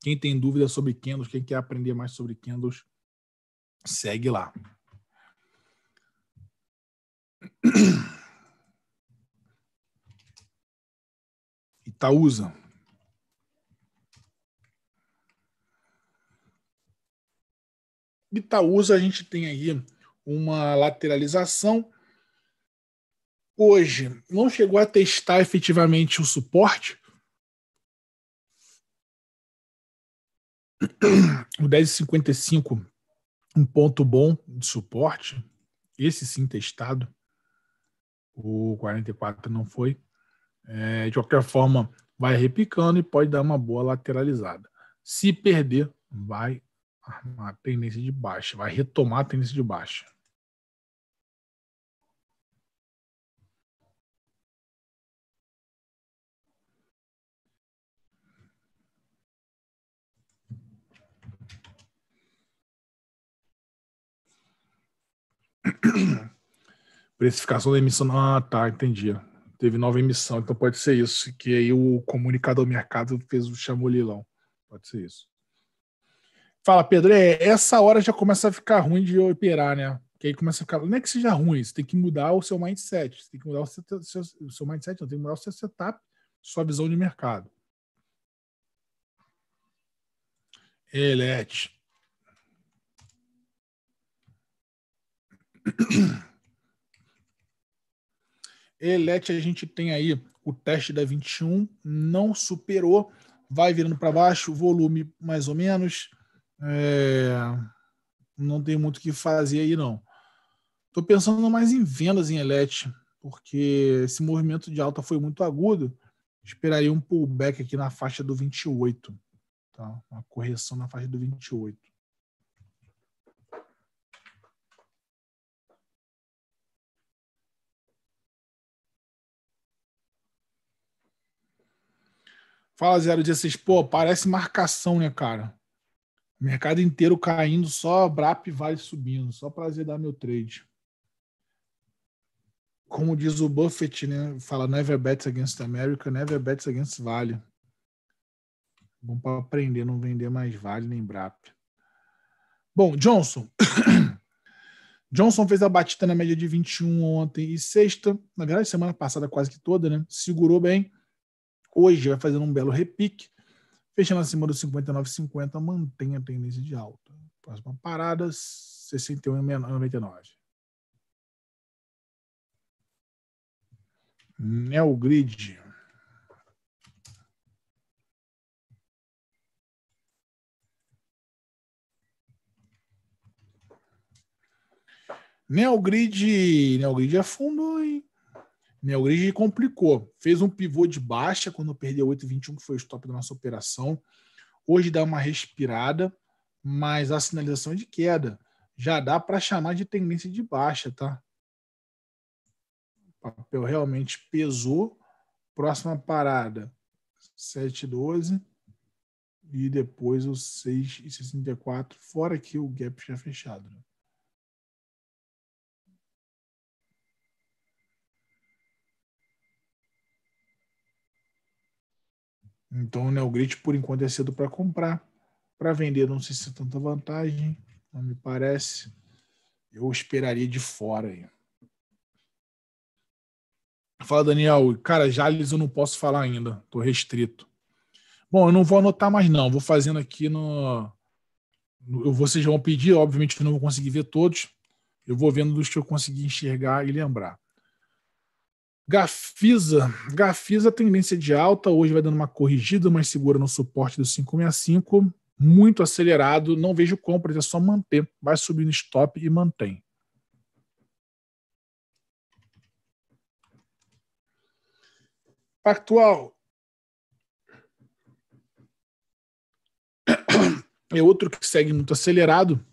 Quem tem dúvida sobre candles, quem quer aprender mais sobre candles, segue lá. Itaúsa. Itaúsa, a gente tem aí uma lateralização. Hoje, não chegou a testar efetivamente o suporte. O 10,55, um ponto bom de suporte. Esse sim testado. O 44 não foi. É, de qualquer forma, vai repicando e pode dar uma boa lateralizada. Se perder, vai uma tendência de baixa, vai retomar a tendência de baixa. Precificação da emissão. Ah, tá, entendi. Teve nova emissão, então pode ser isso. Que aí o comunicador do mercado fez o chamou leilão. Pode ser isso. Fala, Pedro, é, essa hora já começa a ficar ruim de operar, né? Porque aí começa a ficar. Não é que seja ruim, você tem que mudar o seu mindset. Você tem que mudar o seu, seu mindset, não, tem que mudar o seu setup, sua visão de mercado. Elete. Elete, a gente tem aí o teste da 21, não superou, vai virando para baixo, volume mais ou menos, é, não tem muito o que fazer aí, não. Estou pensando mais em vendas em Elete, porque esse movimento de alta foi muito agudo. Esperaria um pullback aqui na faixa do 28. Tá? Uma correção na faixa do 28. Fala 016, pô, parece marcação, né, cara? Mercado inteiro caindo, só BRAP vale subindo, só para azedar meu trade. Como diz o Buffett, né? Fala never bets against America, never bets against Vale. Bom para aprender, não vender mais Vale nem BRAP. Bom, Johnson. Johnson fez a batida na média de 21 ontem e sexta, na verdade semana passada quase que toda, né? Segurou bem. Hoje vai fazendo um belo repique. Fechando acima dos 59,50, mantém a tendência de alta. Próxima parada, 61,99. Neogrid. Neogrid, Neogrid é fundo, hein? Né? O complicou, fez um pivô de baixa quando perdeu 8,21, que foi o stop da nossa operação. Hoje dá uma respirada, mas a sinalização é de queda. Já dá para chamar de tendência de baixa, tá? O papel realmente pesou. Próxima parada, 7,12 e depois o 6,64, fora que o gap já fechado. Né? Então o Neogrid, por enquanto, é cedo para comprar. Para vender, não sei se é tanta vantagem, não me parece. Eu esperaria de fora aí. Fala, Daniel. Cara, Jales eu não posso falar ainda, estou restrito. Bom, eu não vou anotar mais, não. Vou fazendo aqui no. Eu, vocês vão pedir, obviamente, que não vou conseguir ver todos. Eu vou vendo dos que eu consegui enxergar e lembrar. Gafisa, Gafisa tendência de alta, hoje vai dando uma corrigida, mas segura no suporte do 565, muito acelerado, não vejo compras, é só manter, vai subindo stop e mantém. Pactual. É outro que segue muito acelerado,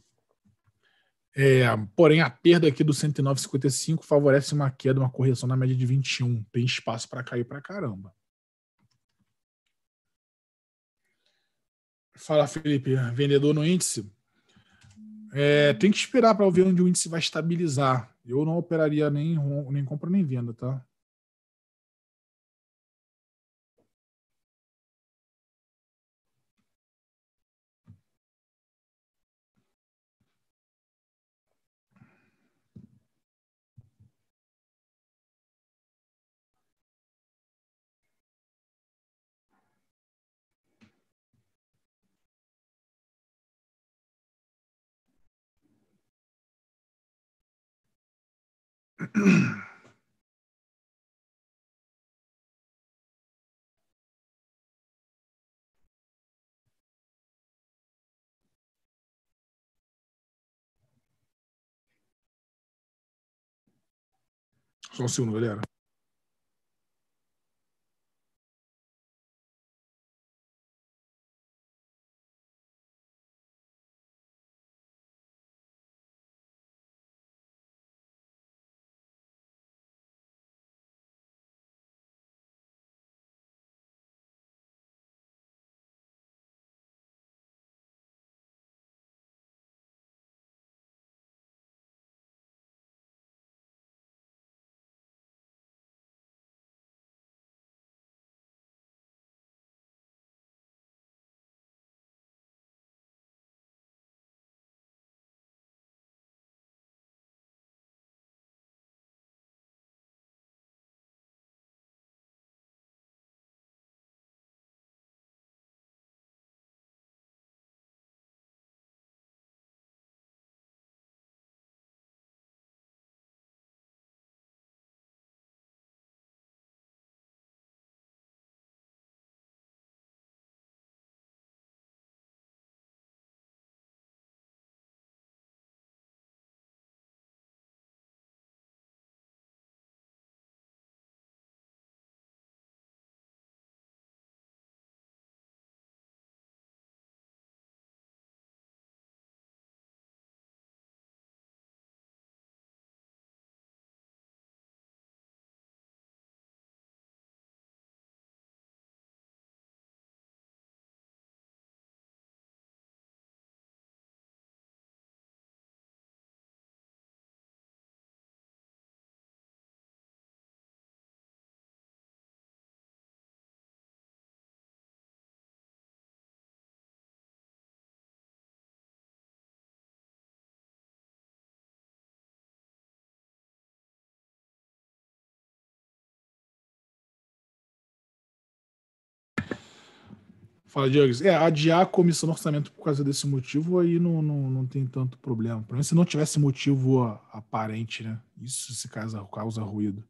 é, porém, a perda aqui do 109,55 favorece uma queda, uma correção na média de 21. Tem espaço para cair para caramba. Fala, Felipe. Vendedor no índice? É, tem que esperar para ver onde o índice vai estabilizar. Eu não operaria nem, nem compra nem venda, tá? Só um segundo, galera. Fala, Diogo. É, adiar a comissão do orçamento por causa desse motivo aí não, não, não tem tanto problema. Pelo menos se não tivesse motivo aparente, né? Isso se causa, causa ruído.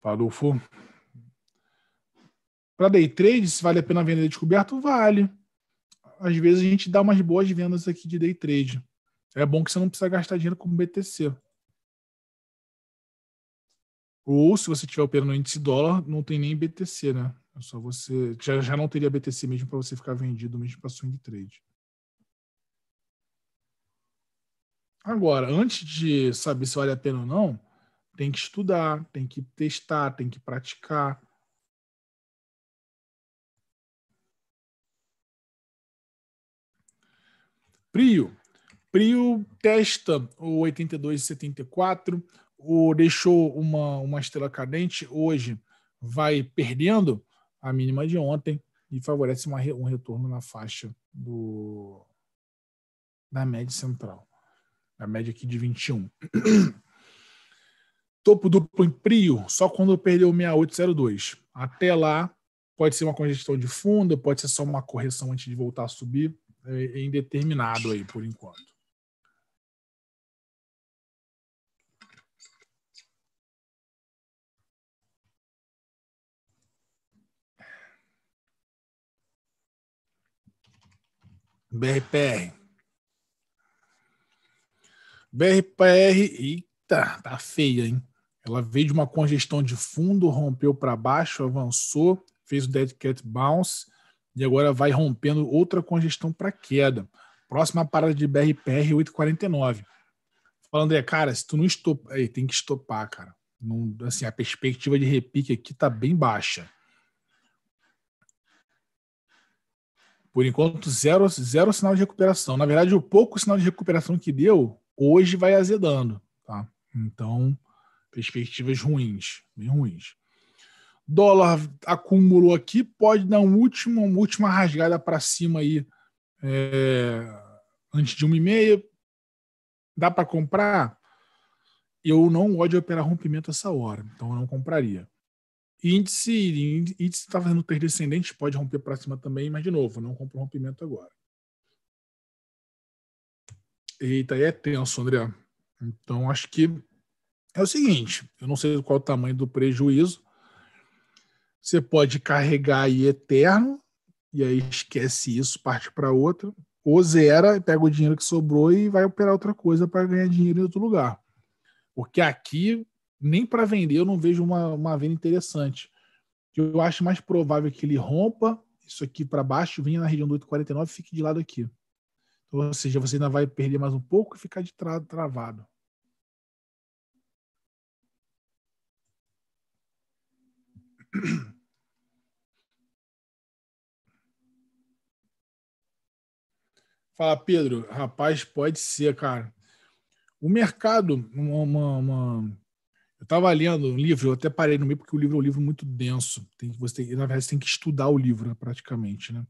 Padolfo. Para day trade, se vale a pena vender descoberto, vale. Às vezes a gente dá umas boas vendas aqui de day trade. É bom que você não precisa gastar dinheiro com BTC. Ou se você tiver operando no índice dólar, não tem nem BTC, né? É só você já, já não teria BTC mesmo para você ficar vendido mesmo para swing trade. Agora, antes de saber se vale a pena ou não, tem que estudar, tem que testar, tem que praticar. Prio. Prio testa o 8274, e ou deixou uma, uma estrela cadente, hoje vai perdendo a mínima de ontem e favorece uma, um retorno na faixa do, da média central, a média aqui de 21. Topo duplo em prio, só quando perdeu 6802. Até lá, pode ser uma congestão de fundo, pode ser só uma correção antes de voltar a subir, é, é indeterminado aí por enquanto. BRPR. BRPR, eita, tá feia, hein? Ela veio de uma congestão de fundo, rompeu para baixo, avançou, fez o dead cat bounce e agora vai rompendo outra congestão para queda. Próxima parada de BRPR 849. Falando, é, cara, se tu não estopar, tem que estopar, cara. Não, assim, a perspectiva de repique aqui tá bem baixa. Por enquanto, zero, zero sinal de recuperação. Na verdade, o pouco sinal de recuperação que deu, hoje vai azedando. Tá? Então, perspectivas ruins, bem ruins. Dólar acumulou aqui pode dar um último, uma última rasgada para cima aí é, antes de 1,5. Dá para comprar? Eu não gosto de operar rompimento essa hora, então eu não compraria. Índice está fazendo ter descendente, pode romper para cima também, mas de novo, não compro rompimento agora. Eita, aí é tenso, André. Então, acho que é o seguinte: eu não sei qual o tamanho do prejuízo. Você pode carregar aí eterno, e aí esquece isso, parte para outra, ou zera, pega o dinheiro que sobrou e vai operar outra coisa para ganhar dinheiro em outro lugar. Porque aqui nem para vender eu não vejo uma, uma venda interessante. Eu acho mais provável que ele rompa isso aqui para baixo, venha na região do 8,49 e fique de lado aqui. Então, ou seja, você ainda vai perder mais um pouco e ficar de tra travado. Fala, Pedro. Rapaz, pode ser, cara. O mercado, uma, uma, uma eu estava lendo um livro, eu até parei no meio, porque o livro é um livro muito denso. Tem, você tem, na verdade, você tem que estudar o livro, né, praticamente. Né?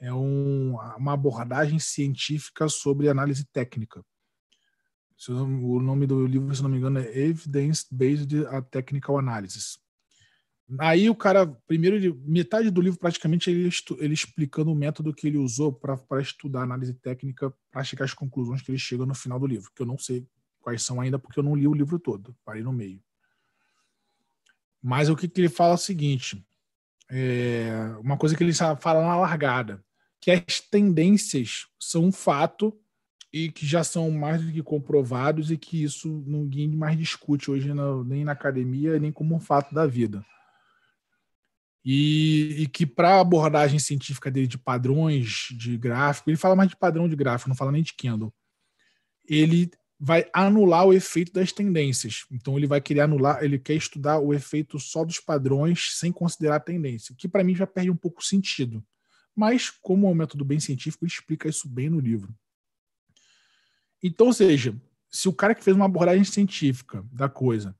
É um, uma abordagem científica sobre análise técnica. O nome do livro, se não me engano, é Evidence-Based Technical Analysis. Aí o cara, primeiro, ele, metade do livro praticamente ele, ele explicando o método que ele usou para estudar análise técnica, para chegar às conclusões que ele chega no final do livro, que eu não sei quais são ainda, porque eu não li o livro todo, parei no meio. Mas o que, que ele fala é o seguinte: é uma coisa que ele fala na largada, que as tendências são um fato e que já são mais do que comprovados e que isso ninguém mais discute hoje na, nem na academia nem como um fato da vida. E, e que para a abordagem científica dele de padrões de gráfico, ele fala mais de padrão de gráfico, não fala nem de Kendall. Ele vai anular o efeito das tendências. Então ele vai querer anular, ele quer estudar o efeito só dos padrões sem considerar a tendência, que para mim já perde um pouco o sentido. Mas como é um método bem científico, ele explica isso bem no livro. Então, ou seja, se o cara que fez uma abordagem científica da coisa,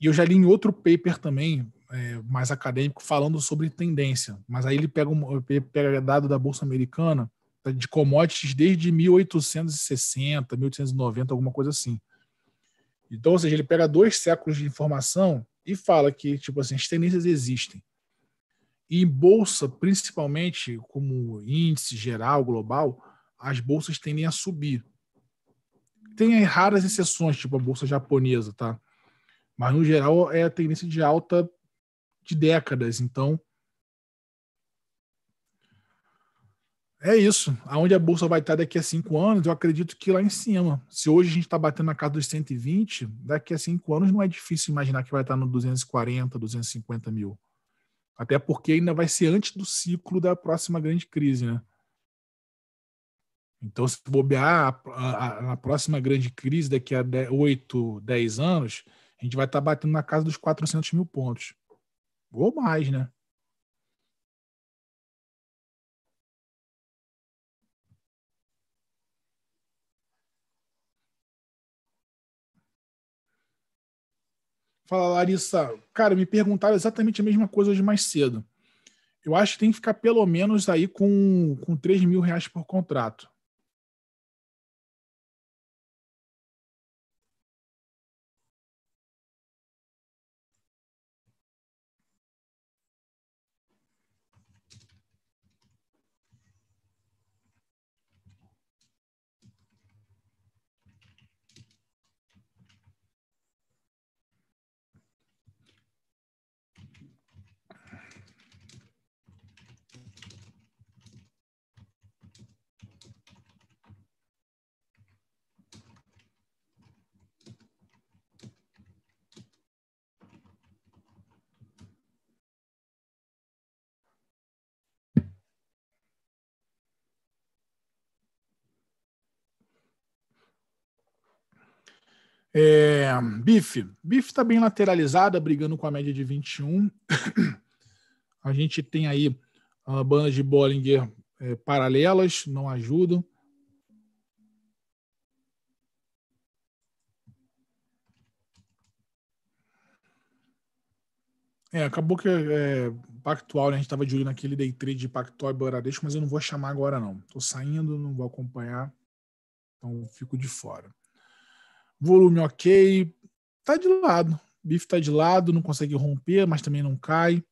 e eu já li em outro paper também, é, mais acadêmico, falando sobre tendência, mas aí ele pega, um, ele pega dado da Bolsa Americana, de commodities desde 1860, 1890, alguma coisa assim. Então, ou seja, ele pega dois séculos de informação e fala que, tipo assim, as tendências existem. E em bolsa, principalmente, como índice geral, global, as bolsas tendem a subir. Tem raras exceções, tipo a bolsa japonesa, tá? Mas, no geral, é a tendência de alta de décadas. Então, é isso. Aonde a bolsa vai estar daqui a cinco anos, eu acredito que lá em cima. Se hoje a gente está batendo na casa dos 120, daqui a cinco anos não é difícil imaginar que vai estar no 240, 250 mil. Até porque ainda vai ser antes do ciclo da próxima grande crise, né? Então, se bobear na próxima grande crise, daqui a 8, 10 anos, a gente vai estar batendo na casa dos 400 mil pontos. Ou mais, né? Fala, Larissa. Cara, me perguntaram exatamente a mesma coisa de mais cedo. Eu acho que tem que ficar pelo menos aí com, com 3 mil reais por contrato. É, Bife. Bife está bem lateralizada, brigando com a média de 21. a gente tem aí a ah, banda de Bollinger é, paralelas, não ajudam. É, acabou que é, Pactual, né? A gente estava de olho naquele day trade de Pactual e Bangladesh, mas eu não vou chamar agora, não. Estou saindo, não vou acompanhar, então fico de fora volume ok, tá de lado. Bife tá de lado, não consegue romper, mas também não cai.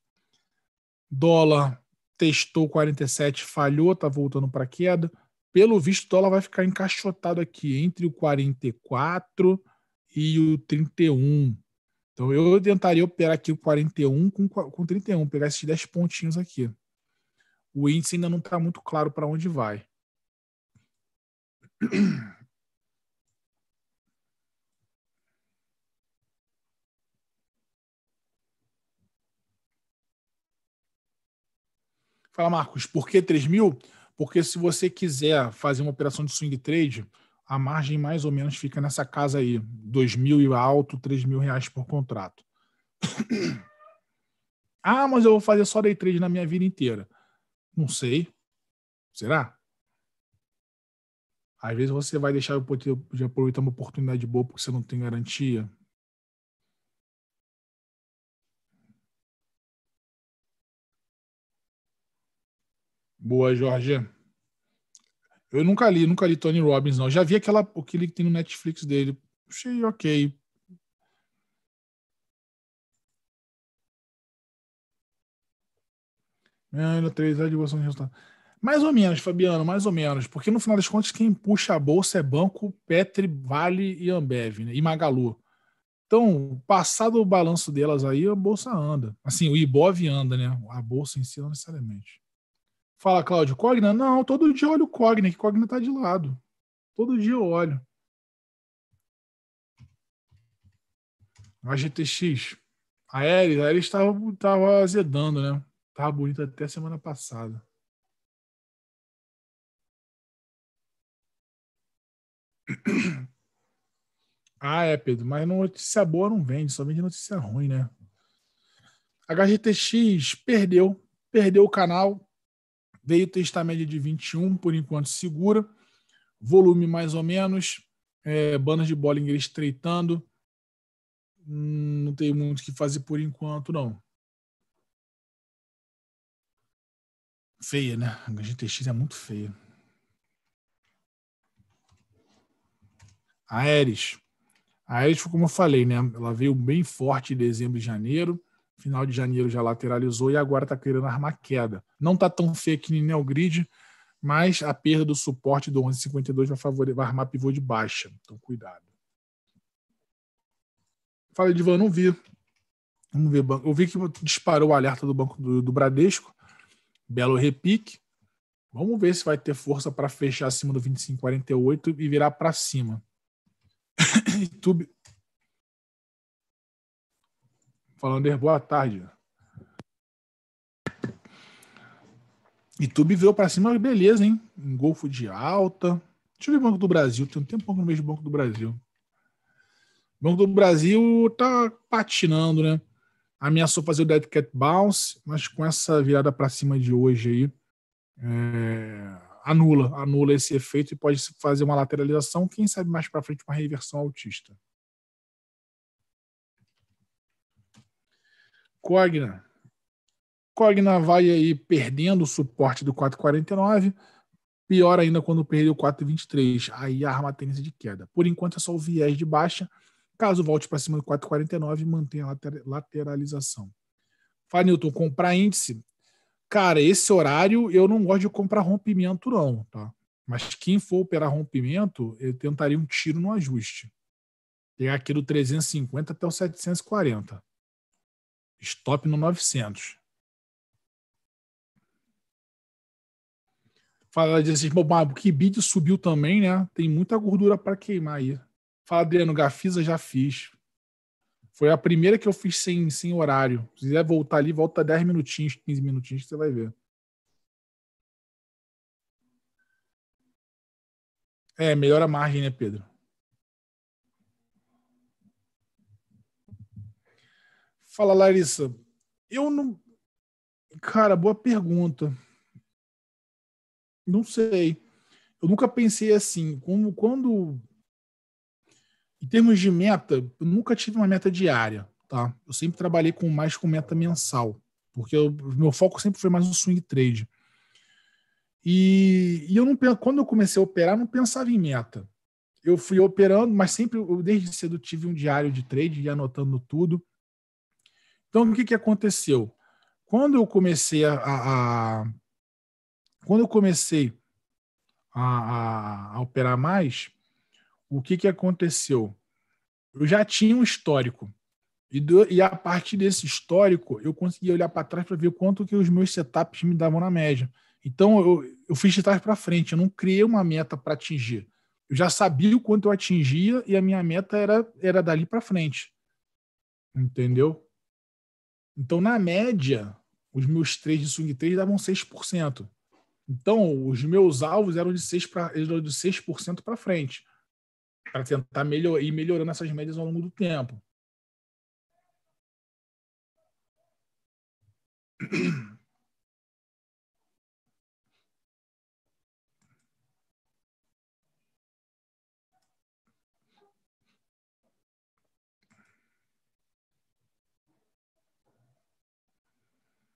Dólar testou 47, falhou, tá voltando para queda. Pelo visto, o dólar vai ficar encaixotado aqui entre o 44 e o 31. Então eu tentaria operar aqui o 41 com, com 31, pegar esses 10 pontinhos aqui. O índice ainda não está muito claro para onde vai. Fala, Marcos, por que 3 mil? Porque se você quiser fazer uma operação de swing trade, a margem mais ou menos fica nessa casa aí, 2 mil e alto, 3 mil reais por contrato. ah, mas eu vou fazer só day trade na minha vida inteira. Não sei. Será? Às vezes você vai deixar de aproveitar uma oportunidade boa porque você não tem garantia. Boa, Jorge. Eu nunca li, nunca li Tony Robbins, não. Já vi aquela, o que ele tem no Netflix dele. Achei ok. três, é Mais ou menos, Fabiano, mais ou menos. Porque no final das contas, quem puxa a bolsa é banco, Petri, Vale e Ambev, né? E Magalu. Então, passado o balanço delas aí, a bolsa anda. Assim, o Ibov anda, né? A bolsa em si não necessariamente. Fala, Cláudio, Cogna? Não, todo dia eu olho o Cogna, que Cogna tá de lado. Todo dia eu olho. A GTX. A Ares, a Ares estava tava azedando, né? Tava bonita até semana passada. Ah, é, Pedro, mas notícia boa não vende, só vende notícia ruim, né? A HGTX perdeu, perdeu o canal, Veio testar média de 21, por enquanto segura. Volume mais ou menos. É, bandas de Bollinger estreitando. Hum, não tem muito o que fazer por enquanto, não. Feia, né? A GTX é muito feia. A Ares. A Ares, como eu falei, né? Ela veio bem forte em dezembro e janeiro final de janeiro já lateralizou e agora está querendo armar queda. Não está tão feio que nem o grid, mas a perda do suporte do 11,52 vai, favore... vai armar pivô de baixa. Então, cuidado. Fala, Edivan, não vi. Vamos ver. Eu vi que disparou o alerta do Banco do, do Bradesco. Belo repique. Vamos ver se vai ter força para fechar acima do 25,48 e virar para cima. YouTube, Falander, boa tarde. YouTube veio para cima, beleza, hein? Um golfo de alta. Deixa eu ver o Banco do Brasil. Tem um tempo que eu não vejo o Banco do Brasil. O Banco do Brasil tá patinando, né? Ameaçou fazer o Dead Cat Bounce, mas com essa virada para cima de hoje aí, é... anula, anula esse efeito e pode fazer uma lateralização. Quem sabe mais para frente uma reversão autista. Cogna. Cogna vai aí perdendo o suporte do 4,49. Pior ainda quando perdeu o 4,23. Aí arma a tendência é de queda. Por enquanto é só o viés de baixa. Caso volte para cima do 4,49, mantenha a lateralização. Fala, Newton, comprar índice. Cara, esse horário eu não gosto de comprar rompimento, não, tá? Mas quem for operar rompimento, eu tentaria um tiro no ajuste. Pegar aqui do 350 até o 740. Stop no 900. Fala, diz assim, o Kibid subiu também, né? Tem muita gordura para queimar aí. Fala, Adriano, Gafisa já fiz. Foi a primeira que eu fiz sem, sem horário. Se quiser voltar ali, volta 10 minutinhos, 15 minutinhos, você vai ver. É, melhora a margem, né, Pedro? Fala, Larissa. Eu não. Cara, boa pergunta. Não sei. Eu nunca pensei assim. Como quando. Em termos de meta, eu nunca tive uma meta diária, tá? Eu sempre trabalhei com mais com meta mensal, porque o meu foco sempre foi mais no swing trade. E, e eu não quando eu comecei a operar, não pensava em meta. Eu fui operando, mas sempre eu desde cedo tive um diário de trade e anotando tudo. Então, o que, que aconteceu? Quando eu comecei a, a, a quando eu comecei a, a, operar mais, o que, que aconteceu? Eu já tinha um histórico. E, do, e a partir desse histórico, eu consegui olhar para trás para ver quanto que os meus setups me davam na média. Então, eu, eu fiz de trás para frente, eu não criei uma meta para atingir. Eu já sabia o quanto eu atingia e a minha meta era, era dali para frente. Entendeu? Então, na média, os meus três de swing 3 davam 6%. Então, os meus alvos eram de 6%, eram para frente, para tentar melhor, ir melhorando essas médias ao longo do tempo.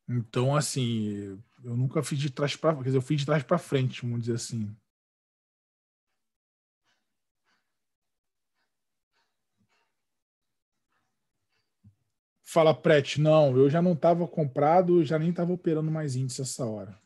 Então, assim, eu nunca fiz de trás para, quer dizer, eu fiz de trás para frente, vamos dizer assim. Fala, prete não, eu já não estava comprado, já nem estava operando mais índice essa hora.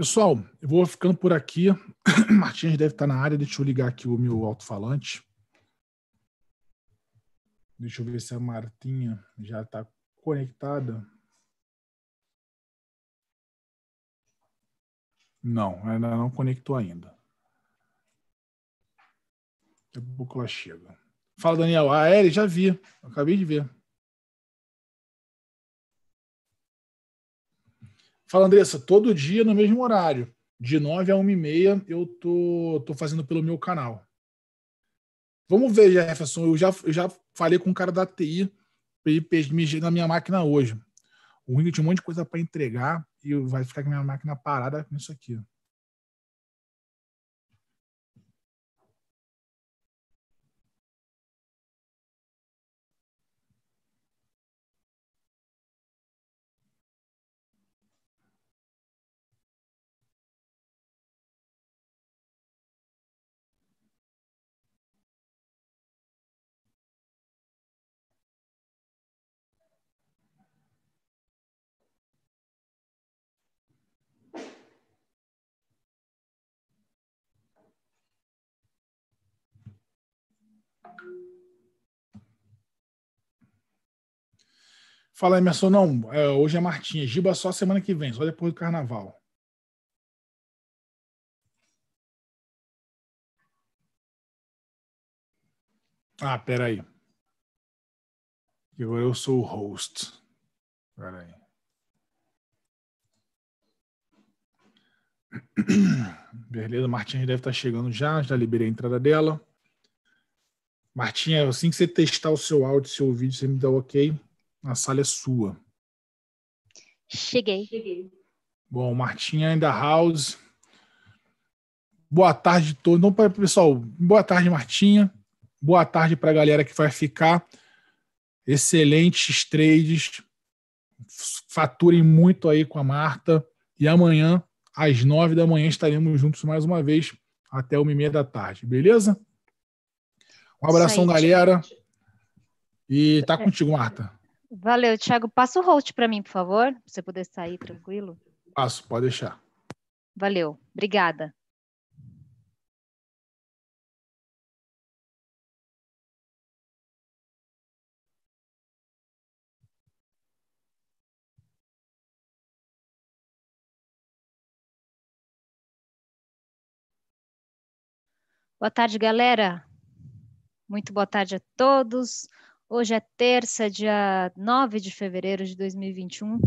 Pessoal, eu vou ficando por aqui. Martins deve estar na área. Deixa eu ligar aqui o meu alto-falante. Deixa eu ver se a Martinha já está conectada. Não, ela não conectou ainda. Daqui a pouco ela chega. Fala, Daniel. A ah, é, Eri, já vi. Acabei de ver. Fala, Andressa, todo dia no mesmo horário. De 9 a 1 e meia eu tô, tô fazendo pelo meu canal. Vamos ver, Jefferson. Eu já, eu já falei com um cara da TI para ele mexer na minha máquina hoje. O Windows tinha um monte de coisa para entregar e vai ficar com a minha máquina parada nisso aqui. Fala, Emerson. Não, é, hoje é Martinha. Giba só semana que vem, só depois do carnaval. Ah, peraí. Agora eu sou o host. Peraí. Beleza, Martinha deve estar chegando já. Já liberei a entrada dela. Martinha, assim que você testar o seu áudio, seu vídeo, você me dá ok. A sala é sua. Cheguei. Bom, Martinha ainda house. Boa tarde todo. Não para pessoal, boa tarde Martinha. Boa tarde para a galera que vai ficar. Excelentes trades. Faturem muito aí com a Marta. E amanhã, às nove da manhã, estaremos juntos mais uma vez até uma e meia da tarde. Beleza? Um abração, aí, galera. E tá é. contigo, Marta. Valeu, Thiago. Passa o host para mim, por favor, para você poder sair tranquilo. Passo, pode deixar. Valeu, obrigada. Boa tarde, galera. Muito boa tarde a todos. Hoje é terça, dia 9 de fevereiro de 2021.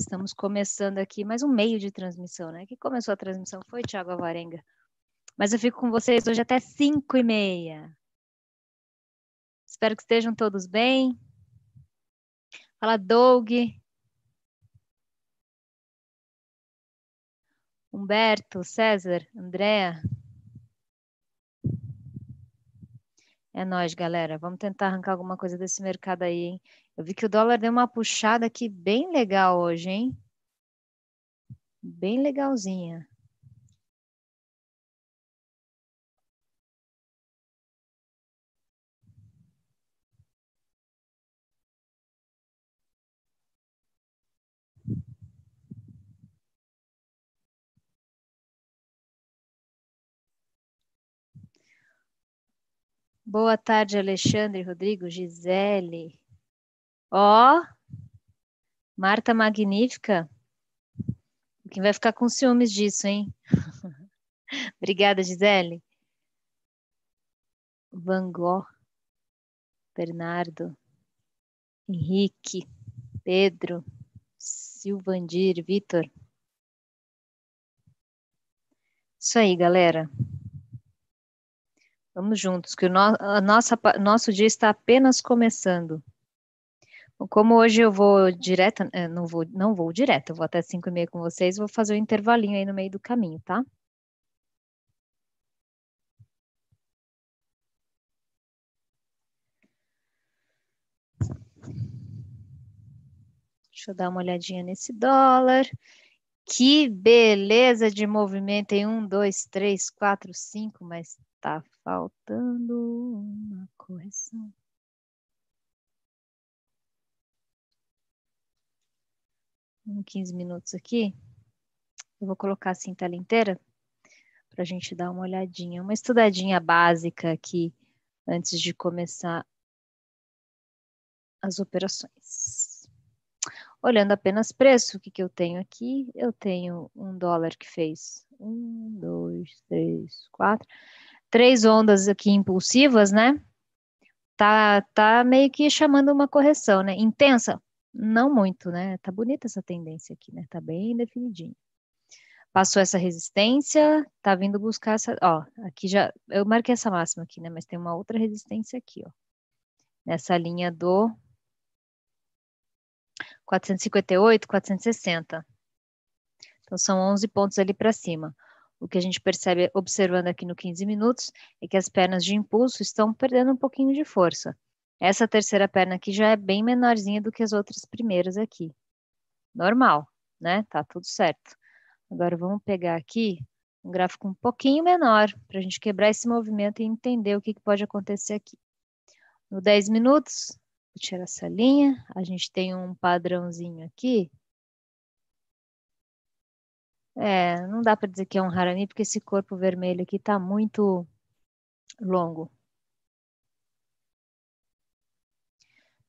Estamos começando aqui mais um meio de transmissão, né? Quem começou a transmissão foi Tiago Avarenga. Mas eu fico com vocês hoje até 5 e meia. Espero que estejam todos bem. Fala, Doug. Humberto, César, Andréa, É nós, galera. Vamos tentar arrancar alguma coisa desse mercado aí, hein? Eu vi que o dólar deu uma puxada aqui bem legal hoje, hein? Bem legalzinha. Boa tarde, Alexandre, Rodrigo, Gisele. Ó, oh, Marta Magnífica. Quem vai ficar com ciúmes disso, hein? Obrigada, Gisele. Van Gogh, Bernardo, Henrique, Pedro, Silvandir, Vitor. Isso aí, galera. Vamos juntos, que o no, a nossa, nosso dia está apenas começando. Como hoje eu vou direto, é, não vou, não vou direto, eu vou até 5 e meia com vocês, vou fazer um intervalinho aí no meio do caminho, tá? Deixa eu dar uma olhadinha nesse dólar. Que beleza de movimento em um, dois, três, quatro, cinco, mais tá faltando uma correção. Em 15 minutos aqui, eu vou colocar assim tela inteira para a gente dar uma olhadinha, uma estudadinha básica aqui antes de começar as operações. Olhando apenas preço, o que, que eu tenho aqui? Eu tenho um dólar que fez um, dois, três, quatro três ondas aqui impulsivas, né? Tá, tá meio que chamando uma correção, né? Intensa? Não muito, né? Tá bonita essa tendência aqui, né? Tá bem definidinha. Passou essa resistência, tá vindo buscar essa. Ó, aqui já. Eu marquei essa máxima aqui, né? Mas tem uma outra resistência aqui, ó. Nessa linha do 458, 460. Então, são 11 pontos ali para cima. O que a gente percebe observando aqui no 15 minutos é que as pernas de impulso estão perdendo um pouquinho de força. Essa terceira perna aqui já é bem menorzinha do que as outras primeiras aqui. Normal, né? Tá tudo certo. Agora vamos pegar aqui um gráfico um pouquinho menor para a gente quebrar esse movimento e entender o que, que pode acontecer aqui. No 10 minutos, vou tirar essa linha, a gente tem um padrãozinho aqui é, não dá para dizer que é um harami, porque esse corpo vermelho aqui está muito longo.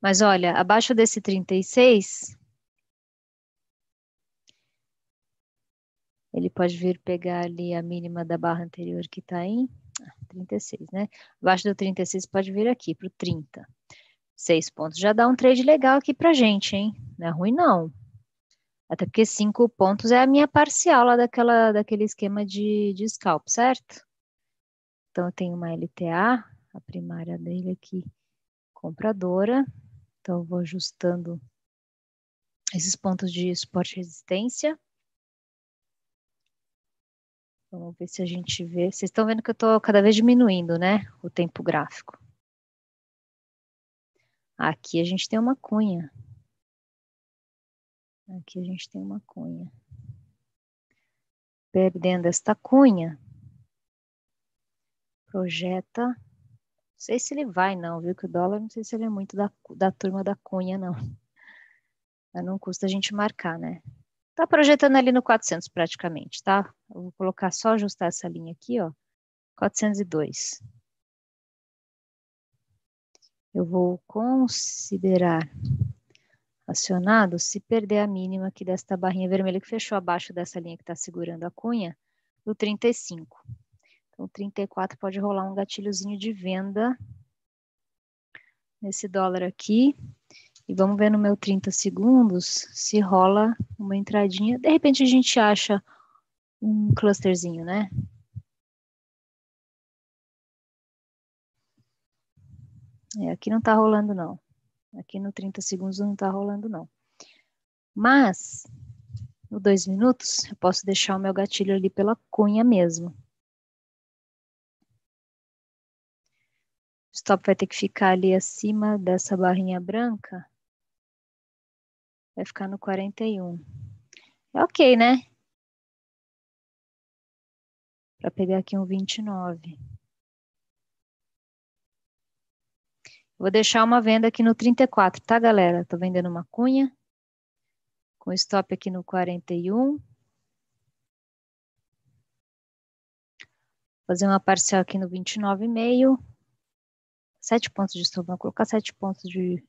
Mas olha, abaixo desse 36, ele pode vir pegar ali a mínima da barra anterior que está em 36, né? Abaixo do 36 pode vir aqui para o 30. Seis pontos. Já dá um trade legal aqui para gente, hein? Não é ruim, não. Até porque cinco pontos é a minha parcial lá daquela, daquele esquema de, de scalp, certo? Então, eu tenho uma LTA, a primária dele aqui, compradora. Então, eu vou ajustando esses pontos de suporte e resistência. Vamos ver se a gente vê. Vocês estão vendo que eu estou cada vez diminuindo, né? O tempo gráfico. Aqui a gente tem uma cunha. Aqui a gente tem uma cunha. Perdendo esta cunha, projeta. Não sei se ele vai, não, viu? Que o dólar, não sei se ele é muito da, da turma da cunha, não. Mas não custa a gente marcar, né? Tá projetando ali no 400 praticamente, tá? Eu vou colocar só ajustar essa linha aqui, ó. 402. Eu vou considerar acionado, se perder a mínima aqui desta barrinha vermelha que fechou abaixo dessa linha que está segurando a cunha, do 35. Então, 34 pode rolar um gatilhozinho de venda nesse dólar aqui. E vamos ver no meu 30 segundos se rola uma entradinha. De repente, a gente acha um clusterzinho, né? É, aqui não está rolando, não. Aqui no 30 segundos não está rolando, não. Mas, no 2 minutos, eu posso deixar o meu gatilho ali pela cunha mesmo. O stop vai ter que ficar ali acima dessa barrinha branca. Vai ficar no 41. É ok, né? Para pegar aqui um 29. Vou deixar uma venda aqui no 34, tá, galera? Tô vendendo uma cunha. Com stop aqui no 41. Fazer uma parcial aqui no 29,5. Sete pontos de stop. Vou colocar sete pontos de,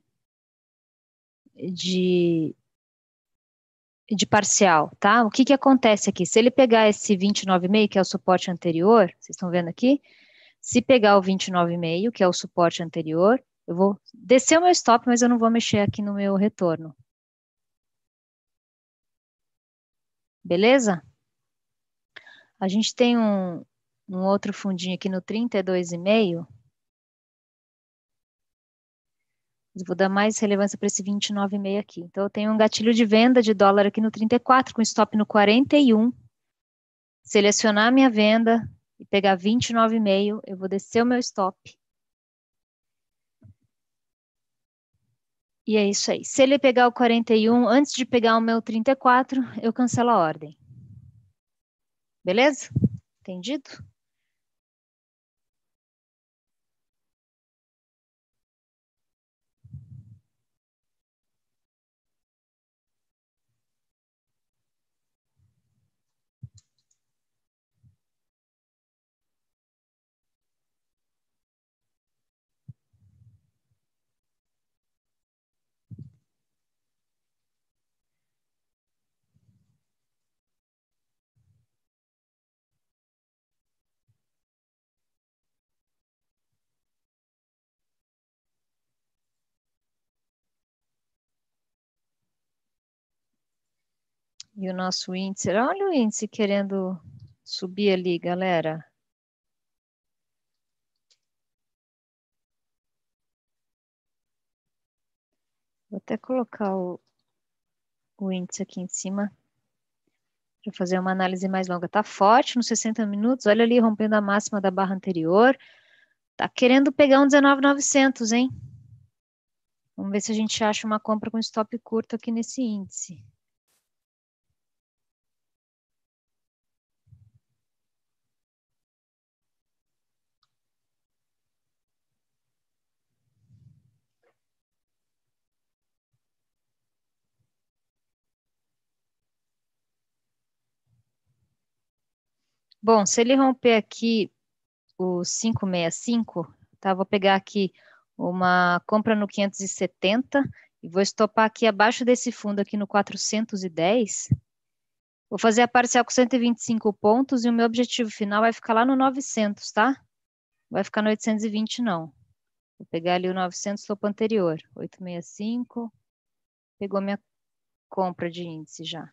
de, de parcial, tá? O que que acontece aqui? Se ele pegar esse 29,5, que é o suporte anterior, vocês estão vendo aqui? Se pegar o 29,5, que é o suporte anterior, eu vou descer o meu stop, mas eu não vou mexer aqui no meu retorno. Beleza? A gente tem um, um outro fundinho aqui no 32,5. Vou dar mais relevância para esse 29,5 aqui. Então, eu tenho um gatilho de venda de dólar aqui no 34, com stop no 41. Selecionar minha venda e pegar 29,5, eu vou descer o meu stop E é isso aí. Se ele pegar o 41 antes de pegar o meu 34, eu cancelo a ordem. Beleza? Entendido? E o nosso índice, olha o índice querendo subir ali, galera. Vou até colocar o, o índice aqui em cima para fazer uma análise mais longa. Tá forte nos 60 minutos, olha ali rompendo a máxima da barra anterior. Tá querendo pegar um 19,900, hein? Vamos ver se a gente acha uma compra com stop curto aqui nesse índice. Bom, se ele romper aqui o 565, tá? Vou pegar aqui uma compra no 570 e vou estopar aqui abaixo desse fundo aqui no 410. Vou fazer a parcial com 125 pontos e o meu objetivo final vai ficar lá no 900, tá? Não vai ficar no 820 não. Vou pegar ali o 900 topo anterior, 865. Pegou minha compra de índice já.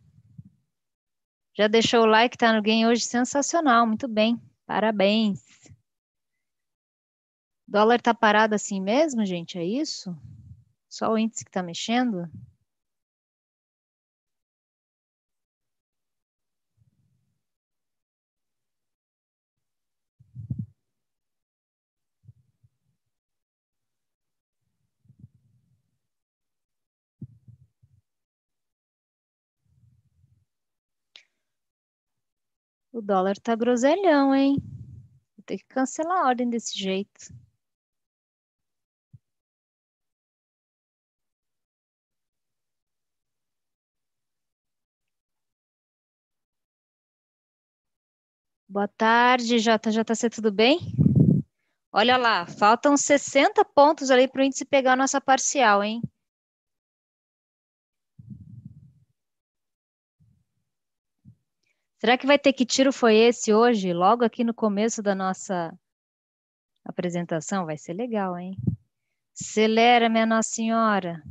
Já deixou o like, tá no game hoje sensacional, muito bem. Parabéns. Dólar tá parado assim mesmo, gente? É isso? Só o índice que tá mexendo? O dólar tá groselhão, hein? Vou ter que cancelar a ordem desse jeito. Boa tarde, JJC, tudo bem? Olha lá, faltam 60 pontos ali para o índice pegar a nossa parcial, hein? Será que vai ter que tiro foi esse hoje, logo aqui no começo da nossa apresentação? Vai ser legal, hein? Acelera, minha Nossa Senhora.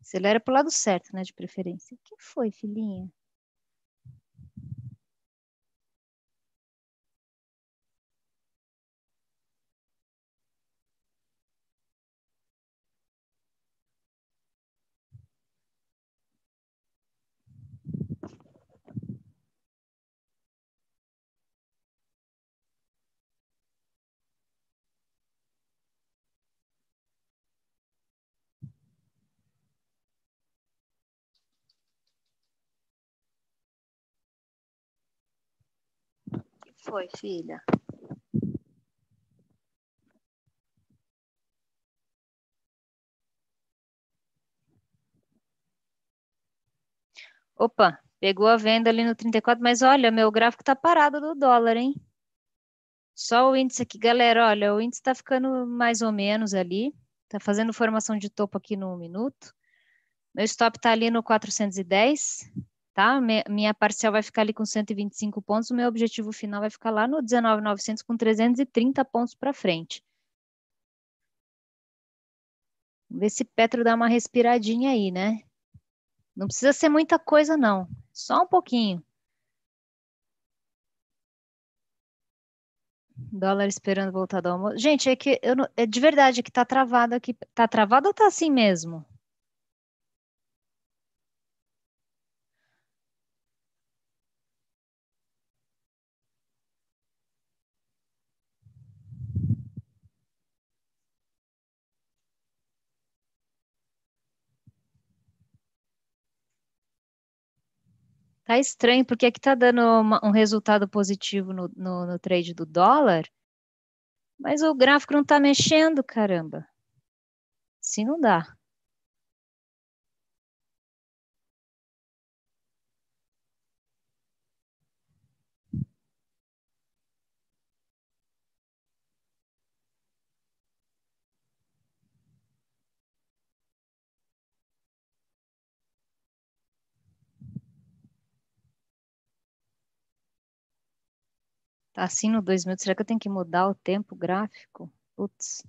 Acelera para o lado certo, né, de preferência. O que foi, filhinha? Foi, filha. Opa, pegou a venda ali no 34, mas olha, meu gráfico tá parado do dólar, hein? Só o índice aqui, galera, olha, o índice tá ficando mais ou menos ali, tá fazendo formação de topo aqui no minuto. Meu stop tá ali no 410, tá? Minha parcial vai ficar ali com 125 pontos, o meu objetivo final vai ficar lá no 19.900 com 330 pontos para frente. Vamos ver se Petro dá uma respiradinha aí, né? Não precisa ser muita coisa, não. Só um pouquinho. Dólar esperando voltar do almoço. Gente, é que eu não, é de verdade que tá travado aqui. Tá travado ou tá assim mesmo? Tá estranho, porque aqui tá dando uma, um resultado positivo no, no, no trade do dólar, mas o gráfico não tá mexendo, caramba. Assim não dá. assim no 2 minutos, será que eu tenho que mudar o tempo gráfico? Putz.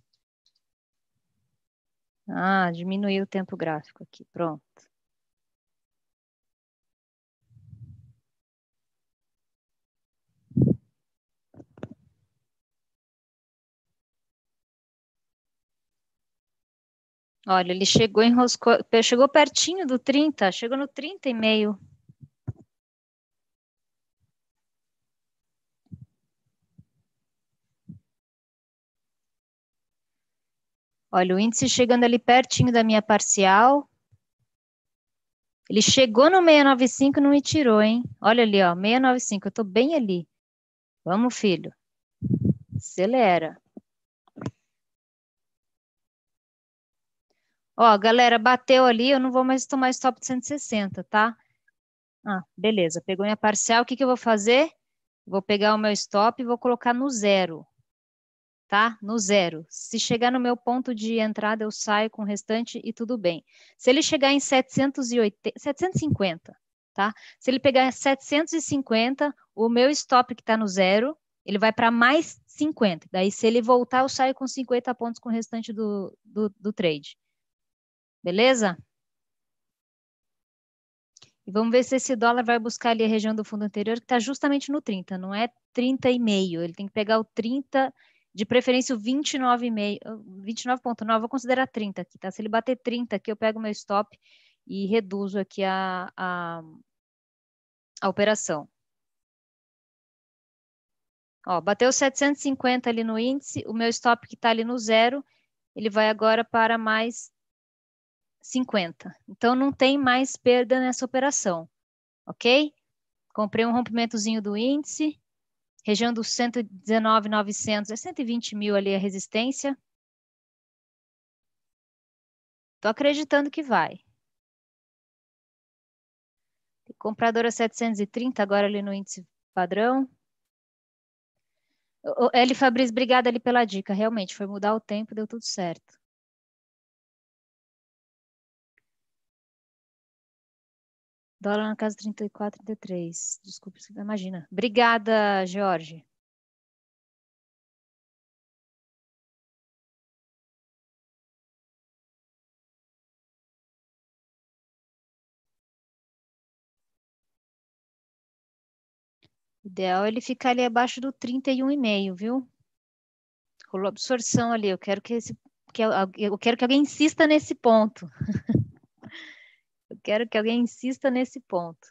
Ah, diminuiu o tempo gráfico aqui, pronto. Olha, ele chegou, enroscou, chegou pertinho do 30, chegou no 30 e meio. Olha, o índice chegando ali pertinho da minha parcial. Ele chegou no 695 não me tirou, hein? Olha ali, ó, 695, eu tô bem ali. Vamos, filho. Acelera. Ó, galera, bateu ali, eu não vou mais tomar stop de 160, tá? Ah, beleza, pegou minha parcial, o que, que eu vou fazer? Vou pegar o meu stop e vou colocar no zero tá? No zero. Se chegar no meu ponto de entrada, eu saio com o restante e tudo bem. Se ele chegar em 780, 750, tá? Se ele pegar 750, o meu stop que está no zero, ele vai para mais 50. Daí, se ele voltar, eu saio com 50 pontos com o restante do, do, do trade. Beleza? E vamos ver se esse dólar vai buscar ali a região do fundo anterior, que está justamente no 30, não é 30,5. Ele tem que pegar o 30 de preferência o 29,9, 29,9, vou considerar 30 aqui, tá? Se ele bater 30 aqui, eu pego meu stop e reduzo aqui a, a, a operação. Ó, bateu 750 ali no índice, o meu stop que está ali no zero, ele vai agora para mais 50. Então, não tem mais perda nessa operação, ok? Comprei um rompimentozinho do índice, região dos 119,900, é 120 mil ali a resistência. Estou acreditando que vai. Tem compradora 730 agora ali no índice padrão. L. Fabrício, obrigada ali pela dica. Realmente, foi mudar o tempo, deu tudo certo. Dólar na casa 34, 33. Desculpa, imagina. Obrigada, Jorge. ideal é ele ficar ali abaixo do 31,5, viu? Rolou absorção ali, eu quero que esse que eu, eu quero que alguém insista nesse ponto. Quero que alguém insista nesse ponto.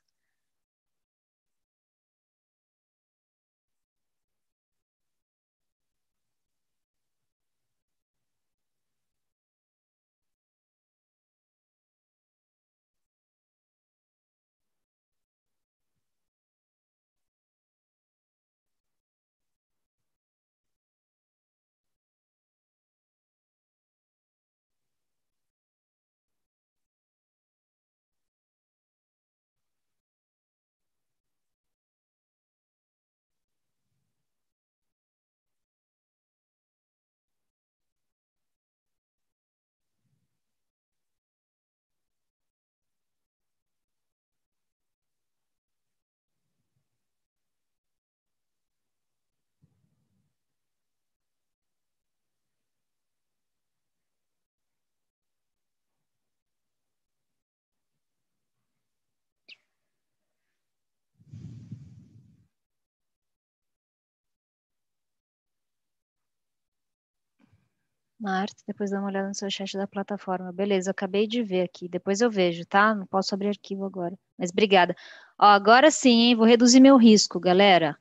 Marta, depois dá uma olhada no seu chat da plataforma. Beleza, eu acabei de ver aqui. Depois eu vejo, tá? Não posso abrir arquivo agora. Mas obrigada. Ó, agora sim, hein? Vou reduzir meu risco, galera.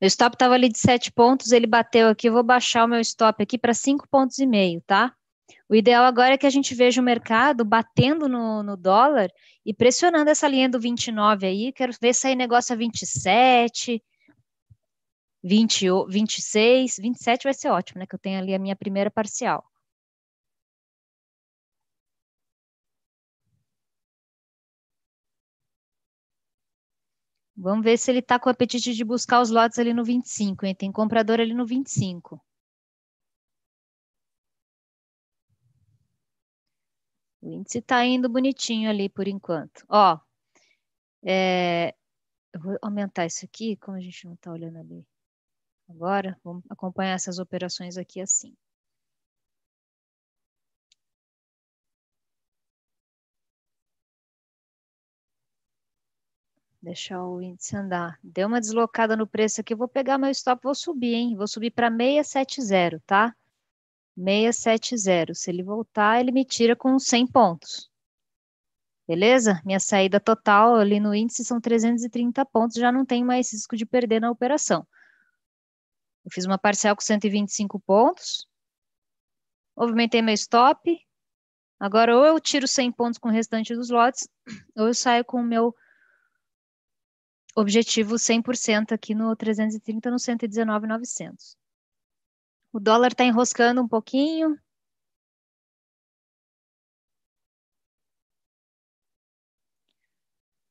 Meu stop estava ali de 7 pontos, ele bateu aqui. Eu vou baixar o meu stop aqui para 5 pontos e meio, tá? O ideal agora é que a gente veja o mercado batendo no, no dólar e pressionando essa linha do 29 aí. Quero ver sair negócio a 27, 20, 26, 27 vai ser ótimo, né? Que eu tenho ali a minha primeira parcial. Vamos ver se ele está com o apetite de buscar os lotes ali no 25, hein? Tem comprador ali no 25. O índice está indo bonitinho ali por enquanto. Ó, é, eu vou aumentar isso aqui, como a gente não está olhando ali. Agora, vamos acompanhar essas operações aqui assim. Deixar o índice andar. Deu uma deslocada no preço aqui, vou pegar meu stop, vou subir, hein? Vou subir para 670, tá? 670. Se ele voltar, ele me tira com 100 pontos. Beleza? Minha saída total ali no índice são 330 pontos, já não tem mais risco de perder na operação. Eu fiz uma parcial com 125 pontos, movimentei meu stop. Agora, ou eu tiro 100 pontos com o restante dos lotes, ou eu saio com o meu objetivo 100% aqui no 330, no 119,900. O dólar está enroscando um pouquinho.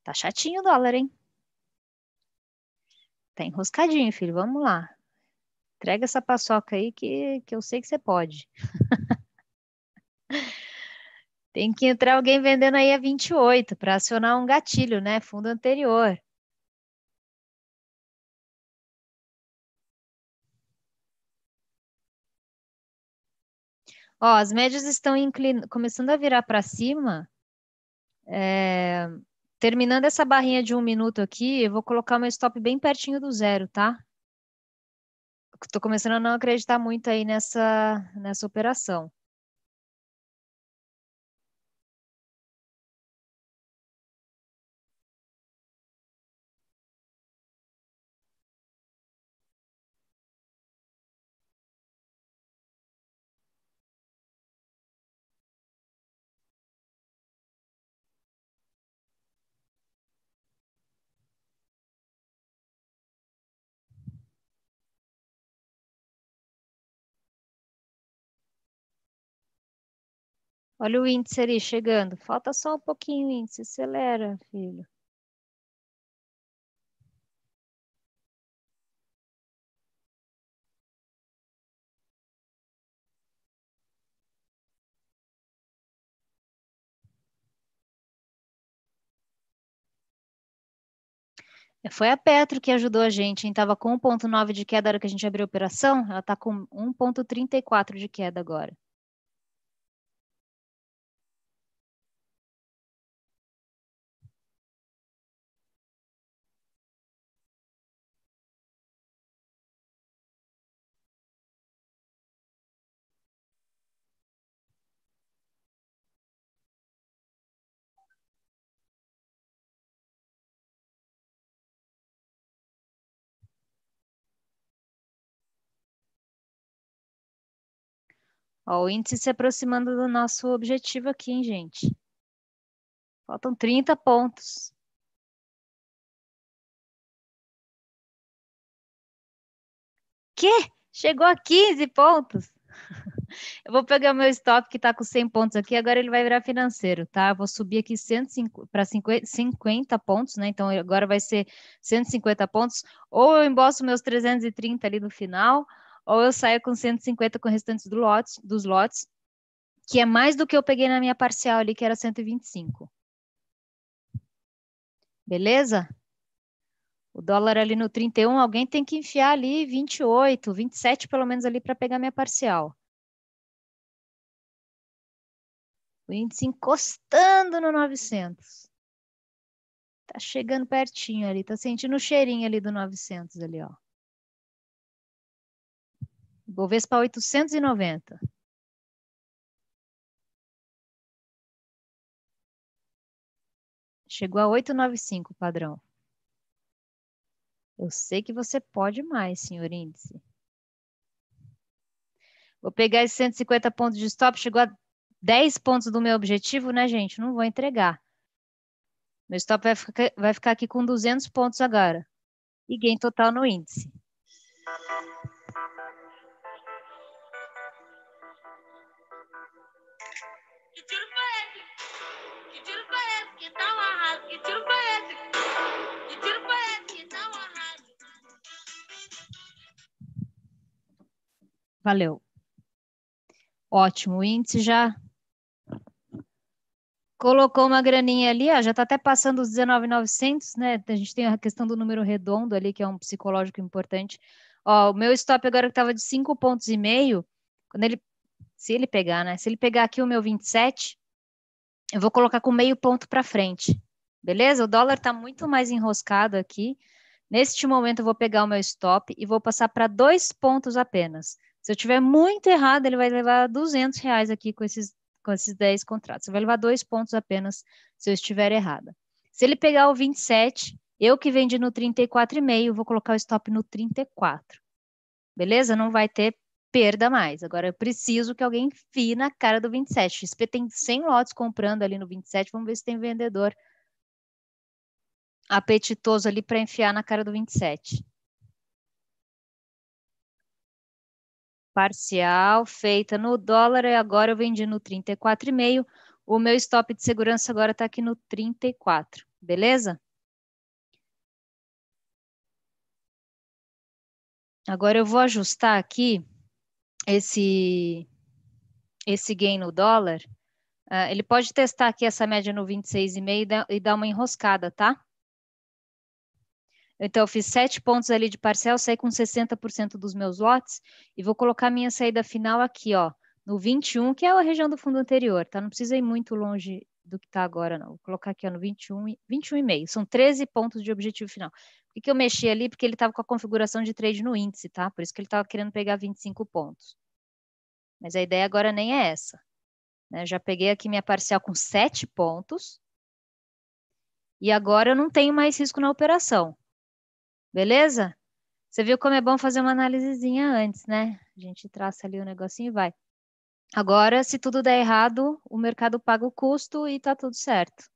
Tá chatinho o dólar, hein? Tá enroscadinho, filho. Vamos lá. Entrega essa paçoca aí que, que eu sei que você pode. Tem que entrar alguém vendendo aí a 28 para acionar um gatilho, né? Fundo anterior. Ó, as médias estão inclin... começando a virar para cima. É... Terminando essa barrinha de um minuto aqui, eu vou colocar meu stop bem pertinho do zero, tá? estou começando a não acreditar muito aí nessa, nessa operação. Olha o índice ali chegando. Falta só um pouquinho, índice. Acelera, filho. Foi a Petro que ajudou a gente, hein? estava com 1,9 de queda na hora que a gente abriu a operação, ela está com 1,34 de queda agora. Ó, o índice se aproximando do nosso objetivo aqui, hein, gente? Faltam 30 pontos. Quê? Chegou a 15 pontos? Eu vou pegar o meu stop que está com 100 pontos aqui, agora ele vai virar financeiro, tá? Eu vou subir aqui para 50, pontos, né? Então agora vai ser 150 pontos. Ou eu embolso meus 330 ali no final, ou eu saio com 150 com restantes do dos lotes, que é mais do que eu peguei na minha parcial ali, que era 125. Beleza? O dólar ali no 31, alguém tem que enfiar ali 28, 27 pelo menos ali para pegar minha parcial. O índice encostando no 900. Tá chegando pertinho ali, tá sentindo o cheirinho ali do 900 ali, ó. Bovespa 890. Chegou a 895, padrão. Eu sei que você pode mais, senhor índice. Vou pegar esses 150 pontos de stop, chegou a 10 pontos do meu objetivo, né, gente? Não vou entregar. Meu stop vai ficar, vai ficar aqui com 200 pontos agora. E gain total no índice. Que tiro foi esse? Que tiro foi esse? Não a rádio. Valeu. Ótimo. O índice já colocou uma graninha ali, ó, já está até passando os 19,900, né? A gente tem a questão do número redondo ali, que é um psicológico importante. Ó, o meu stop agora que estava de 5 pontos e meio, quando ele, se ele pegar, né? Se ele pegar aqui o meu 27, eu vou colocar com meio ponto para frente beleza? O dólar está muito mais enroscado aqui. Neste momento, eu vou pegar o meu stop e vou passar para dois pontos apenas. Se eu tiver muito errado, ele vai levar 200 reais aqui com esses, com esses 10 contratos. Você vai levar dois pontos apenas se eu estiver errada. Se ele pegar o 27, eu que vendi no 34,5, vou colocar o stop no 34. Beleza? Não vai ter perda mais. Agora eu preciso que alguém fie na cara do 27. XP tem 100 lotes comprando ali no 27. Vamos ver se tem vendedor apetitoso ali para enfiar na cara do 27. Parcial feita no dólar e agora eu vendi no 34,5. O meu stop de segurança agora está aqui no 34, beleza? Agora eu vou ajustar aqui esse esse gain no dólar. Uh, ele pode testar aqui essa média no 26,5 e, e dar uma enroscada, tá? Então, eu fiz sete pontos ali de parcel, saí com 60% dos meus lotes e vou colocar minha saída final aqui, ó, no 21, que é a região do fundo anterior, tá? Não precisa ir muito longe do que está agora, não. Vou colocar aqui ó, no 21, 21,5. São 13 pontos de objetivo final. Por que, que eu mexi ali? Porque ele estava com a configuração de trade no índice, tá? Por isso que ele estava querendo pegar 25 pontos. Mas a ideia agora nem é essa. Né? Já peguei aqui minha parcial com sete pontos. E agora eu não tenho mais risco na operação. Beleza? Você viu como é bom fazer uma análisezinha antes, né? A gente traça ali o um negocinho e vai. Agora, se tudo der errado, o mercado paga o custo e tá tudo certo.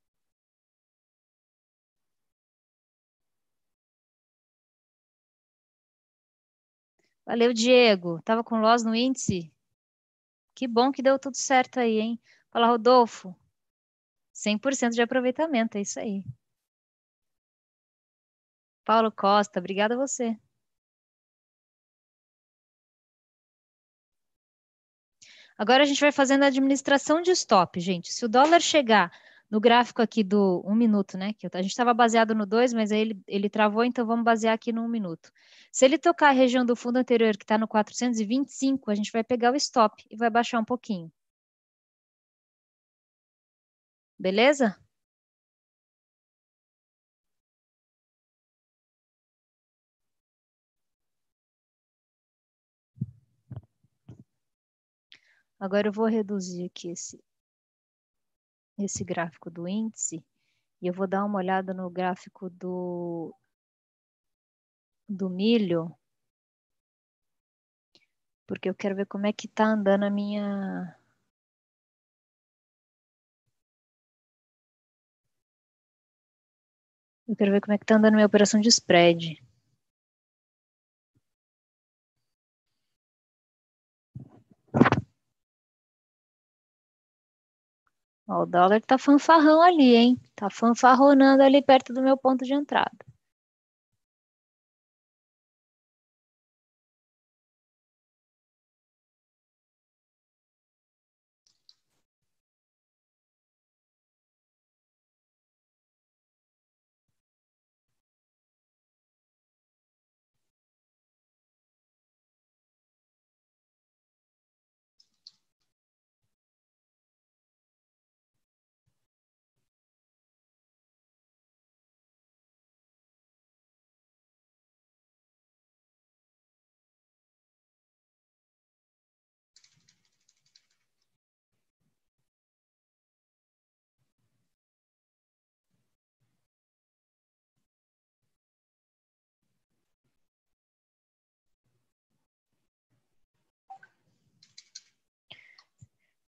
Valeu, Diego. Tava com loss no índice? Que bom que deu tudo certo aí, hein? Fala, Rodolfo. 100% de aproveitamento, é isso aí. Paulo Costa, obrigada a você. Agora a gente vai fazendo a administração de stop, gente. Se o dólar chegar no gráfico aqui do um minuto, né? Que a gente estava baseado no 2, mas aí ele, ele travou, então vamos basear aqui no um minuto. Se ele tocar a região do fundo anterior, que está no 425, a gente vai pegar o stop e vai baixar um pouquinho. Beleza? Agora eu vou reduzir aqui esse, esse gráfico do índice e eu vou dar uma olhada no gráfico do, do milho, porque eu quero ver como é que está andando a minha... Eu quero ver como é que está andando a minha operação de spread. Ó, o dólar tá fanfarrão ali, hein? Tá fanfarronando ali perto do meu ponto de entrada.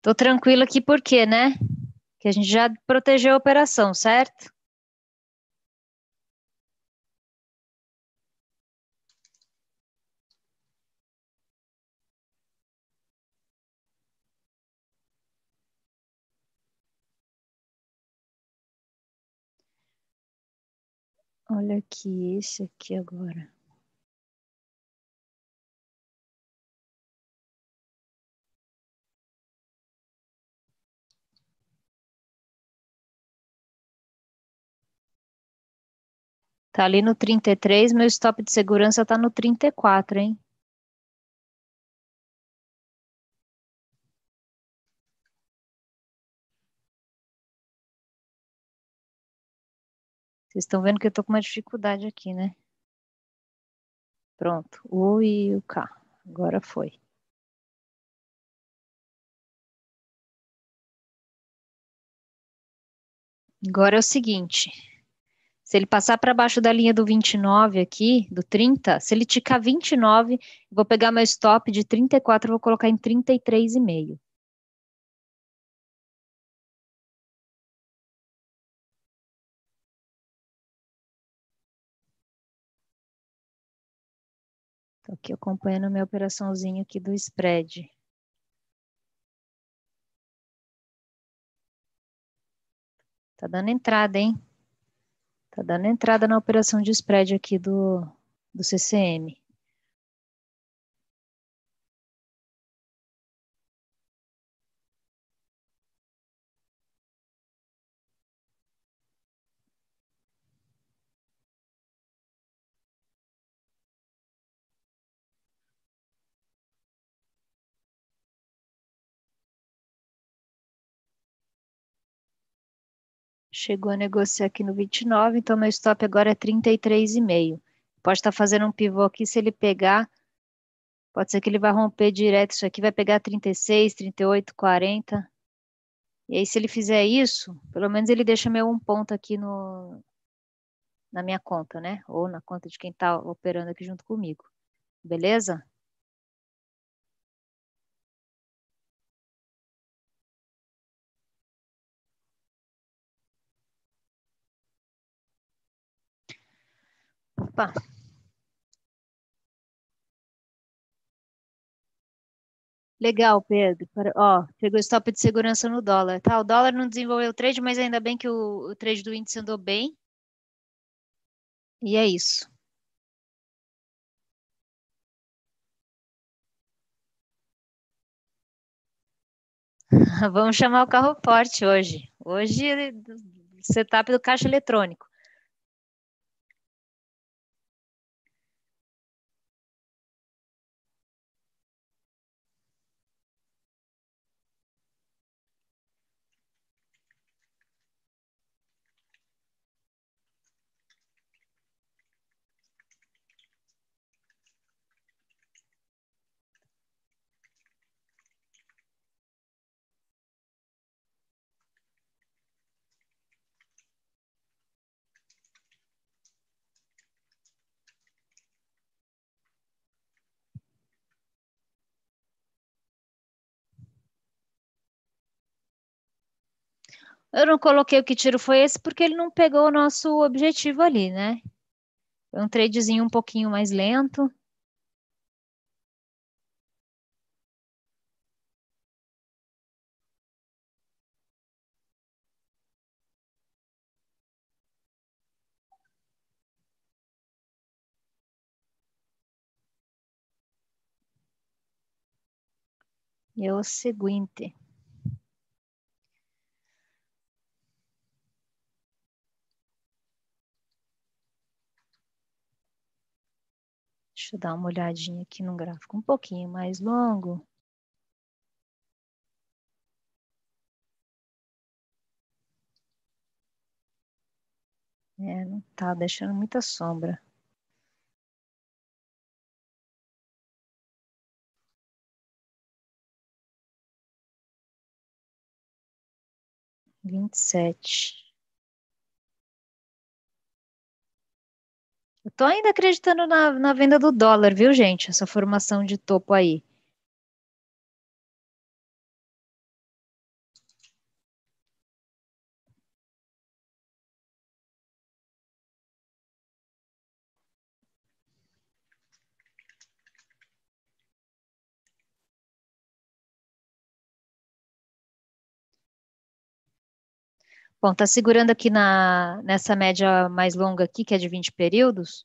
Estou tranquilo aqui porque, né? Que a gente já protegeu a operação, certo? Olha aqui, esse aqui agora. Tá ali no 33, meu stop de segurança tá no 34, hein? Vocês estão vendo que eu tô com uma dificuldade aqui, né? Pronto, o e o K. Agora foi. Agora é o seguinte, se ele passar para baixo da linha do 29 aqui, do 30, se ele ticar 29, vou pegar meu stop de 34 vou colocar em 33,5. Estou aqui acompanhando minha operaçãozinha aqui do spread. Tá dando entrada, hein? Tá dando entrada na operação de spread aqui do, do CCM. Chegou a negociar aqui no 29, então meu stop agora é 33,5. Pode estar fazendo um pivô aqui, se ele pegar, pode ser que ele vá romper direto isso aqui, vai pegar 36, 38, 40. E aí se ele fizer isso, pelo menos ele deixa meu um ponto aqui no, na minha conta, né? Ou na conta de quem está operando aqui junto comigo. Beleza? Opa! Legal, Pedro. Ó, pegou stop de segurança no dólar. Tá, o dólar não desenvolveu o trade, mas ainda bem que o, o trade do índice andou bem. E é isso. Vamos chamar o carro forte hoje. Hoje, setup do caixa eletrônico. Eu não coloquei o que tiro foi esse porque ele não pegou o nosso objetivo ali, né? Foi é um tradezinho um pouquinho mais lento. E o seguinte. Deixa eu dar uma olhadinha aqui no gráfico um pouquinho mais longo. É, não tá deixando muita sombra. Vinte e sete. Estou ainda acreditando na, na venda do dólar, viu, gente? Essa formação de topo aí. Bom, tá segurando aqui na, nessa média mais longa aqui, que é de 20 períodos.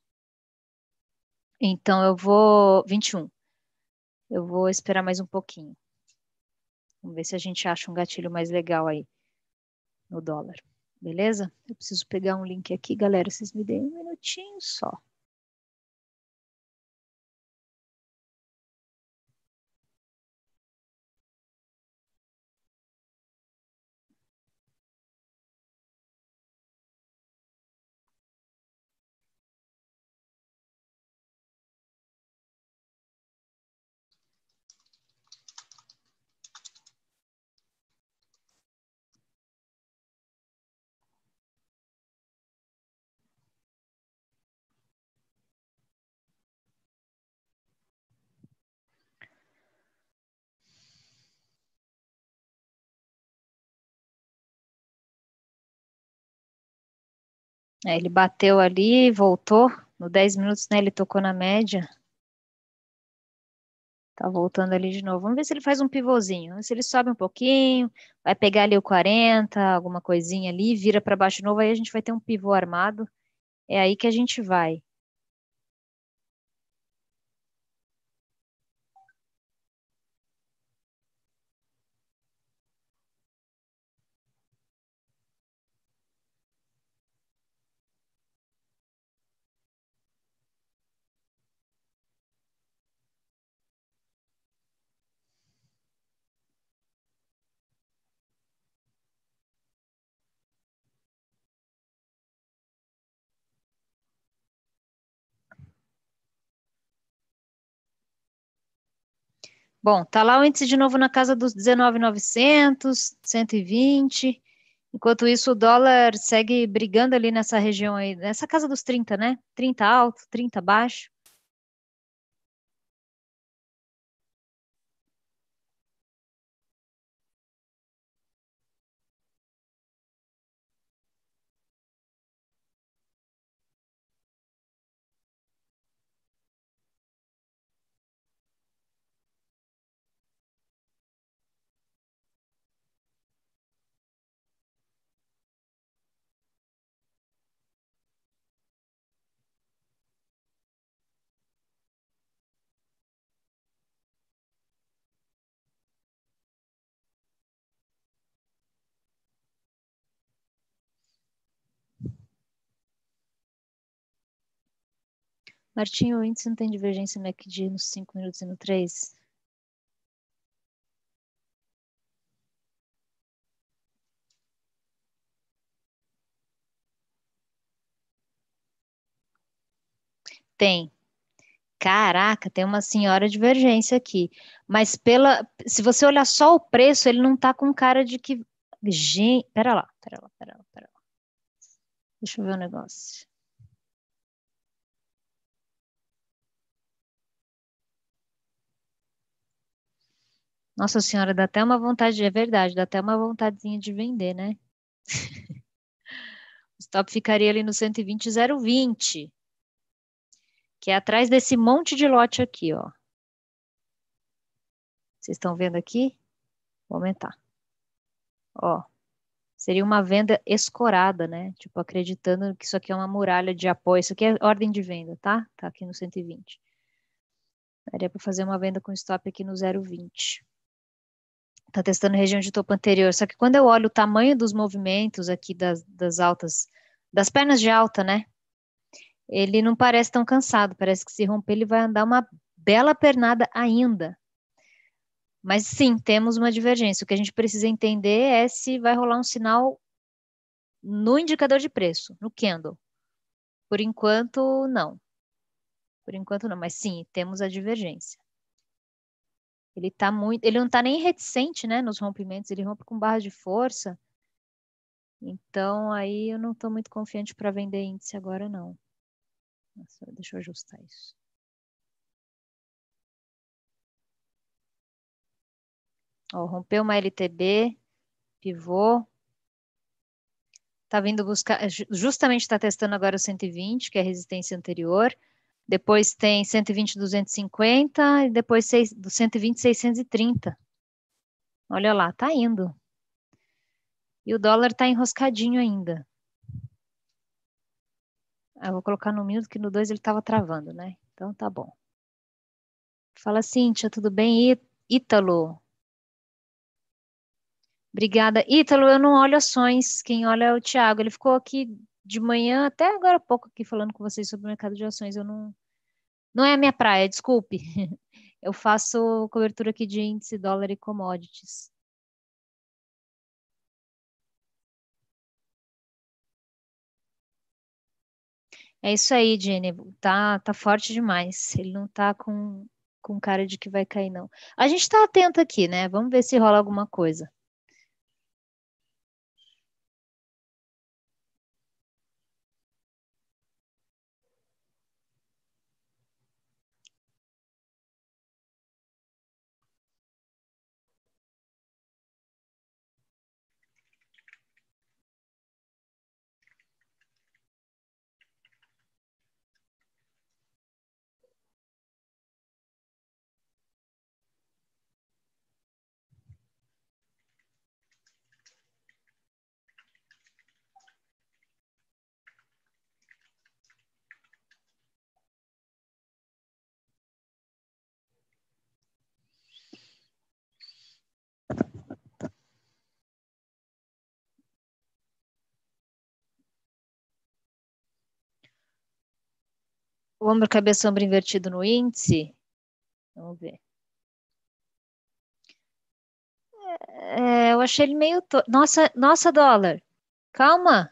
Então, eu vou... 21. Eu vou esperar mais um pouquinho. Vamos ver se a gente acha um gatilho mais legal aí no dólar. Beleza? Eu preciso pegar um link aqui, galera. Vocês me deem um minutinho só. É, ele bateu ali, voltou. No 10 minutos, né? Ele tocou na média. Tá voltando ali de novo. Vamos ver se ele faz um pivôzinho. se ele sobe um pouquinho, vai pegar ali o 40, alguma coisinha ali, vira para baixo de novo. Aí a gente vai ter um pivô armado. É aí que a gente vai. Bom, tá lá o índice de novo na casa dos 19.900, 120. Enquanto isso, o dólar segue brigando ali nessa região aí, nessa casa dos 30, né? 30 alto, 30 baixo. Martinho, o índice não tem divergência MACD nos 5 minutos e no 3? Tem. Caraca, tem uma senhora divergência aqui. Mas pela, se você olhar só o preço, ele não tá com cara de que. Gente, pera lá, pera lá, pera lá, pera lá. Deixa eu ver o um negócio. Nossa Senhora, dá até uma vontade, é verdade, dá até uma vontadezinha de vender, né? o stop ficaria ali no 120,020, que é atrás desse monte de lote aqui, ó. Vocês estão vendo aqui? Vou aumentar. Ó, seria uma venda escorada, né? Tipo, acreditando que isso aqui é uma muralha de apoio. Isso aqui é ordem de venda, tá? Tá aqui no 120. Daria para fazer uma venda com stop aqui no 0,20 está testando região de topo anterior. Só que quando eu olho o tamanho dos movimentos aqui das, das altas, das pernas de alta, né? Ele não parece tão cansado, parece que se romper ele vai andar uma bela pernada ainda. Mas sim, temos uma divergência. O que a gente precisa entender é se vai rolar um sinal no indicador de preço, no candle. Por enquanto, não. Por enquanto, não, mas sim, temos a divergência. Ele tá muito, ele não está nem reticente, né, nos rompimentos, ele rompe com barra de força. Então aí eu não estou muito confiante para vender índice agora não. Nossa, deixa eu ajustar isso. Ó, rompeu uma LTB, pivô. Tá vindo buscar, é justamente está testando agora o 120, que é a resistência anterior depois tem 120, 250, e depois 6, do 120, 630. Olha lá, tá indo. E o dólar tá enroscadinho ainda. Ah, eu vou colocar no minuto que no 2 ele estava travando, né? Então tá bom. Fala, Cíntia, tudo bem? Ítalo. Obrigada. Ítalo, eu não olho ações. Quem olha é o Tiago. Ele ficou aqui de manhã, até agora há pouco aqui falando com vocês sobre o mercado de ações, eu não. Não é a minha praia, desculpe. Eu faço cobertura aqui de índice, dólar e commodities. É isso aí, Jenny. Tá, tá forte demais. Ele não tá com, com cara de que vai cair, não. A gente tá atento aqui, né? Vamos ver se rola alguma coisa. O ombro, cabeça, ombro invertido no índice. Vamos ver. É, é, eu achei ele meio. To... Nossa, nossa, dólar. Calma.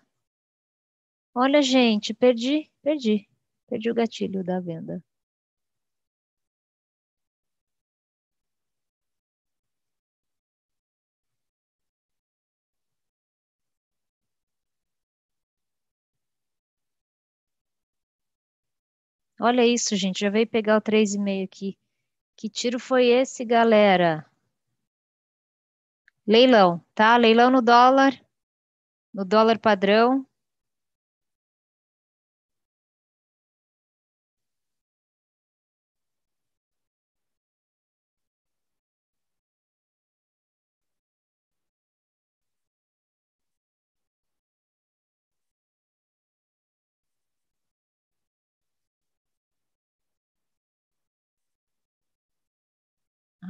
Olha, gente, perdi, perdi. Perdi o gatilho da venda. Olha isso, gente, já veio pegar o 3,5 aqui. Que tiro foi esse, galera? Leilão, tá? Leilão no dólar, no dólar padrão,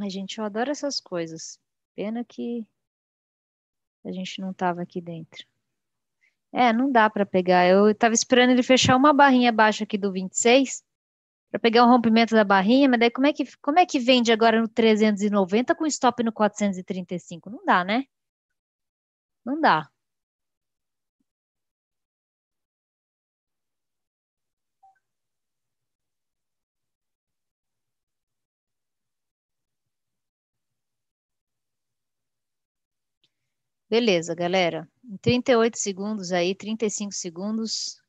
Ai, gente, eu adoro essas coisas. Pena que a gente não estava aqui dentro. É, não dá para pegar. Eu estava esperando ele fechar uma barrinha abaixo aqui do 26 para pegar o um rompimento da barrinha, mas daí como é que como é que vende agora no 390 com stop no 435? Não dá, né? Não dá. Beleza, galera. Em 38 segundos aí, 35 segundos.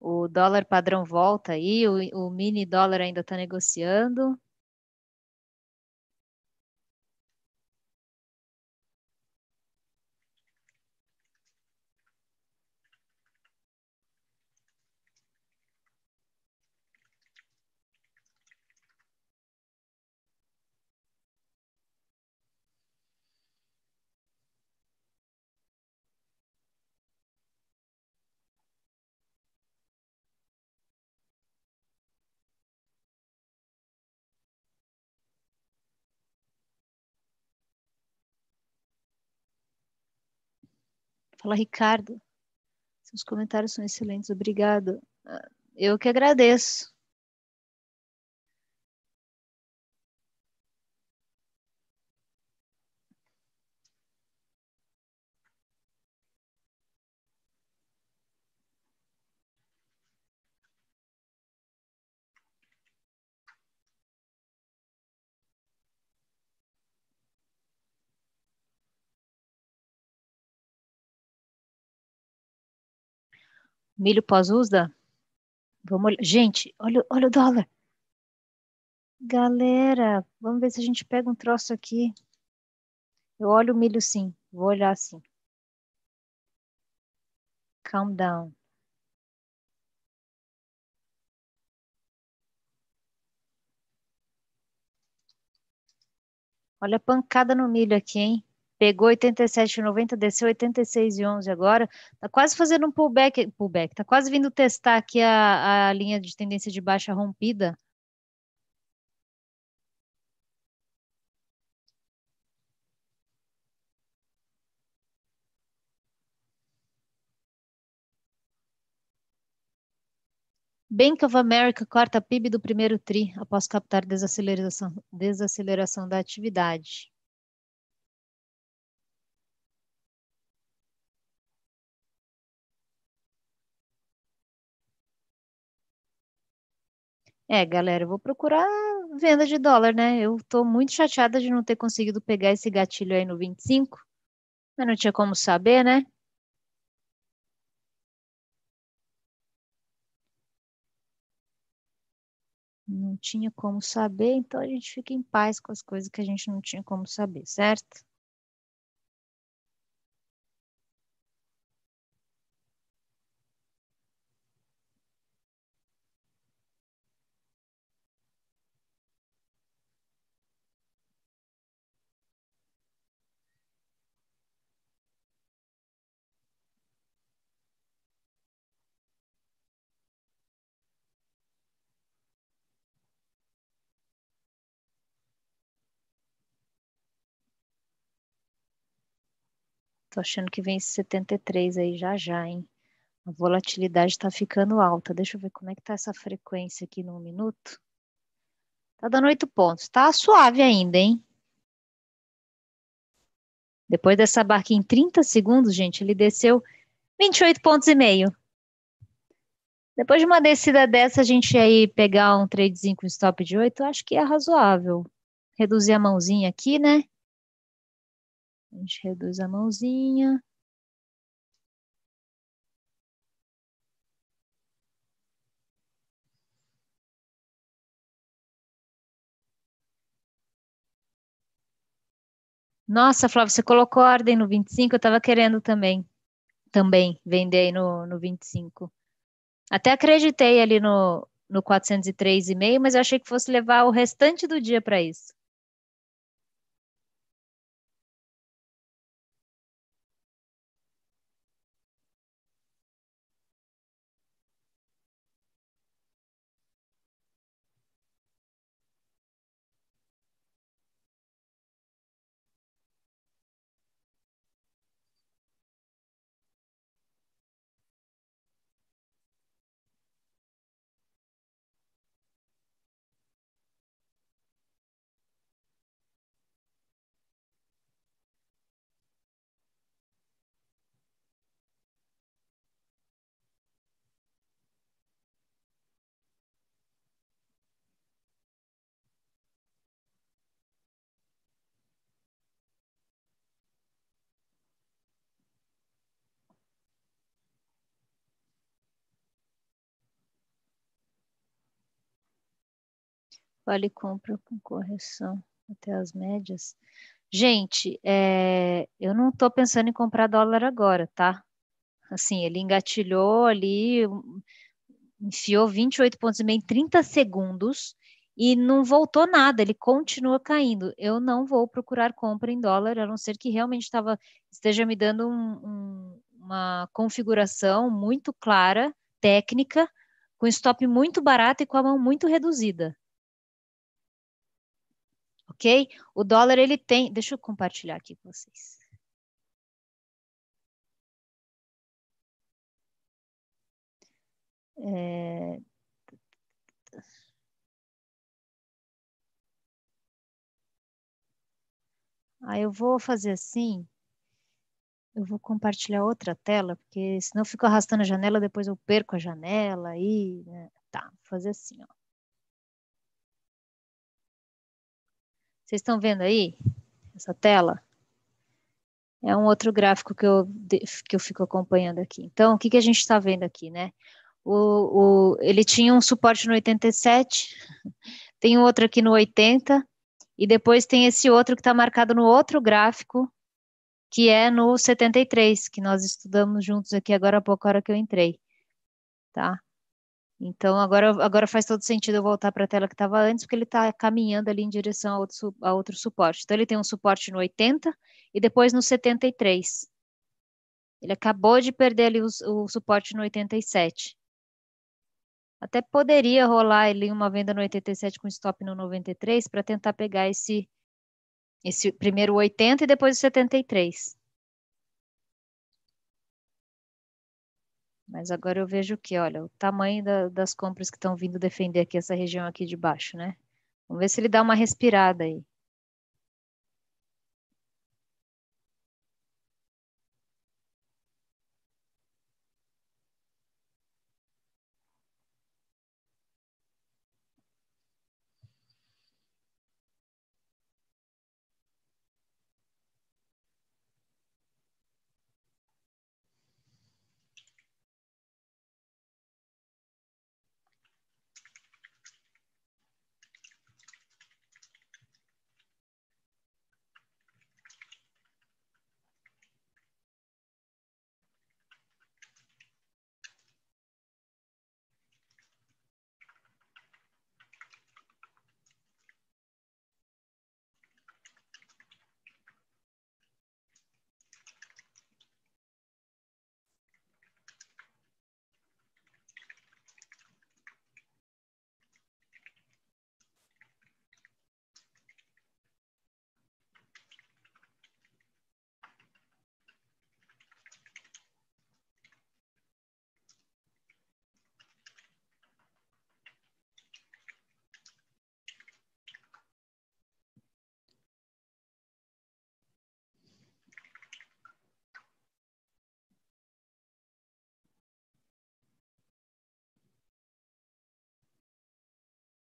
O dólar padrão volta aí, o, o mini dólar ainda está negociando. Fala, Ricardo. Seus comentários são excelentes, obrigado. Ah, eu que agradeço. Milho pós-USDA? Vamos olhar. Gente, olha, olha o dólar. Galera, vamos ver se a gente pega um troço aqui. Eu olho o milho sim, vou olhar assim. Calm down. Olha a pancada no milho aqui, hein? pegou 87,90, desceu 86,11 agora, está quase fazendo um pullback, pullback, está quase vindo testar aqui a, a linha de tendência de baixa rompida. Bank of America corta PIB do primeiro TRI após captar desaceleração, desaceleração da atividade. É, galera, eu vou procurar venda de dólar, né? Eu tô muito chateada de não ter conseguido pegar esse gatilho aí no 25, mas não tinha como saber, né? Não tinha como saber, então a gente fica em paz com as coisas que a gente não tinha como saber, certo? Tô achando que vem esse 73 aí já já, hein? A volatilidade está ficando alta. Deixa eu ver como é que tá essa frequência aqui num minuto. Tá dando oito pontos. Tá suave ainda, hein? Depois dessa barca em 30 segundos, gente, ele desceu 28 pontos e meio. Depois de uma descida dessa, a gente aí pegar um tradezinho com stop de 8, eu acho que é razoável. Reduzir a mãozinha aqui, né? A gente reduz a mãozinha. Nossa, Flávia, você colocou ordem no 25, eu estava querendo também, também vender no, no 25. Até acreditei ali no, no 403,5, mas eu achei que fosse levar o restante do dia para isso. vale compra com correção até as médias. Gente, é, eu não estou pensando em comprar dólar agora, tá? Assim, ele engatilhou ali, enfiou 28 pontos e meio em 30 segundos e não voltou nada, ele continua caindo. Eu não vou procurar compra em dólar, a não ser que realmente tava, esteja me dando um, um, uma configuração muito clara, técnica, com stop muito barato e com a mão muito reduzida ok? O dólar ele tem, deixa eu compartilhar aqui com vocês. É... Aí ah, eu vou fazer assim. Eu vou compartilhar outra tela, porque senão eu fico arrastando a janela, depois eu perco a janela aí. Né, tá, vou fazer assim, ó. Vocês estão vendo aí essa tela? É um outro gráfico que eu, que eu fico acompanhando aqui. Então, o que, que a gente está vendo aqui, né? O, o, ele tinha um suporte no 87, tem outro aqui no 80, e depois tem esse outro que está marcado no outro gráfico, que é no 73, que nós estudamos juntos aqui agora há pouco, a hora que eu entrei. Tá? Então, agora, agora faz todo sentido eu voltar para a tela que estava antes, porque ele está caminhando ali em direção a outro, a outro suporte. Então, ele tem um suporte no 80 e depois no 73. Ele acabou de perder ali o, o suporte no 87. Até poderia rolar ele uma venda no 87 com stop no 93 para tentar pegar esse, esse primeiro 80 e depois o 73. Mas agora eu vejo que, olha, o tamanho da, das compras que estão vindo defender aqui essa região aqui de baixo, né? Vamos ver se ele dá uma respirada aí.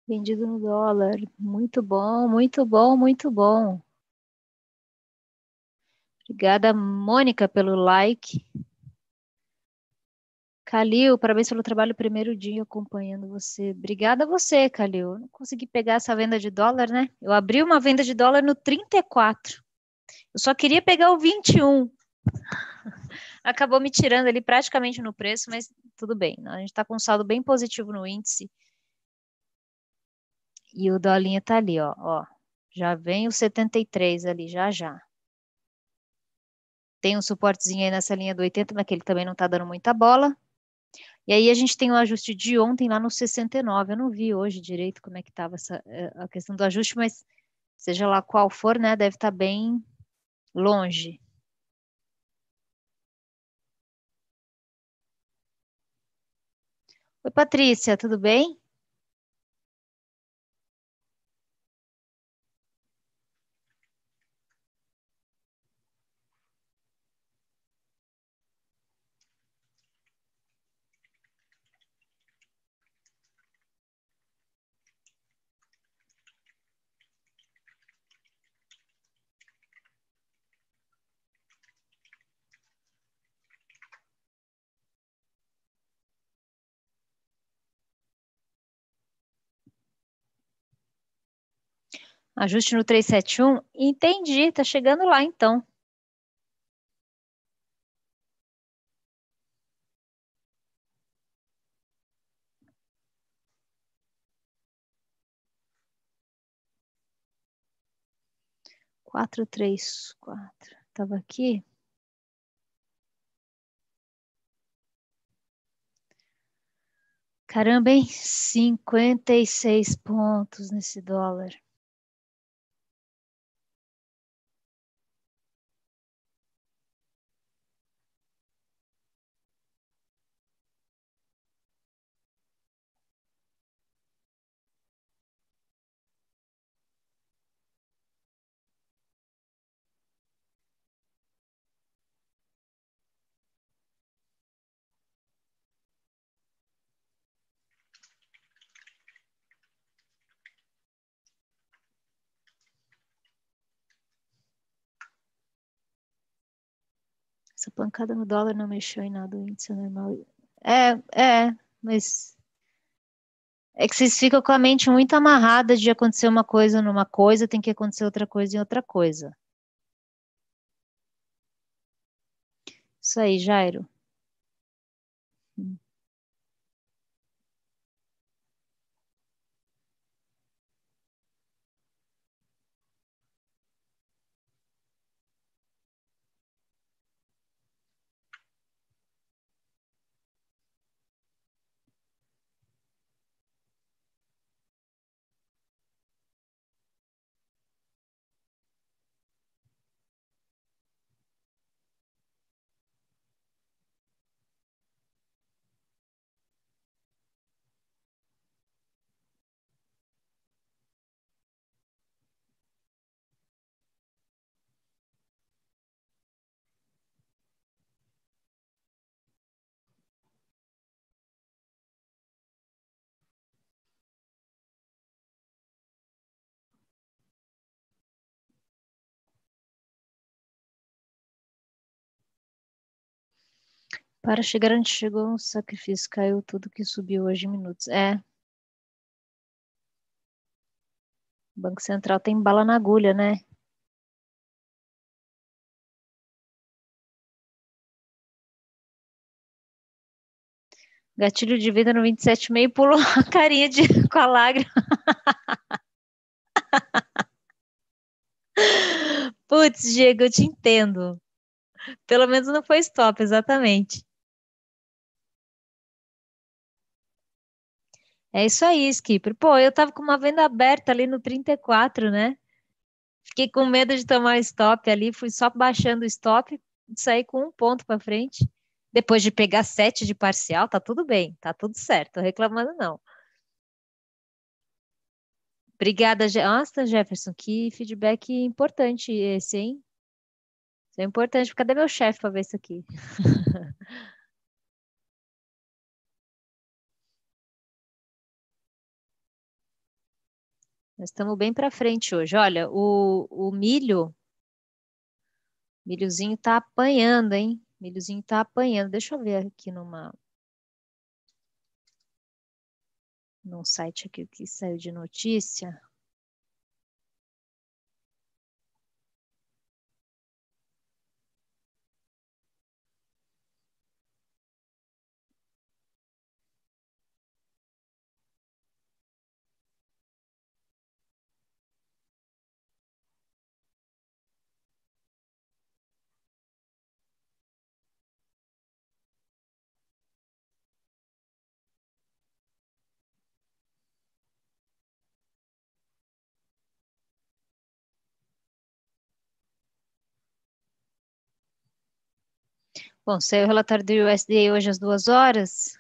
vendido no dólar. Muito bom, muito bom, muito bom. Obrigada, Mônica, pelo like. Calil, parabéns pelo trabalho, primeiro dia acompanhando você. Obrigada a você, Calil. não consegui pegar essa venda de dólar, né? Eu abri uma venda de dólar no 34. Eu só queria pegar o 21. Acabou me tirando ali praticamente no preço, mas tudo bem. Né? A gente está com um saldo bem positivo no índice. E o dolinho tá ali, ó, ó. Já vem o 73 ali, já já. Tem um suportezinho aí nessa linha do 80, mas que ele também não tá dando muita bola. E aí a gente tem o um ajuste de ontem lá no 69. Eu não vi hoje direito como é que estava eh, a questão do ajuste, mas seja lá qual for, né, deve estar tá bem longe. Oi, Patrícia, tudo bem? Ajuste no 371. Entendi, tá chegando lá então. Quatro, três, quatro. Estava aqui. Caramba, hein? seis pontos nesse dólar. pancada no dólar não mexeu em nada, o índice é normal. É, é, mas. É que vocês ficam com a mente muito amarrada de acontecer uma coisa numa coisa, tem que acontecer outra coisa em outra coisa. Isso aí, Jairo. Para chegar onde chegou, um sacrifício caiu tudo que subiu hoje em minutos. É. O Banco Central tem bala na agulha, né? Gatilho de vida no 27,5 pulou a carinha de, com a lágrima. Putz, Diego, eu te entendo. Pelo menos não foi stop, exatamente. É isso aí, Skipper. Pô, eu tava com uma venda aberta ali no 34, né? Fiquei com medo de tomar stop ali, fui só baixando o stop, saí com um ponto para frente. Depois de pegar sete de parcial, tá tudo bem, tá tudo certo, tô reclamando não. Obrigada, Nossa, Jefferson, que feedback importante esse, hein? Isso é importante. Cadê meu chefe para ver isso aqui? Nós estamos bem para frente hoje. Olha, o, o milho, milhozinho está apanhando, hein? Milhozinho está apanhando. Deixa eu ver aqui numa num site aqui que saiu de notícia. Bom, saiu o relatório do USDA hoje às duas horas.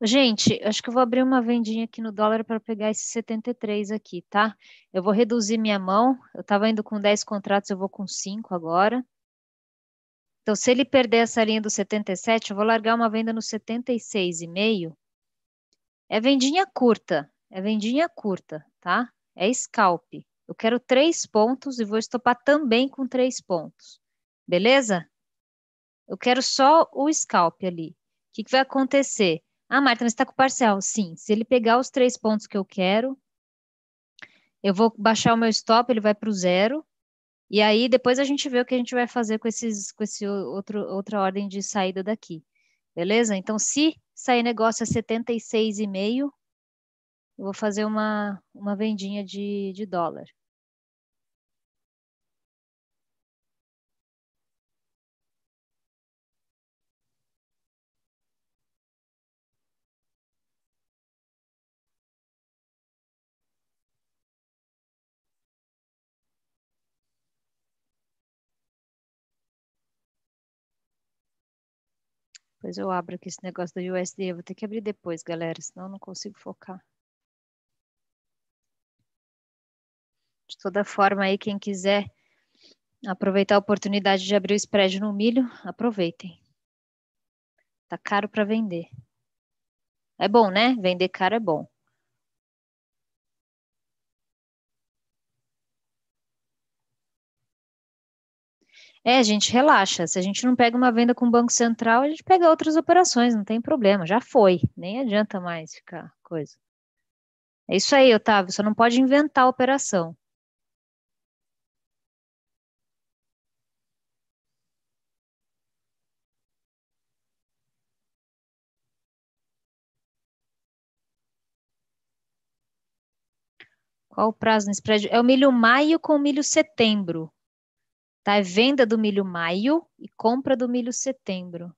Gente, acho que eu vou abrir uma vendinha aqui no dólar para pegar esse 73 aqui, tá? Eu vou reduzir minha mão. Eu estava indo com 10 contratos, eu vou com 5 agora. Então, se ele perder essa linha do 77, eu vou largar uma venda no 76,5. É vendinha curta, é vendinha curta, tá? É scalp. Eu quero três pontos e vou estopar também com três pontos. Beleza? Eu quero só o scalp ali. O que, que vai acontecer? Ah, Marta, mas está com parcial. Sim, se ele pegar os três pontos que eu quero, eu vou baixar o meu stop, ele vai para o zero. E aí depois a gente vê o que a gente vai fazer com, esses, com esse outro, outra ordem de saída daqui. Beleza? Então, se sair negócio a 76,5, eu vou fazer uma, uma vendinha de, de dólar. Depois eu abro aqui esse negócio do USDA. Eu vou ter que abrir depois, galera, senão eu não consigo focar. De toda forma, aí, quem quiser aproveitar a oportunidade de abrir o spread no milho, aproveitem. Tá caro para vender. É bom, né? Vender caro é bom. É, a gente relaxa. Se a gente não pega uma venda com o Banco Central, a gente pega outras operações, não tem problema, já foi. Nem adianta mais ficar coisa. É isso aí, Otávio, você não pode inventar a operação. Qual o prazo no spread? É o milho maio com o milho setembro. Tá? É venda do milho maio e compra do milho setembro.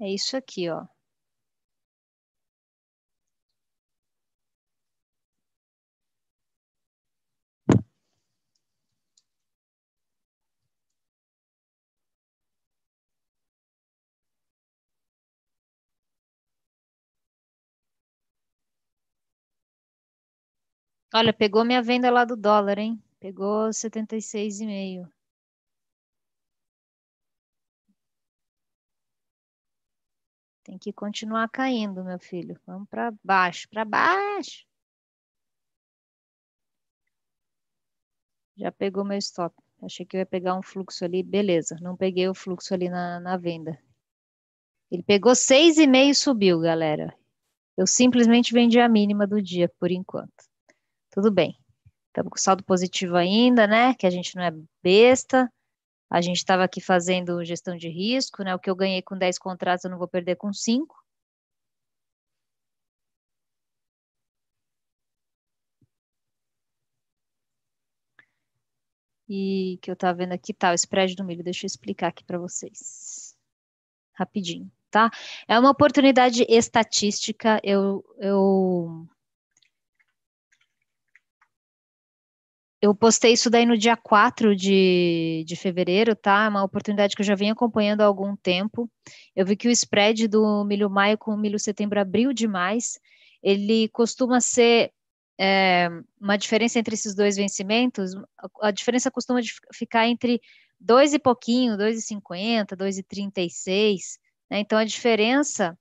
É isso aqui, ó. Olha, pegou minha venda lá do dólar, hein? Pegou 76,5. Tem que continuar caindo, meu filho. Vamos para baixo, para baixo. Já pegou meu stop. Achei que eu ia pegar um fluxo ali. Beleza, não peguei o fluxo ali na, na venda. Ele pegou 6,5 e subiu, galera. Eu simplesmente vendi a mínima do dia, por enquanto tudo bem. Estamos com saldo positivo ainda, né? Que a gente não é besta. A gente estava aqui fazendo gestão de risco, né? O que eu ganhei com 10 contratos, eu não vou perder com 5. E que eu estava vendo aqui, tá, o spread do milho, deixa eu explicar aqui para vocês. Rapidinho, tá? É uma oportunidade estatística, eu, eu Eu postei isso daí no dia 4 de, de fevereiro, tá? É uma oportunidade que eu já venho acompanhando há algum tempo. Eu vi que o spread do milho maio com o milho setembro abriu demais. Ele costuma ser é, uma diferença entre esses dois vencimentos. A diferença costuma ficar entre dois e pouquinho, 2,50, 2,36. Né? Então, a diferença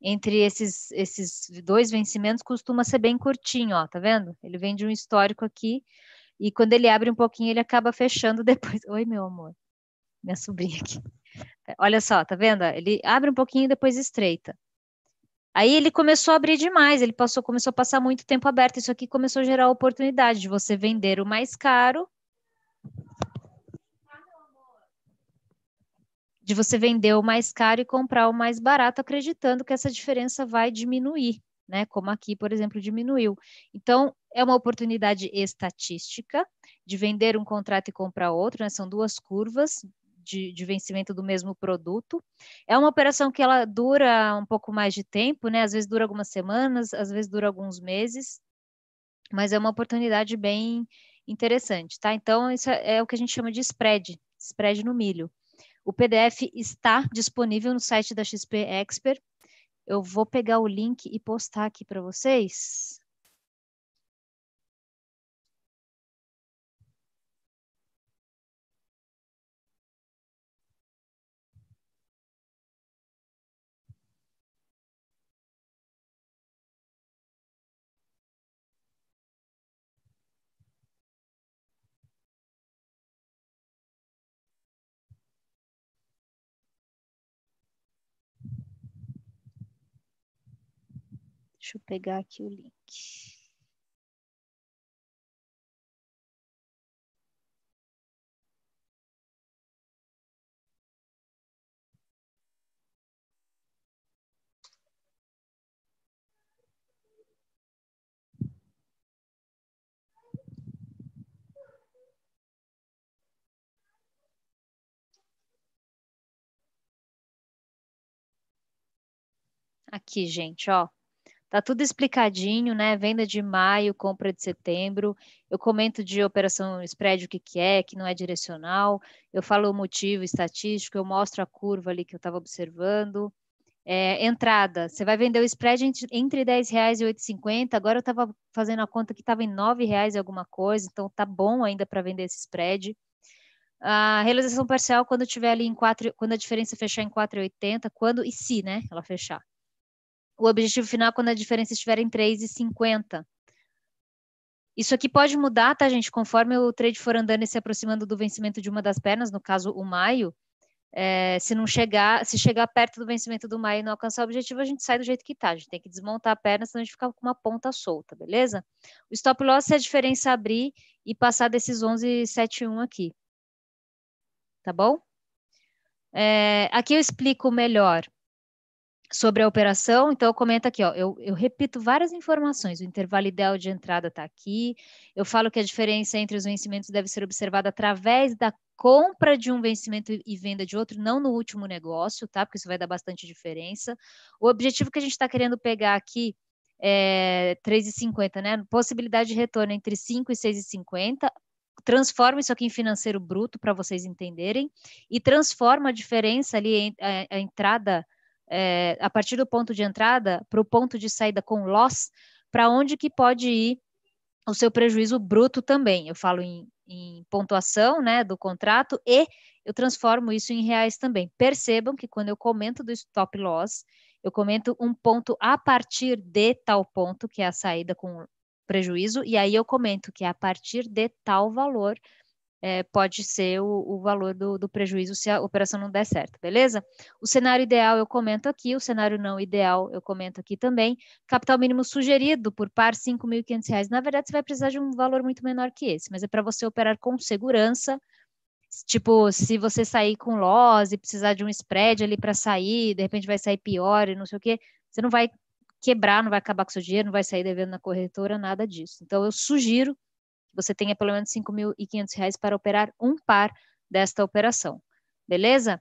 entre esses, esses dois vencimentos costuma ser bem curtinho, ó, tá vendo? Ele vem de um histórico aqui e quando ele abre um pouquinho, ele acaba fechando depois. Oi, meu amor. Minha sobrinha aqui. Olha só, tá vendo? Ele abre um pouquinho e depois estreita. Aí ele começou a abrir demais, ele passou, começou a passar muito tempo aberto. Isso aqui começou a gerar a oportunidade de você vender o mais caro. De você vender o mais caro e comprar o mais barato, acreditando que essa diferença vai diminuir né? Como aqui, por exemplo, diminuiu. Então, é uma oportunidade estatística de vender um contrato e comprar outro, né? São duas curvas de, de, vencimento do mesmo produto. É uma operação que ela dura um pouco mais de tempo, né? Às vezes dura algumas semanas, às vezes dura alguns meses, mas é uma oportunidade bem interessante, tá? Então, isso é, é o que a gente chama de spread, spread no milho. O PDF está disponível no site da XP Expert, eu vou pegar o link e postar aqui para vocês. Deixa eu pegar aqui o link. Aqui, gente, ó. Tá tudo explicadinho, né? Venda de maio, compra de setembro. Eu comento de operação spread o que, que é, que não é direcional. Eu falo o motivo estatístico, eu mostro a curva ali que eu estava observando. É, entrada, você vai vender o spread entre R$ e R$8,50. Agora eu estava fazendo a conta que estava em R$ e alguma coisa, então tá bom ainda para vender esse spread. A realização parcial, quando tiver ali em 4, quando a diferença fechar em 4,80, quando e se, né, ela fechar o objetivo final é quando a diferença estiver em 3,50. Isso aqui pode mudar, tá, gente? Conforme o trade for andando e se aproximando do vencimento de uma das pernas, no caso o maio, é, se não chegar, se chegar perto do vencimento do maio e não alcançar o objetivo, a gente sai do jeito que tá. A gente tem que desmontar a perna, senão a gente fica com uma ponta solta, beleza? O stop loss é a diferença abrir e passar desses 11,71 aqui. Tá bom? É, aqui eu explico melhor sobre a operação, então comenta aqui, ó, eu, eu, repito várias informações, o intervalo ideal de entrada está aqui, eu falo que a diferença entre os vencimentos deve ser observada através da compra de um vencimento e venda de outro, não no último negócio, tá? Porque isso vai dar bastante diferença. O objetivo que a gente está querendo pegar aqui é 3,50, né? Possibilidade de retorno entre 5 e 6,50, transforma isso aqui em financeiro bruto para vocês entenderem e transforma a diferença ali é, a entrada é, a partir do ponto de entrada para o ponto de saída com loss, para onde que pode ir o seu prejuízo bruto também. Eu falo em, em pontuação né, do contrato e eu transformo isso em reais também. Percebam que quando eu comento do stop loss, eu comento um ponto a partir de tal ponto, que é a saída com prejuízo, e aí eu comento que é a partir de tal valor é, pode ser o, o valor do, do, prejuízo se a operação não der certo, beleza? O cenário ideal eu comento aqui, o cenário não ideal eu comento aqui também. Capital mínimo sugerido por par R$ 5.500. Na verdade, você vai precisar de um valor muito menor que esse, mas é para você operar com segurança. Tipo, se você sair com loss e precisar de um spread ali para sair, de repente vai sair pior e não sei o quê, você não vai quebrar, não vai acabar com seu dinheiro, não vai sair devendo na corretora, nada disso. Então, eu sugiro você tenha pelo menos R$ 5.500 para operar um par desta operação. Beleza?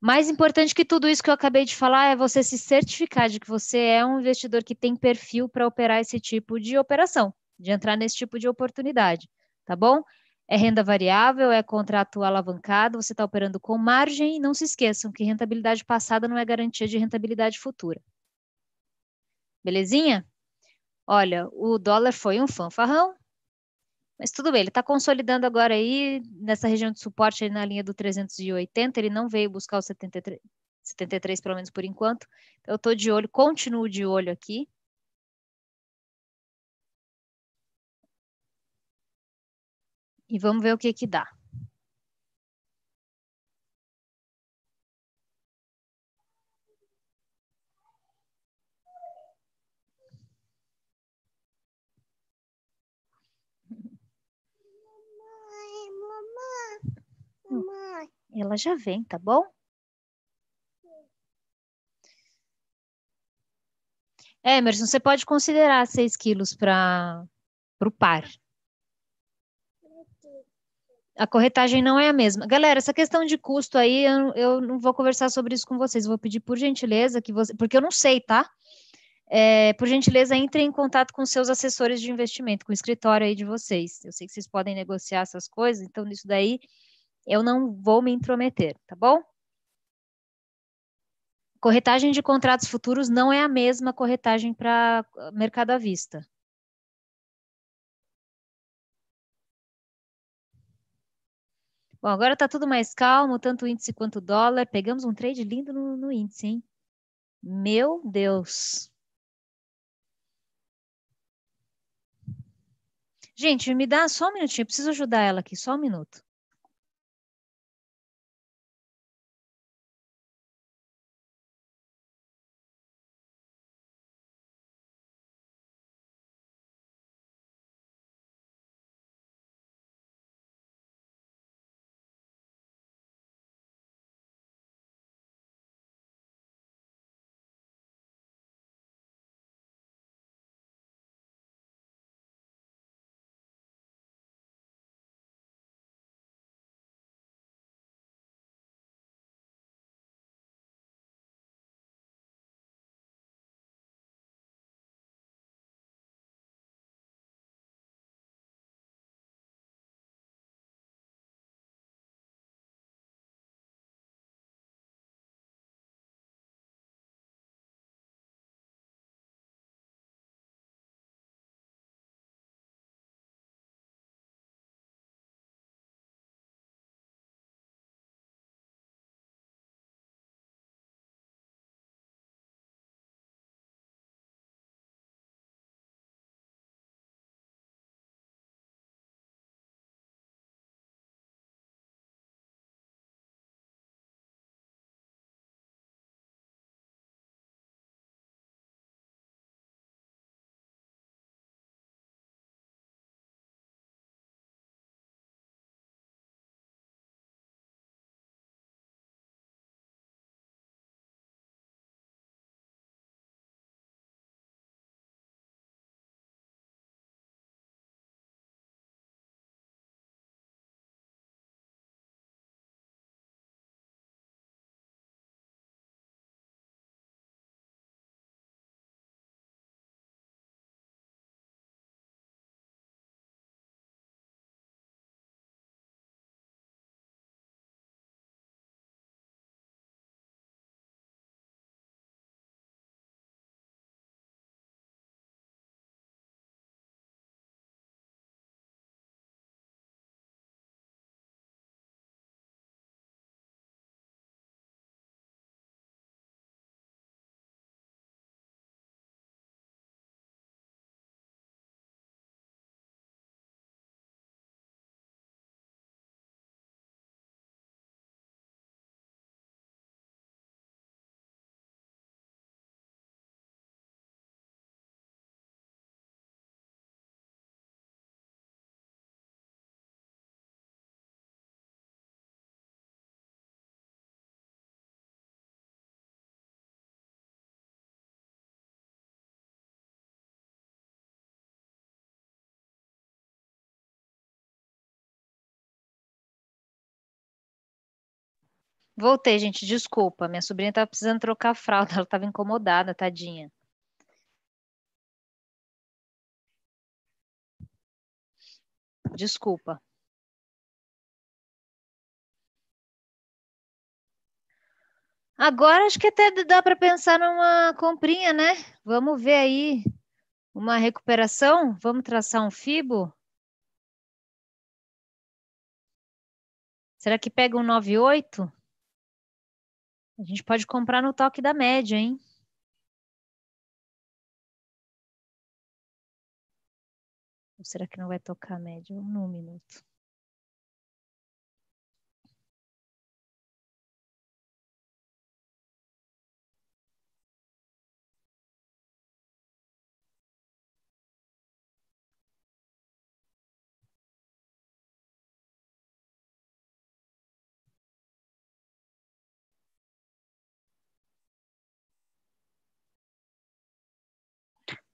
Mais importante que tudo isso que eu acabei de falar é você se certificar de que você é um investidor que tem perfil para operar esse tipo de operação, de entrar nesse tipo de oportunidade, tá bom? É renda variável, é contrato alavancado, você está operando com margem e não se esqueçam que rentabilidade passada não é garantia de rentabilidade futura. Belezinha? Olha, o dólar foi um fanfarrão, mas tudo bem, ele está consolidando agora aí nessa região de suporte na linha do 380, ele não veio buscar o 73, 73 pelo menos por enquanto. eu estou de olho, continuo de olho aqui. E vamos ver o que que dá. Ela já vem, tá bom? Emerson, você pode considerar 6 quilos para o par. A corretagem não é a mesma. Galera, essa questão de custo aí, eu, eu não vou conversar sobre isso com vocês. Vou pedir, por gentileza, que você. Porque eu não sei, tá? É, por gentileza, entrem em contato com seus assessores de investimento, com o escritório aí de vocês. Eu sei que vocês podem negociar essas coisas, então nisso daí eu não vou me intrometer, tá bom? Corretagem de contratos futuros não é a mesma corretagem para ah, mercado à vista. Bom, agora está tudo mais calmo, tanto o índice quanto o dólar. Pegamos um trade lindo no, no índice, hein? Meu Deus! Gente, me dá só um minutinho, eu preciso ajudar ela aqui, só um minuto. Voltei, gente, desculpa. Minha sobrinha estava precisando trocar a fralda, ela estava incomodada, tadinha. Desculpa. Agora acho que até dá para pensar numa comprinha, né? Vamos ver aí uma recuperação? Vamos traçar um fibo? Será que pega um 98? A gente pode comprar no toque da média, hein? Ou será que não vai tocar a média? Um minuto.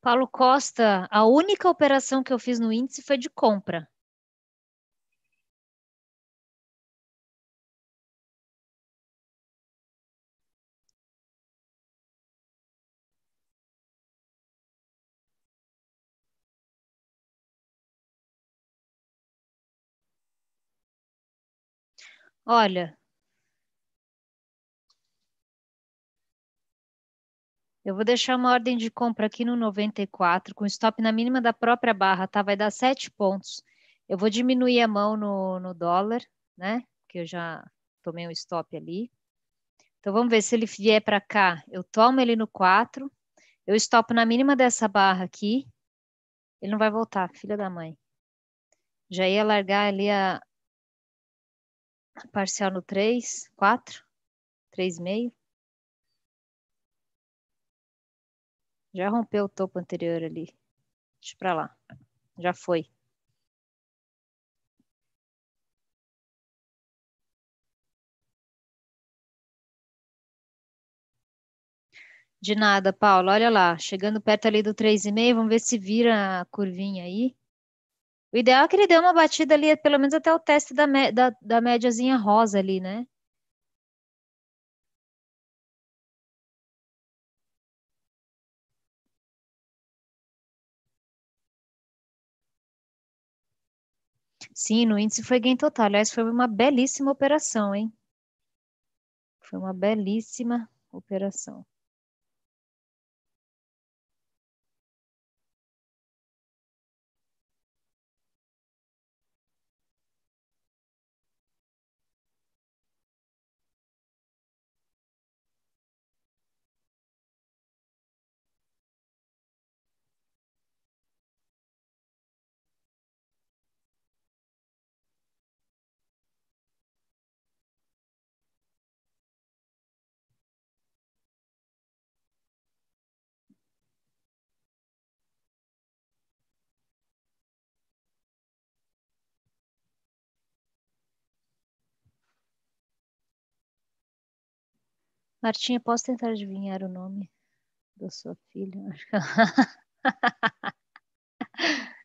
Paulo Costa, a única operação que eu fiz no índice foi de compra. Olha, Eu vou deixar uma ordem de compra aqui no 94, com stop na mínima da própria barra, tá? Vai dar 7 pontos. Eu vou diminuir a mão no, no dólar, né? Porque eu já tomei um stop ali. Então vamos ver se ele vier para cá. Eu tomo ele no 4. Eu stopo na mínima dessa barra aqui. Ele não vai voltar, filha da mãe. Já ia largar ali a, a parcial no 3, 4, 3,5. Já rompeu o topo anterior ali. Deixa pra lá. Já foi. De nada, Paulo. Olha lá, chegando perto ali do 3,5, vamos ver se vira a curvinha aí. O ideal é que ele dê uma batida ali, pelo menos até o teste da, da, da médiazinha rosa ali, né? Sim, no índice foi gain total. Aliás, foi uma belíssima operação, hein? Foi uma belíssima operação. Martinha, posso tentar adivinhar o nome da sua filha?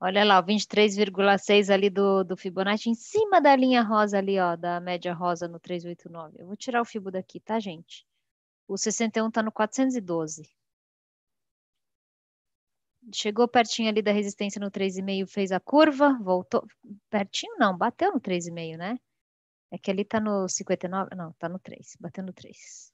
Olha lá, o 23,6 ali do, do Fibonacci, em cima da linha rosa ali, ó, da média rosa no 389. Eu vou tirar o Fibo daqui, tá, gente? O 61 tá no 412 chegou pertinho ali da resistência no 3,5, fez a curva, voltou. Pertinho não, bateu no 3,5, né? É que ali tá no 59, não, tá no 3, bateu no 3.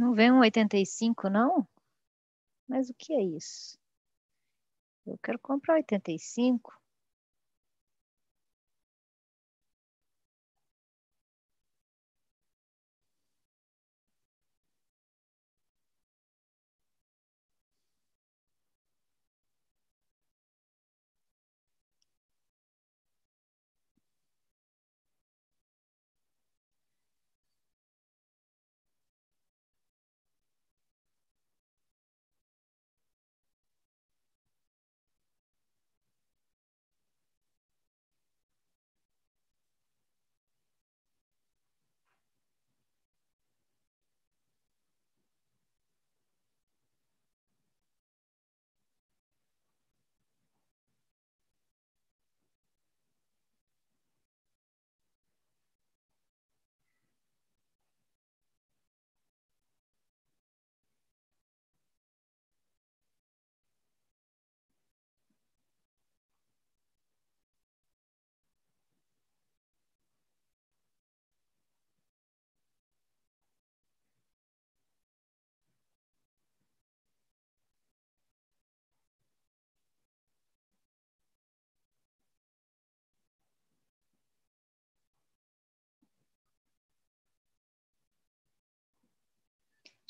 Não vem um 85, não? Mas o que é isso? Eu quero comprar 85.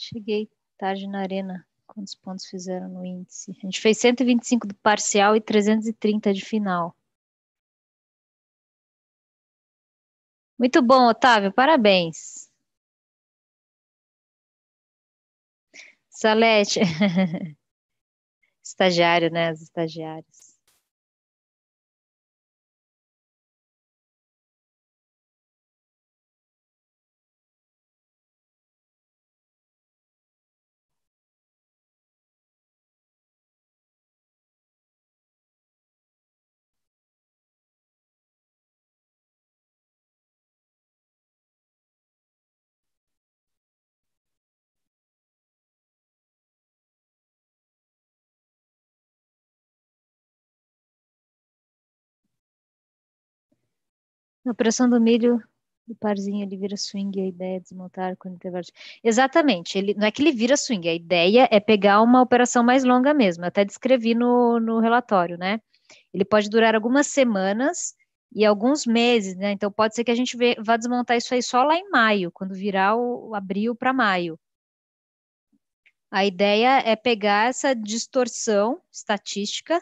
Cheguei tarde na arena. Quantos pontos fizeram no índice? A gente fez 125 do parcial e 330 de final. Muito bom, Otávio, parabéns. Salete, estagiário, né? As estagiárias. Na operação do milho, do parzinho, ele vira swing, a ideia é desmontar quando interverte. Exatamente, ele, não é que ele vira swing, a ideia é pegar uma operação mais longa mesmo, eu até descrevi no, no relatório, né? Ele pode durar algumas semanas e alguns meses, né? Então pode ser que a gente vá desmontar isso aí só lá em maio, quando virar o, o abril para maio. A ideia é pegar essa distorção estatística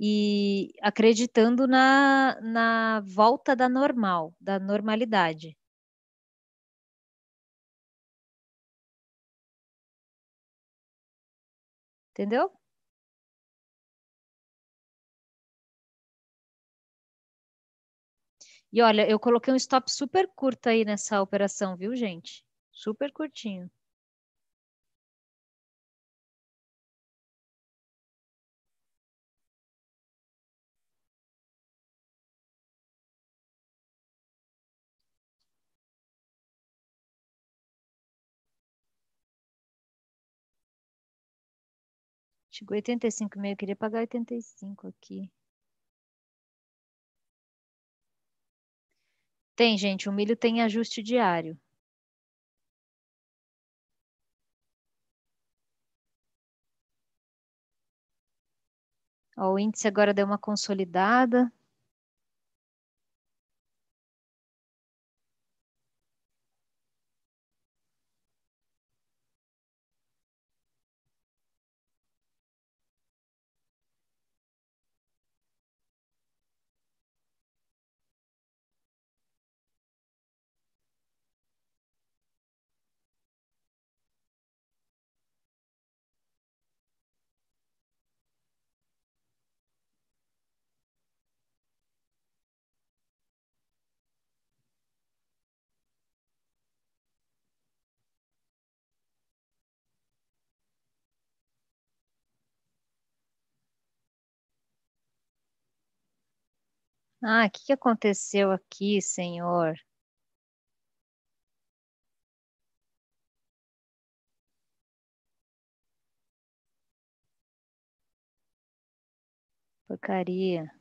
e acreditando na, na volta da normal, da normalidade. Entendeu? E olha, eu coloquei um stop super curto aí nessa operação, viu, gente? Super curtinho. Chegou 85 meio eu queria pagar 85 aqui. Tem, gente, o milho tem ajuste diário. Ó, o índice agora deu uma consolidada. Ah, o que, aconteceu aqui, Senhor? Porcaria.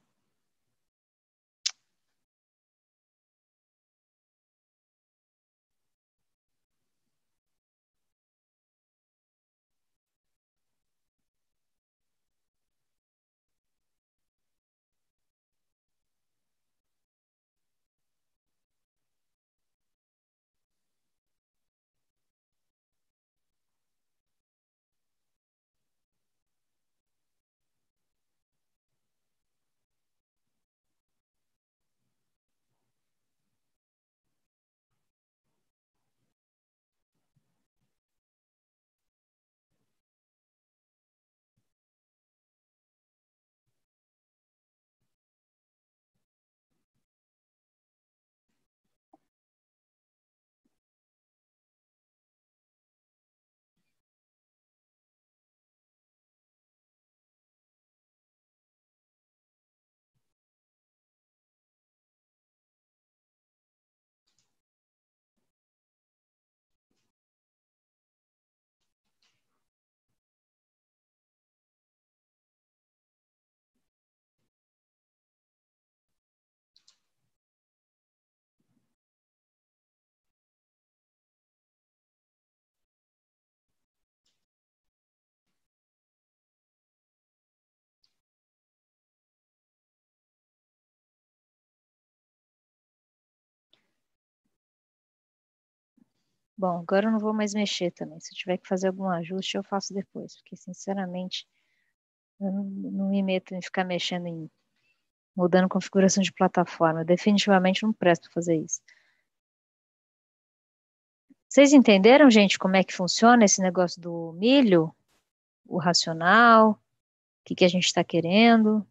Bom, agora eu não vou mais mexer também. Se eu tiver que fazer algum ajuste, eu faço depois, porque sinceramente eu não, não me meto em ficar mexendo em mudando configuração de plataforma. Eu definitivamente não presto para fazer isso. Vocês entenderam, gente, como é que funciona esse negócio do milho, o racional, o que, que a gente está querendo?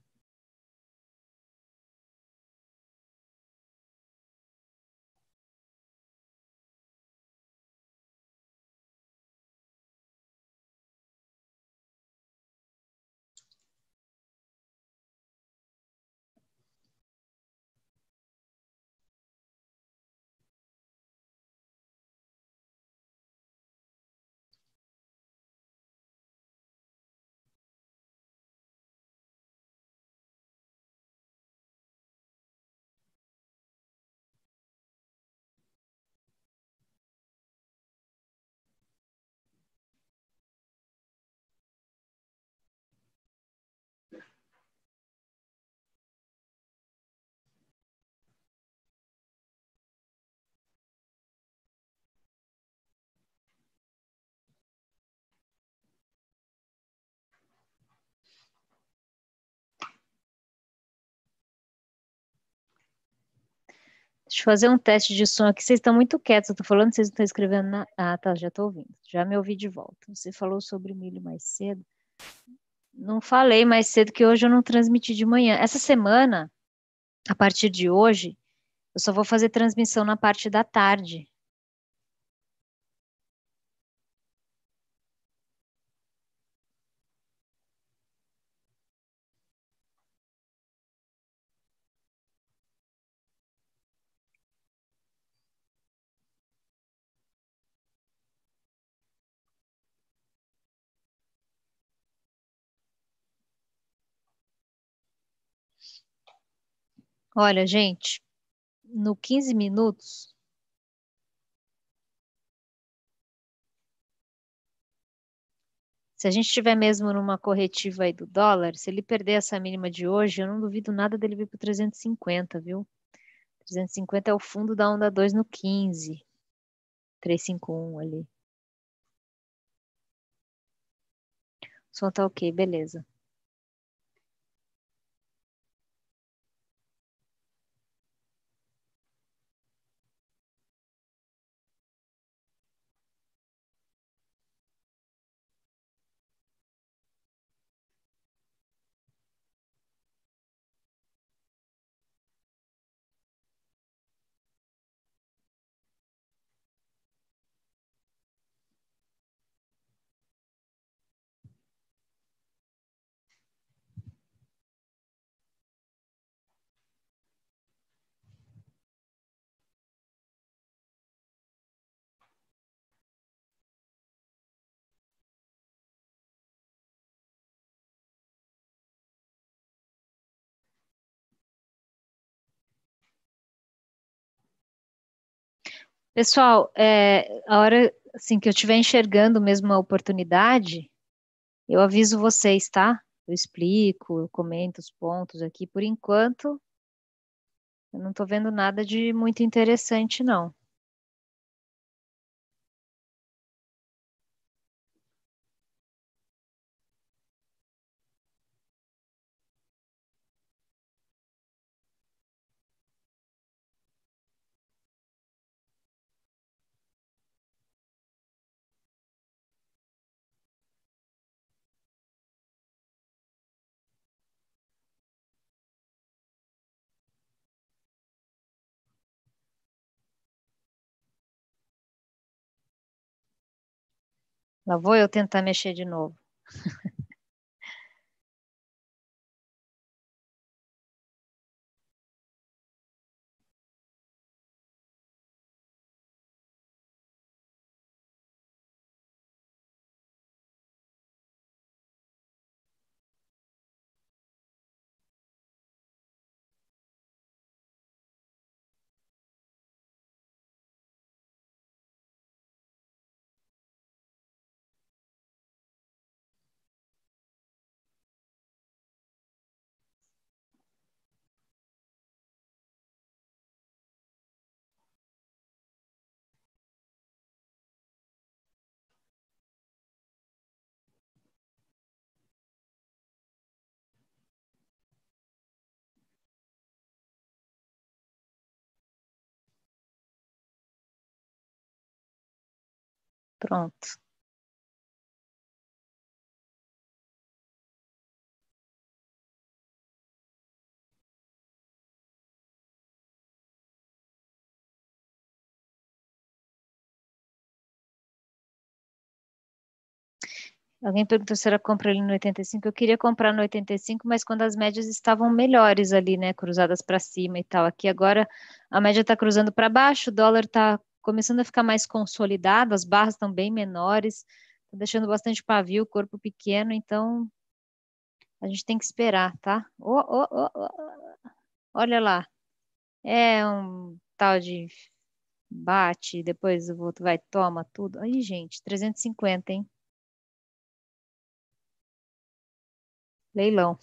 Deixa eu fazer um teste de som aqui. Vocês estão muito quietos, eu tô falando, vocês não estão escrevendo nada. Ah, tá, já tô ouvindo. Já me ouvi de volta. Você falou sobre milho mais cedo. Não falei mais cedo que hoje eu não transmiti de manhã. Essa semana, a partir de hoje, eu só vou fazer transmissão na parte da tarde. Olha, gente, no 15 minutos. Se a gente estiver mesmo numa corretiva aí do dólar, se ele perder essa mínima de hoje, eu não duvido nada dele vir para 350, viu? 350 é o fundo da onda 2 no 15. 351 ali. O som tá ok, beleza. Pessoal, é, a hora assim, que eu estiver enxergando mesmo a oportunidade, eu aviso vocês, tá? Eu explico, eu comento os pontos aqui. Por enquanto, eu não estou vendo nada de muito interessante, não. Lá vou eu tentar mexer de novo. Pronto. Alguém perguntou se era compra ali no 85. Eu queria comprar no 85, mas quando as médias estavam melhores ali, né? Cruzadas para cima e tal. Aqui agora a média está cruzando para baixo, o dólar está começando a ficar mais consolidado, as barras estão bem menores, tá deixando bastante pavio, corpo pequeno, então a gente tem que esperar, tá? Oh, oh, oh, oh. Olha lá, é um tal de bate, depois o outro vai, toma tudo. Aí, gente, 350, hein? Leilão.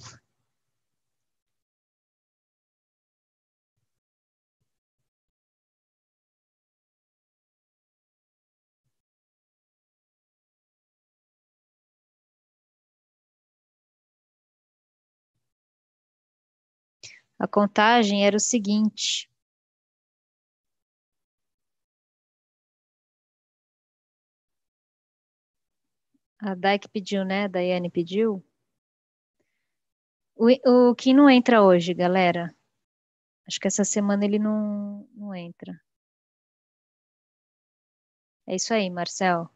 A contagem era o seguinte: A Dai pediu, né? A Daiane pediu. O, o não entra hoje, galera. Acho que essa semana ele não, não entra. É isso aí, Marcel.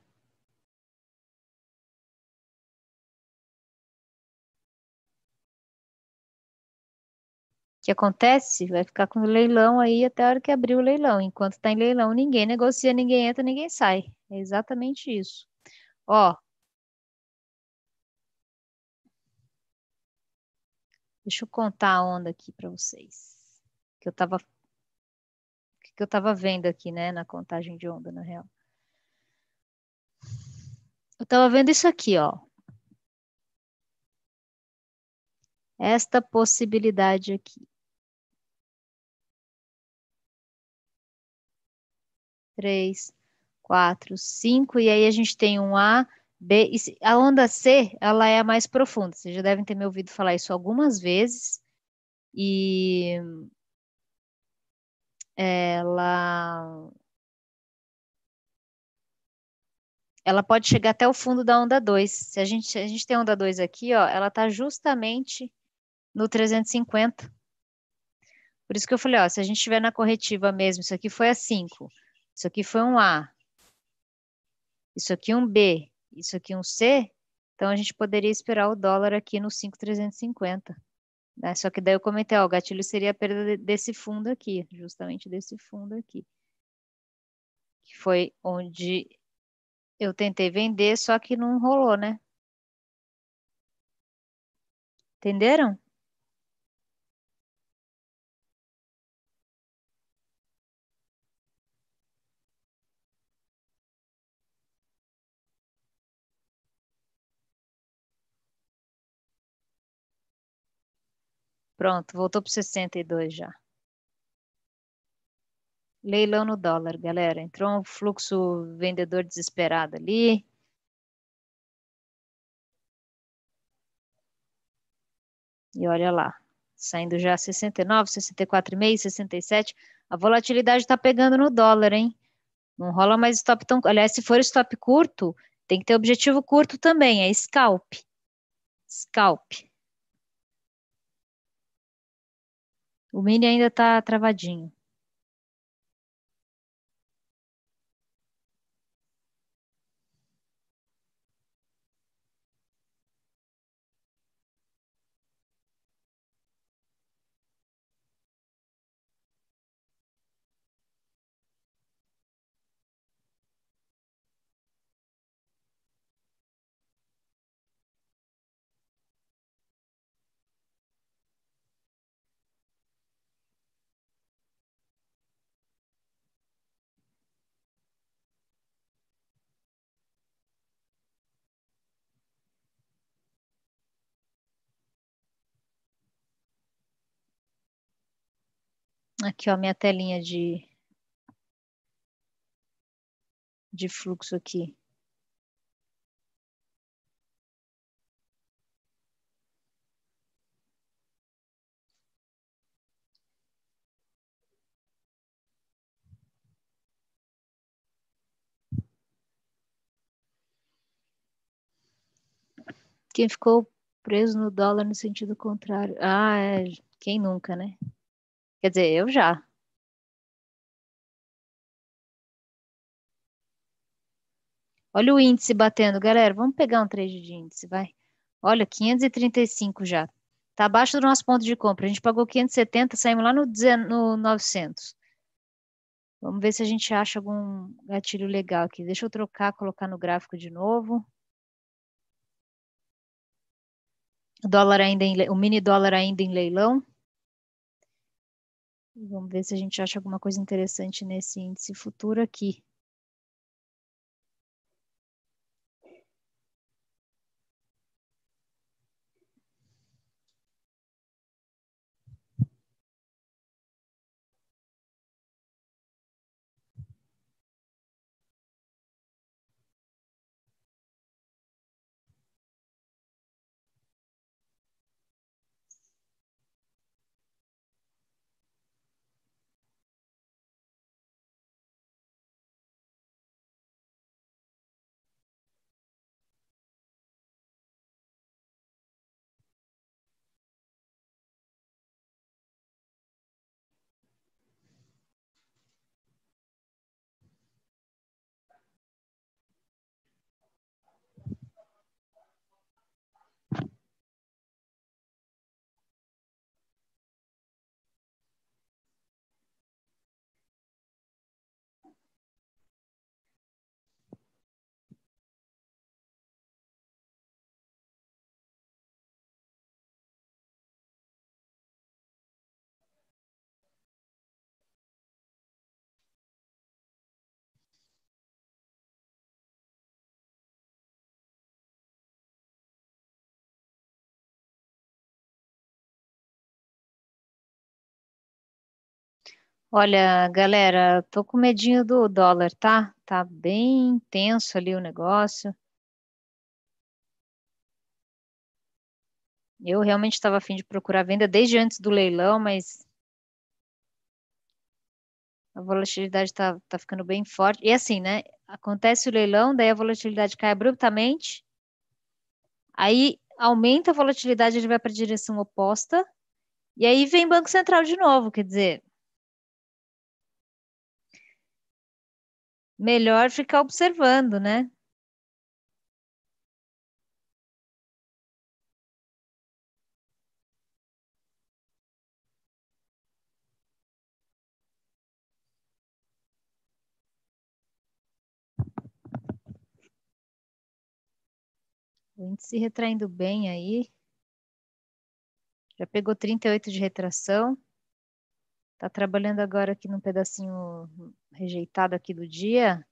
que acontece, vai ficar com o leilão aí até a hora que abrir o leilão. Enquanto está em leilão, ninguém negocia, ninguém entra, ninguém sai. É exatamente isso. Ó. Deixa eu contar a onda aqui para vocês. Que eu estava que eu estava vendo aqui, né, na contagem de onda, na real. Eu estava vendo isso aqui, ó. Esta possibilidade aqui. 3, 4, 5, e aí a gente tem um A, B, e a onda C, ela é a mais profunda, vocês já devem ter me ouvido falar isso algumas vezes, e ela ela pode chegar até o fundo da onda 2. Se a gente, a gente tem a onda 2 aqui, ó, ela está justamente no 350. Por isso que eu falei, ó, se a gente estiver na corretiva mesmo, isso aqui foi a 5. Isso aqui foi um A. Isso aqui um B. Isso aqui um C. Então, a gente poderia esperar o dólar aqui no 5,350. Né? Só que daí eu comentei, ó, o gatilho seria a perda desse fundo aqui, justamente desse fundo aqui. Que foi onde eu tentei vender, só que não rolou, né? Entenderam? Pronto, voltou para 62 já. Leilão no dólar, galera. Entrou um fluxo vendedor desesperado ali. E olha lá, saindo já 69, 64,5, 67. A volatilidade está pegando no dólar, hein? Não rola mais stop tão. Aliás, se for stop curto, tem que ter objetivo curto também, é scalp. Scalp. O Mini ainda está travadinho. aqui, ó, minha telinha de, de fluxo aqui. Quem ficou preso no dólar no sentido contrário? Ah, é, quem nunca, né? Quer dizer, eu já. Olha o índice batendo, galera. Vamos pegar um trade de índice, vai. Olha, 535 já. Está abaixo do nosso ponto de compra. A gente pagou 570, saímos lá no, no 900. Vamos ver se a gente acha algum gatilho legal aqui. Deixa eu trocar, colocar no gráfico de novo. O dólar ainda em, o mini dólar ainda em leilão. Vamos ver se a gente acha alguma coisa interessante nesse índice futuro aqui. Olha, galera, tô com medinho do dólar, tá? Tá bem intenso ali o negócio. Eu realmente estava afim de procurar venda desde antes do leilão, mas a volatilidade está tá ficando bem forte. E assim, né? Acontece o leilão, daí a volatilidade cai abruptamente, aí aumenta a volatilidade, ele vai para a direção oposta, e aí vem Banco Central de novo, quer dizer, melhor ficar observando, né? O se retraindo bem aí. Já pegou 38 de retração. Tá trabalhando agora aqui num pedacinho rejeitado aqui do dia,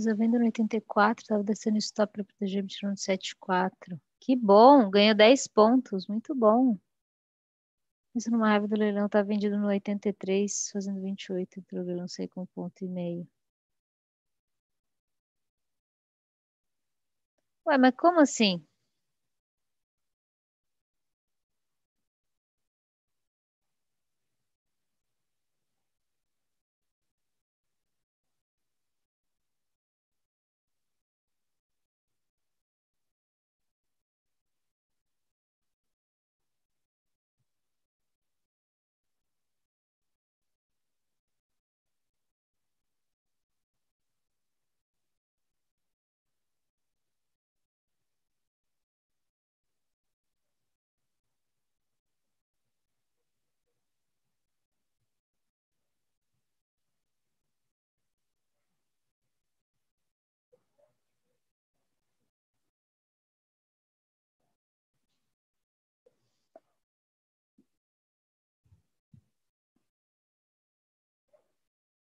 Estava a venda no 84, estava descendo stop para proteger, me tirou no 74. Que bom, ganhou 10 pontos, muito bom. Isso numa raiva do leilão, tá vendido no 83, fazendo 28, entrou leilão, sei com um ponto e meio. Ué, mas como assim?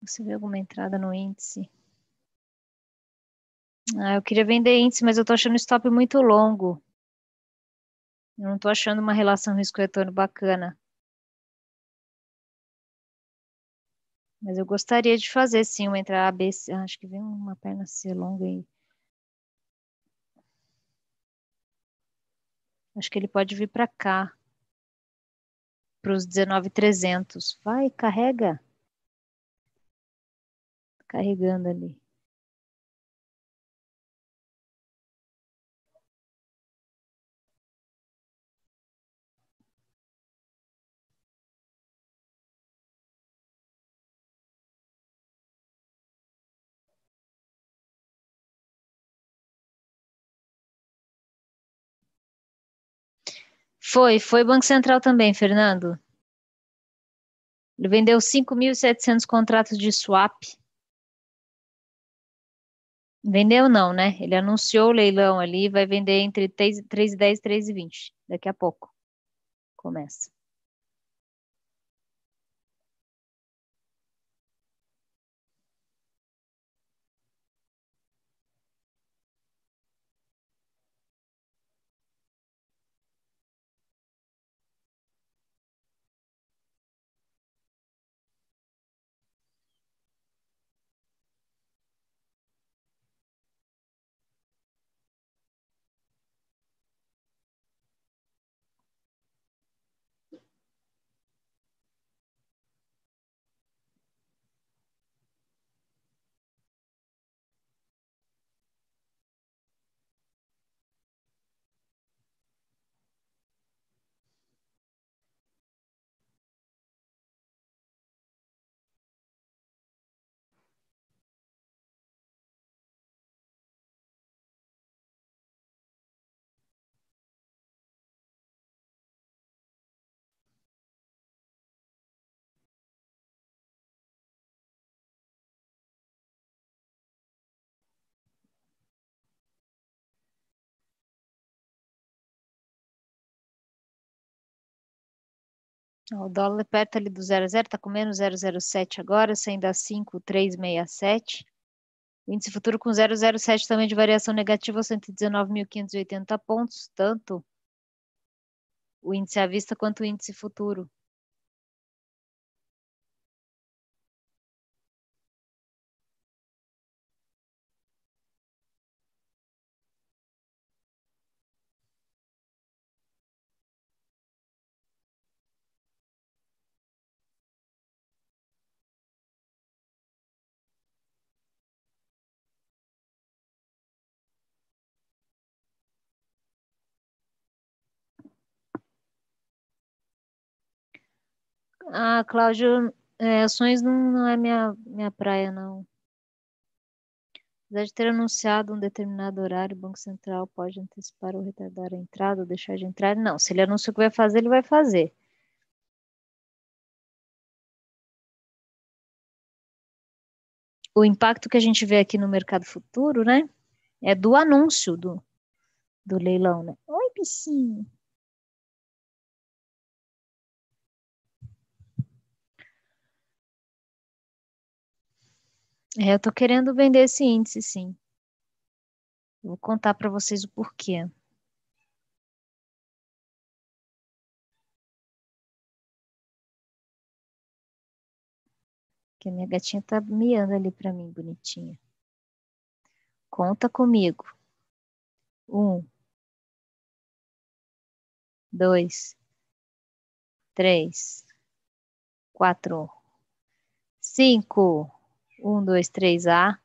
Você vê alguma entrada no índice? Ah, eu queria vender índice, mas eu tô achando o stop muito longo. Eu não tô achando uma relação risco-retorno bacana. Mas eu gostaria de fazer sim uma entrada ABC. Ah, acho que vem uma perna C longa aí. Acho que ele pode vir para cá. Para os 19,300. Vai, carrega carregando ali. Foi, foi Banco Central também, Fernando. Ele vendeu 5.700 contratos de swap Vendeu não, né? Ele anunciou o leilão ali, vai vender entre 3,10 e 3,20. Daqui a pouco. Começa. O dólar perto ali do 00, está com menos 0,07 agora, saindo a 5,367. O índice futuro com 0,07 também de variação negativa, 119.580 pontos, tanto o índice à vista quanto o índice futuro. Ah, Cláudio, é, ações não, não é minha, minha praia, não. Apesar de ter anunciado um determinado horário, o Banco Central pode antecipar ou retardar a entrada ou deixar de entrar. Não, se ele anunciou que vai fazer, ele vai fazer. O impacto que a gente vê aqui no mercado futuro, né? É do anúncio do, do leilão, né? Oi, bichinho. É, eu tô querendo vender esse índice, sim. Vou contar para vocês o porquê. Que a minha gatinha tá miando ali para mim, bonitinha. Conta comigo. Um, dois, três, quatro, cinco. Um, dois, três, A.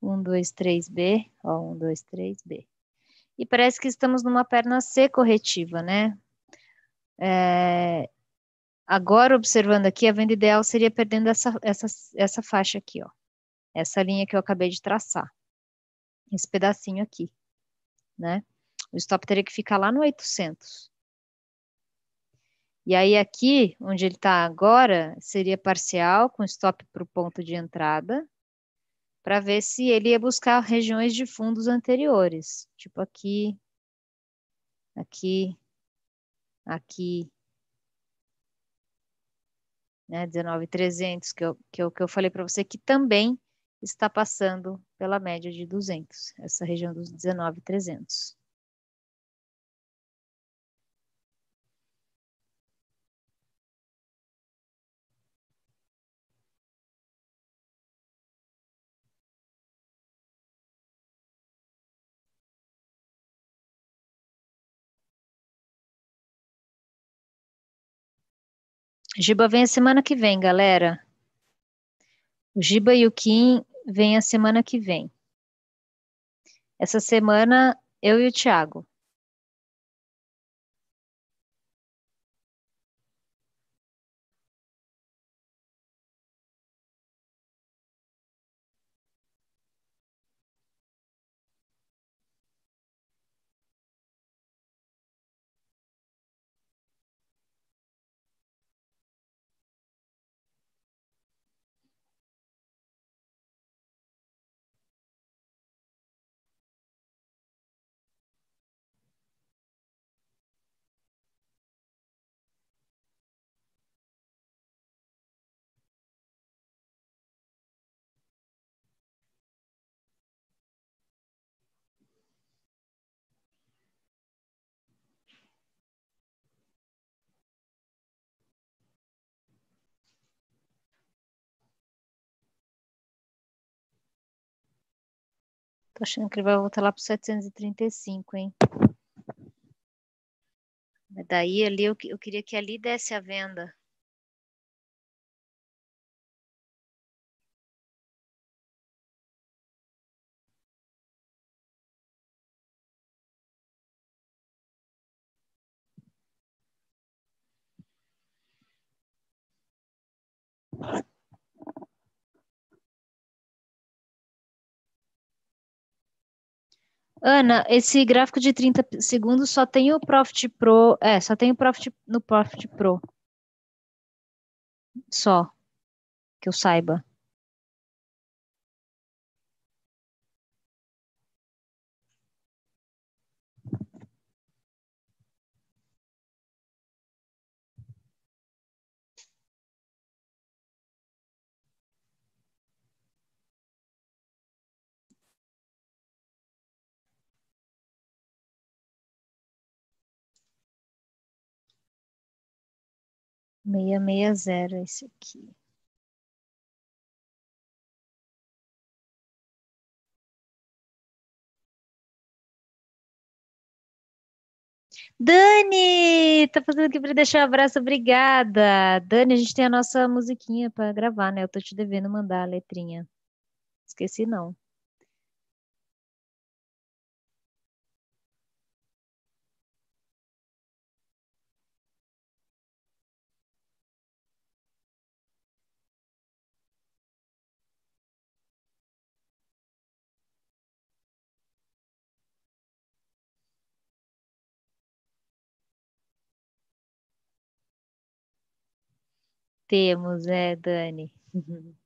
Um, dois, três, B. Ó, um, dois, três, B. E parece que estamos numa perna C corretiva, né? É, agora, observando aqui, a venda ideal seria perdendo essa, essa, essa faixa aqui, ó. Essa linha que eu acabei de traçar. Esse pedacinho aqui, né? O stop teria que ficar lá no 800. E aí aqui, onde ele está agora, seria parcial, com stop para o ponto de entrada, para ver se ele ia buscar regiões de fundos anteriores, tipo aqui, aqui, aqui, né, 19,300, que eu, é que é que eu falei para você, que também está passando pela média de 200, essa região dos 19,300. Giba vem a semana que vem, galera. O Giba e o Kim vêm a semana que vem. Essa semana, eu e o Thiago. Tô achando que ele vai voltar lá para 735, hein? Daí ali eu, eu queria que ali desse a venda. Ana, esse gráfico de 30 segundos só tem o Profit Pro. É, só tem o Profit no Profit Pro. Só. Que eu saiba. 660 esse aqui. Dani, tá fazendo aqui para deixar um abraço, obrigada. Dani, a gente tem a nossa musiquinha para gravar, né? Eu tô te devendo mandar a letrinha. Esqueci não. temos, né, Dani.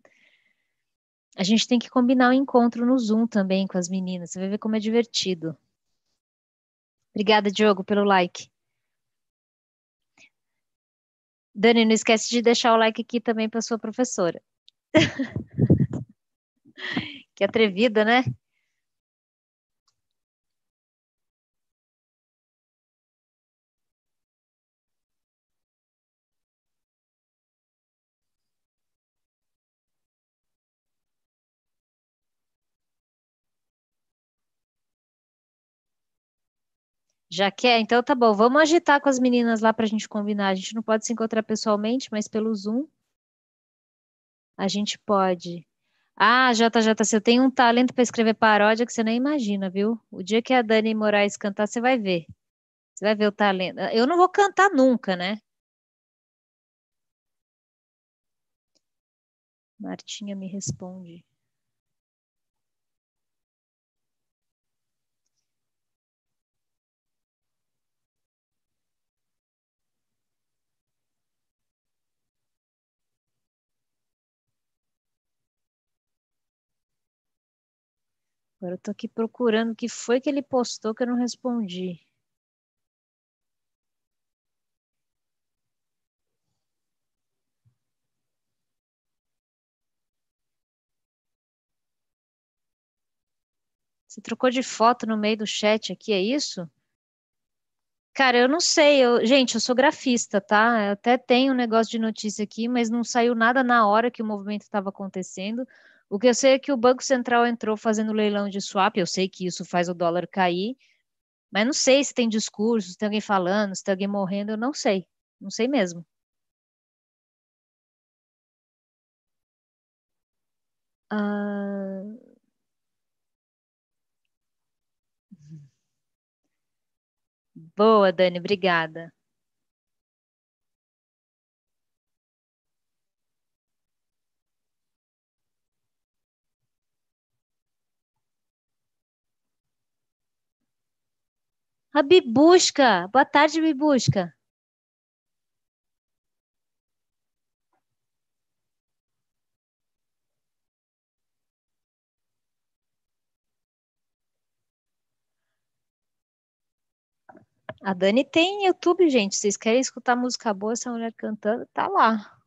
A gente tem que combinar o um encontro no Zoom também com as meninas. Você vai ver como é divertido. Obrigada, Diogo, pelo like. Dani, não esquece de deixar o like aqui também para sua professora. que atrevida, né? Já quer? Então tá bom, vamos agitar com as meninas lá para a gente combinar. A gente não pode se encontrar pessoalmente, mas pelo Zoom a gente pode. Ah, JJ, se eu tenho um talento para escrever paródia que você nem imagina, viu? O dia que a Dani Moraes cantar, você vai ver. Você vai ver o talento. Eu não vou cantar nunca, né? Martinha me responde. Agora eu tô aqui procurando o que foi que ele postou que eu não respondi. Você trocou de foto no meio do chat aqui, é isso? Cara, eu não sei. Eu... Gente, eu sou grafista, tá? Eu até tenho um negócio de notícia aqui, mas não saiu nada na hora que o movimento estava acontecendo. O que eu sei é que o Banco Central entrou fazendo leilão de swap, eu sei que isso faz o dólar cair, mas não sei se tem discurso, se tem alguém falando, se tem alguém morrendo, eu não sei. Não sei mesmo. Uh... Boa, Dani, obrigada. A Bibusca. Boa tarde, Bibusca. A Dani tem YouTube, gente. Vocês querem escutar música boa, essa mulher cantando, tá lá.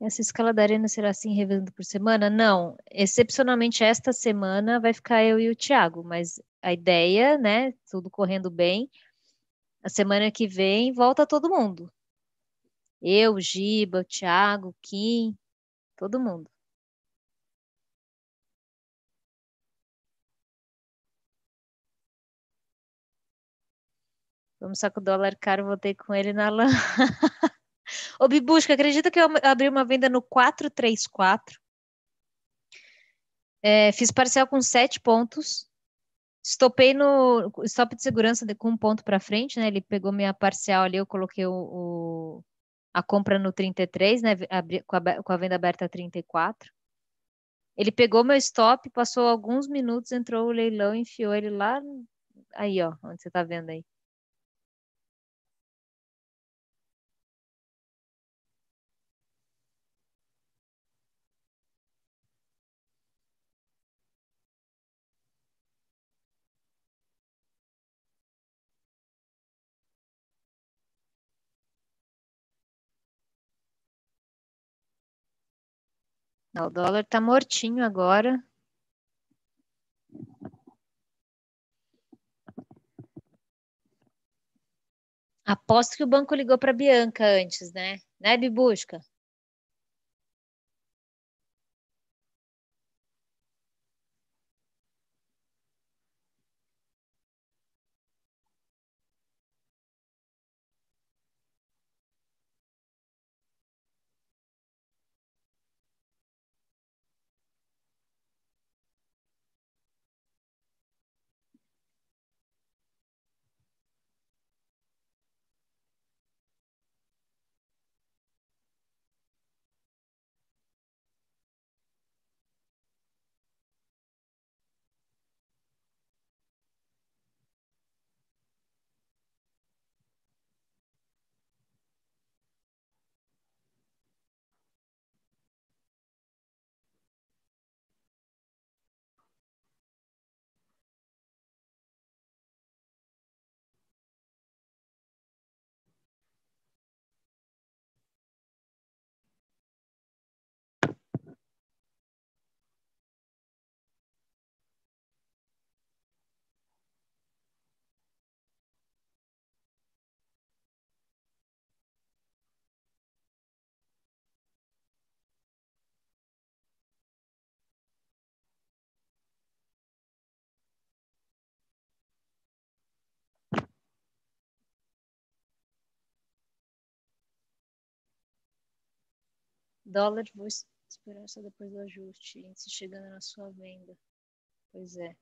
Essa escala da arena será assim revezando por semana? Não, excepcionalmente esta semana vai ficar eu e o Thiago, mas a ideia, né, tudo correndo bem, a semana que vem volta todo mundo. Eu, Giba, o Thiago, Kim, todo mundo. Vamos só com o dólar caro, voltei com ele na lã. Ô, Bibusca, acredita que eu abri uma venda no 434? É, fiz parcial com sete pontos. Estopei no stop de segurança de, com um ponto para frente, né? Ele pegou minha parcial ali, eu coloquei o, o a compra no 33, né? Abri, com, a, com a venda aberta a 34. Ele pegou meu stop, passou alguns minutos, entrou o leilão, enfiou ele lá. Aí, ó, onde você tá vendo aí. O dólar está mortinho agora. Aposto que o banco ligou para Bianca antes, né? Né, Bibusca? Dólar, vou esperar só depois do ajuste. Índice chegando na sua venda. Pois é.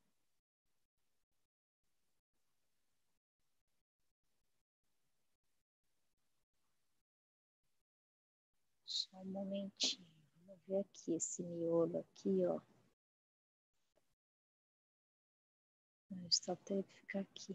Só um momentinho. Vamos ver aqui esse miolo aqui, ó. Só tem que ficar aqui.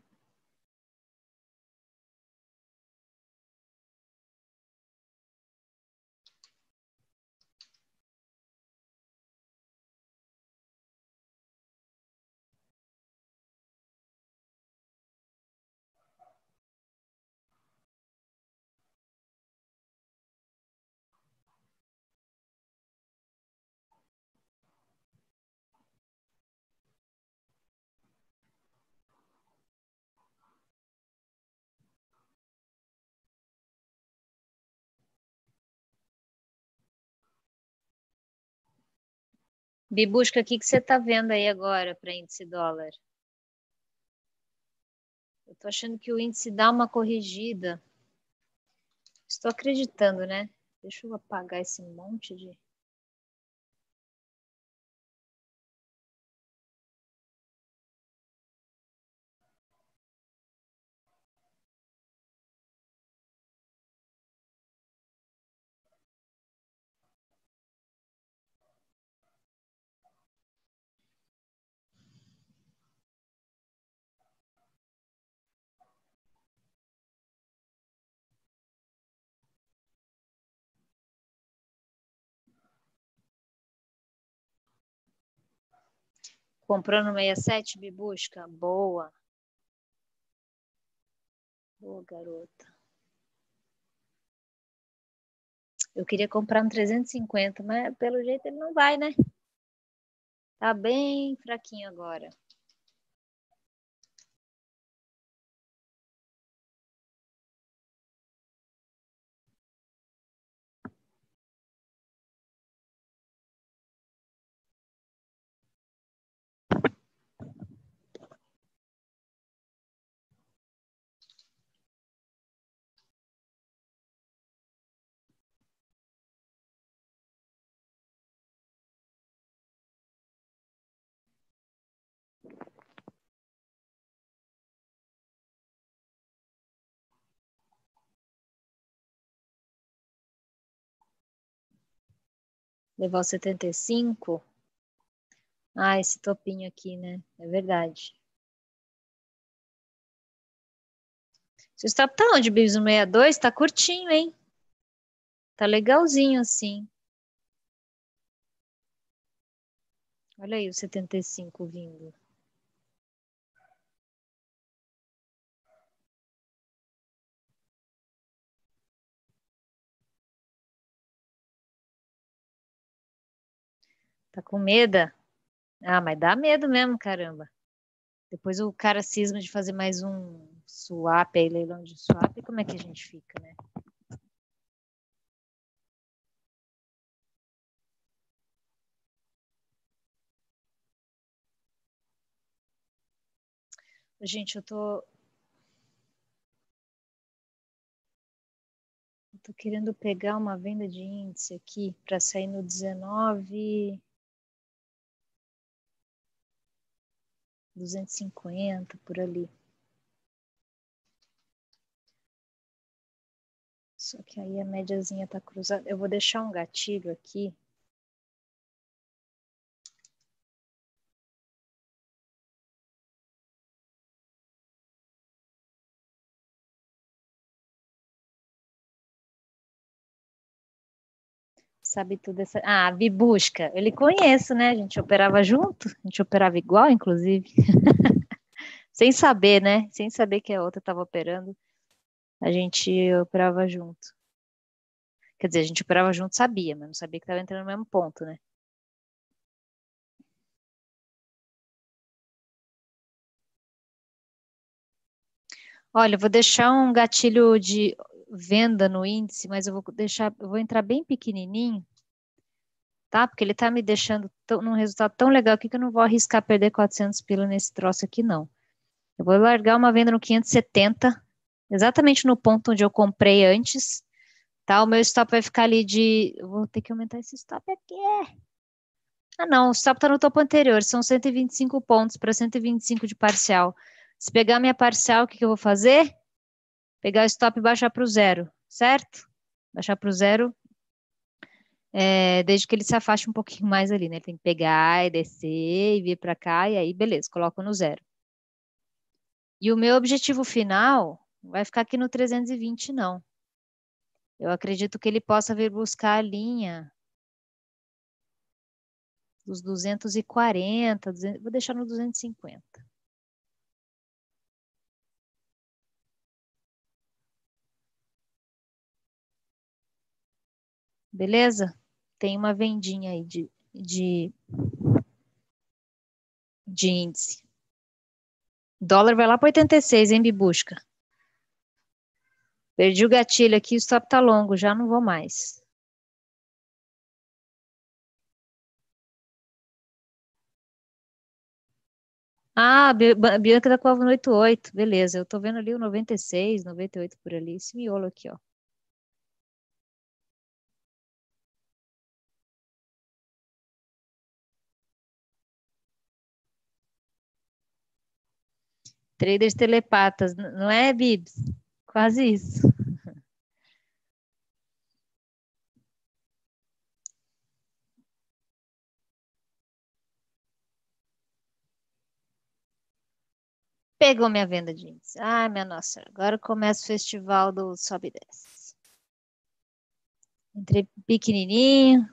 Bibusca, o que, que você está vendo aí agora para índice dólar? Eu estou achando que o índice dá uma corrigida. Estou acreditando, né? Deixa eu apagar esse monte de. Comprou no 67, Bibusca? Boa. Boa, garota. Eu queria comprar no um 350, mas pelo jeito ele não vai, né? Tá bem fraquinho agora. levar o 75. Ah, esse topinho aqui, né? É verdade. Seu stop tá onde, Bibs? No 62? Tá curtinho, hein? Tá legalzinho assim. Olha aí o 75 vindo. Tá com medo? Ah, mas dá medo mesmo, caramba. Depois o cara cisma de fazer mais um swap aí, leilão de swap, e como é que a gente fica, né? Gente, eu tô. Eu tô querendo pegar uma venda de índice aqui para sair no 19. 250 por ali. Só que aí a médiazinha tá cruzada. Eu vou deixar um gatilho aqui sabe tudo essa. Ah, Eu ele conheço, né? A gente operava junto, a gente operava igual, inclusive. Sem saber, né? Sem saber que a outra estava operando, a gente operava junto. Quer dizer, a gente operava junto, sabia, mas não sabia que estava entrando no mesmo ponto, né? Olha, vou deixar um gatilho de venda no índice, mas eu vou deixar, eu vou entrar bem pequenininho, tá? Porque ele tá me deixando num resultado tão legal aqui que eu não vou arriscar perder 400 pila nesse troço aqui, não. Eu vou largar uma venda no 570, exatamente no ponto onde eu comprei antes, tá? O meu stop vai ficar ali de... Vou ter que aumentar esse stop aqui. É. Ah, não, o stop tá no topo anterior, são 125 pontos para 125 de parcial. Se pegar minha parcial, o que, que eu vou fazer? pegar o stop e baixar para o zero, certo? Baixar para o zero, é, desde que ele se afaste um pouquinho mais ali, né? Ele tem que pegar e descer e vir para cá, e aí, beleza, coloco no zero. E o meu objetivo final não vai ficar aqui no 320, não. Eu acredito que ele possa vir buscar a linha dos 240, 200, vou deixar no 250. beleza? Tem uma vendinha aí de, de, de índice. Dólar vai lá para 86, hein, Bibusca? Perdi o gatilho aqui, o stop tá longo, já não vou mais. Ah, Bianca da Cova no 88, beleza. Eu tô vendo ali o 96, 98 por ali, esse miolo aqui, ó. Traders telepatas, não é, Bibs? Quase isso. Pegou minha venda de índice. Ai, minha nossa, agora começa o festival do sobe e desce. Entrei pequenininho,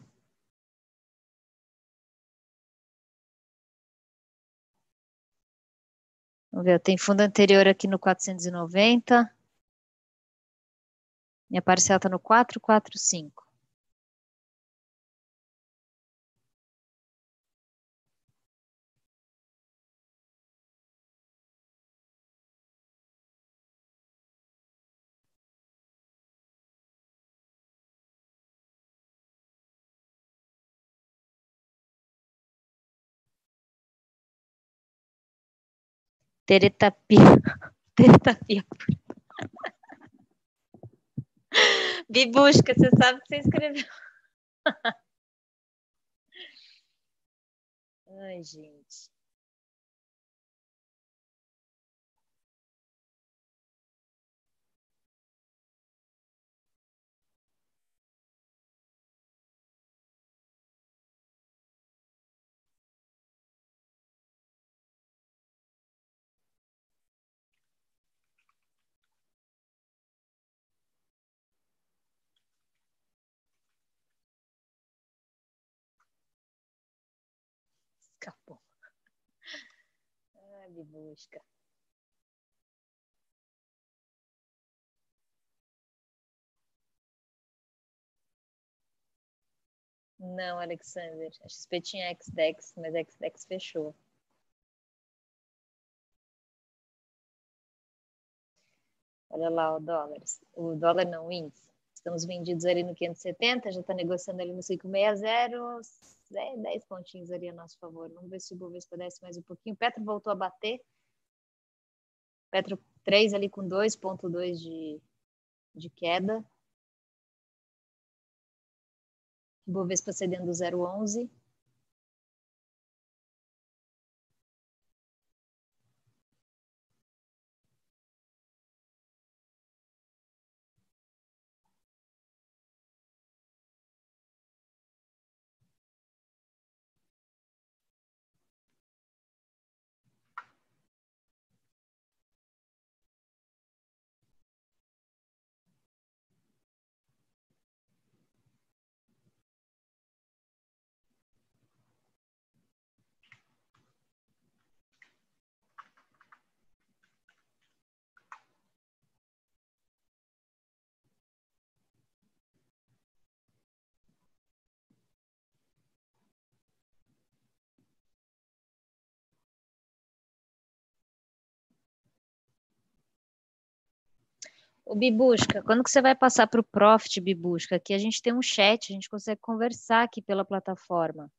Vamos ver, tem fundo anterior aqui no 490. Minha parcela está no 445. Teretapia. Teretapia. Bibusca, você sabe que você escreveu. Ai, gente. busca, pô. Ah, me busca. Não, Alexander. A XP tinha XDEX, mas a XDEX fechou. Olha lá o dólar. O dólar não, o índice. Estamos vendidos ali no 570, já está negociando ali no 560. 10, 10 pontinhos ali a nosso favor. Vamos ver se o Bovespa desce mais um pouquinho. Petro voltou a bater. Petro 3 ali com 2,2 de, de queda. Bovespa cedendo 0,11. O Bibusca, quando que você vai passar para o Profit, Bibusca? Que a gente tem um chat, a gente consegue conversar aqui pela plataforma.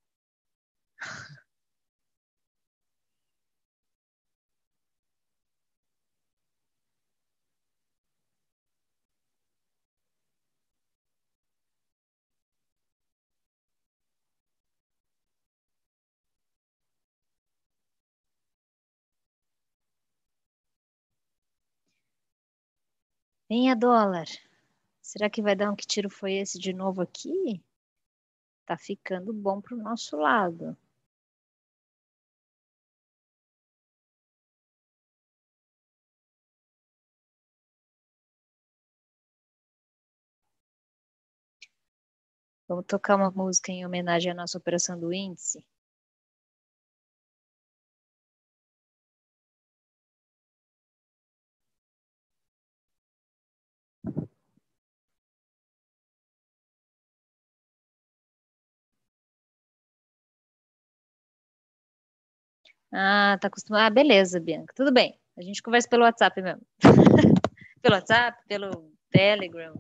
Venha, dólar. Será que vai dar um que tiro foi esse de novo aqui? Tá ficando bom pro nosso lado. Vamos tocar uma música em homenagem à nossa operação do índice? Ah, tá acostumado. Ah, beleza, Bianca. Tudo bem. A gente conversa pelo WhatsApp mesmo. pelo WhatsApp, pelo Telegram,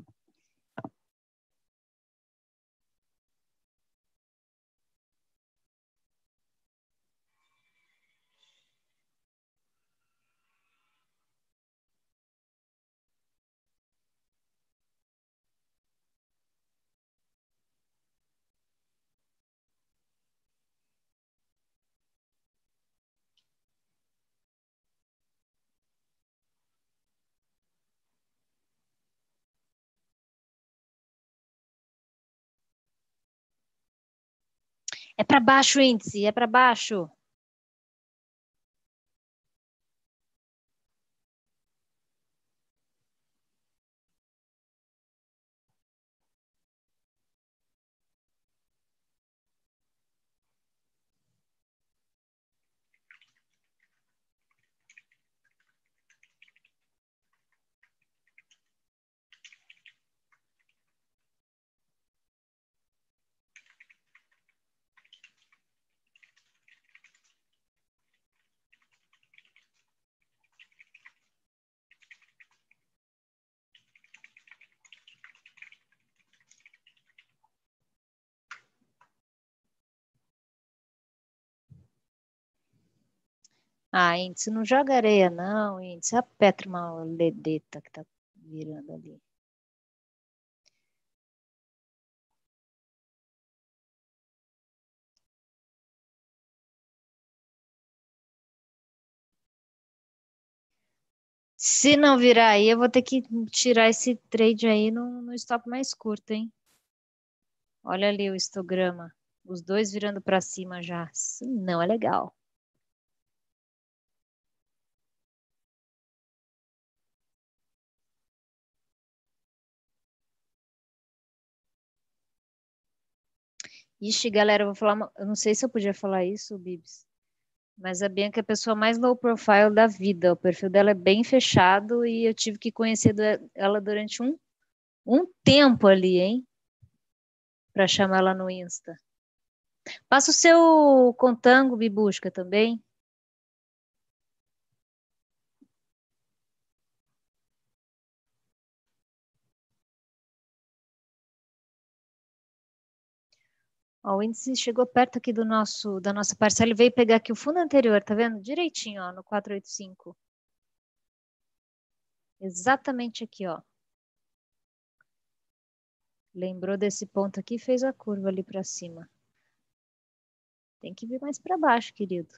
É para baixo o índice, é para baixo. Ah, índice, não joga areia, não, índice. A Petra, uma ledeta que tá virando ali. Se não virar aí, eu vou ter que tirar esse trade aí no, no stop mais curto, hein? Olha ali o histograma. Os dois virando para cima já. Isso não é legal. Ixi, galera, eu vou falar. Uma... Eu não sei se eu podia falar isso, Bibs. Mas a Bianca é a pessoa mais low profile da vida. O perfil dela é bem fechado e eu tive que conhecer ela durante um, um tempo ali, hein? Para chamar ela no Insta. Passa o seu contango, Bibusca, também. Ó, o índice chegou perto aqui do nosso, da nossa parcela e veio pegar aqui o fundo anterior, tá vendo? Direitinho, ó, no 485. Exatamente aqui, ó. Lembrou desse ponto aqui e fez a curva ali para cima. Tem que vir mais para baixo, querido.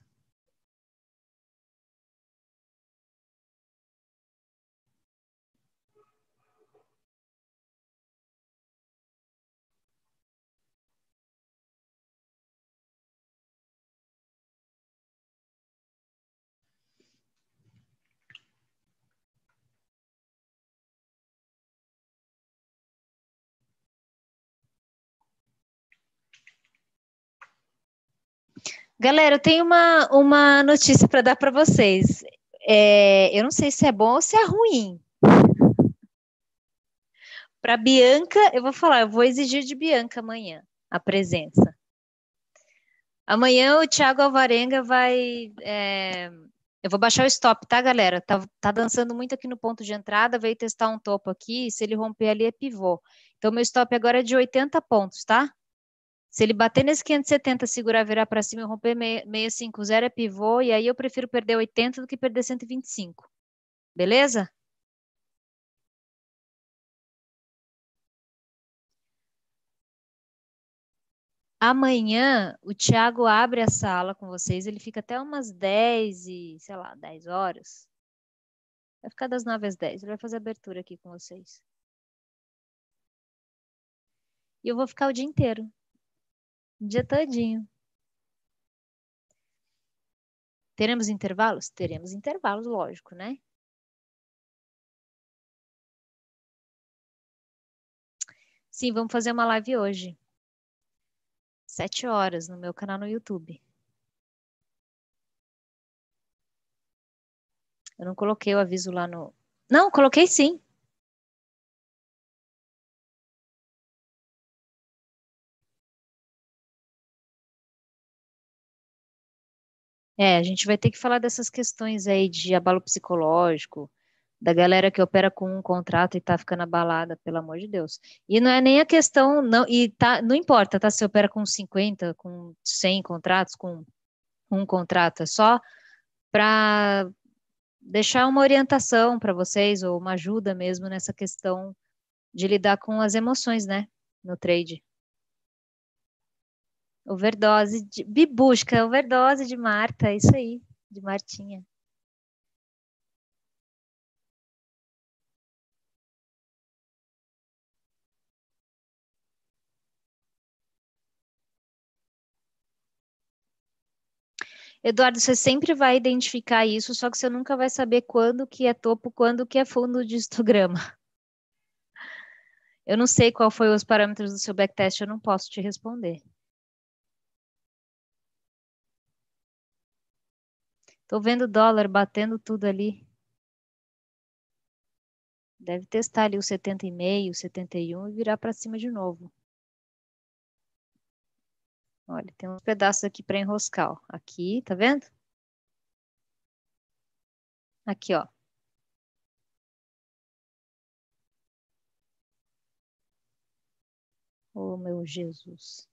Galera, eu tenho uma, uma notícia para dar para vocês. É, eu não sei se é bom ou se é ruim. Para Bianca, eu vou falar, eu vou exigir de Bianca amanhã a presença. Amanhã o Thiago Alvarenga vai. É, eu vou baixar o stop, tá, galera? Tá, tá, dançando muito aqui no ponto de entrada, veio testar um topo aqui, se ele romper ali é pivô. Então, meu stop agora é de 80 pontos, tá? Se ele bater nesse 570, segurar, virar para cima e romper 650 é pivô, e aí eu prefiro perder 80 do que perder 125. Beleza? Amanhã o Thiago abre a sala com vocês, ele fica até umas 10 e, sei lá, 10 horas. Vai ficar das 9 às 10, ele vai fazer a abertura aqui com vocês. E eu vou ficar o dia inteiro o dia todinho. Teremos intervalos? Teremos intervalos, lógico, né? Sim, vamos fazer uma live hoje. Sete horas no meu canal no YouTube. Eu não coloquei o aviso lá no. Não, coloquei sim. É, a gente vai ter que falar dessas questões aí de abalo psicológico, da galera que opera com um contrato e tá ficando abalada, pelo amor de Deus. E não é nem a questão, não, e tá, não importa, tá? Se opera com 50, com 100 contratos, com um contrato, é só para deixar uma orientação para vocês, ou uma ajuda mesmo nessa questão de lidar com as emoções, né? No trade. Overdose de Bibusca, overdose de Marta, é isso aí, de Martinha. Eduardo, você sempre vai identificar isso, só que você nunca vai saber quando que é topo, quando que é fundo de histograma. Eu não sei qual foi os parâmetros do seu backtest, eu não posso te responder. Tô vendo dólar batendo tudo ali. Deve testar ali o 70,5, 71 e virar para cima de novo. Olha, tem uns pedaços aqui para enroscar, ó. Aqui, tá vendo? Aqui, ó. Oh, meu Jesus.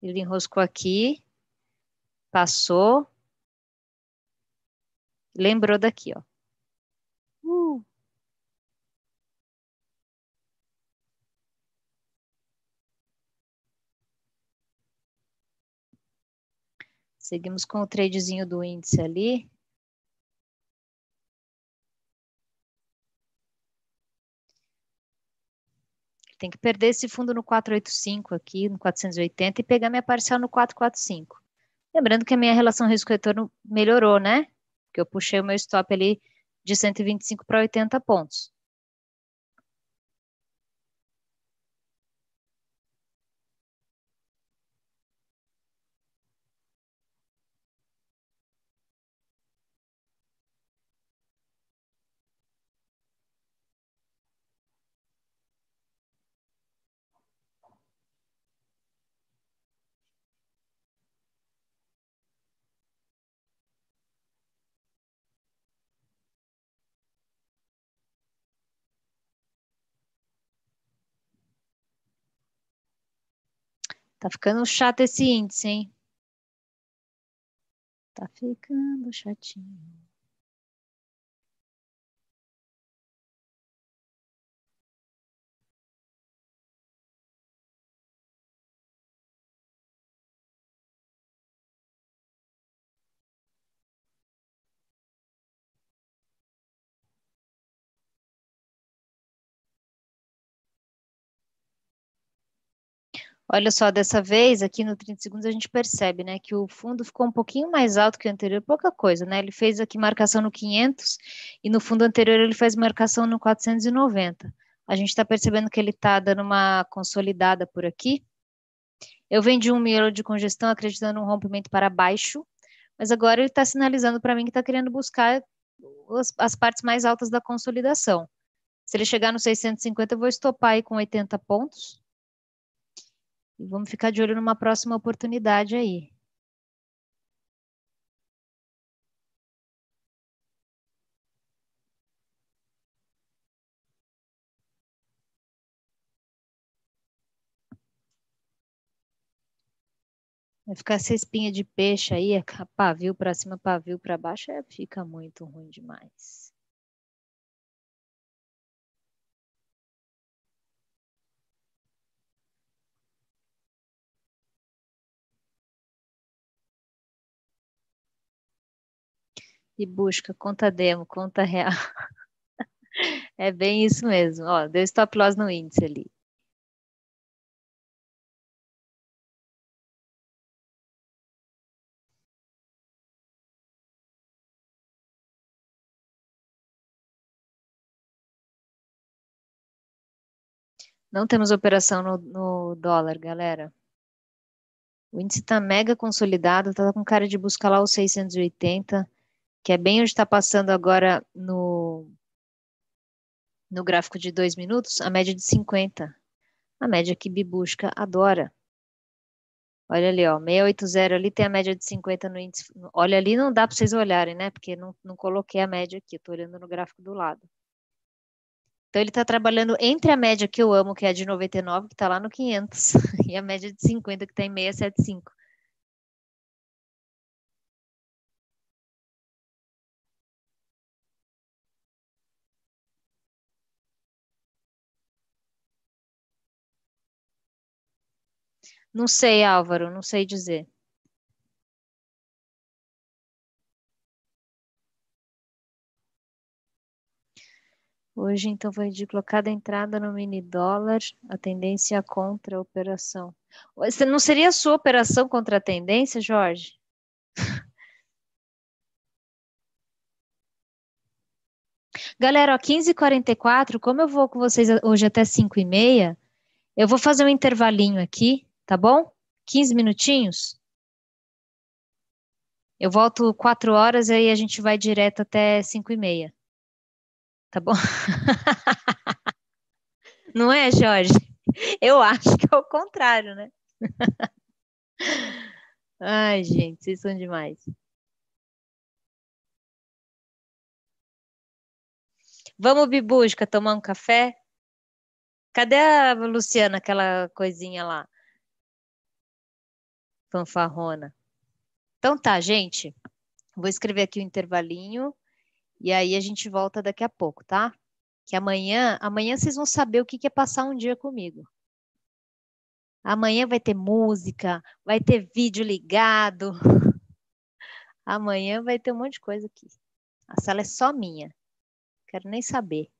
Ele enroscou aqui, Passou. Lembrou daqui, ó. Uh. Seguimos com o tradezinho do índice ali. Tem que perder esse fundo no 485 aqui, no 480, e pegar minha parcial no 445. Lembrando que a minha relação risco-retorno melhorou, né? Que eu puxei o meu stop ali de 125 para 80 pontos. Tá ficando chato esse índice, hein? Tá ficando chatinho. Olha só, dessa vez, aqui no 30 segundos, a gente percebe, né, que o fundo ficou um pouquinho mais alto que o anterior, pouca coisa, né, ele fez aqui marcação no 500 e no fundo anterior ele fez marcação no 490. A gente está percebendo que ele está dando uma consolidada por aqui. Eu vendi um miolo de congestão acreditando um rompimento para baixo, mas agora ele está sinalizando para mim que está querendo buscar as, as partes mais altas da consolidação. Se ele chegar no 650, eu vou estopar aí com 80 pontos, e vamos ficar de olho numa próxima oportunidade aí. Vai ficar essa espinha de peixe aí, é pavio para cima, pavio para baixo, é, fica muito ruim demais. e busca conta demo, conta real. é bem isso mesmo. Ó, deu stop loss no índice ali. Não temos operação no, no dólar, galera. O índice está mega consolidado, está com cara de buscar lá os 680 que é bem onde está passando agora no, no gráfico de dois minutos, a média de 50, a média que Bibusca adora. Olha ali, ó, 680 ali tem a média de 50 no índice. Olha ali, não dá para vocês olharem, né? Porque não, não coloquei a média aqui, eu estou olhando no gráfico do lado. Então, ele está trabalhando entre a média que eu amo, que é a de 99, que está lá no 500, e a média de 50, que está em 675. Não sei, Álvaro, não sei dizer. Hoje, então, foi de colocada a entrada no mini dólar, a tendência contra a operação. Não seria a sua operação contra a tendência, Jorge? Galera, 15h44, como eu vou com vocês hoje até 5h30, eu vou fazer um intervalinho aqui tá bom? 15 minutinhos? Eu volto 4 horas e aí a gente vai direto até 5 e meia. Tá bom? Não é, Jorge? Eu acho que é o contrário, né? Ai, gente, vocês são demais. Vamos, Bibusca, tomar um café? Cadê a Luciana, aquela coisinha lá? fanfarrona. Então tá, gente. Vou escrever aqui o um intervalinho e aí a gente volta daqui a pouco, tá? Que amanhã, amanhã vocês vão saber o que é passar um dia comigo. Amanhã vai ter música, vai ter vídeo ligado. Amanhã vai ter um monte de coisa aqui. A sala é só minha. Quero nem saber.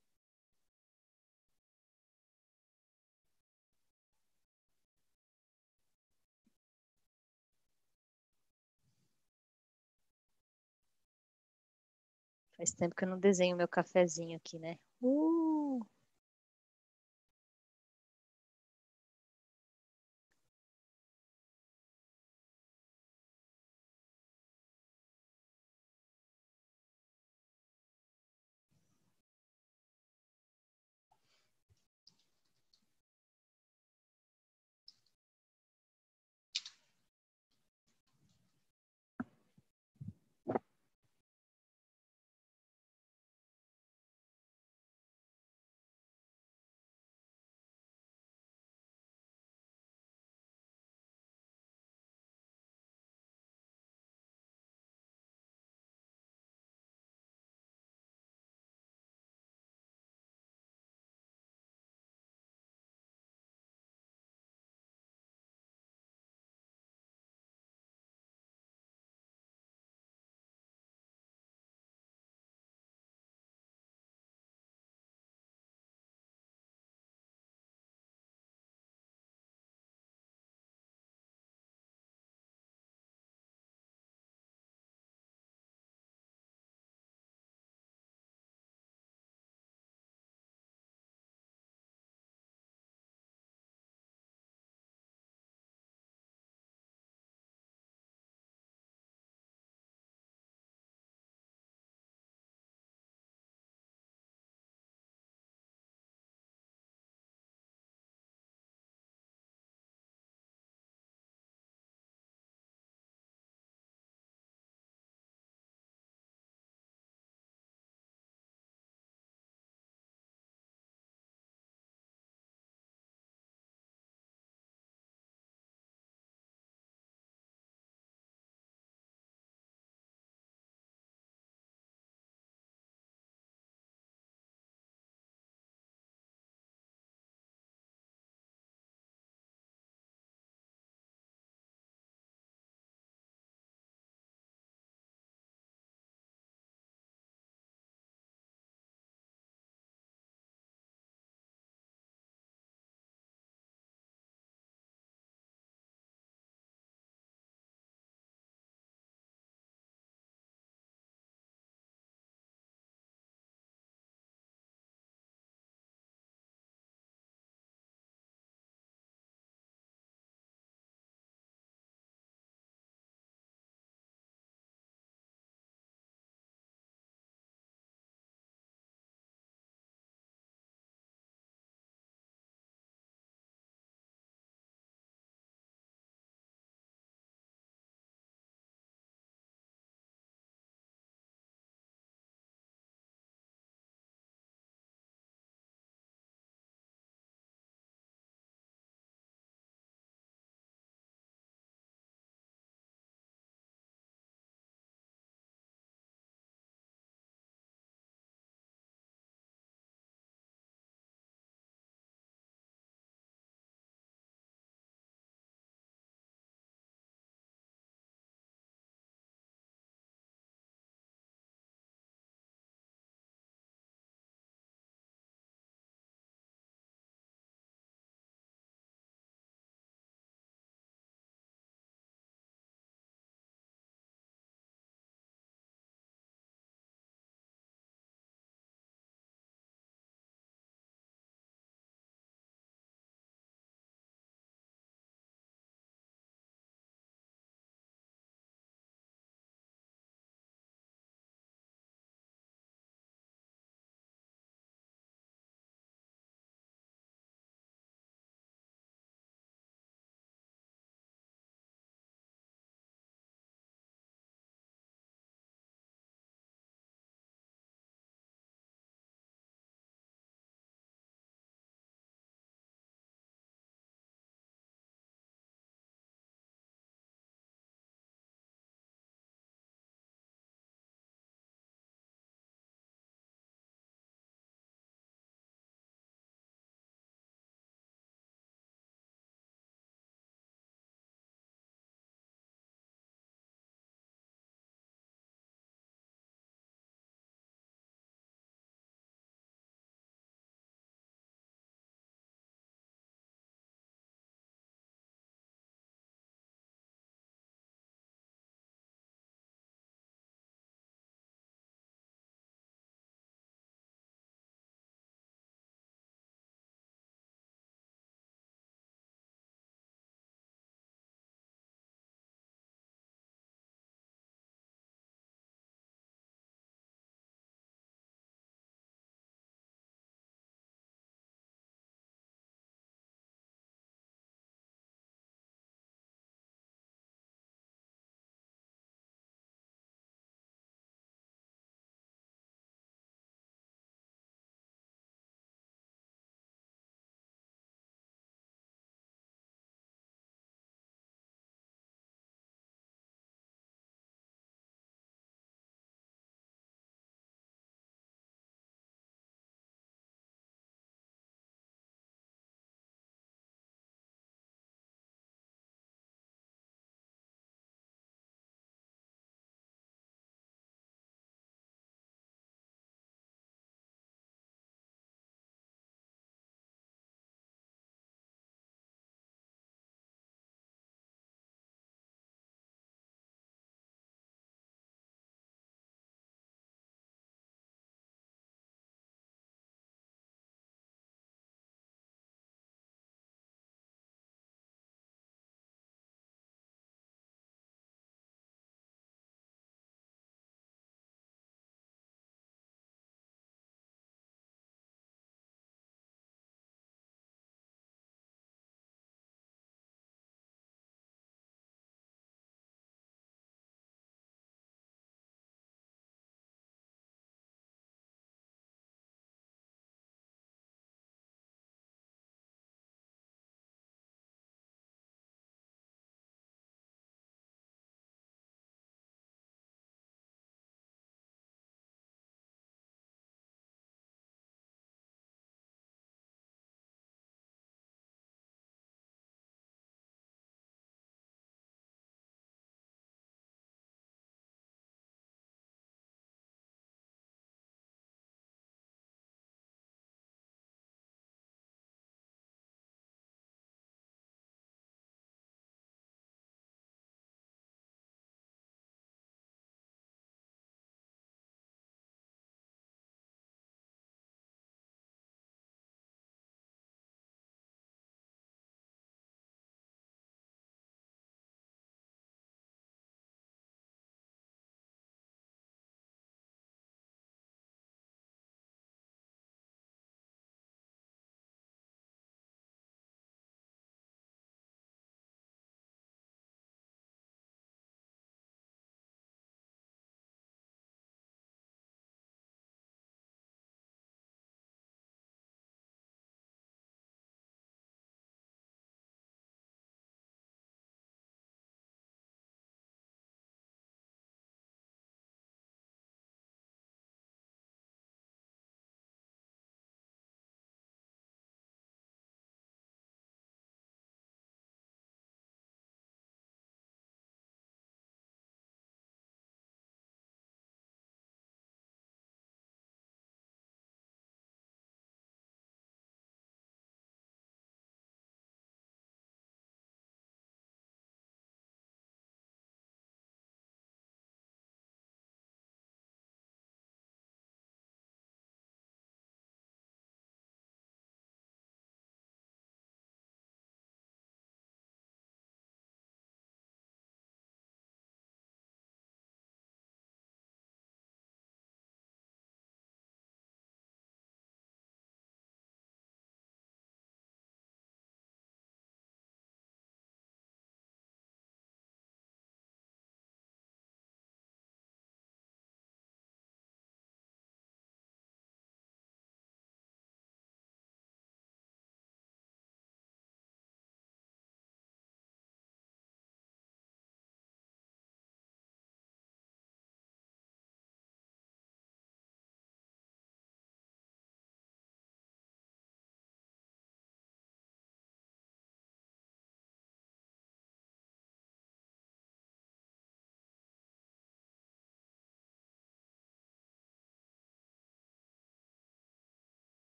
Faz tempo que eu não desenho meu cafezinho aqui, né? Uh!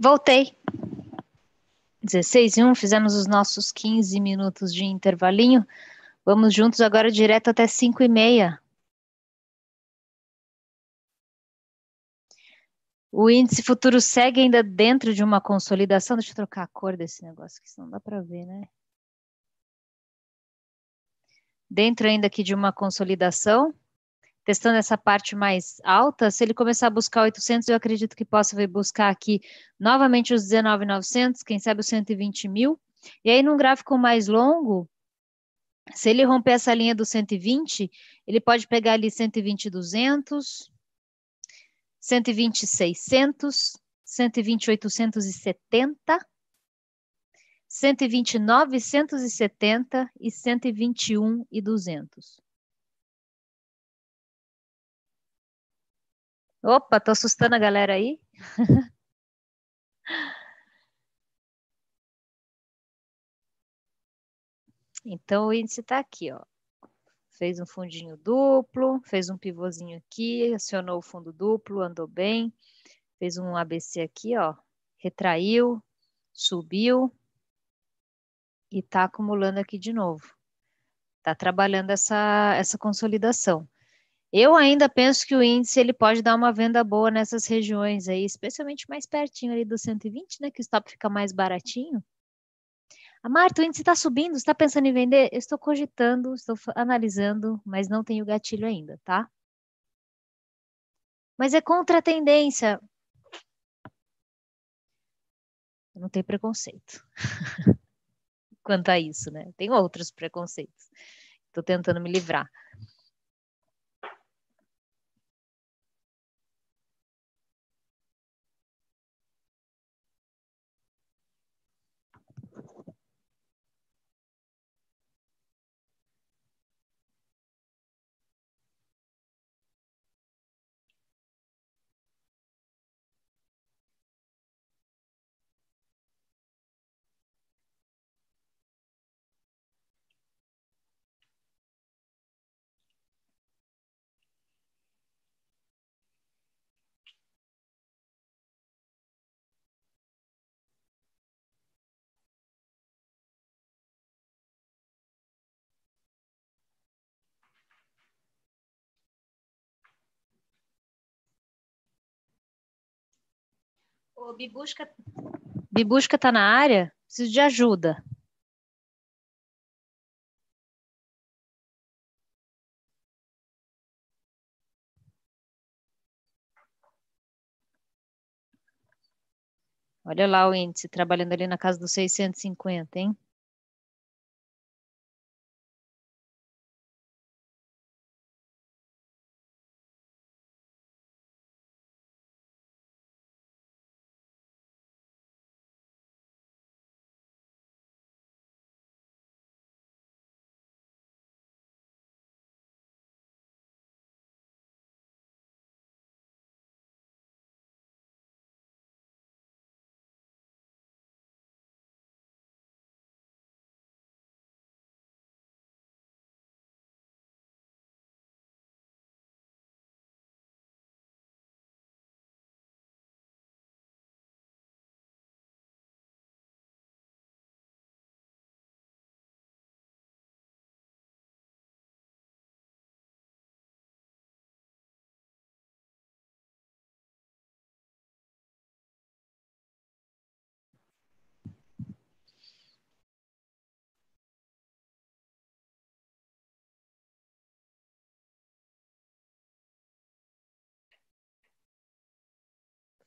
Voltei. 16 e 1, fizemos os nossos 15 minutos de intervalinho. Vamos juntos agora direto até 5 e meia. O índice futuro segue ainda dentro de uma consolidação. Deixa eu trocar a cor desse negócio, que não dá para ver, né? Dentro ainda aqui de uma consolidação testando essa parte mais alta, se ele começar a buscar 800, eu acredito que possa vir buscar aqui novamente os 19,900, quem sabe os 120 mil. E aí, num gráfico mais longo, se ele romper essa linha do 120, ele pode pegar ali 120, 200, 120, 600, 120, 870, 120, 970 e 121 e 200. Opa, tô assustando a galera aí. então, o índice está aqui, ó. Fez um fundinho duplo, fez um pivôzinho aqui, acionou o fundo duplo, andou bem. Fez um ABC aqui, ó. Retraiu, subiu e está acumulando aqui de novo. Está trabalhando essa, essa consolidação. Eu ainda penso que o índice ele pode dar uma venda boa nessas regiões aí, especialmente mais pertinho ali do 120, né, que o stop fica mais baratinho. A ah, Marta, o índice está subindo, está pensando em vender? Eu estou cogitando, estou analisando, mas não tenho gatilho ainda, tá? Mas é contra a tendência. Não tem preconceito quanto a isso, né? Tem outros preconceitos. Estou tentando me livrar. Bibusca, Bibusca tá na área? Preciso de ajuda. Olha lá o índice trabalhando ali na casa dos 650, hein?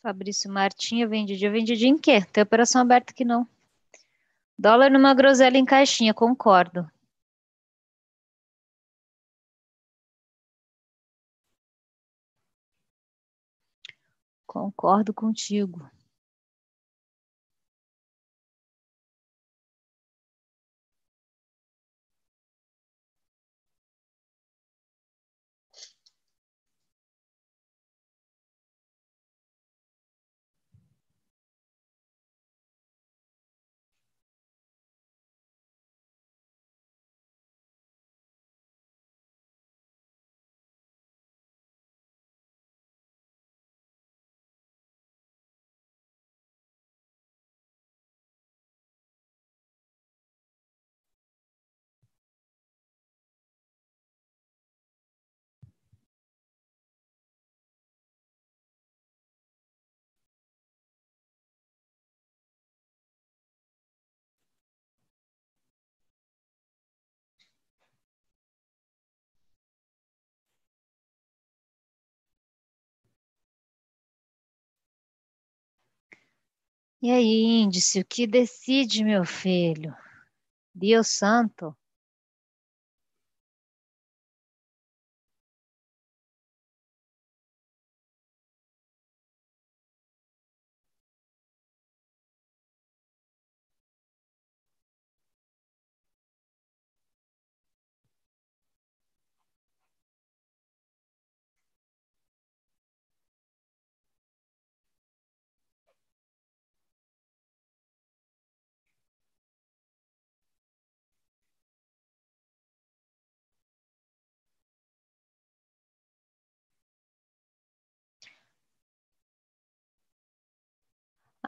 Fabrício Martinha, vendidia, dia em quê? Tem operação aberta que não. Dólar numa groselha em caixinha, concordo. Concordo contigo. E aí, índice, o que decide, meu filho? Deus Santo?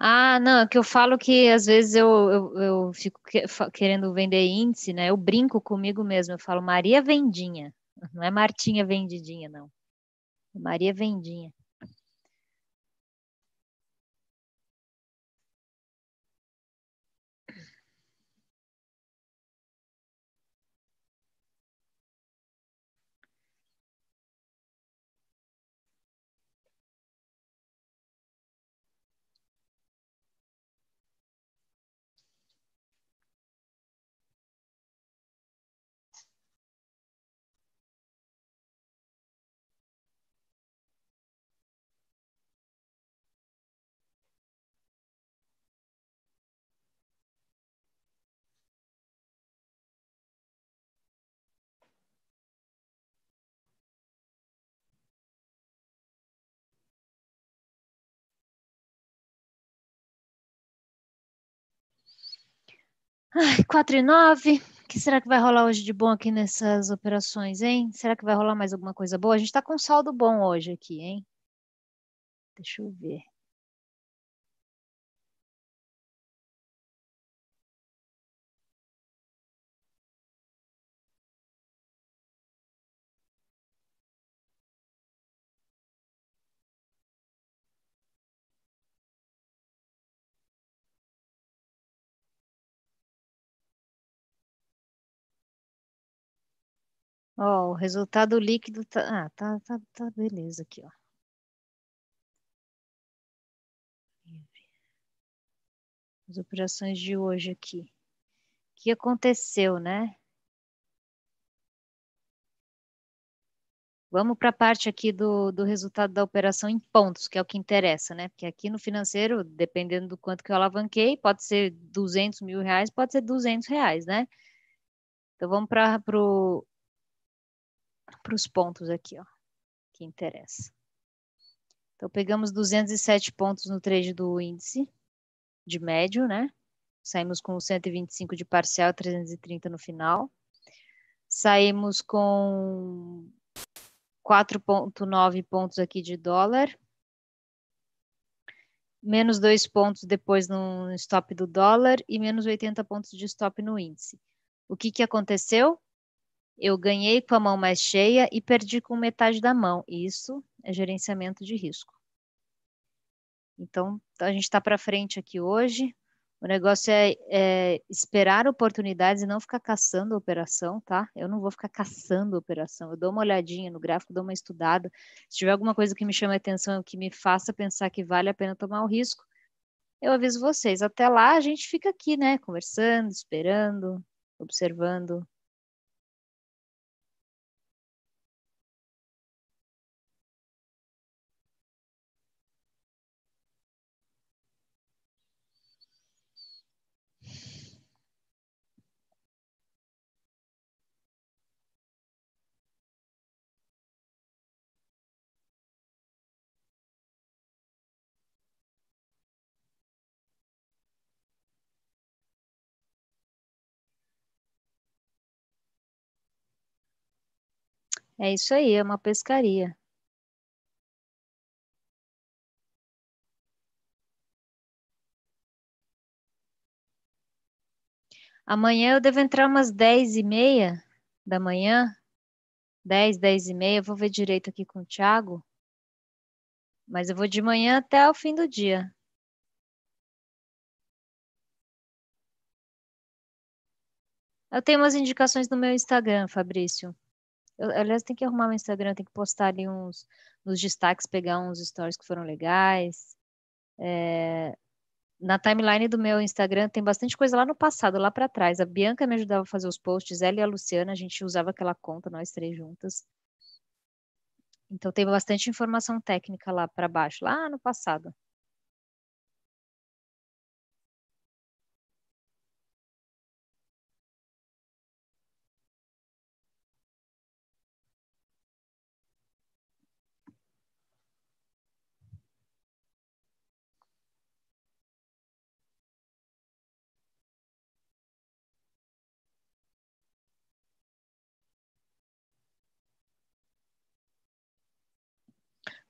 Ah, não, é que eu falo que às vezes eu, eu, eu fico querendo vender índice, né? Eu brinco comigo mesmo, eu falo Maria Vendinha, não é Martinha Vendidinha, não. É Maria Vendinha. Ai, 4 e 9. O que será que vai rolar hoje de bom aqui nessas operações, hein? Será que vai rolar mais alguma coisa boa? A gente está com um saldo bom hoje aqui, hein? Deixa eu ver. Ó, o resultado líquido tá, ah, tá, tá, tá beleza aqui, ó. As operações de hoje aqui. O que aconteceu, né? Vamos para a parte aqui do, do resultado da operação em pontos, que é o que interessa, né? Porque aqui no financeiro, dependendo do quanto que eu alavanquei, pode ser 200 mil reais, pode ser 200 reais, né? Então vamos para o para os pontos aqui, ó, que interessa. Então, pegamos 207 pontos no trade do índice de médio, né? Saímos com 125 de parcial, 330 no final. Saímos com 4,9 pontos aqui de dólar. Menos 2 pontos depois no stop do dólar e menos 80 pontos de stop no índice. O que, que aconteceu? Eu ganhei com a mão mais cheia e perdi com metade da mão. Isso é gerenciamento de risco. Então, a gente está para frente aqui hoje. O negócio é, é, esperar oportunidades e não ficar caçando a operação, tá? Eu não vou ficar caçando a operação. Eu dou uma olhadinha no gráfico, dou uma estudada. Se tiver alguma coisa que me chame a atenção, que me faça pensar que vale a pena tomar o risco, eu aviso vocês. Até lá, a gente fica aqui, né? Conversando, esperando, observando É isso aí, é uma pescaria. Amanhã eu devo entrar umas 10 e meia da manhã. 10, 10 e meia. Eu vou ver direito aqui com o Thiago. Mas eu vou de manhã até o fim do dia. Eu tenho umas indicações no meu Instagram, Fabrício. Eu, aliás, tem que arrumar meu Instagram, tem que postar ali uns nos destaques, pegar uns stories que foram legais. É, na timeline do meu Instagram tem bastante coisa lá no passado, lá para trás. A Bianca me ajudava a fazer os posts, ela e a Luciana, a gente usava aquela conta, nós três juntas. Então tem bastante informação técnica lá para baixo, lá no passado.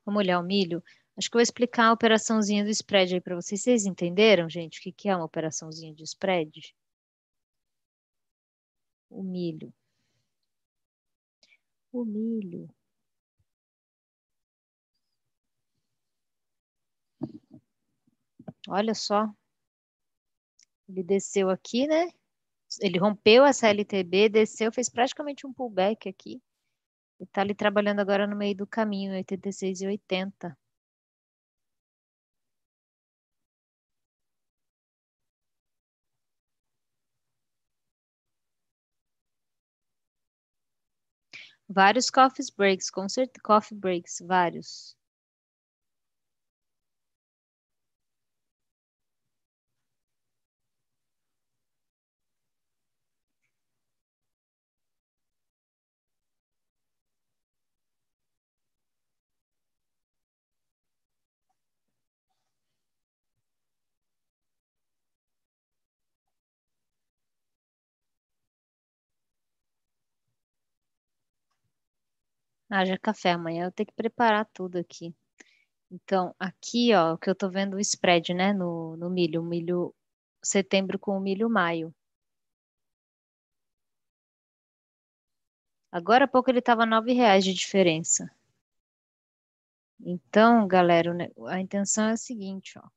Vamos olhar o milho? Acho que eu vou explicar a operaçãozinha do spread aí para vocês. Vocês entenderam, gente, o que, é uma operaçãozinha de spread? O milho. O milho. Olha só. Ele desceu aqui, né? Ele rompeu essa LTB, desceu, fez praticamente um pullback aqui está ali trabalhando agora no meio do caminho, 86 e 80. Vários coffee breaks, com certeza, coffee breaks, vários. haja ah, é café. Amanhã eu tenho que preparar tudo aqui. Então, aqui, ó, o que eu tô vendo o spread, né, no, no milho, o milho setembro com o milho maio. Agora há pouco ele estava nove reais de diferença. Então, galera, a intenção é a seguinte, ó.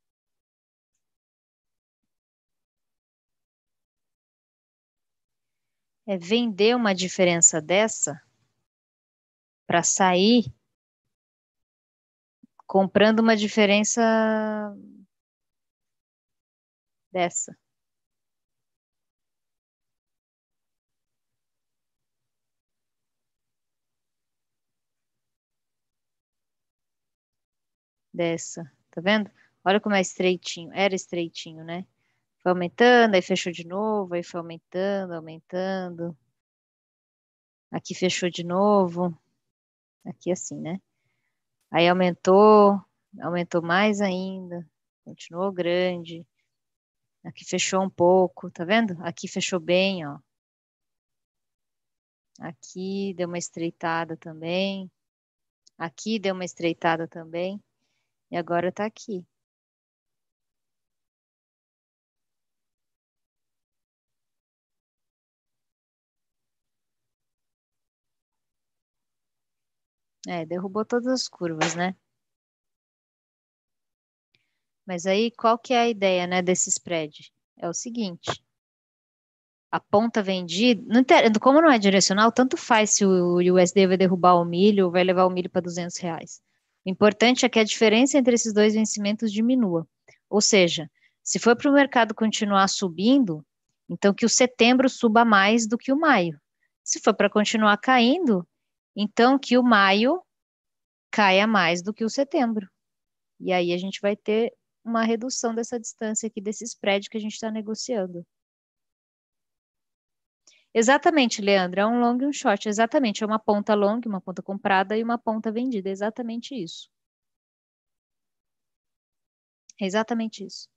É vender uma diferença dessa para sair comprando uma diferença dessa. Dessa, tá vendo? Olha como é estreitinho, era estreitinho, né? Foi aumentando, aí fechou de novo, aí foi aumentando, aumentando. Aqui fechou de novo aqui assim, né? Aí aumentou, aumentou mais ainda, continuou grande. Aqui fechou um pouco, tá vendo? Aqui fechou bem, ó. Aqui deu uma estreitada também. Aqui deu uma estreitada também. E agora tá aqui. É, derrubou todas as curvas, né? Mas aí, qual que é a ideia, né, desse spread? É o seguinte, a ponta vendida, não inter... como não é direcional, tanto faz se o USD vai derrubar o milho ou vai levar o milho para 200 reais. O importante é que a diferença entre esses dois vencimentos diminua. Ou seja, se for para o mercado continuar subindo, então que o setembro suba mais do que o maio. Se for para continuar caindo, então, que o maio caia mais do que o setembro. E aí a gente vai ter uma redução dessa distância aqui, desse spread que a gente está negociando. Exatamente, Leandro, é um long e um short, exatamente, é uma ponta long, uma ponta comprada e uma ponta vendida, exatamente isso. É exatamente isso.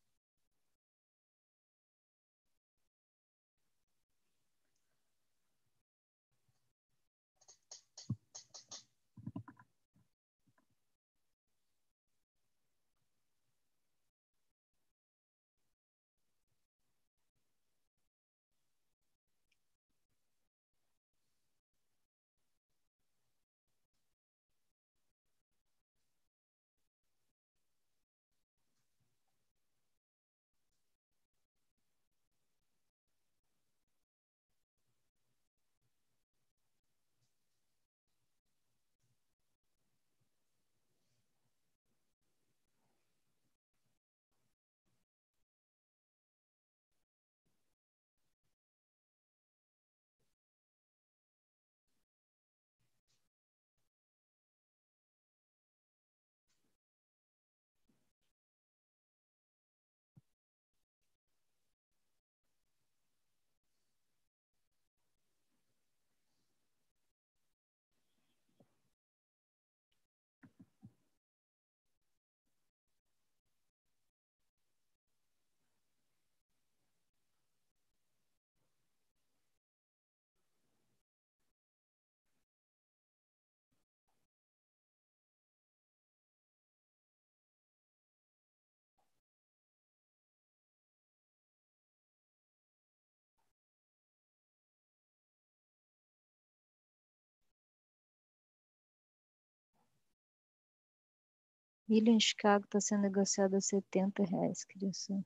Milho em Chicago está sendo negociado a 70 reais, criança.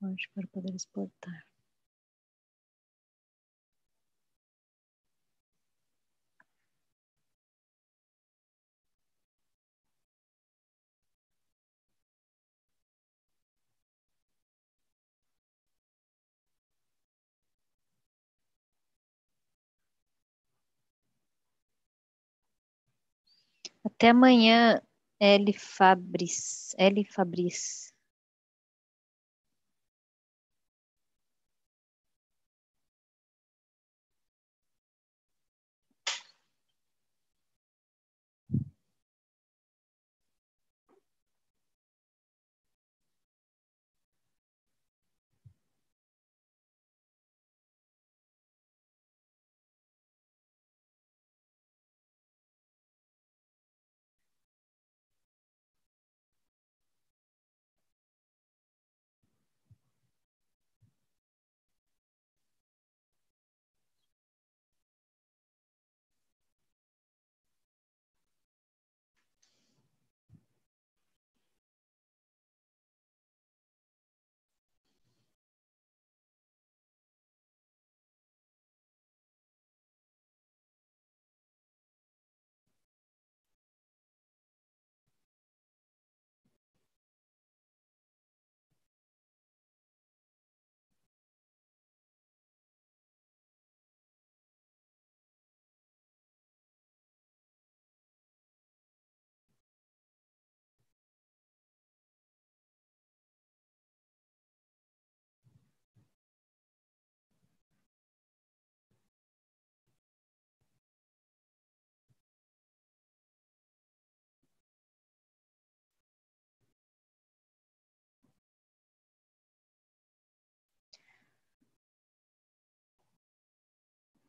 Pode para poder exportar. Até amanhã, L. Fabris. L. Fabris.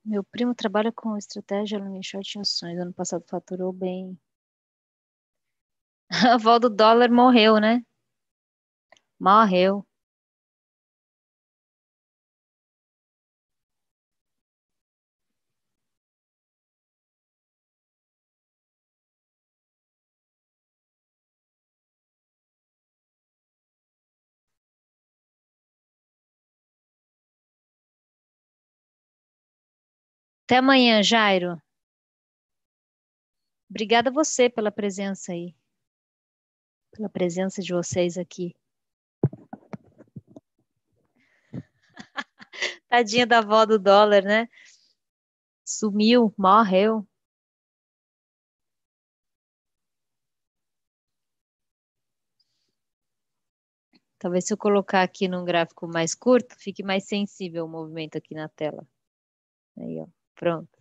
Meu primo trabalha com estratégia no Short em ações. Ano passado faturou bem. A avó do dólar morreu, né? Morreu. Até amanhã, Jairo. Obrigada a você pela presença aí, pela presença de vocês aqui. Tadinha da avó do dólar, né? Sumiu, morreu. Talvez se eu colocar aqui num gráfico mais curto, fique mais sensível o movimento aqui na tela. Aí, ó. Pronto.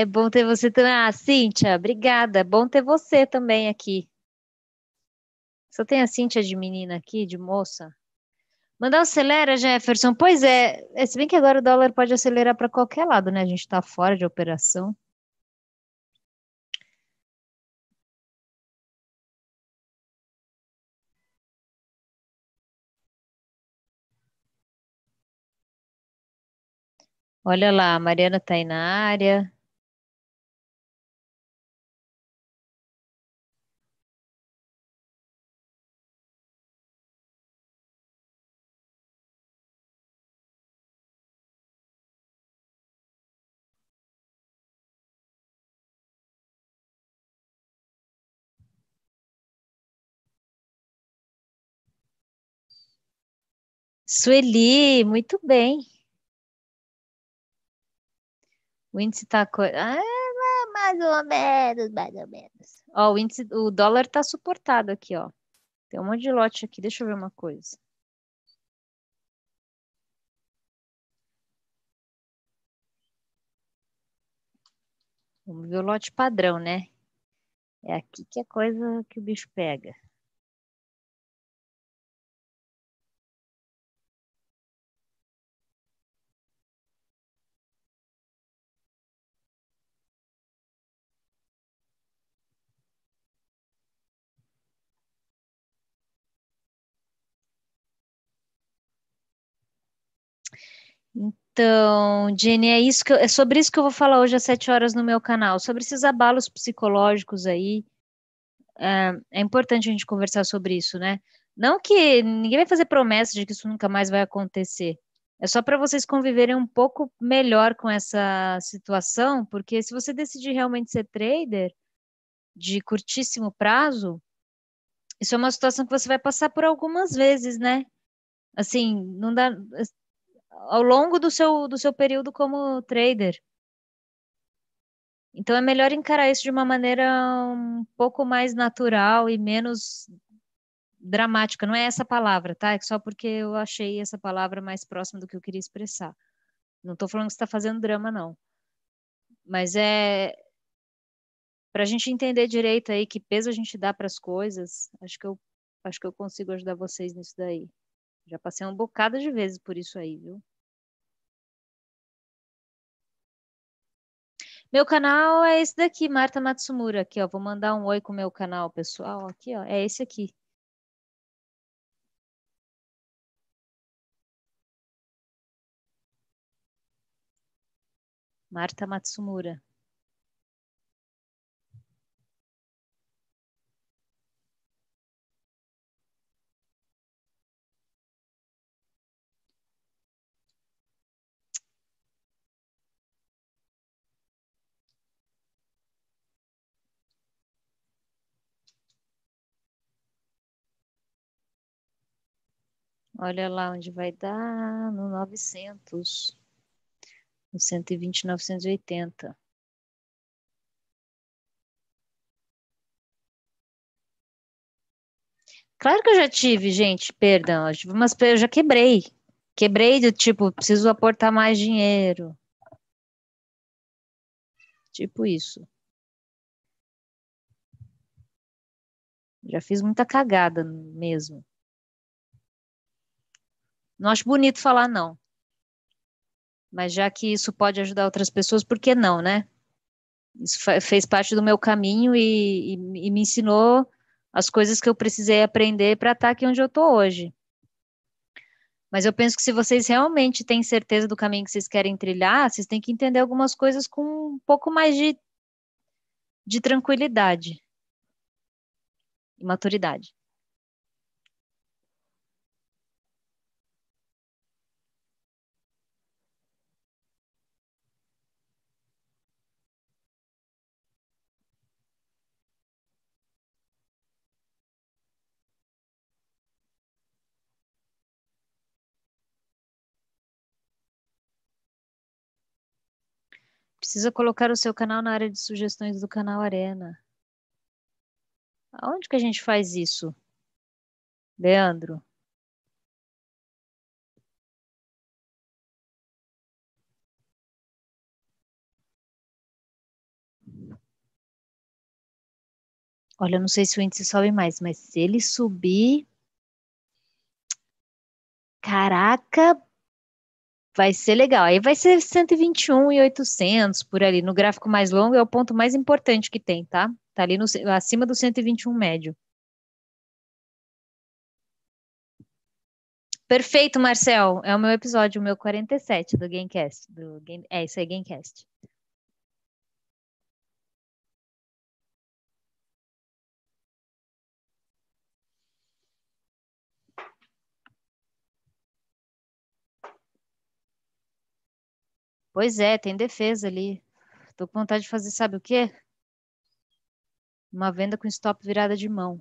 É bom ter você também. Ah, Cíntia, obrigada. Bom ter você também aqui. Só tem a Cíntia de menina aqui, de moça. Mandar acelera, Jefferson. Pois é, é, se bem que agora o dólar pode acelerar para qualquer lado, né? A gente está fora de operação. Olha lá, a Mariana está aí na área. Sueli, muito bem. O índice está. Co... Ah, mais ou menos, mais ou menos. Ó, o, índice, o dólar está suportado aqui, ó. Tem um monte de lote aqui, deixa eu ver uma coisa. Vamos ver o lote padrão, né? É aqui que a é coisa que o bicho pega. Então, Jenny, é isso que eu, é sobre isso que eu vou falar hoje às sete horas no meu canal, sobre esses abalos psicológicos aí. É, é importante a gente conversar sobre isso, né? Não que ninguém vai fazer promessa de que isso nunca mais vai acontecer. É só para vocês conviverem um pouco melhor com essa situação, porque se você decidir realmente ser trader de curtíssimo prazo, isso é uma situação que você vai passar por algumas vezes, né? Assim, não dá ao longo do seu, do seu período como trader. Então é melhor encarar isso de uma maneira um pouco mais natural e menos dramática. Não é essa palavra, tá? É só porque eu achei essa palavra mais próxima do que eu queria expressar. Não estou falando que está fazendo drama, não. Mas é para a gente entender direito aí que peso a gente dá para as coisas. Acho que eu acho que eu consigo ajudar vocês nisso daí. Já passei um bocado de vezes por isso aí, viu? Meu canal é esse daqui, Marta Matsumura, aqui, ó. Vou mandar um oi com o meu canal, pessoal. Aqui, ó, é esse aqui. Marta Matsumura. Olha lá onde vai dar, no 900. No 120, 980. Claro que eu já tive, gente, perdão, eu tive umas, eu já quebrei. Quebrei do tipo, preciso aportar mais dinheiro. Tipo isso. Já fiz muita cagada mesmo. Não acho bonito falar não. Mas já que isso pode ajudar outras pessoas, por que não, né? Isso fez parte do meu caminho e, e, e me ensinou as coisas que eu precisei aprender para estar tá aqui onde eu estou hoje. Mas eu penso que se vocês realmente têm certeza do caminho que vocês querem trilhar, vocês têm que entender algumas coisas com um pouco mais de, de tranquilidade e maturidade. Precisa colocar o seu canal na área de sugestões do canal Arena. Aonde que a gente faz isso? Leandro? Olha, eu não sei se o índice sobe mais, mas se ele subir. Caraca, vai ser legal. Aí vai ser 121 e 800 por ali. No gráfico mais longo é o ponto mais importante que tem, tá? Tá ali no, acima do 121 médio. Perfeito, Marcel. É o meu episódio, o meu 47 do Gamecast. Do Game... É isso aí, Gamecast. Pois é, tem defesa ali. Tô com vontade de fazer, sabe o quê? Uma venda com stop virada de mão.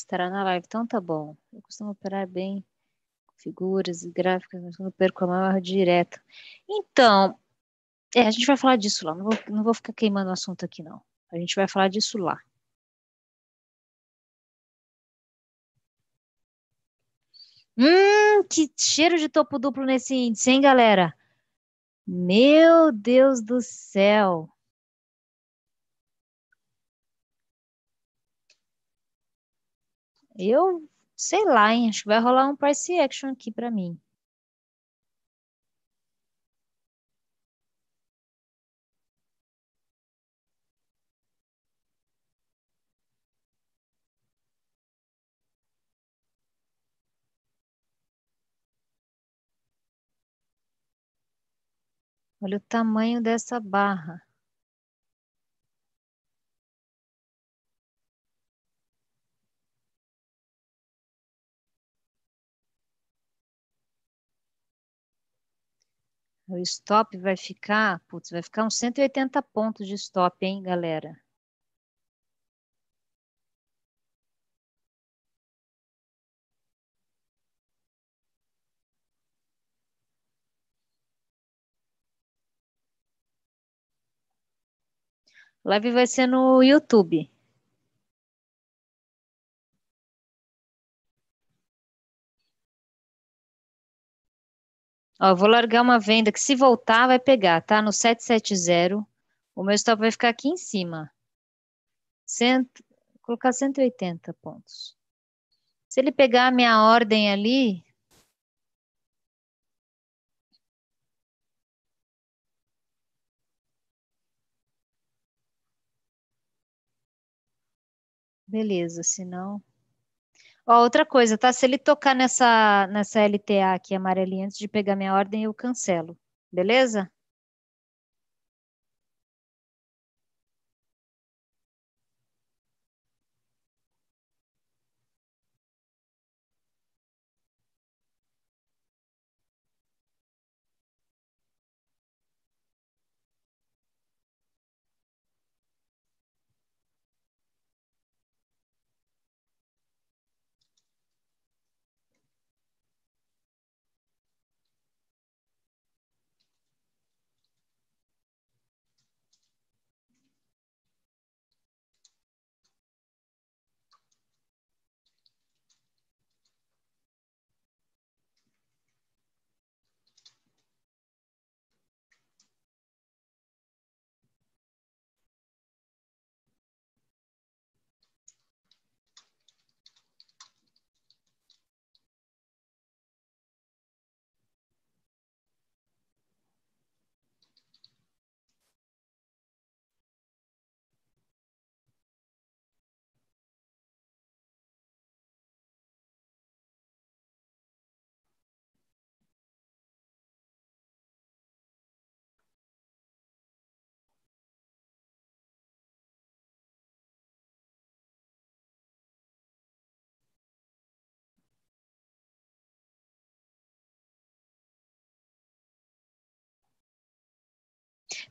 estará na live. Então tá bom. Eu costumo operar bem figuras e gráficas, mas quando perco a maior direta. Então, é, a gente vai falar disso lá. Não vou, não vou ficar queimando o assunto aqui, não. A gente vai falar disso lá. Hum, que cheiro de topo duplo nesse índice, hein, galera? Meu Deus do céu! Eu sei lá, hein? Acho que vai rolar um price action aqui para mim. Olha o tamanho dessa barra. O stop vai ficar, putz, vai ficar uns 180 pontos de stop, hein, galera? Live vai ser no YouTube. Ó, vou largar uma venda que se voltar vai pegar, tá? No 770, o meu stop vai ficar aqui em cima. Cento, colocar 180 pontos. Se ele pegar a minha ordem ali, Beleza, se não... Ó, outra coisa, tá? Se ele tocar nessa, nessa LTA aqui amarelinha antes de pegar minha ordem, eu cancelo. Beleza?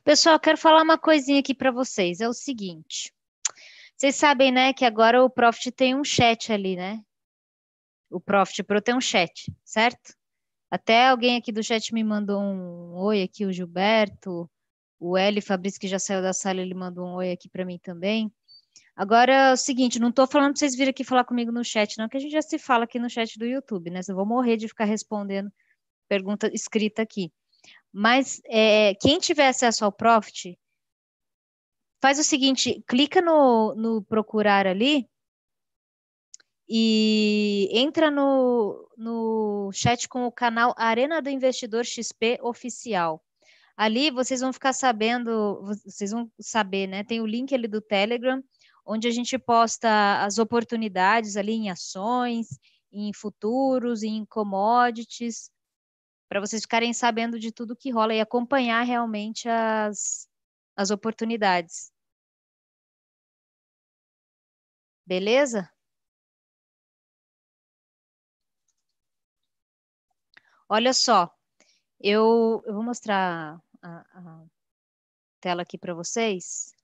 Pessoal, quero falar uma coisinha aqui para vocês. É o seguinte. Vocês sabem, né, que agora o Profit tem um chat ali, né? O Profit Pro tem um chat, certo? Até alguém aqui do chat me mandou um oi aqui, o Gilberto, o Eli Fabrício que já saiu da sala, ele mandou um oi aqui para mim também. Agora é o seguinte, não estou falando para vocês virem aqui falar comigo no chat, não, que a gente já se fala aqui no chat do YouTube, né? Eu vou morrer de ficar respondendo pergunta escrita aqui. Mas é, quem tiver acesso ao Profit, faz o seguinte: clica no, no procurar ali e entra no, no chat com o canal Arena do Investidor XP Oficial. Ali vocês vão ficar sabendo, vocês vão saber, né? Tem o link ali do Telegram, onde a gente posta as oportunidades ali em ações, em futuros, em commodities para vocês ficarem sabendo de tudo que rola e acompanhar realmente as, as oportunidades. Beleza? Olha só, eu, eu vou mostrar a, a tela aqui para vocês.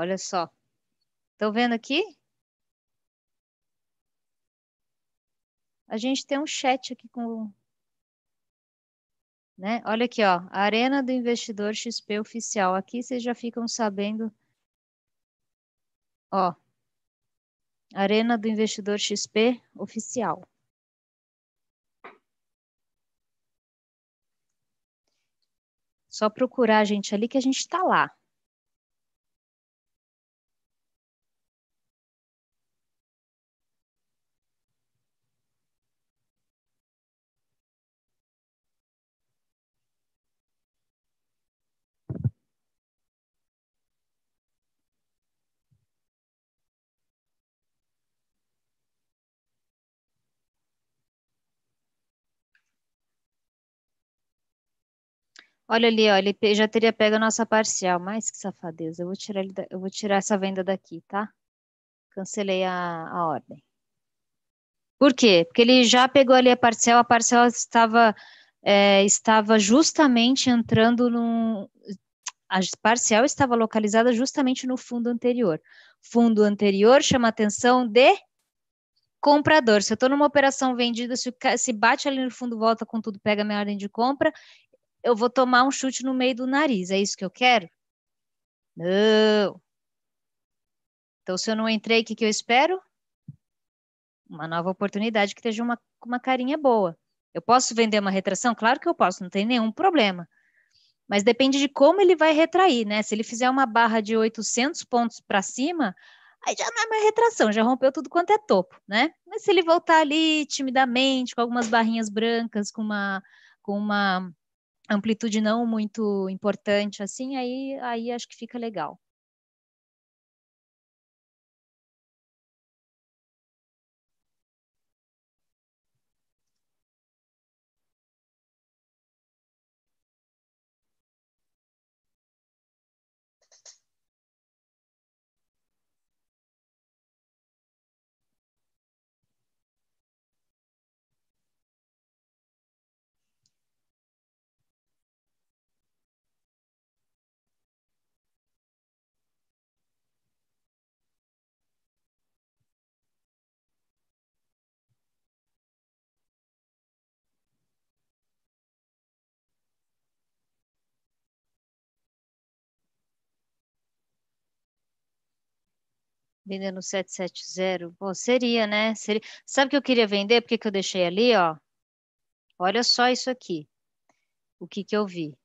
Olha só. Estão vendo aqui? A gente tem um chat aqui com. Né? Olha aqui, ó. Arena do Investidor XP Oficial. Aqui vocês já ficam sabendo. Ó. Arena do Investidor XP Oficial. Só procurar a gente ali que a gente está lá. Olha ali, ó, ele já teria pego a nossa parcial. Mas que safadeza. Eu vou tirar, da, eu vou tirar essa venda daqui, tá? Cancelei a, a ordem. Por quê? Porque ele já pegou ali a parcial, a parcial estava, é, estava justamente entrando no A parcial estava localizada justamente no fundo anterior. Fundo anterior chama atenção de comprador. Se eu estou numa operação vendida, se, se bate ali no fundo, volta com tudo, pega minha ordem de compra, eu vou tomar um chute no meio do nariz, é isso que eu quero? Não. Então, se eu não entrei, o que, que eu espero? Uma nova oportunidade que esteja uma, uma carinha boa. Eu posso vender uma retração? Claro que eu posso, não tem nenhum problema. Mas depende de como ele vai retrair, né? Se ele fizer uma barra de 800 pontos para cima, aí já não é mais retração, já rompeu tudo quanto é topo, né? Mas se ele voltar ali timidamente, com algumas barrinhas brancas, com uma, com uma amplitude não muito importante assim, aí, aí acho que fica legal. vendendo 770. Bom, seria, né? Seria... Sabe o que eu queria vender? Por que, que eu deixei ali, ó? Olha só isso aqui. O que que eu vi?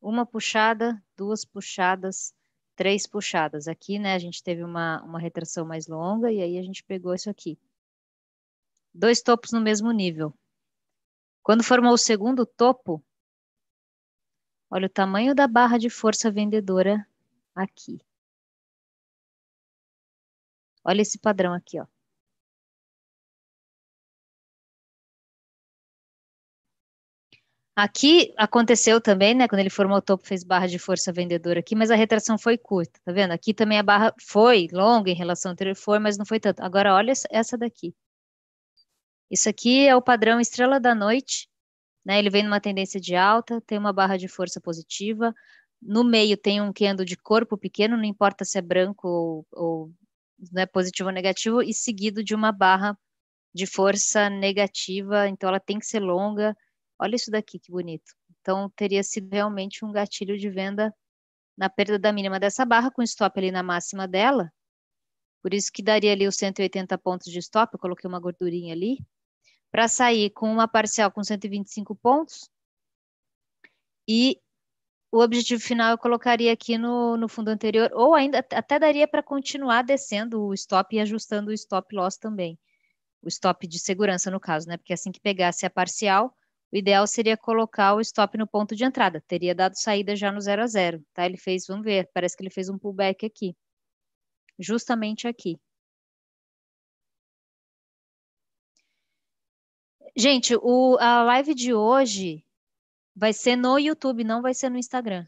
Uma puxada, duas puxadas, três puxadas. Aqui, né, a gente teve uma, uma retração mais longa e aí a gente pegou isso aqui. Dois topos no mesmo nível. Quando formou o segundo topo, Olha o tamanho da barra de força vendedora aqui. Olha esse padrão aqui, ó. Aqui aconteceu também, né? Quando ele formou o topo, fez barra de força vendedora aqui, mas a retração foi curta, tá vendo? Aqui também a barra foi longa em relação ao anterior, foi, mas não foi tanto. Agora olha essa daqui. Isso aqui é o padrão estrela da noite né? Ele vem numa tendência de alta, tem uma barra de força positiva, no meio tem um que anda de corpo pequeno, não importa se é branco ou, ou né, positivo ou negativo, e seguido de uma barra de força negativa, então ela tem que ser longa. Olha isso daqui, que bonito. Então teria sido realmente um gatilho de venda na perda da mínima dessa barra, com stop ali na máxima dela. Por isso que daria ali os 180 pontos de stop, eu coloquei uma gordurinha ali para sair com uma parcial com 125 pontos. E o objetivo final eu colocaria aqui no, no fundo anterior, ou ainda até daria para continuar descendo o stop e ajustando o stop loss também. O stop de segurança, no caso, né? Porque assim que pegasse a parcial, o ideal seria colocar o stop no ponto de entrada. Teria dado saída já no 0 a 0, tá? Ele fez, vamos ver, parece que ele fez um pullback aqui. Justamente aqui. Gente, o, a live de hoje vai ser no YouTube, não vai ser no Instagram.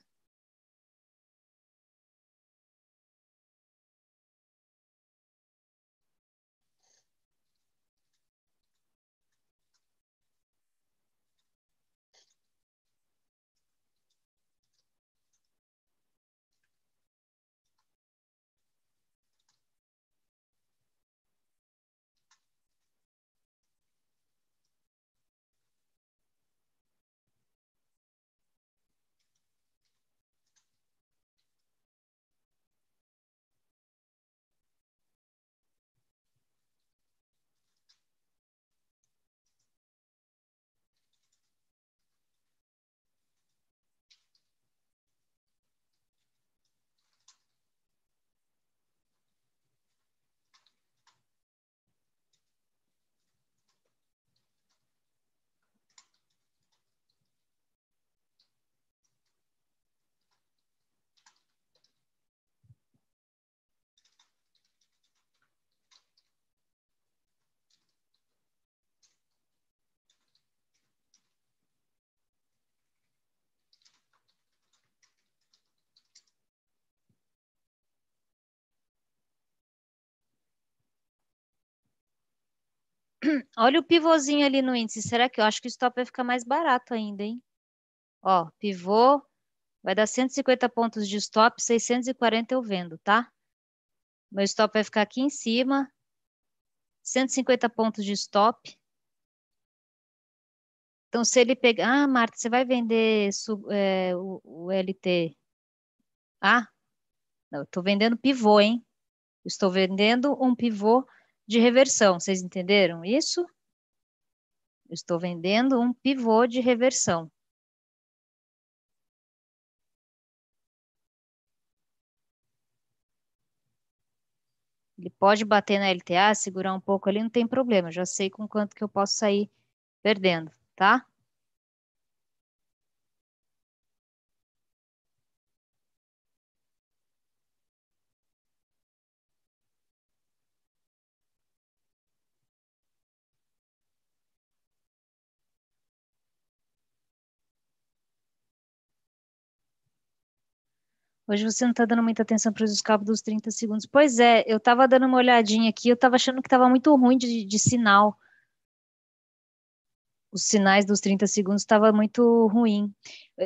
Olha o pivôzinho ali no índice. Será que eu acho que o stop vai ficar mais barato ainda, hein? Ó, pivô vai dar 150 pontos de stop, 640 eu vendo, tá? Meu stop vai ficar aqui em cima. 150 pontos de stop. Então, se ele pegar... Ah, Marta, você vai vender sub, é, o, o LT... Ah, não, eu tô vendendo pivô, hein? Estou vendendo um pivô de reversão. Vocês entenderam isso? Eu estou vendendo um pivô de reversão. Ele pode bater na LTA, segurar um pouco ali, não tem problema. Eu já sei com quanto que eu posso sair perdendo, tá? Hoje você não está dando muita atenção para os escapos dos 30 segundos. Pois é, eu estava dando uma olhadinha aqui, eu estava achando que estava muito ruim de, de, sinal. Os sinais dos 30 segundos estava muito ruim.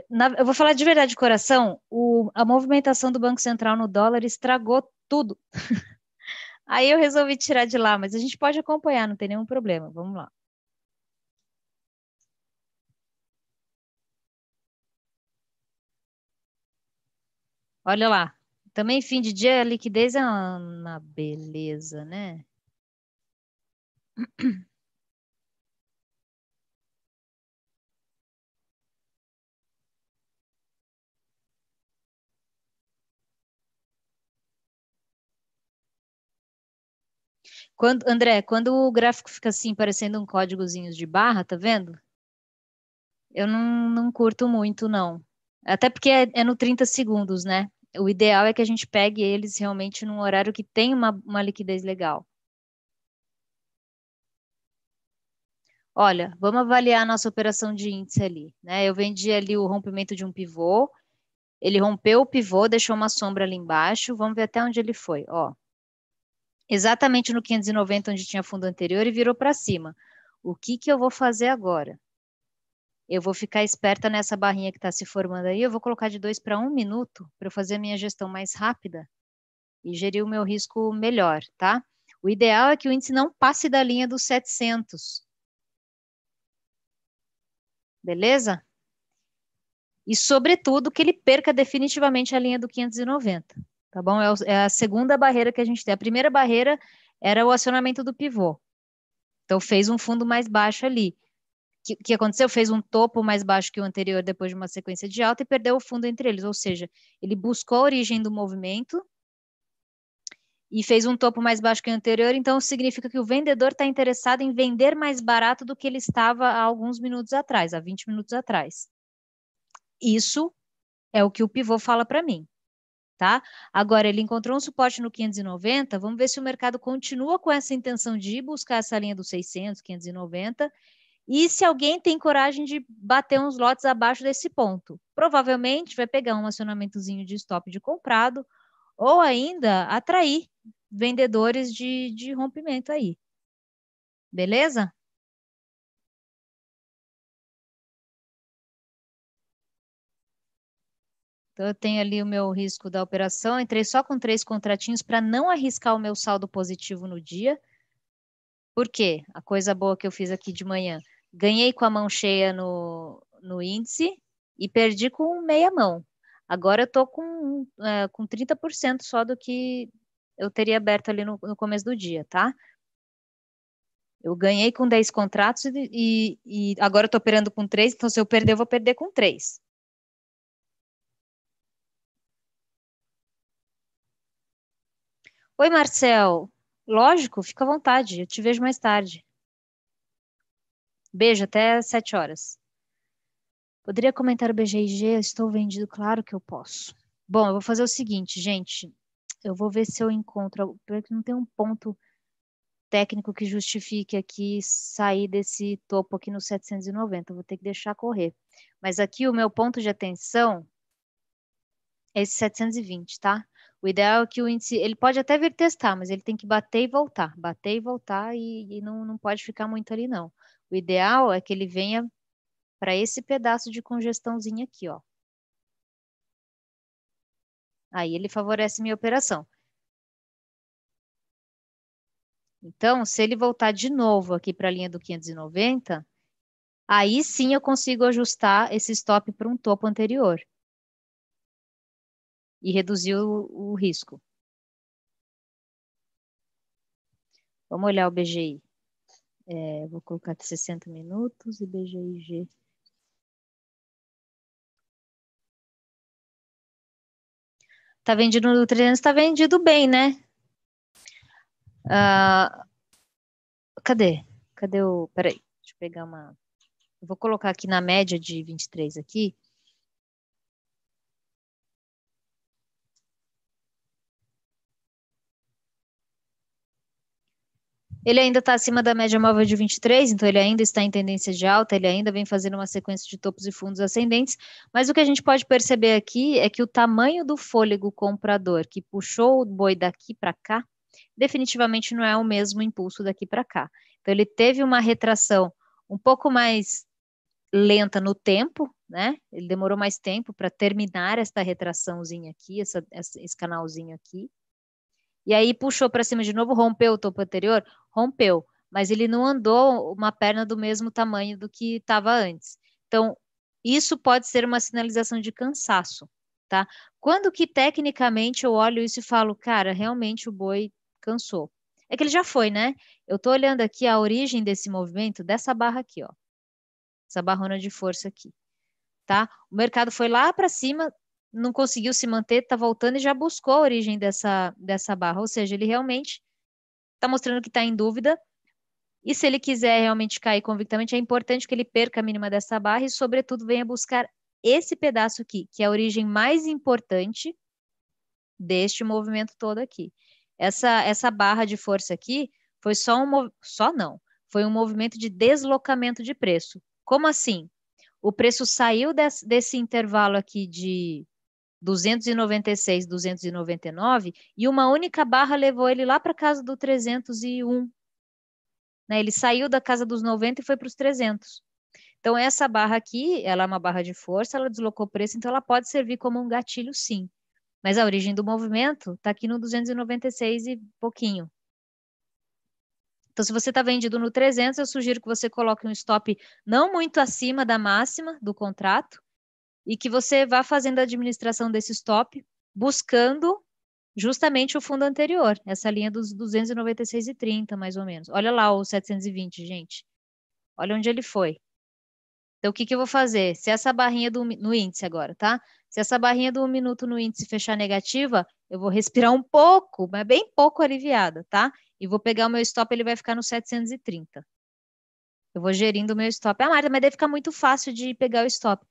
Na, eu vou falar de verdade de coração, o, a movimentação do Banco Central no dólar estragou tudo. Aí eu resolvi tirar de lá, mas a gente pode acompanhar, não tem nenhum problema. Vamos lá. Olha lá. Também fim de dia, a liquidez é uma beleza, né? Quando, André, quando o gráfico fica assim, parecendo um códigozinho de barra, tá vendo? Eu não, não curto muito, não. Até porque é, é no 30 segundos, né? O ideal é que a gente pegue eles realmente num horário que tem uma, uma liquidez legal. Olha, vamos avaliar a nossa operação de índice ali. Né? Eu vendi ali o rompimento de um pivô, ele rompeu o pivô, deixou uma sombra ali embaixo, vamos ver até onde ele foi. Ó, exatamente no 590 onde tinha fundo anterior e virou para cima. O que, que eu vou fazer agora? eu vou ficar esperta nessa barrinha que está se formando aí, eu vou colocar de dois para um minuto para eu fazer a minha gestão mais rápida e gerir o meu risco melhor, tá? O ideal é que o índice não passe da linha dos 700. Beleza? E, sobretudo, que ele perca definitivamente a linha do 590, tá bom? É, é a segunda barreira que a gente tem. A primeira barreira era o acionamento do pivô. Então, fez um fundo mais baixo ali que, que aconteceu, fez um topo mais baixo que o anterior depois de uma sequência de alta e perdeu o fundo entre eles, ou seja, ele buscou a origem do movimento e fez um topo mais baixo que o anterior, então significa que o vendedor está interessado em vender mais barato do que ele estava há alguns minutos atrás, há 20 minutos atrás. Isso é o que o pivô fala para mim. Tá? Agora, ele encontrou um suporte no 590, vamos ver se o mercado continua com essa intenção de ir buscar essa linha do 600, 590, e se alguém tem coragem de bater uns lotes abaixo desse ponto? Provavelmente vai pegar um acionamentozinho de stop de comprado ou ainda atrair vendedores de, de rompimento aí. Beleza? Então, eu tenho ali o meu risco da operação. Entrei só com três contratinhos para não arriscar o meu saldo positivo no dia. Por quê? A coisa boa que eu fiz aqui de manhã ganhei com a mão cheia no, no índice e perdi com meia mão. Agora eu estou com, é, com 30% só do que eu teria aberto ali no, no, começo do dia, tá? Eu ganhei com 10 contratos e, e, agora eu estou operando com 3, então se eu perder, eu vou perder com 3. Oi, Marcel. Lógico, fica à vontade, eu te vejo mais tarde. Beijo até sete horas. Poderia comentar o BGG, estou vendido, claro que eu posso. Bom, eu vou fazer o seguinte, gente. Eu vou ver se eu encontro. Porque não tem um ponto técnico que justifique aqui sair desse topo aqui no 790. Eu vou ter que deixar correr. Mas aqui o meu ponto de atenção é esse 720, tá? O ideal é que o índice, ele pode até vir testar, mas ele tem que bater e voltar, bater e voltar e, e não, não pode ficar muito ali não. O ideal é que ele venha para esse pedaço de congestãozinha aqui, ó. Aí ele favorece minha operação. Então, se ele voltar de novo aqui para a linha do 590, aí sim eu consigo ajustar esse stop para um topo anterior e reduziu o risco. Vamos olhar o BGI. É, vou colocar aqui 60 minutos e BGIG. Tá vendido no 300, está vendido bem, né? Ah, cadê? Cadê o... Peraí, deixa eu pegar uma... Eu vou colocar aqui na média de 23 aqui. Ele ainda está acima da média móvel de 23, então ele ainda está em tendência de alta, ele ainda vem fazendo uma sequência de topos e fundos ascendentes, mas o que a gente pode perceber aqui é que o tamanho do fôlego comprador que puxou o boi daqui para cá, definitivamente não é o mesmo impulso daqui para cá. Então ele teve uma retração um pouco mais lenta no tempo, né? Ele demorou mais tempo para terminar esta retraçãozinha aqui, essa, esse canalzinho aqui. E aí puxou para cima de novo, rompeu o topo anterior, rompeu, mas ele não andou uma perna do mesmo tamanho do que estava antes. Então, isso pode ser uma sinalização de cansaço, tá? Quando que tecnicamente eu olho isso e falo, cara, realmente o boi cansou. É que ele já foi, né? Eu estou olhando aqui a origem desse movimento dessa barra aqui, ó. Essa barrona de força aqui, tá? O mercado foi lá para cima, não conseguiu se manter, está voltando e já buscou a origem dessa, dessa barra. Ou seja, ele realmente está mostrando que está em dúvida. E se ele quiser realmente cair convictamente, é importante que ele perca a mínima dessa barra e, sobretudo, venha buscar esse pedaço aqui, que é a origem mais importante deste movimento todo aqui. Essa, essa barra de força aqui foi só um só não, foi um movimento de deslocamento de preço. Como assim? O preço saiu desse, desse intervalo aqui de 296, 299, e uma única barra levou ele lá para a casa do 301. Né? Ele saiu da casa dos 90 e foi para os 300. Então, essa barra aqui, ela é uma barra de força, ela deslocou preço, então ela pode servir como um gatilho, sim. Mas a origem do movimento está aqui no 296 e pouquinho. Então, se você está vendido no 300, eu sugiro que você coloque um stop não muito acima da máxima do contrato, e que você vá fazendo a administração desse stop, buscando justamente o fundo anterior, essa linha dos 296,30 mais ou menos. Olha lá o 720, gente. Olha onde ele foi. Então, o que, que eu vou fazer? Se essa barrinha do, no índice agora, tá? Se essa barrinha do um minuto no índice fechar negativa, eu vou respirar um pouco, mas bem pouco aliviada, tá? E vou pegar o meu stop, ele vai ficar no 730. Eu vou gerindo o meu stop. Ah, Marta, mas deve ficar muito fácil de pegar o stop.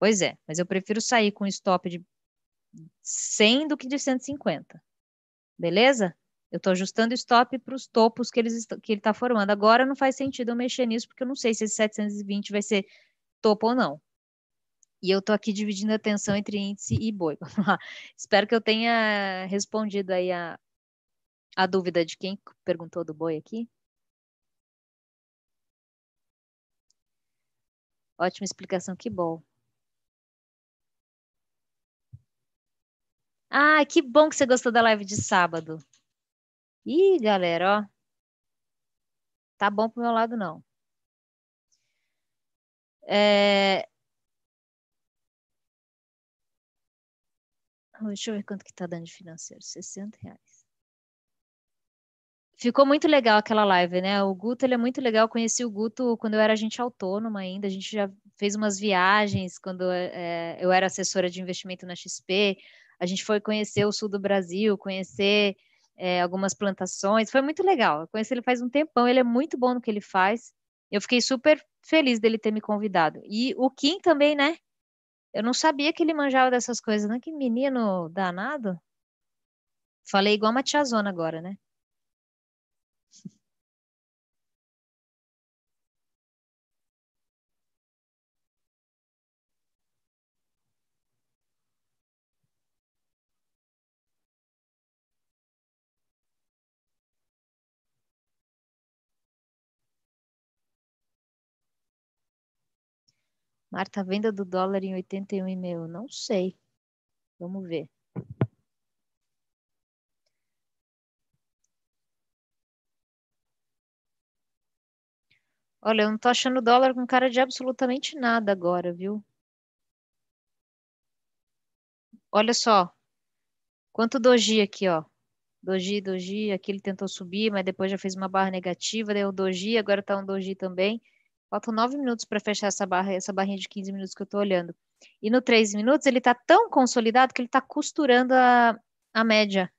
Pois é, mas eu prefiro sair com stop de 100 do que de 150. Beleza? Eu estou ajustando o stop para os topos que, eles, que ele está formando. Agora não faz sentido eu mexer nisso, porque eu não sei se esse 720 vai ser topo ou não. E eu estou aqui dividindo a tensão entre índice e boi. Espero que eu tenha respondido aí a, a dúvida de quem perguntou do boi aqui. Ótima explicação, que bom. Ah, que bom que você gostou da live de sábado. Ih, galera, ó. Tá bom pro meu lado, não. É... Deixa eu ver quanto que tá dando de financeiro. 60 reais. Ficou muito legal aquela live, né? O Guto, ele é muito legal. Eu conheci o Guto quando eu era agente autônoma ainda. A gente já fez umas viagens quando é, eu era assessora de investimento na XP a gente foi conhecer o sul do Brasil, conhecer é, algumas plantações, foi muito legal. Eu conheci ele faz um tempão, ele é muito bom no que ele faz. Eu fiquei super feliz dele ter me convidado. E o Kim também, né? Eu não sabia que ele manjava dessas coisas, não? Né? Que menino danado. Falei igual uma tiazona agora, né? Marta, venda do dólar em 81,5. e meio, não sei. Vamos ver. Olha, eu não tô achando dólar com cara de absolutamente nada agora, viu? Olha só. Quanto doji aqui, ó. Doji, doji, aqui ele tentou subir, mas depois já fez uma barra negativa, deu doji, agora tá um doji também. Faltam nove minutos para fechar essa barra, essa barrinha de 15 minutos que eu estou olhando. E no três minutos ele está tão consolidado que ele está costurando a, a média.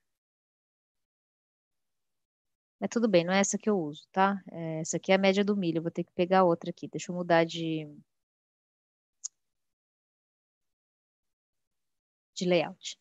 Mas tudo bem, não é essa que eu uso, tá? É, essa aqui é a média do milho, vou ter que pegar outra aqui. Deixa eu mudar de... de layout.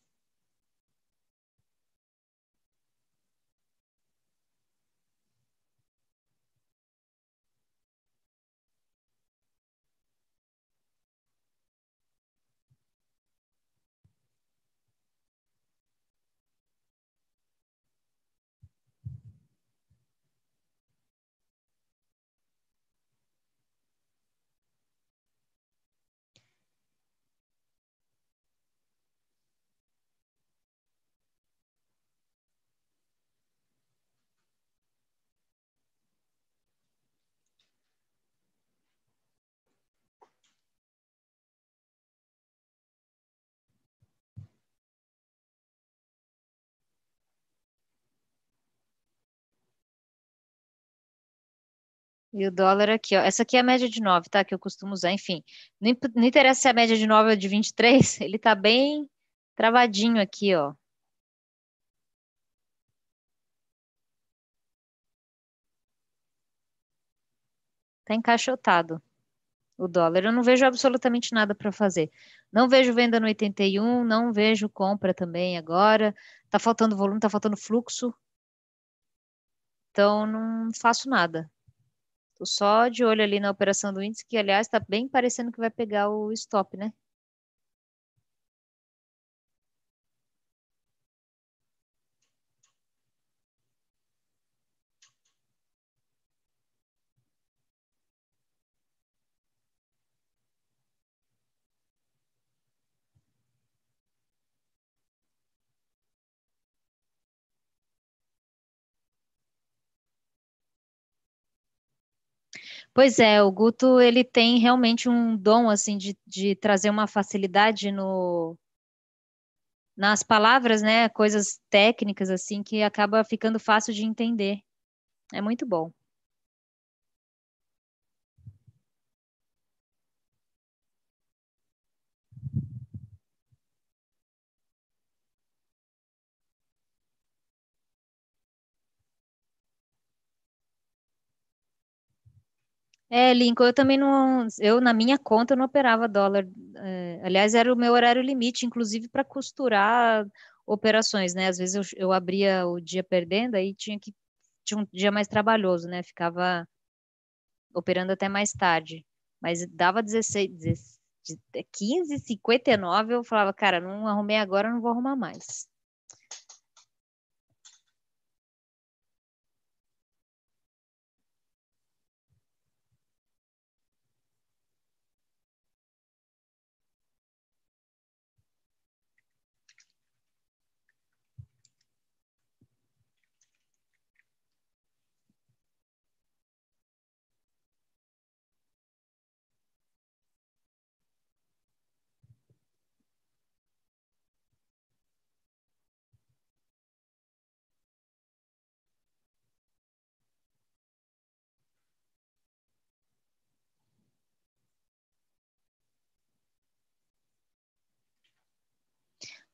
E o dólar aqui, ó. Essa aqui é a média de 9, tá? Que eu costumo usar, enfim. Não, não interessa se é a média de 9 ou de 23, ele tá bem travadinho aqui, ó. Tá encaixotado o dólar. Eu não vejo absolutamente nada para fazer. Não vejo venda no 81, não vejo compra também agora. Tá faltando volume, tá faltando fluxo. Então não faço nada. Tô só de olho ali na operação do índice, que aliás está bem parecendo que vai pegar o stop, né? Pois é, o Guto ele tem realmente um dom assim de, de trazer uma facilidade no nas palavras, né? Coisas técnicas assim que acaba ficando fácil de entender. É muito bom. É, Lincoln, eu também não. Eu, na minha conta, eu não operava dólar. É, aliás, era o meu horário limite, inclusive para costurar operações, né? Às vezes eu, eu abria o dia perdendo, aí tinha que. Tinha um dia mais trabalhoso, né? Ficava operando até mais tarde. Mas dava 16, 16 15, 59, eu falava, cara, não arrumei agora, não vou arrumar mais.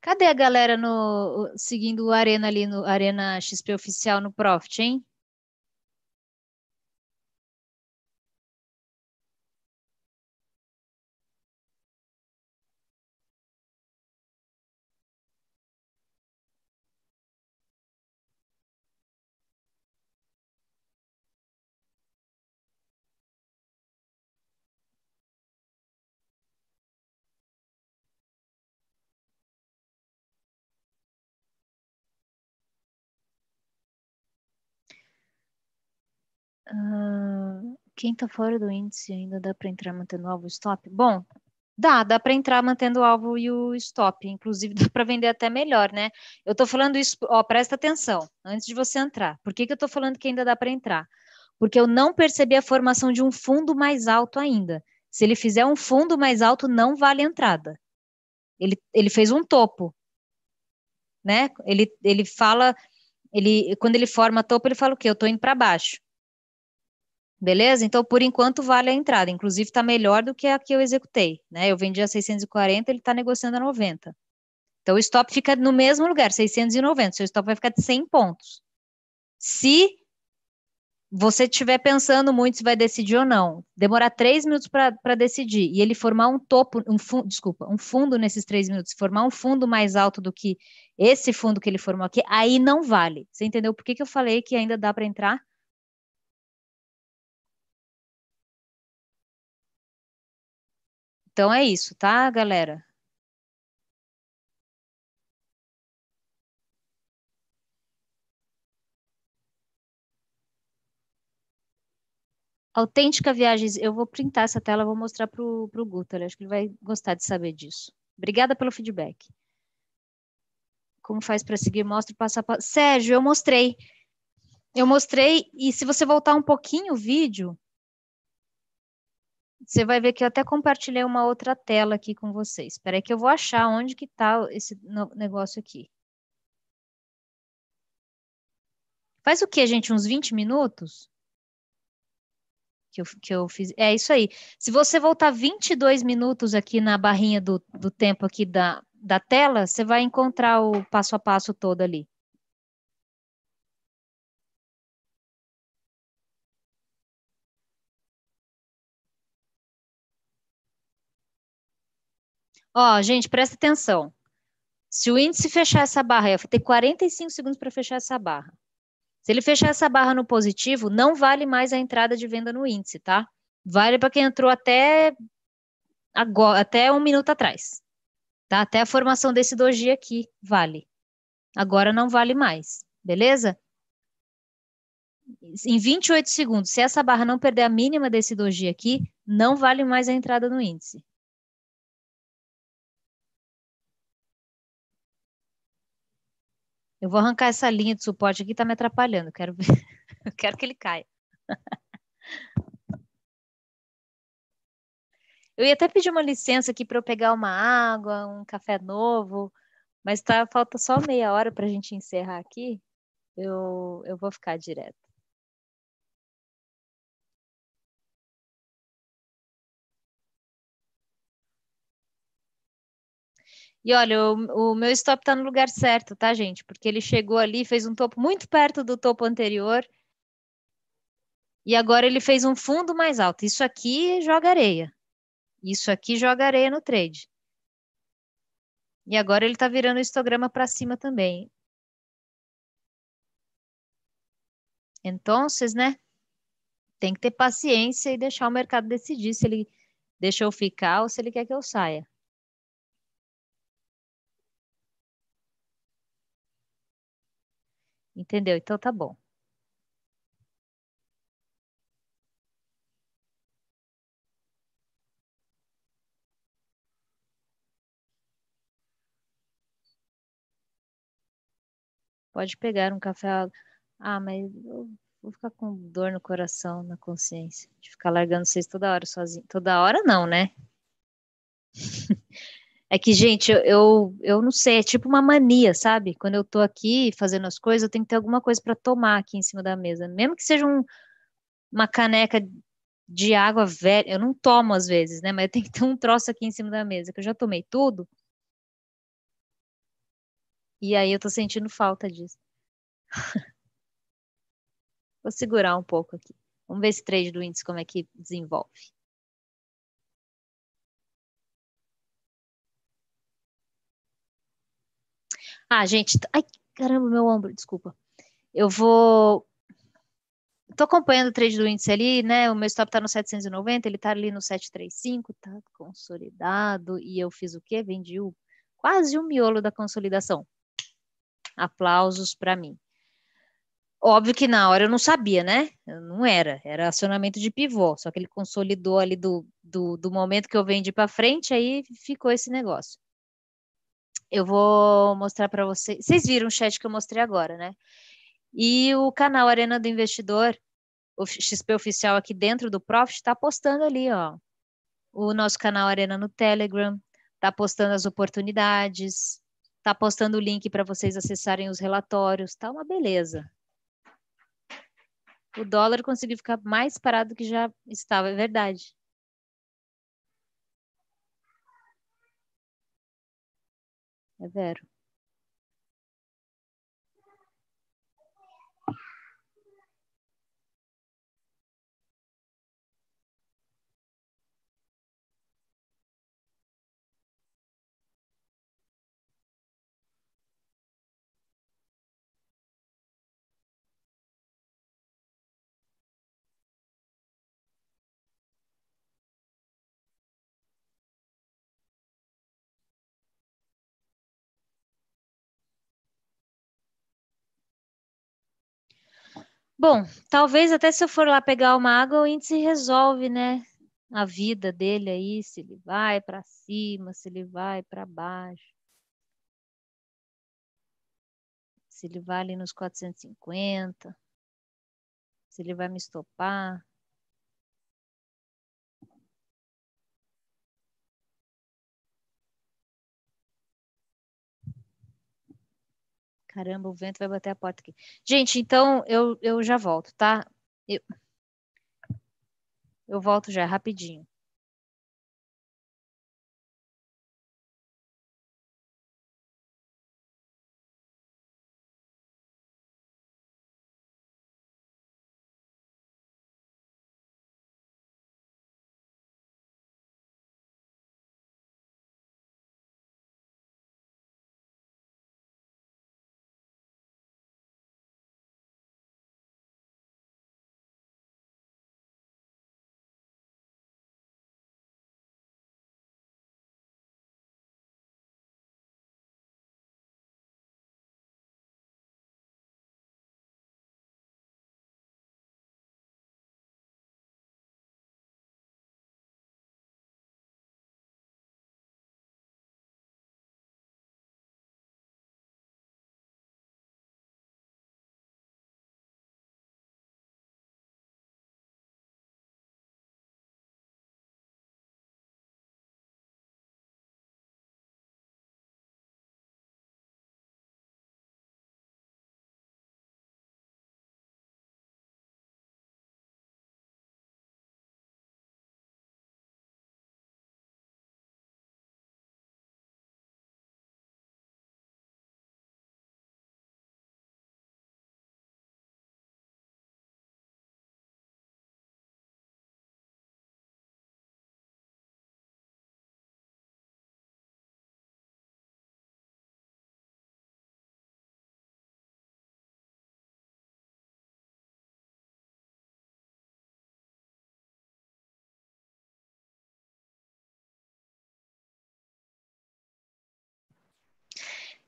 Cadê a galera no seguindo o Arena ali no Arena XP oficial no Profit, hein? Ah, quem tá fora do índice ainda dá para entrar mantendo o alvo stop? Bom, dá, dá para entrar mantendo o alvo e o stop, inclusive dá para vender até melhor, né? Eu tô falando isso, ó, presta atenção, antes de você entrar. Por que, que eu tô falando que ainda dá para entrar? Porque eu não percebi a formação de um fundo mais alto ainda. Se ele fizer um fundo mais alto, não vale entrada. Ele, ele fez um topo, né? Ele, ele fala, ele, quando ele forma topo, ele fala o quê? Eu tô indo para baixo. Beleza? Então, por enquanto, vale a entrada. Inclusive, está melhor do que a que eu executei. Né? Eu vendi a 640, ele está negociando a 90. Então, o stop fica no mesmo lugar, 690. Seu stop vai ficar de 100 pontos. Se você estiver pensando muito se vai decidir ou não, demorar três minutos para decidir e ele formar um topo, um fundo, desculpa, um fundo nesses três minutos, formar um fundo mais alto do que esse fundo que ele formou aqui, aí não vale. Você entendeu por que, que eu falei que ainda dá para entrar? Então é isso, tá, galera? Autêntica Viagens, eu vou printar essa tela, vou mostrar para o Guto, acho que ele vai gostar de saber disso. Obrigada pelo feedback. Como faz para seguir? Mostra passo a passo. Sérgio, eu mostrei. Eu mostrei, e se você voltar um pouquinho o vídeo, você vai ver que eu até compartilhei uma outra tela aqui com vocês. Espera aí que eu vou achar onde que está esse negócio aqui. Faz o que, gente? Uns 20 minutos? Que eu, que eu fiz. É isso aí. Se você voltar 22 minutos aqui na barrinha do, do tempo aqui da, da tela, você vai encontrar o passo a passo todo ali. Ó, gente, presta atenção. Se o índice fechar essa barra, vai ter 45 segundos para fechar essa barra. Se ele fechar essa barra no positivo, não vale mais a entrada de venda no índice, tá? Vale para quem entrou até agora, até um minuto atrás, tá? Até a formação desse doji aqui vale. Agora não vale mais, beleza? Em 28 segundos, se essa barra não perder a mínima desse doji aqui, não vale mais a entrada no índice. Eu vou arrancar essa linha de suporte aqui, está me atrapalhando. Quero ver. Eu quero que ele caia. Eu ia até pedir uma licença aqui para eu pegar uma água, um café novo, mas tá, falta só meia hora para a gente encerrar aqui. Eu, eu vou ficar direto. E olha, o, o meu stop está no lugar certo, tá, gente? Porque ele chegou ali, fez um topo muito perto do topo anterior. E agora ele fez um fundo mais alto. Isso aqui joga areia. Isso aqui joga areia no trade. E agora ele está virando o histograma para cima também. Então, né? Tem que ter paciência e deixar o mercado decidir se ele deixa eu ficar ou se ele quer que eu saia. Entendeu? Então tá bom. Pode pegar um café. Ah, mas eu vou ficar com dor no coração, na consciência, de ficar largando vocês toda hora sozinho. Toda hora não, né? É que, gente, eu, eu não sei, é tipo uma mania, sabe? Quando eu tô aqui fazendo as coisas, eu tenho que ter alguma coisa para tomar aqui em cima da mesa. Mesmo que seja um, uma caneca de água velha, eu não tomo às vezes, né? Mas eu tenho que ter um troço aqui em cima da mesa, que eu já tomei tudo. E aí eu tô sentindo falta disso. Vou segurar um pouco aqui. Vamos ver esse trade do índice como é que desenvolve. Ah, gente, ai, caramba, meu ombro, desculpa. Eu vou Estou acompanhando o trade do índice ali, né? O meu stop está no 790, ele está ali no 735, tá consolidado. E eu fiz o quê? Vendi o, quase o um miolo da consolidação. Aplausos para mim. Óbvio que na hora eu não sabia, né? Não era, era acionamento de pivô, só que ele consolidou ali do, do, do momento que eu vendi para frente, aí ficou esse negócio. Eu vou mostrar para vocês. Vocês viram o chat que eu mostrei agora, né? E o canal Arena do Investidor, o XP oficial aqui dentro do Profit, está postando ali, ó. O nosso canal Arena no Telegram, está postando as oportunidades, está postando o link para vocês acessarem os relatórios, tá uma beleza. O dólar conseguiu ficar mais parado do que já estava, é verdade. É Vero. Bom, talvez até se eu for lá pegar uma água, o índice resolve, né? A vida dele aí, se ele vai para cima, se ele vai para baixo. Se ele vai ali nos 450, se ele vai me estopar. Caramba, o vento vai bater a porta aqui. Gente, então eu, eu já volto, tá? Eu, eu volto já, rapidinho.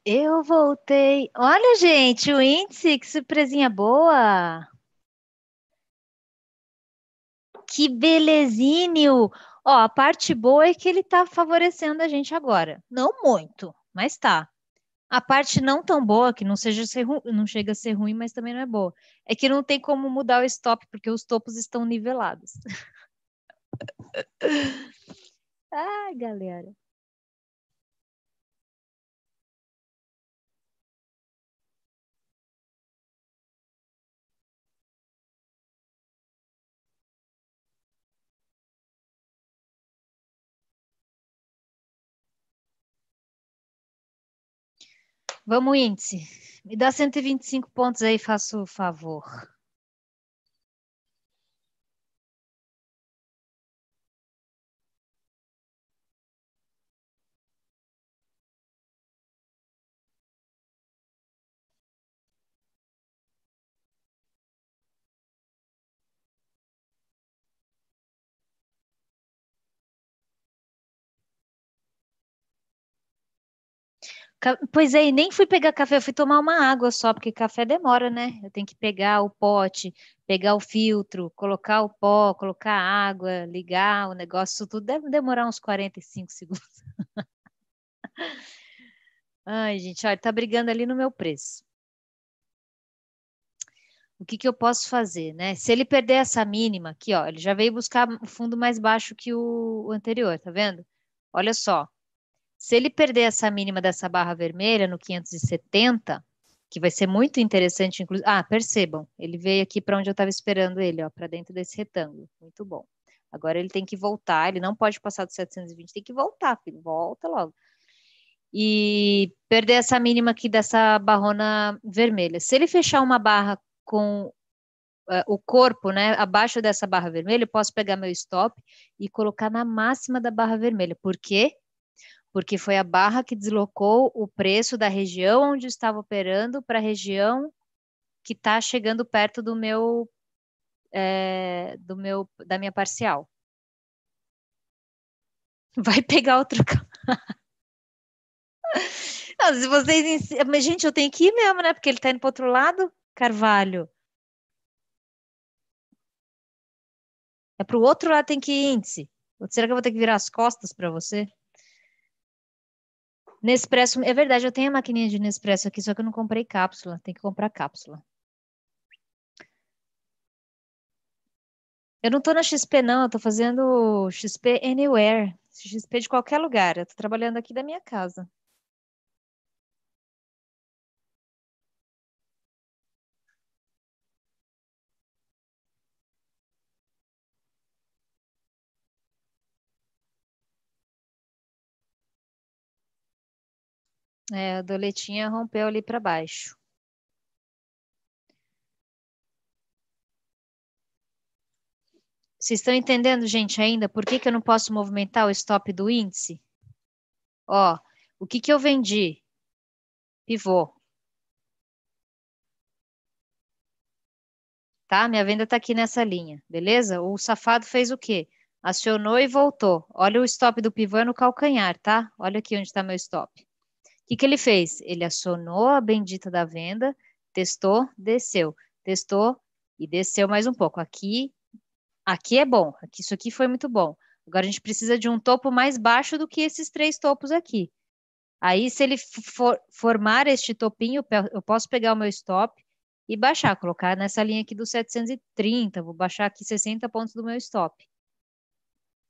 Eu voltei. Olha, gente, o índice, que surpresinha boa! Que belezinho! Ó, a parte boa é que ele está favorecendo a gente agora. Não muito, mas tá. A parte não tão boa, que não seja ser não chega a ser ruim, mas também não é boa, é que não tem como mudar o stop, porque os topos estão nivelados. ah, galera. Vamos, índice. Me dá 125 pontos aí, faço o favor. Pois é, e nem fui pegar café, eu fui tomar uma água só, porque café demora, né? Eu tenho que pegar o pote, pegar o filtro, colocar o pó, colocar a água, ligar o negócio, tudo deve demorar uns 45 segundos. Ai, gente, olha, tá brigando ali no meu preço. O que, que eu posso fazer, né? Se ele perder essa mínima aqui, ó, ele já veio buscar o fundo mais baixo que o anterior, tá vendo? Olha só, se ele perder essa mínima dessa barra vermelha no 570, que vai ser muito interessante, inclusive. Ah, percebam, ele veio aqui para onde eu estava esperando ele, ó, para dentro desse retângulo. Muito bom. Agora ele tem que voltar, ele não pode passar do 720, tem que voltar, filho, volta logo. E perder essa mínima aqui dessa barrona vermelha. Se ele fechar uma barra com uh, o corpo, né, abaixo dessa barra vermelha, eu posso pegar meu stop e colocar na máxima da barra vermelha, porque porque foi a barra que deslocou o preço da região onde estava operando para a região que está chegando perto do meu, é, do meu, da minha parcial. Vai pegar outro carro. se vocês. Mas, gente, eu tenho que ir mesmo, né? Porque ele está indo para outro lado, Carvalho. É para o outro lado tem que ir índice. Será que eu vou ter que virar as costas para você? Nespresso, é verdade, eu tenho a maquininha de Nespresso aqui, só que eu não comprei cápsula, tem que comprar cápsula. Eu não tô na XP não, eu tô fazendo XP Anywhere, XP de qualquer lugar, eu tô trabalhando aqui da minha casa. É, a doletinha rompeu ali para baixo. Vocês estão entendendo, gente, ainda por que, que eu não posso movimentar o stop do índice? Ó, o que, que eu vendi? Pivô. Tá? Minha venda está aqui nessa linha, beleza? O safado fez o quê? Acionou e voltou. Olha o stop do pivô no calcanhar, tá? Olha aqui onde está meu stop que, que ele fez? Ele acionou a bendita da venda, testou, desceu, testou e desceu mais um pouco. Aqui, aqui é bom, aqui, isso aqui foi muito bom. Agora a gente precisa de um topo mais baixo do que esses três topos aqui. Aí, se ele for, formar este topinho, eu posso pegar o meu stop e baixar, colocar nessa linha aqui do 730, vou baixar aqui 60 pontos do meu stop.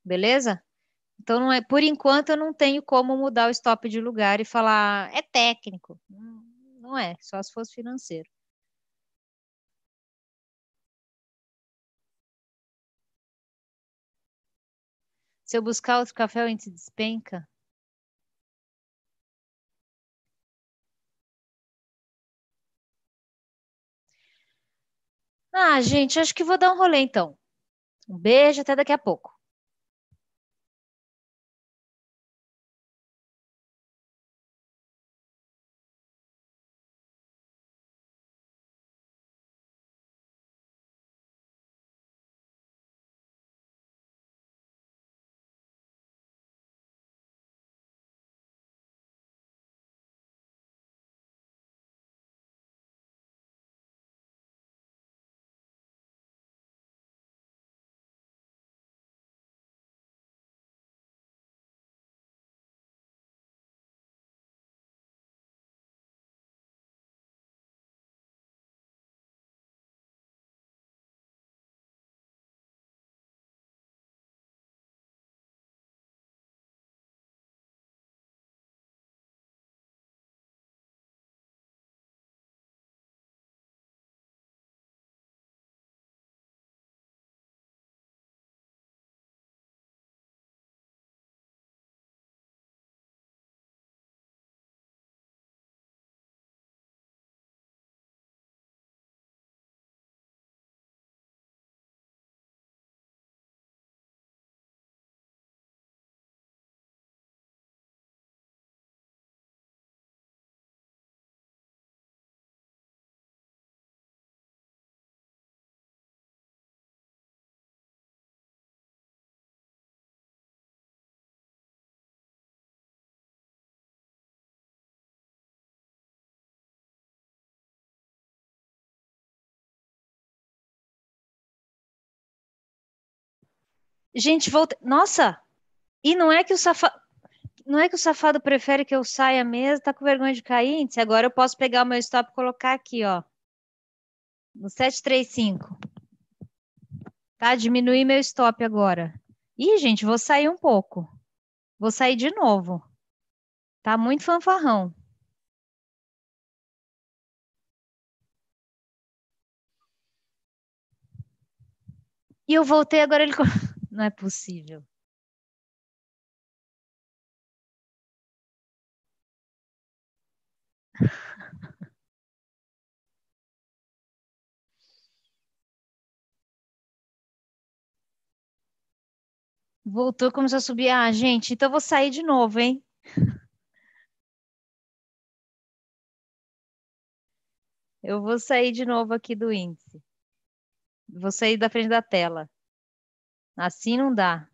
Beleza? Então, não é, por enquanto, eu não tenho como mudar o stop de lugar e falar é técnico. Não, é, só se fosse financeiro. Se eu buscar outro café, a gente despenca? Ah, gente, acho que vou dar um rolê então. Um beijo, até daqui a pouco. Gente, volta. Nossa! E não é que o safado. Não é que o safado prefere que eu saia mesmo, tá com vergonha de cair? Agora eu posso pegar o meu stop e colocar aqui, ó. No 735. Tá? Diminuir meu stop agora. Ih, gente, vou sair um pouco. Vou sair de novo. Tá muito fanfarrão. E eu voltei, agora ele. Não é possível. Voltou, começou a subir. Ah, gente, então eu vou sair de novo, hein? Eu vou sair de novo aqui do índice. Vou sair da frente da tela. Assim não dá.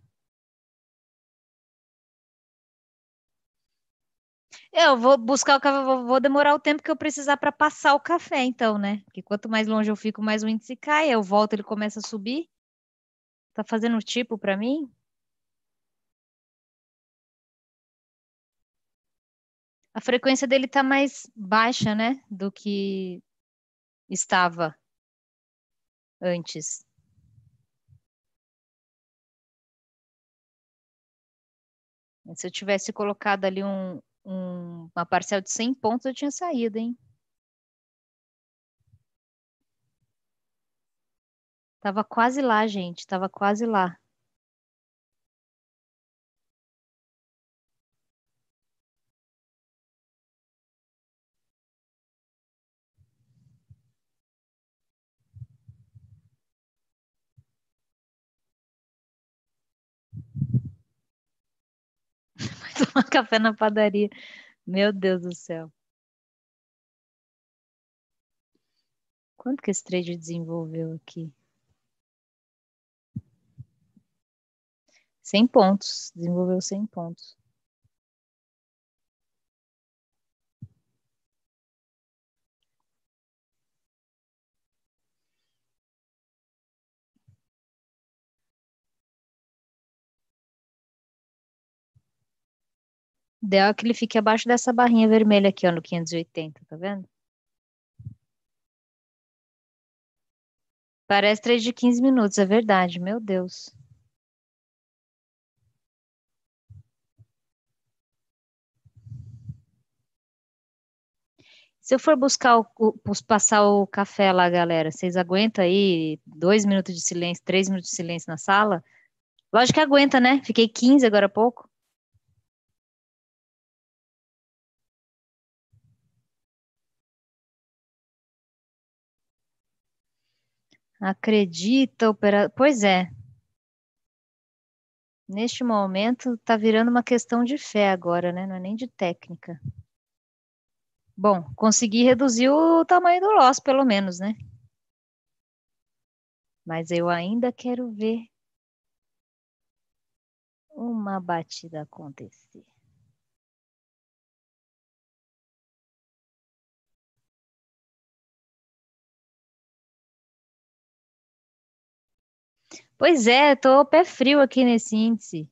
Eu vou buscar o café, vou demorar o tempo que eu precisar para passar o café, então, né? Porque quanto mais longe eu fico, mais o índice cai. Eu volto, ele começa a subir. Tá fazendo tipo para mim? A frequência dele tá mais baixa, né? Do que estava antes. Se eu tivesse colocado ali um, um, uma parcela de 100 pontos, eu tinha saído, hein? Tava quase lá, gente, tava quase lá. tomar café na padaria. Meu Deus do céu. Quanto que esse trade desenvolveu aqui? 100 pontos, desenvolveu 100 pontos. ideal é que ele fique abaixo dessa barrinha vermelha aqui, ó, no 580, tá vendo? Parece 3 de 15 minutos, é verdade, meu Deus. Se eu for buscar o, passar o café lá, galera, vocês aguentam aí dois minutos de silêncio, três minutos de silêncio na sala? Lógico que aguenta, né? Fiquei 15 agora há pouco. acredita, opera... pois é. Neste momento está virando uma questão de fé agora, né? Não é nem de técnica. Bom, consegui reduzir o tamanho do loss, pelo menos, né? Mas eu ainda quero ver uma batida acontecer. Pois é, tô pé frio aqui nesse índice.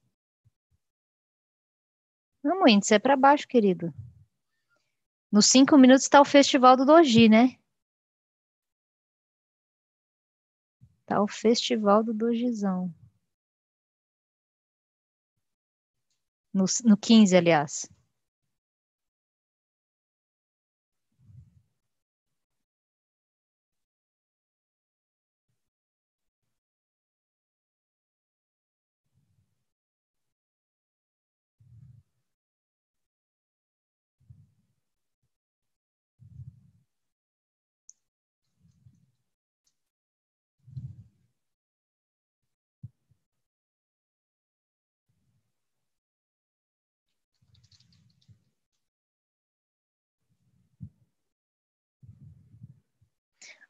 Vamos índice é para baixo, querido. Nos cinco minutos está o Festival do Doji, né? Tá o Festival do Dojizão. No, no 15, aliás.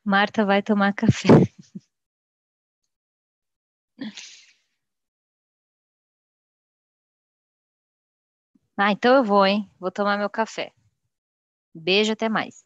Marta vai tomar café. Ah, então eu vou, hein? Vou tomar meu café. Beijo, até mais.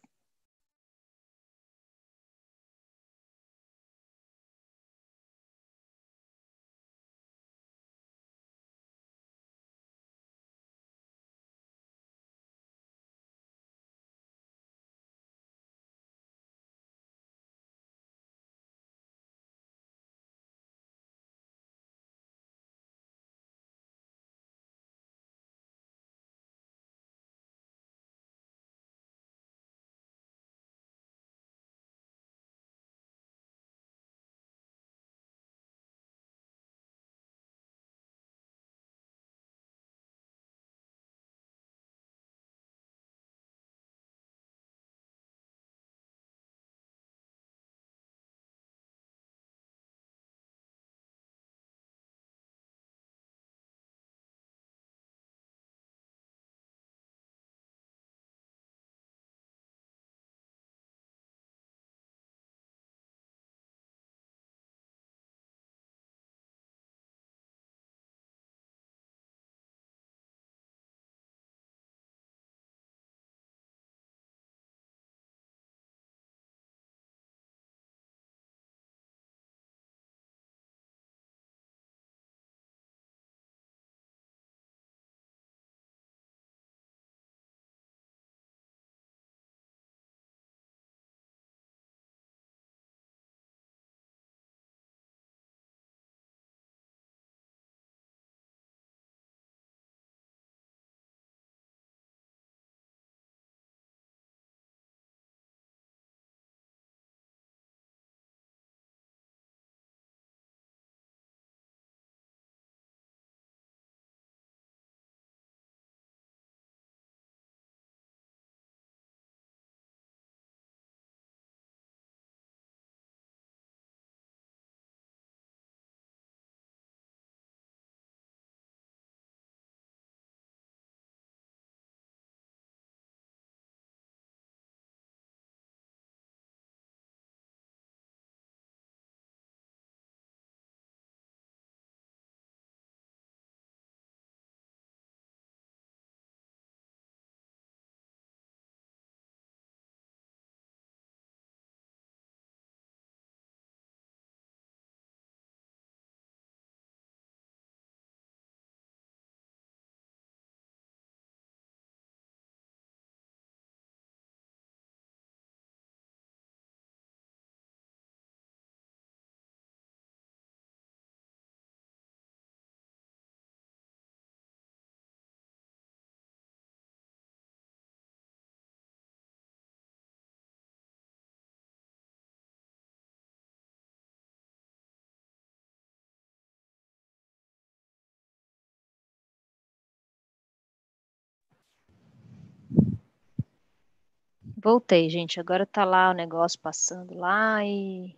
Voltei, gente. Agora tá lá o negócio passando lá e.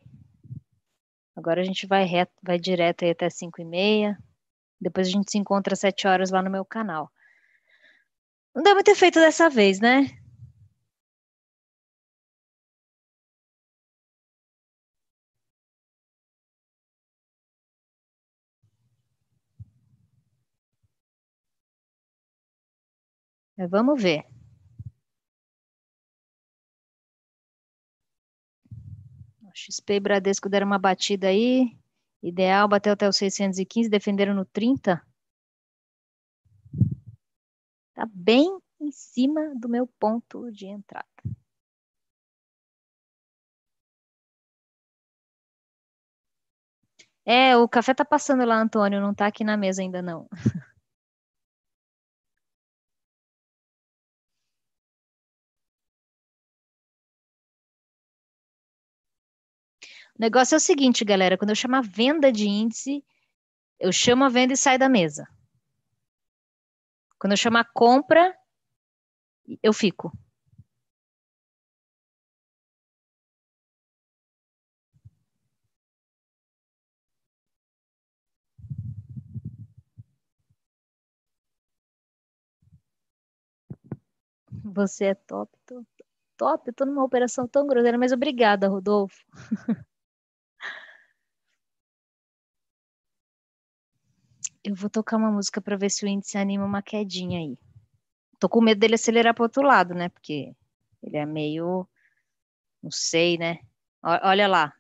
Agora a gente vai reto, vai direto aí até 5 e meia. Depois a gente se encontra às 7 horas lá no meu canal. Não deu muito efeito dessa vez, né? Mas vamos ver. XP e Bradesco deram uma batida aí. Ideal bateu até os 615, defenderam no 30. Tá bem em cima do meu ponto de entrada. É, o café tá passando lá, Antônio, não tá aqui na mesa ainda não. O negócio é o seguinte, galera, quando eu chamo a venda de índice, eu chamo a venda e saio da mesa. Quando eu chamo a compra, eu fico. Você é top, top, top. Tô numa operação tão grosseira, mas obrigada, Rodolfo. Eu vou tocar uma música para ver se o índice anima uma quedinha aí. Tô com medo dele acelerar para outro lado, né? Porque ele é meio. Não sei, né? Olha lá.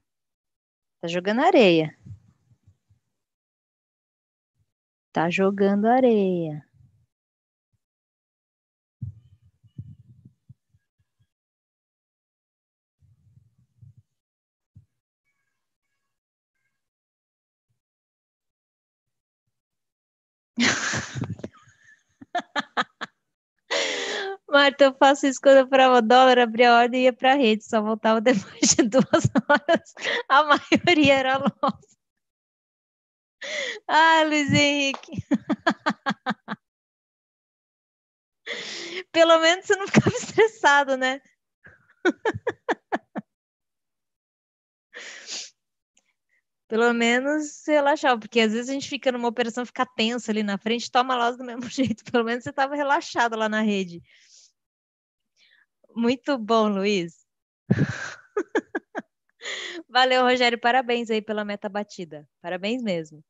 Tá jogando areia. Tá jogando areia. Marta, eu faço isso quando eu parava dólar, abria a ordem e ia para a rede, só voltava depois de duas horas. A maioria era nossa. Ah, Luiz Henrique. Pelo menos você não ficava estressado, né? Pelo menos relaxava, porque às vezes a gente fica numa operação, fica tensa ali na frente, toma a loja do mesmo jeito. Pelo menos você estava relaxado lá na rede. Muito bom, Luiz. Valeu, Rogério. Parabéns aí pela meta batida. Parabéns mesmo.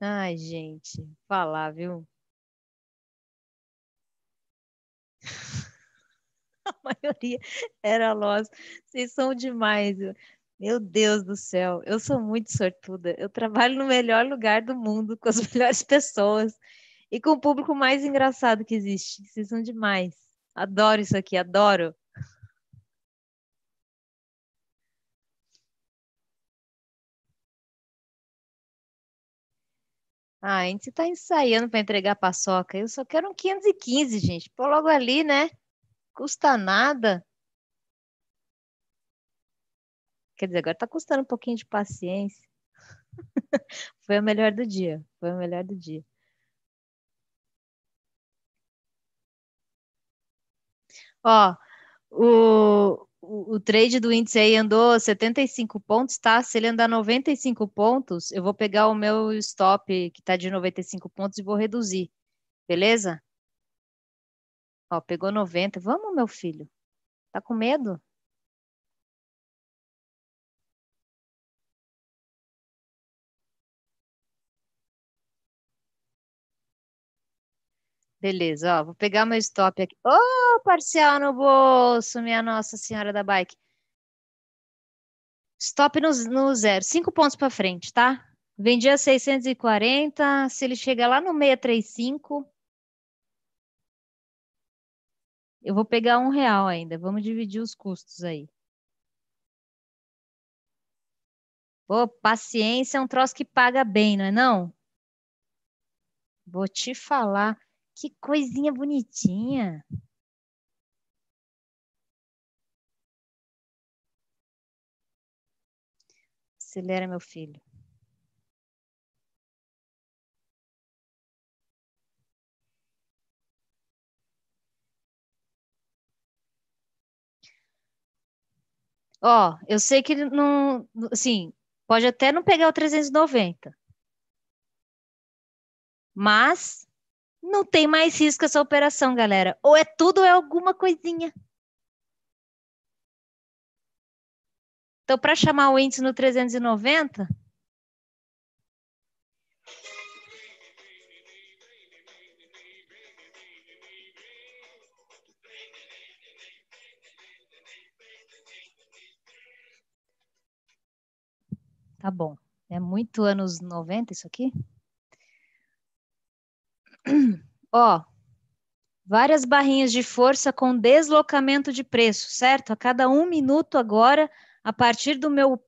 Ai, gente, falar, viu? A maioria era nós. Vocês são demais. Viu? Meu Deus do céu, eu sou muito sortuda. Eu trabalho no melhor lugar do mundo, com as melhores pessoas e com o público mais engraçado que existe. Vocês são demais. Adoro isso aqui, adoro. Ah, a gente está ensaiando para entregar paçoca. Eu só quero um 515, gente. Pô logo ali, né? Custa nada. Quer dizer, agora tá custando um pouquinho de paciência. foi o melhor do dia, foi o melhor do dia. Ó, o, o, o trade do índice aí andou 75 pontos, tá? Se ele andar 95 pontos, eu vou pegar o meu stop que tá de 95 pontos e vou reduzir, beleza? Ó, pegou 90. Vamos, meu filho. Tá com medo? Beleza, ó, vou pegar meu stop aqui. Ô, oh, parcial no bolso, minha Nossa Senhora da Bike. Stop no, no zero, cinco pontos para frente, tá? Vendi a 640, se ele chegar lá no 635, eu vou pegar um real ainda, vamos dividir os custos aí. Pô, paciência é um troço que paga bem, não é não? Vou te falar que coisinha bonitinha. Acelera, meu filho. Ó, oh, eu sei que ele não. Assim, pode até não pegar o 390. Mas não tem mais risco essa operação, galera. Ou é tudo ou é alguma coisinha. Então, para chamar o índice no 390, Tá bom. É muito anos 90 isso aqui? Ó, várias barrinhas de força com deslocamento de preço, certo? A cada um minuto agora, a partir do meu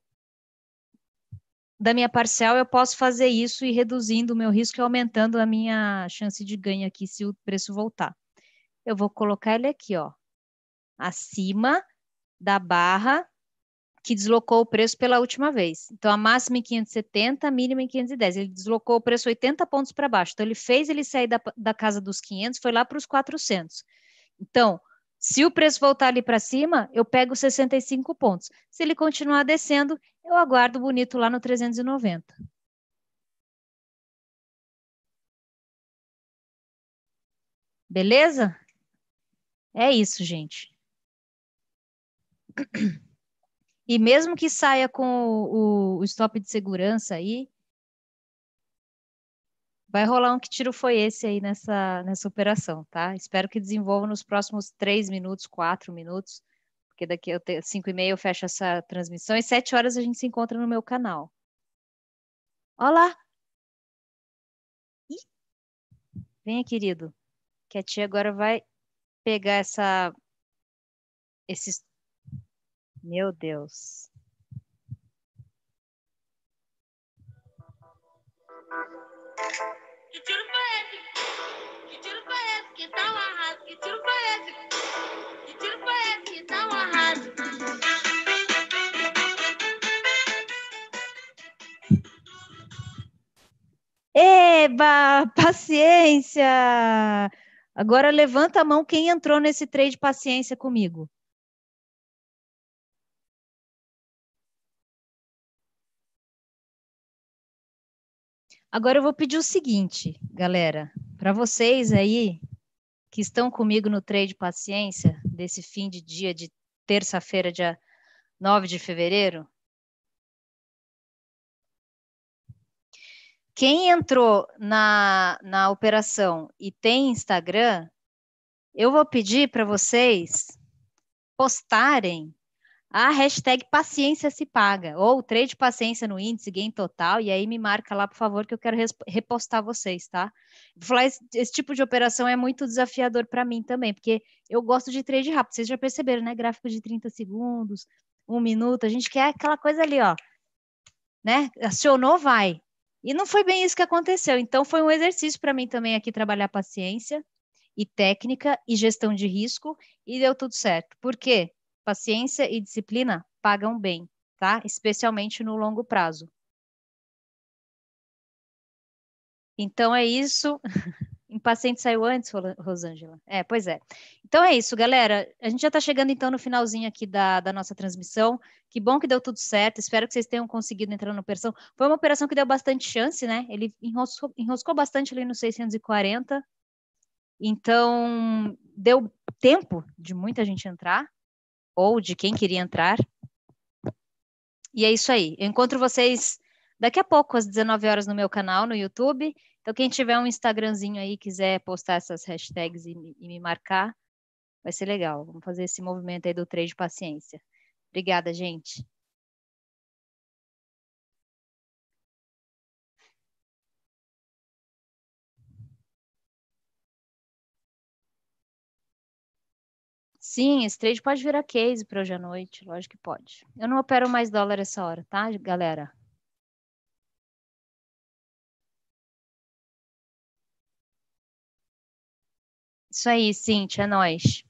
da minha parcial, eu posso fazer isso e reduzindo o meu risco e aumentando a minha chance de ganho aqui se o preço voltar. Eu vou colocar ele aqui, ó, acima da barra que deslocou o preço pela última vez. Então, a máxima em 570, a mínima em 510. Ele deslocou o preço 80 pontos para baixo. Então, ele fez ele sair da, da casa dos 500, foi lá para os 400. Então, se o preço voltar ali para cima, eu pego 65 pontos. Se ele continuar descendo, eu aguardo bonito lá no 390. Beleza? É isso, gente. E mesmo que saia com o, o stop de segurança aí, vai rolar um que tiro foi esse aí nessa, nessa operação, tá? Espero que desenvolva nos próximos três minutos, quatro minutos, porque daqui eu tenho, cinco e meia eu fecho essa transmissão e sete horas a gente se encontra no meu canal. Olá! Venha, querido, que a tia agora vai pegar essa, esses meu Deus. Que tiro foi esse? Que tiro foi esse que tá raso? Que tiro foi esse? Que tiro foi esse que tá raso? Eba, paciência! Agora levanta a mão quem entrou nesse trade paciência comigo. Agora eu vou pedir o seguinte, galera, para vocês aí que estão comigo no trade paciência desse fim de dia de terça-feira, dia 9 de fevereiro, quem entrou na, na operação e tem Instagram, eu vou pedir para vocês postarem a hashtag paciência se paga, ou trade paciência no índice, gain total, e aí me marca lá, por favor, que eu quero repostar vocês, tá? falar, esse, esse tipo de operação é muito desafiador para mim também, porque eu gosto de trade rápido, vocês já perceberam, né? Gráfico de 30 segundos, um minuto, a gente quer aquela coisa ali, ó, né? Acionou, vai. E não foi bem isso que aconteceu, então foi um exercício para mim também aqui trabalhar paciência e técnica e gestão de risco, e deu tudo certo. Por quê? Paciência e disciplina pagam bem, tá? Especialmente no longo prazo. Então é isso. Impaciente saiu antes, Rosângela. É, pois é. Então é isso, galera. A gente já está chegando então no finalzinho aqui da, da nossa transmissão. Que bom que deu tudo certo. Espero que vocês tenham conseguido entrar na operação. Foi uma operação que deu bastante chance, né? Ele enroscou, enroscou bastante ali no 640. Então, deu tempo de muita gente entrar ou de quem queria entrar. E é isso aí. Eu encontro vocês daqui a pouco, às 19 horas, no meu canal, no YouTube. Então, quem tiver um Instagramzinho aí, quiser postar essas hashtags e, e me marcar, vai ser legal. Vamos fazer esse movimento aí do trade paciência. Obrigada, gente. Sim, esse trade pode virar case para hoje à noite, lógico que pode. Eu não opero mais dólar essa hora, tá, galera? Isso aí, Cintia, é nóis.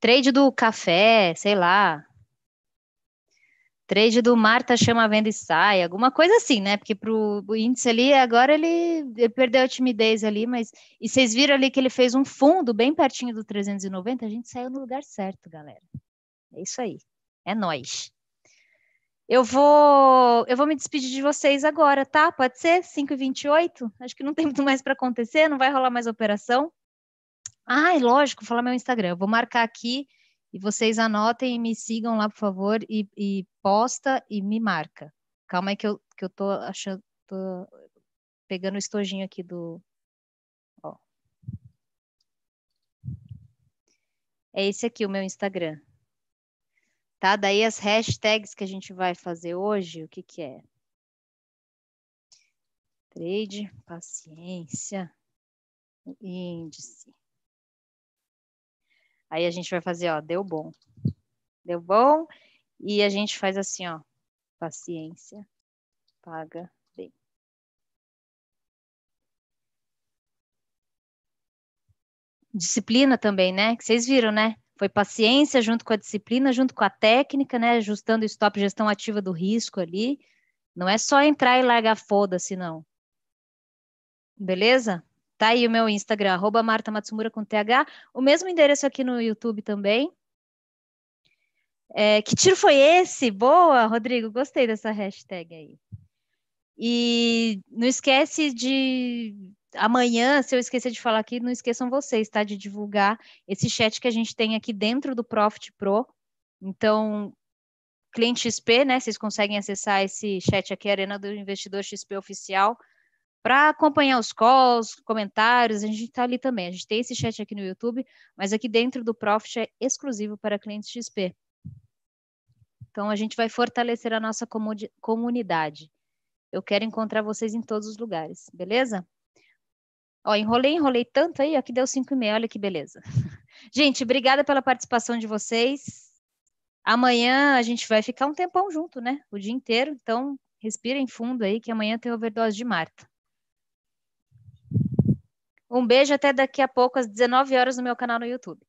Trade do café, sei lá trade do Marta chama venda e sai, alguma coisa assim, né? Porque para o índice ali, agora ele, ele, perdeu a timidez ali, mas. E vocês viram ali que ele fez um fundo bem pertinho do 390, a gente saiu no lugar certo, galera. É isso aí. É nós. Eu vou, eu vou me despedir de vocês agora, tá? Pode ser? 5h28? Acho que não tem muito mais para acontecer, não vai rolar mais operação. Ah, lógico, vou falar meu Instagram. Eu vou marcar aqui e vocês anotem e me sigam lá, por favor, e, e posta e me marca. Calma aí que eu, que eu tô achando. Tô pegando o estojinho aqui do. Ó. É esse aqui o meu Instagram. Tá? Daí as hashtags que a gente vai fazer hoje, o que que é? Trade, paciência, índice. Aí a gente vai fazer, ó, deu bom. Deu bom? E a gente faz assim, ó, paciência, paga bem. Disciplina também, né? Que vocês viram, né? Foi paciência junto com a disciplina, junto com a técnica, né? Ajustando o stop, gestão ativa do risco ali. Não é só entrar e largar foda-se, não. Beleza? Tá aí o meu Instagram, arroba Marta Matsumura com TH. O mesmo endereço aqui no YouTube também. É, que tiro foi esse? Boa, Rodrigo, gostei dessa hashtag aí. E não esquece de amanhã, se eu esquecer de falar aqui, não esqueçam vocês, tá? De divulgar esse chat que a gente tem aqui dentro do Profit Pro. Então, cliente XP, né? Vocês conseguem acessar esse chat aqui, Arena do Investidor XP Oficial para acompanhar os calls, comentários, a gente está ali também. A gente tem esse chat aqui no YouTube, mas aqui dentro do Profit é exclusivo para clientes XP. Então, a gente vai fortalecer a nossa comunidade. Eu quero encontrar vocês em todos os lugares, beleza? Ó, enrolei, enrolei tanto aí, ó, que deu 5 e meia, olha que beleza. Gente, obrigada pela participação de vocês. Amanhã a gente vai ficar um tempão junto, né? O dia inteiro, então respirem fundo aí, que amanhã tem overdose de Marta. Um beijo até daqui a pouco, às 19 horas, no meu canal no YouTube.